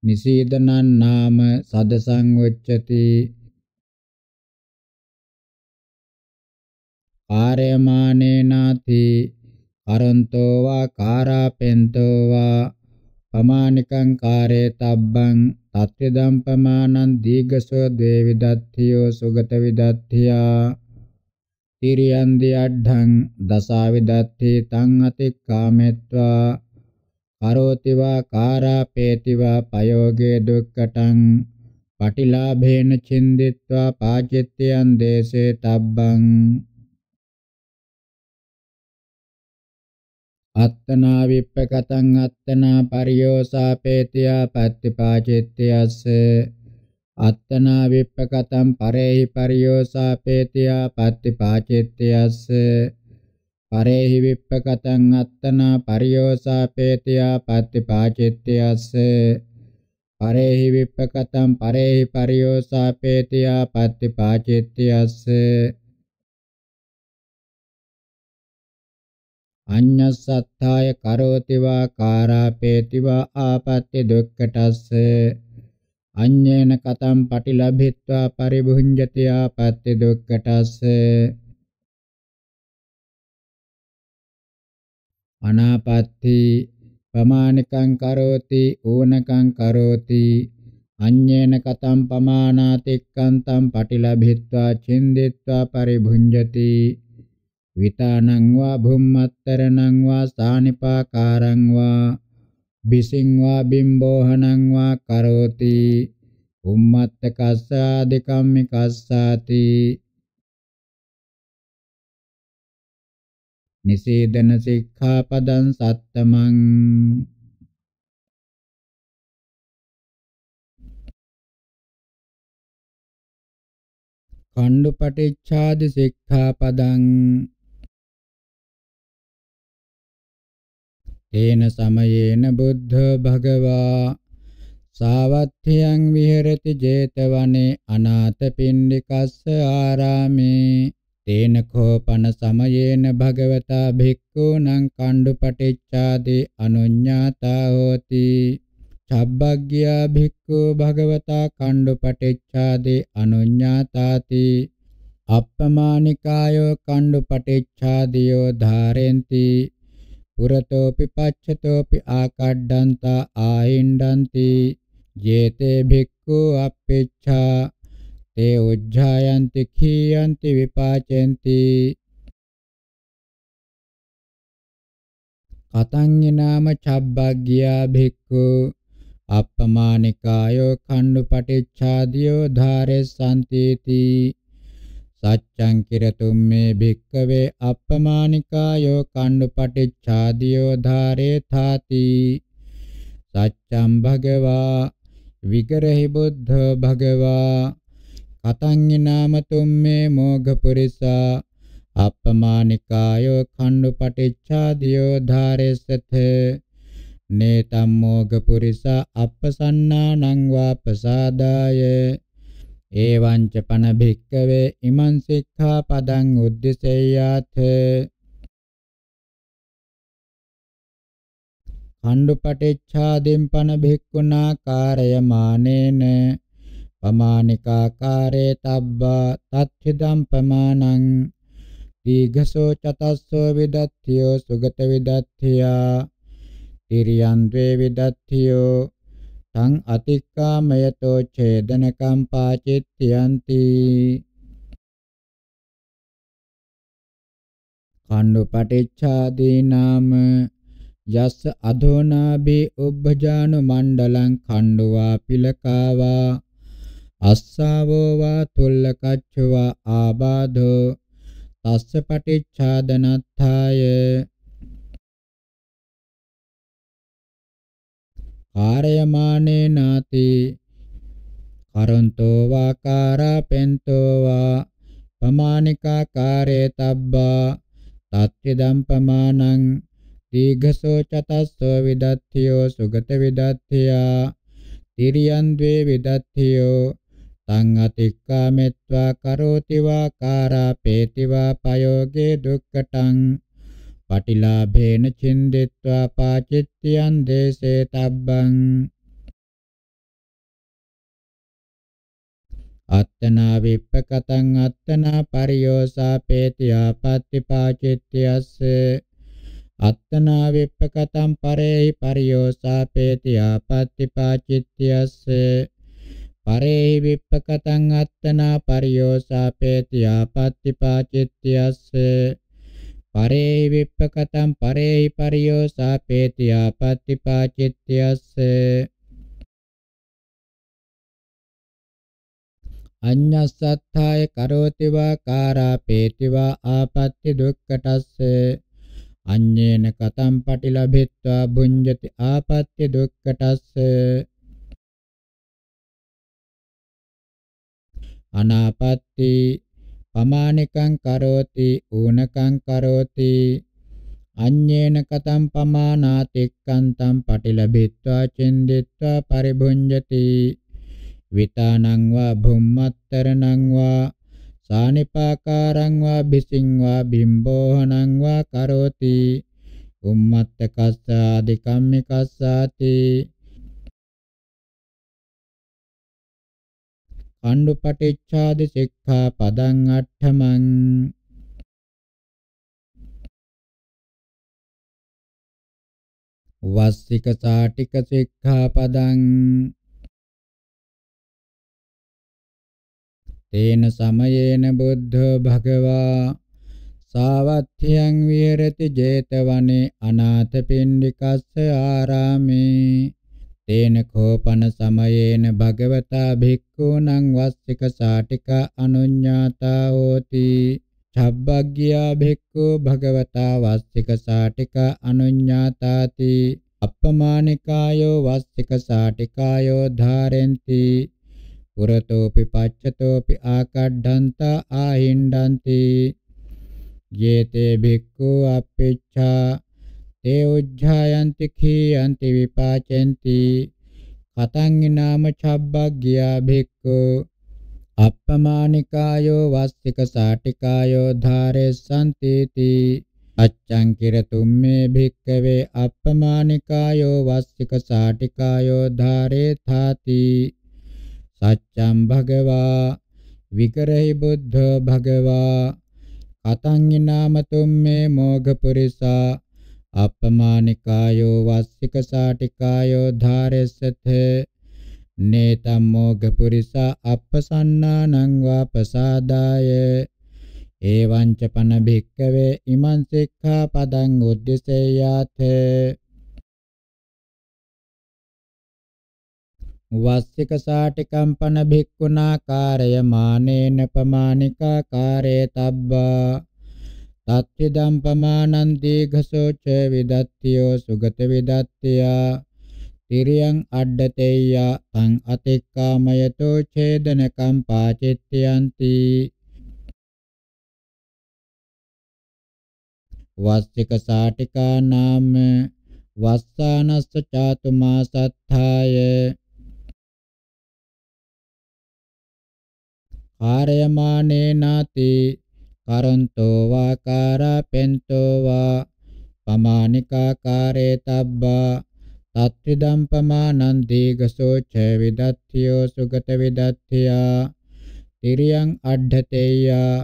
නිසීදනං නාම සදසං උච්චති ආරයමානේනාති අරන්තෝ වා කාරාපෙන්තෝ වා පමානිකං කාරේ තබ්බං තත්ත්‍යදම් පමානං දීඝසෝ දේවිදත්තියෝ සුගත විදත්තියා තිරියන්දි අඩ්ඩං දසාවිදත්ති තං අතික්කාමෙත්වා කරෝතිවා කාරාපේතිවා පයෝගේ දුක්කටං පටිලාභේන චින්දිත්වා පාචිත්‍යං දේසේ තබ්බං අත්තනා විප්පකතං අත්තනා පරියෝසාපේතිය පත්තිපාචිත්‍යස්ස අත්තනා විප්පකතං පරේහි පරියෝසාපේතිය පත්තිපාචිත්‍යස්ස පරේහි විප්පකතං අත්තනා පරියෝසාපේතිය පත්තිපාචිත්‍යස්ස පරේහි විප්පකතං පරේහි පරියෝසාපේතිය පත්තිපාචිත්‍යස්ස අඤ්ඤස්සත්තාය කරෝති වා කාරාපේති වා ආපත්‍ය දුක්ඛටස්ස අඤ්ඤේන කතම් පටිලබ්ධිත්වා පරිභුඤ්ජති ආපත්‍ය දුක්ඛටස්ස අනාපත්‍ති පමානිකං කරෝති ඕනකං කරෝති අඤ්ඤේන කතම් පමානාතික්කන්තම් පටිලබ්ධිත්වා චින්දිත්වා පරිභුඤ්ජති විතානං වා භුම්මත්තරණං වා සානිපාකාරං වා බිසිං වා බිම්බෝහනං වා කරෝති උම්මත්තකස්සාදිකම්මිකස්සාති නිසීදන සික්ඛාපදං සත්තමං කණ්ඩුපටිච්ඡාදි සික්ඛාපදං තේන සමයේන බුද්ධ භගවා සාවත්ථයන් විහෙරති 제තවනේ අනාථ පින්ඩිකස්ස ආරාමේ තේන කෝපන සමයේන භගවතා භික්ඛූනං කණ්ඩුපටිච්ඡාදී අනුඤ්ඤාතා හෝති චබ්බග්ගියා භික්ඛු භගවතා කණ්ඩුපටිච්ඡාදී අනුඤ්ඤාතාති අප්පමානිකායෝ කණ්ඩුපටිච්ඡාදියෝ ධාරෙන්ති පුරතෝපි පච්චතෝපි ආකඩ්ඩන්තා ආහින්ඩන්ති ජේතේ භික්ඛු අප්පේච්ඡා තේ උජ්ජායන්ති කීයන්ති විපාචෙන්ති කතං නාම චබ්බග්ගියා භික්ඛු අප්පමානිකායෝ කණ්ඩු පටිච්ඡාදියෝ ධාරේ සම්තීති සච්ඡං කිරතුම් මේ භික්කවේ අප්පමානිකායෝ කණ්ඩුපටිච්ඡාදියෝ ධාරේ තාති සච්ඡම් භගවා විගරහි බුද්ධ භගවා කතං නාමතුම් මේ මෝඝ පුරිසා අප්පමානිකායෝ කණ්ඩුපටිච්ඡාදියෝ ධාරේසත නේතම් මෝඝ පුරිසා අප්පසන්නානං වාපසාදායේ එවංච පන භික්කවේ ඉමං සික්ඛා පදං උද්දේශයාත ඛණ්ඩපටිච්ඡාදෙන් පන භික්ඛුනා කාර්යමානේන පමානිකාකාරේ තබ්බා තච්චිදම් ප්‍රමාණං දීඝසෝ චතස්සෝ විදත්තියෝ සුගත විදත්තියා තිරියන් ද්වේ විදත්තියෝ තං අතික්කාමයතෝ ඡේදනකම් පාචිත්‍යන්ති කණ්ඩු පටිච්ඡාදී නාම යස් අධෝනාබේ උබ්බජානු මණ්ඩලං කණ්ඩුවා පිලකාවා අස්සාවෝ වා තුල්ලකච්චවා ආබාධෝ තස්ස පටිච්ඡාදනත්ථාය කාර්යමානේ නාති කරොන්තෝ වා කාරපෙන්තෝ වා පමානිකා කාරේ තබ්බා තත්ත්‍යදම් පමානං දීඝසෝ චතස්සෝ විදත්තියෝ සුගත විදත්තියා තිරියන් ද්වේ විදත්තියෝ තං අතික්කාමෙත්වා කරෝති වා කාරාපේති වා පයෝගේ දුක්ඛටං පටිලාභේන චින්දිත්වා පාචිත්‍යං දේසේ තබ්බං අත්තනා විප්පකතං අත්තනා පරියෝසා පේති ආපත්‍ති පාචිත්‍යස්ස අත්තනා විප්පකතං පරේහි පරියෝසා පේති ආපත්‍ති පාචිත්‍යස්ස පරේහි විප්පකතං අත්තනා පරියෝසා පේති ආපත්‍ති පාචිත්‍යස්ස පරේහි විප්පකතම් පරේහි පරියෝ සාපේති ආපත්‍තිපාචිත්‍යස්ස අඤ්ඤස්සත්ථාය කරෝති වා කාරාපේති වා ආපත්‍ති දුක්ඛටස්ස අඤ්ඤේන කතම් පටිලභිත්වා භුඤ්ජති ආපත්‍ති දුක්ඛටස්ස අනාපත්‍ති පමානිකං කරෝති ඌනකං කරෝති අඤ්ඤේන කතම් පමානාතික්කන්තම් පටිලබිත්වා චින්දිත්වා පරිභුඤ්ජති විතානං වා භුම්මත්තරණං වා සානිපාකාරං වා බිසිං වා බිම්බෝහනං වා කරෝති උම්මත්ත කස්සාදි කම්මිකස්සාති කණ්ඩුපටිච්ඡාදි සික්ඛා පදං අට්ඨමං වස්සික සාටික සික්ඛාපදං තේන සමයේන බුද්ධ භගවා සාවත්ථ්‍යං විහෙරති 제තවනේ අනාථපිණ්ඩිකස්ස ආරාමේ තේන කෝපන සමයේන භගවතා භික්ඛූනං වස්සික සාටික අනුඤ්ඤාතා හෝති චබ්බග්ගියා භික්ඛූ භගවතා වස්සික සාටික අනුඤ්ඤාතාති අප්පමානිකායෝ වස්සික සාටිකායෝ ධාරෙන්ති පුරතෝපි පච්චතෝපි ආකඩ්ඩන්තා ආහිණ්ඩන්ති යේතේ භික්ඛූ අපිච්ඡා තේ උජ්ජායන්ති කීයන්ති විපාචෙන්ති කතං නාම චබ්බග්ගියා භික්ඛු අප්පමානිකායෝ වස්තික සාටිකායෝ ධාරෙස්සන්තිති අච්ඡං කිරතුම්මේ භික්ඛවේ අප්පමානිකායෝ වස්තික සාටිකායෝ ධාරේ ථාති සච්ඡම් භගවා විකරහි බුද්ධ භගවා කතං නාමතුම් මේ මෝඝ පුරිසා අපමානිකායෝ වාස්සික සාටිකායෝ ධාරෙස්සත නේතම් මොගපුරිස අපසන්නානං වාපසාදාය එවං ච පන භික්කවේ ඉමං සික්ඛා පදං උද්දේශයාත වස්සික සාටිකම්පන භික්ඛුනා කාර්ය මානේන පමානිකා කාර්යේ තබ්බා තත්ත්‍යදම් පමානං දීඝසෝච විදත්තියෝ සුගත විදත්තියා තිරියං අඩ්ඩතේයා තං අතික්කාමයතෝ ඡේදනකම් පාචිත්‍යන්ති වස්තික සාටිකා නාම වස්සානස්ස චාතුමා සත්තාය කාර්යමානේ නාති කරන්තෝ වා කාරපෙන්තෝ වා පමානිකා කාරේ තබ්බා තත්‍රිදම් පමානං දීගසෝ ච විදත්තියෝ සුගත විදත්තියා තිරියං අඩ්ඩතේයා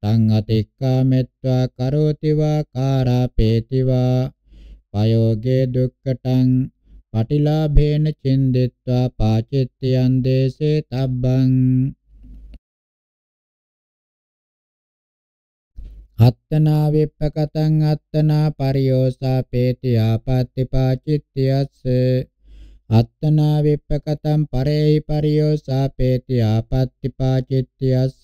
තං අතික්කා මෙත්වා කරෝති වා කාරාපේති වා පයෝගේ දුක්කටං පටිලාභේන චින්දිත්වා පාචිත්‍යං දේසේ තබ්බං අත්තනා විප්පකතං අත්තනා පරියෝසා පේති ආපත්‍තිපාචිත්‍යස්ස අත්තනා විප්පකතං පරේහි පරියෝසා පේති ආපත්‍තිපාචිත්‍යස්ස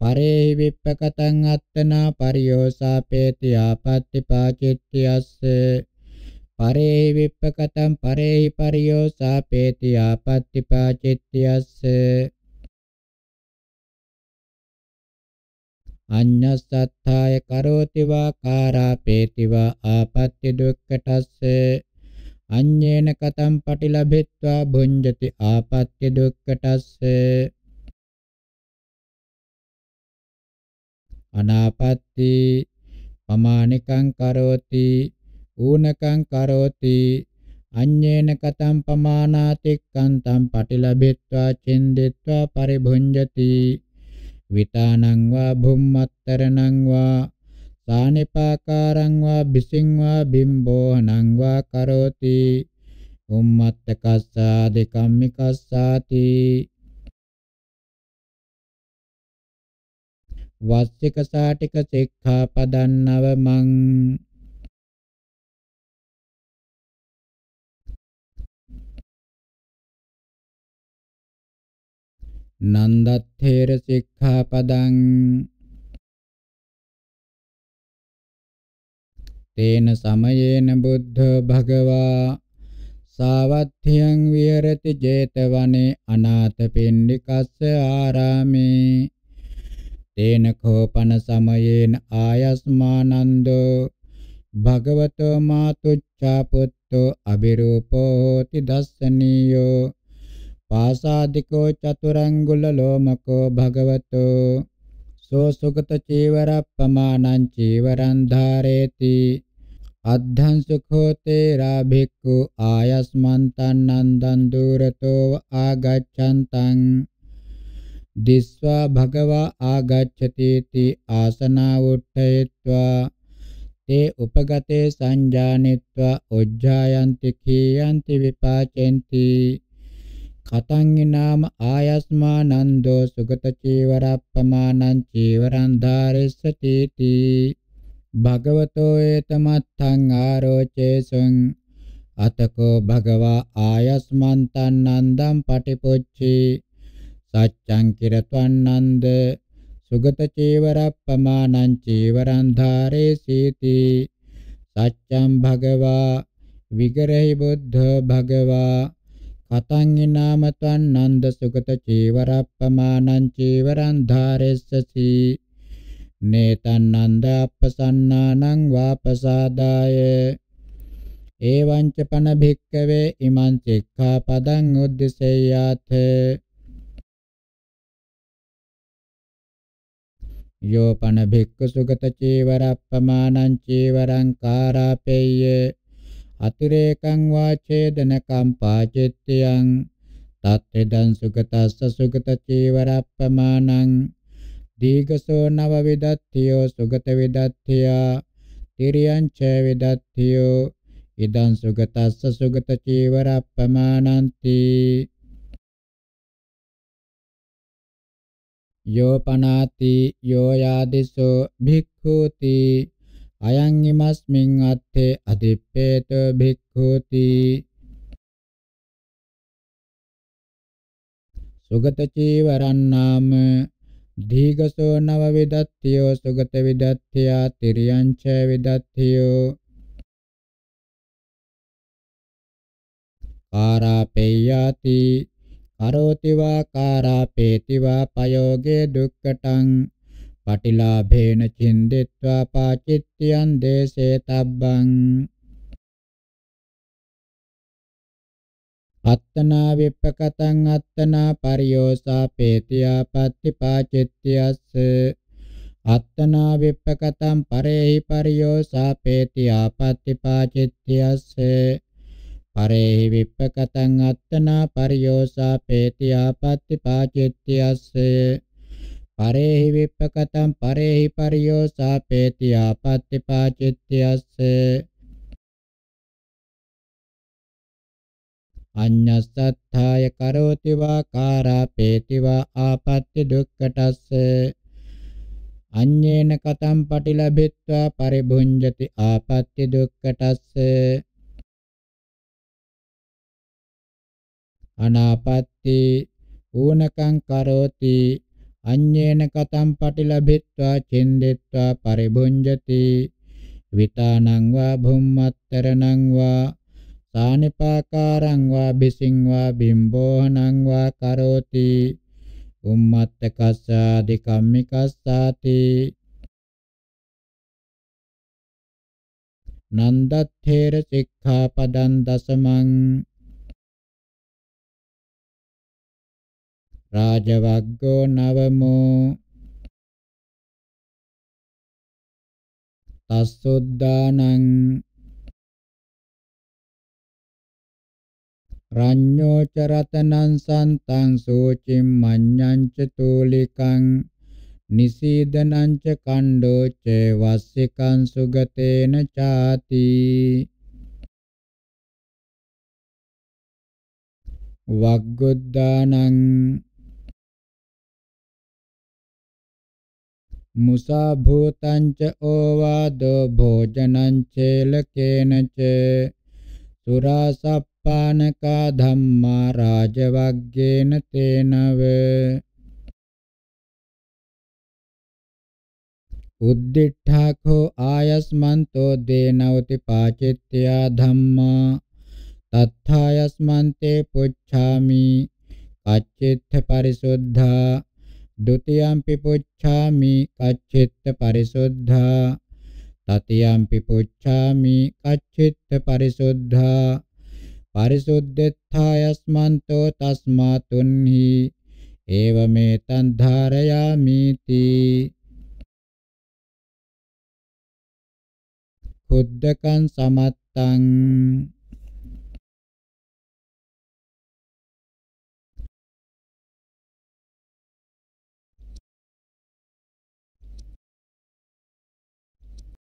පරේහි විප්පකතං අත්තනා පරියෝසා පේති ආපත්‍තිපාචිත්‍යස්ස පරේහි විප්පකතං පරේහි පරියෝසා පේති ආපත්‍තිපාචිත්‍යස්ස අඤ්ඤස්සත්තාය කරෝති වා කාරාපේති වා ආපත්‍ය දුක්ඛටස්ස අඤ්ඤේන කතම් පටිලභෙත්වා භුඤ්ජති ආපත්‍ය දුක්ඛටස්ස අනාපත්ති පමානිකං කරෝති ඌනකං කරෝති අඤ්ඤේන කතම් පමානාතික්කන්තම් පටිලබෙත්වා චින්දිත්වා පරිභුඤ්ජති විතානං වා භුම්මත්තරණං වා සානිපාකාරං වා බිසිං වා බිම්බෝහනං වා කරෝති උම්මත්තකස්සා දෙකම්මිකස්සාති වස්සික සාටික සික්ඛාපදන්නව මං නන්දත්තේර සික්ඛාපදං තේන සමයේන බුද්ධ භගවා සාවත්ථ්‍යං විහෙරති 제තවනේ අනාථපිණ්ඩිකස්ස ආරාමේ තේන කෝපන සමයේන ආයස්මානන්දෝ භගවතෝ මාතුච්ඡා පුත්තෝ අබිරූපෝති දස්සනියෝ පාසාදිකෝ චතුරංගුල ලෝමකෝ භගවතෝ සෝ සුගත චීවරප්පමානං චීවරං ධාරේති අද්ධං සුඛෝතේ රාභික්ඛු ආයස්මන්තං නන්දං දුරතෝ ආගච්ඡන්තං දිස්වා භගවා ආගච්ඡති ති ආසනා උට්ඨේत्वा තේ උපගතේ සංජානිත්වා උජ්ජායන්ති කීයන්ති විපාචෙන්ති කතං නාම ආයස්මානන්දෝ සුගත චීවරප්පමානං චීවරං ධාරිස්සති තී භගවතෝ ඒතමත්තං ආරෝචේසං අතකෝ භගවා ආයස්මන්තං නන්දං පටිපොච්චි සච්ඡං කිරත්වං නන්ද සුගත චීවරප්පමානං චීවරං ධාරේසීති සච්ඡං භගවා විගරහි බුද්ධ භගවා අතංගිනාමත්වන් නන්ද සුගත චීවරප්පමානං චීවරං ධාරෙස්සසි නේතං නන්ද අපසන්නානං වාපසාදාය එවං ච පන භික්කවේ ඉමං සික්ඛාපදං උද්දසෙය්‍යාත යෝ පන භික්ඛු සුගත චීවරප්පමානං චීවරං කාරාපෙය්‍යේ අතිරේකං වාචේදනකම් පාචිත්‍යං තත්තෙදං සුගතස්ස සුගත චීවරප්පමානං දීගසෝ නව විදත්තියෝ සුගත විදත්තියා තිරියං ච විදත්තියෝ ඉදං සුගතස්ස සුගත චීවරප්පමානන්ති යෝ පනාති යෝ යාදිසෝ භික්ඛූති අයං ඉමස්මින් අත්තේ අතිප්පේත භික්ඛුති සුගත චීවරං නාම දීඝසෝ නව විදත්තියෝ සුගත විදත්තියා තිරියං ච විදත්තියෝ කාරාපේයාති කරෝති වා කාරාපේති වා පයෝගේ දුක්කටං පටිලාභේන චින්දිත්වා පාචිත්‍යං දේසේ තබ්බං අත්තනා විප්පකතං අත්තනා පරියෝසා පේතියා පත්ති පාචිත්‍යස්ස අත්තනා විප්පකතං පරේහි පරියෝසා පේතියා පත්ති පාචිත්‍යස්ස පරේහි විප්පකතං අත්තනා පරියෝසා පේතියා පත්ති පාචිත්‍යස්ස පරේහි විප්පකතම් පරේහි පරියෝ සාපේති ආපත්‍තිපාචිත්‍යස්ස අඤ්ඤස්සත්ථාය කරෝති වා කාරාපේති වා ආපත්‍ති දුක්ඛටස්ස අඤ්ඤේන කතම් පටිලබෙත්වා පරිභුඤ්ජති ආපත්‍ති දුක්ඛටස්ස අනාපත්‍ති ඌනකං කරෝති අඤ්ඤේන කතම් පටිලබිත්වා චින්දිත්වා පරිභුඤ්ජති විතානං වා භුම්මත්තරණං වා සානිපාකාරං වා බිසිං වා බිම්බෝහනං වා කරෝති උම්මත්ත කස්සාදි කම්මිකස්සාති නන්දත්තේර සික්ඛාපදං දසමං රාජවග්ගෝ නවමෝ තස්සුද්ධානං රඤ්ඤෝ ච රතනං සන්තං සෝචිම් මඤ්ඤං ච තූලිකං නිසීදනං ච කණ්ඩෝ ච වස්සිකං සුගතේන ചാති වග්ගුද්දානං මුසා භූතංච ඕවාදෝ භෝජනං චේලකේනච සුරා සප්පානකා ධම්මා රාජවග්ගේන තේනව උද්දිඨාඛෝ ආයස්මන්තෝ දේනවති පාචිත්‍යා ධම්මා තත්ථායස්මන්තේ පුච්ඡාමි පච්චිත්ථ පරිසුද්ධා දුතියම්පි පුච්ඡාමි කච්චිත්ත පරිසුද්ධා තතියම්පි පුච්ඡාමි කච්චිත්ත පරිසුද්ධා පරිසුද්ධෙත්ථායස්මන්තෝ තස්මාතුන්හි ඒවමෙතං ධාරයාමි තී කුද්දකං සමත්තං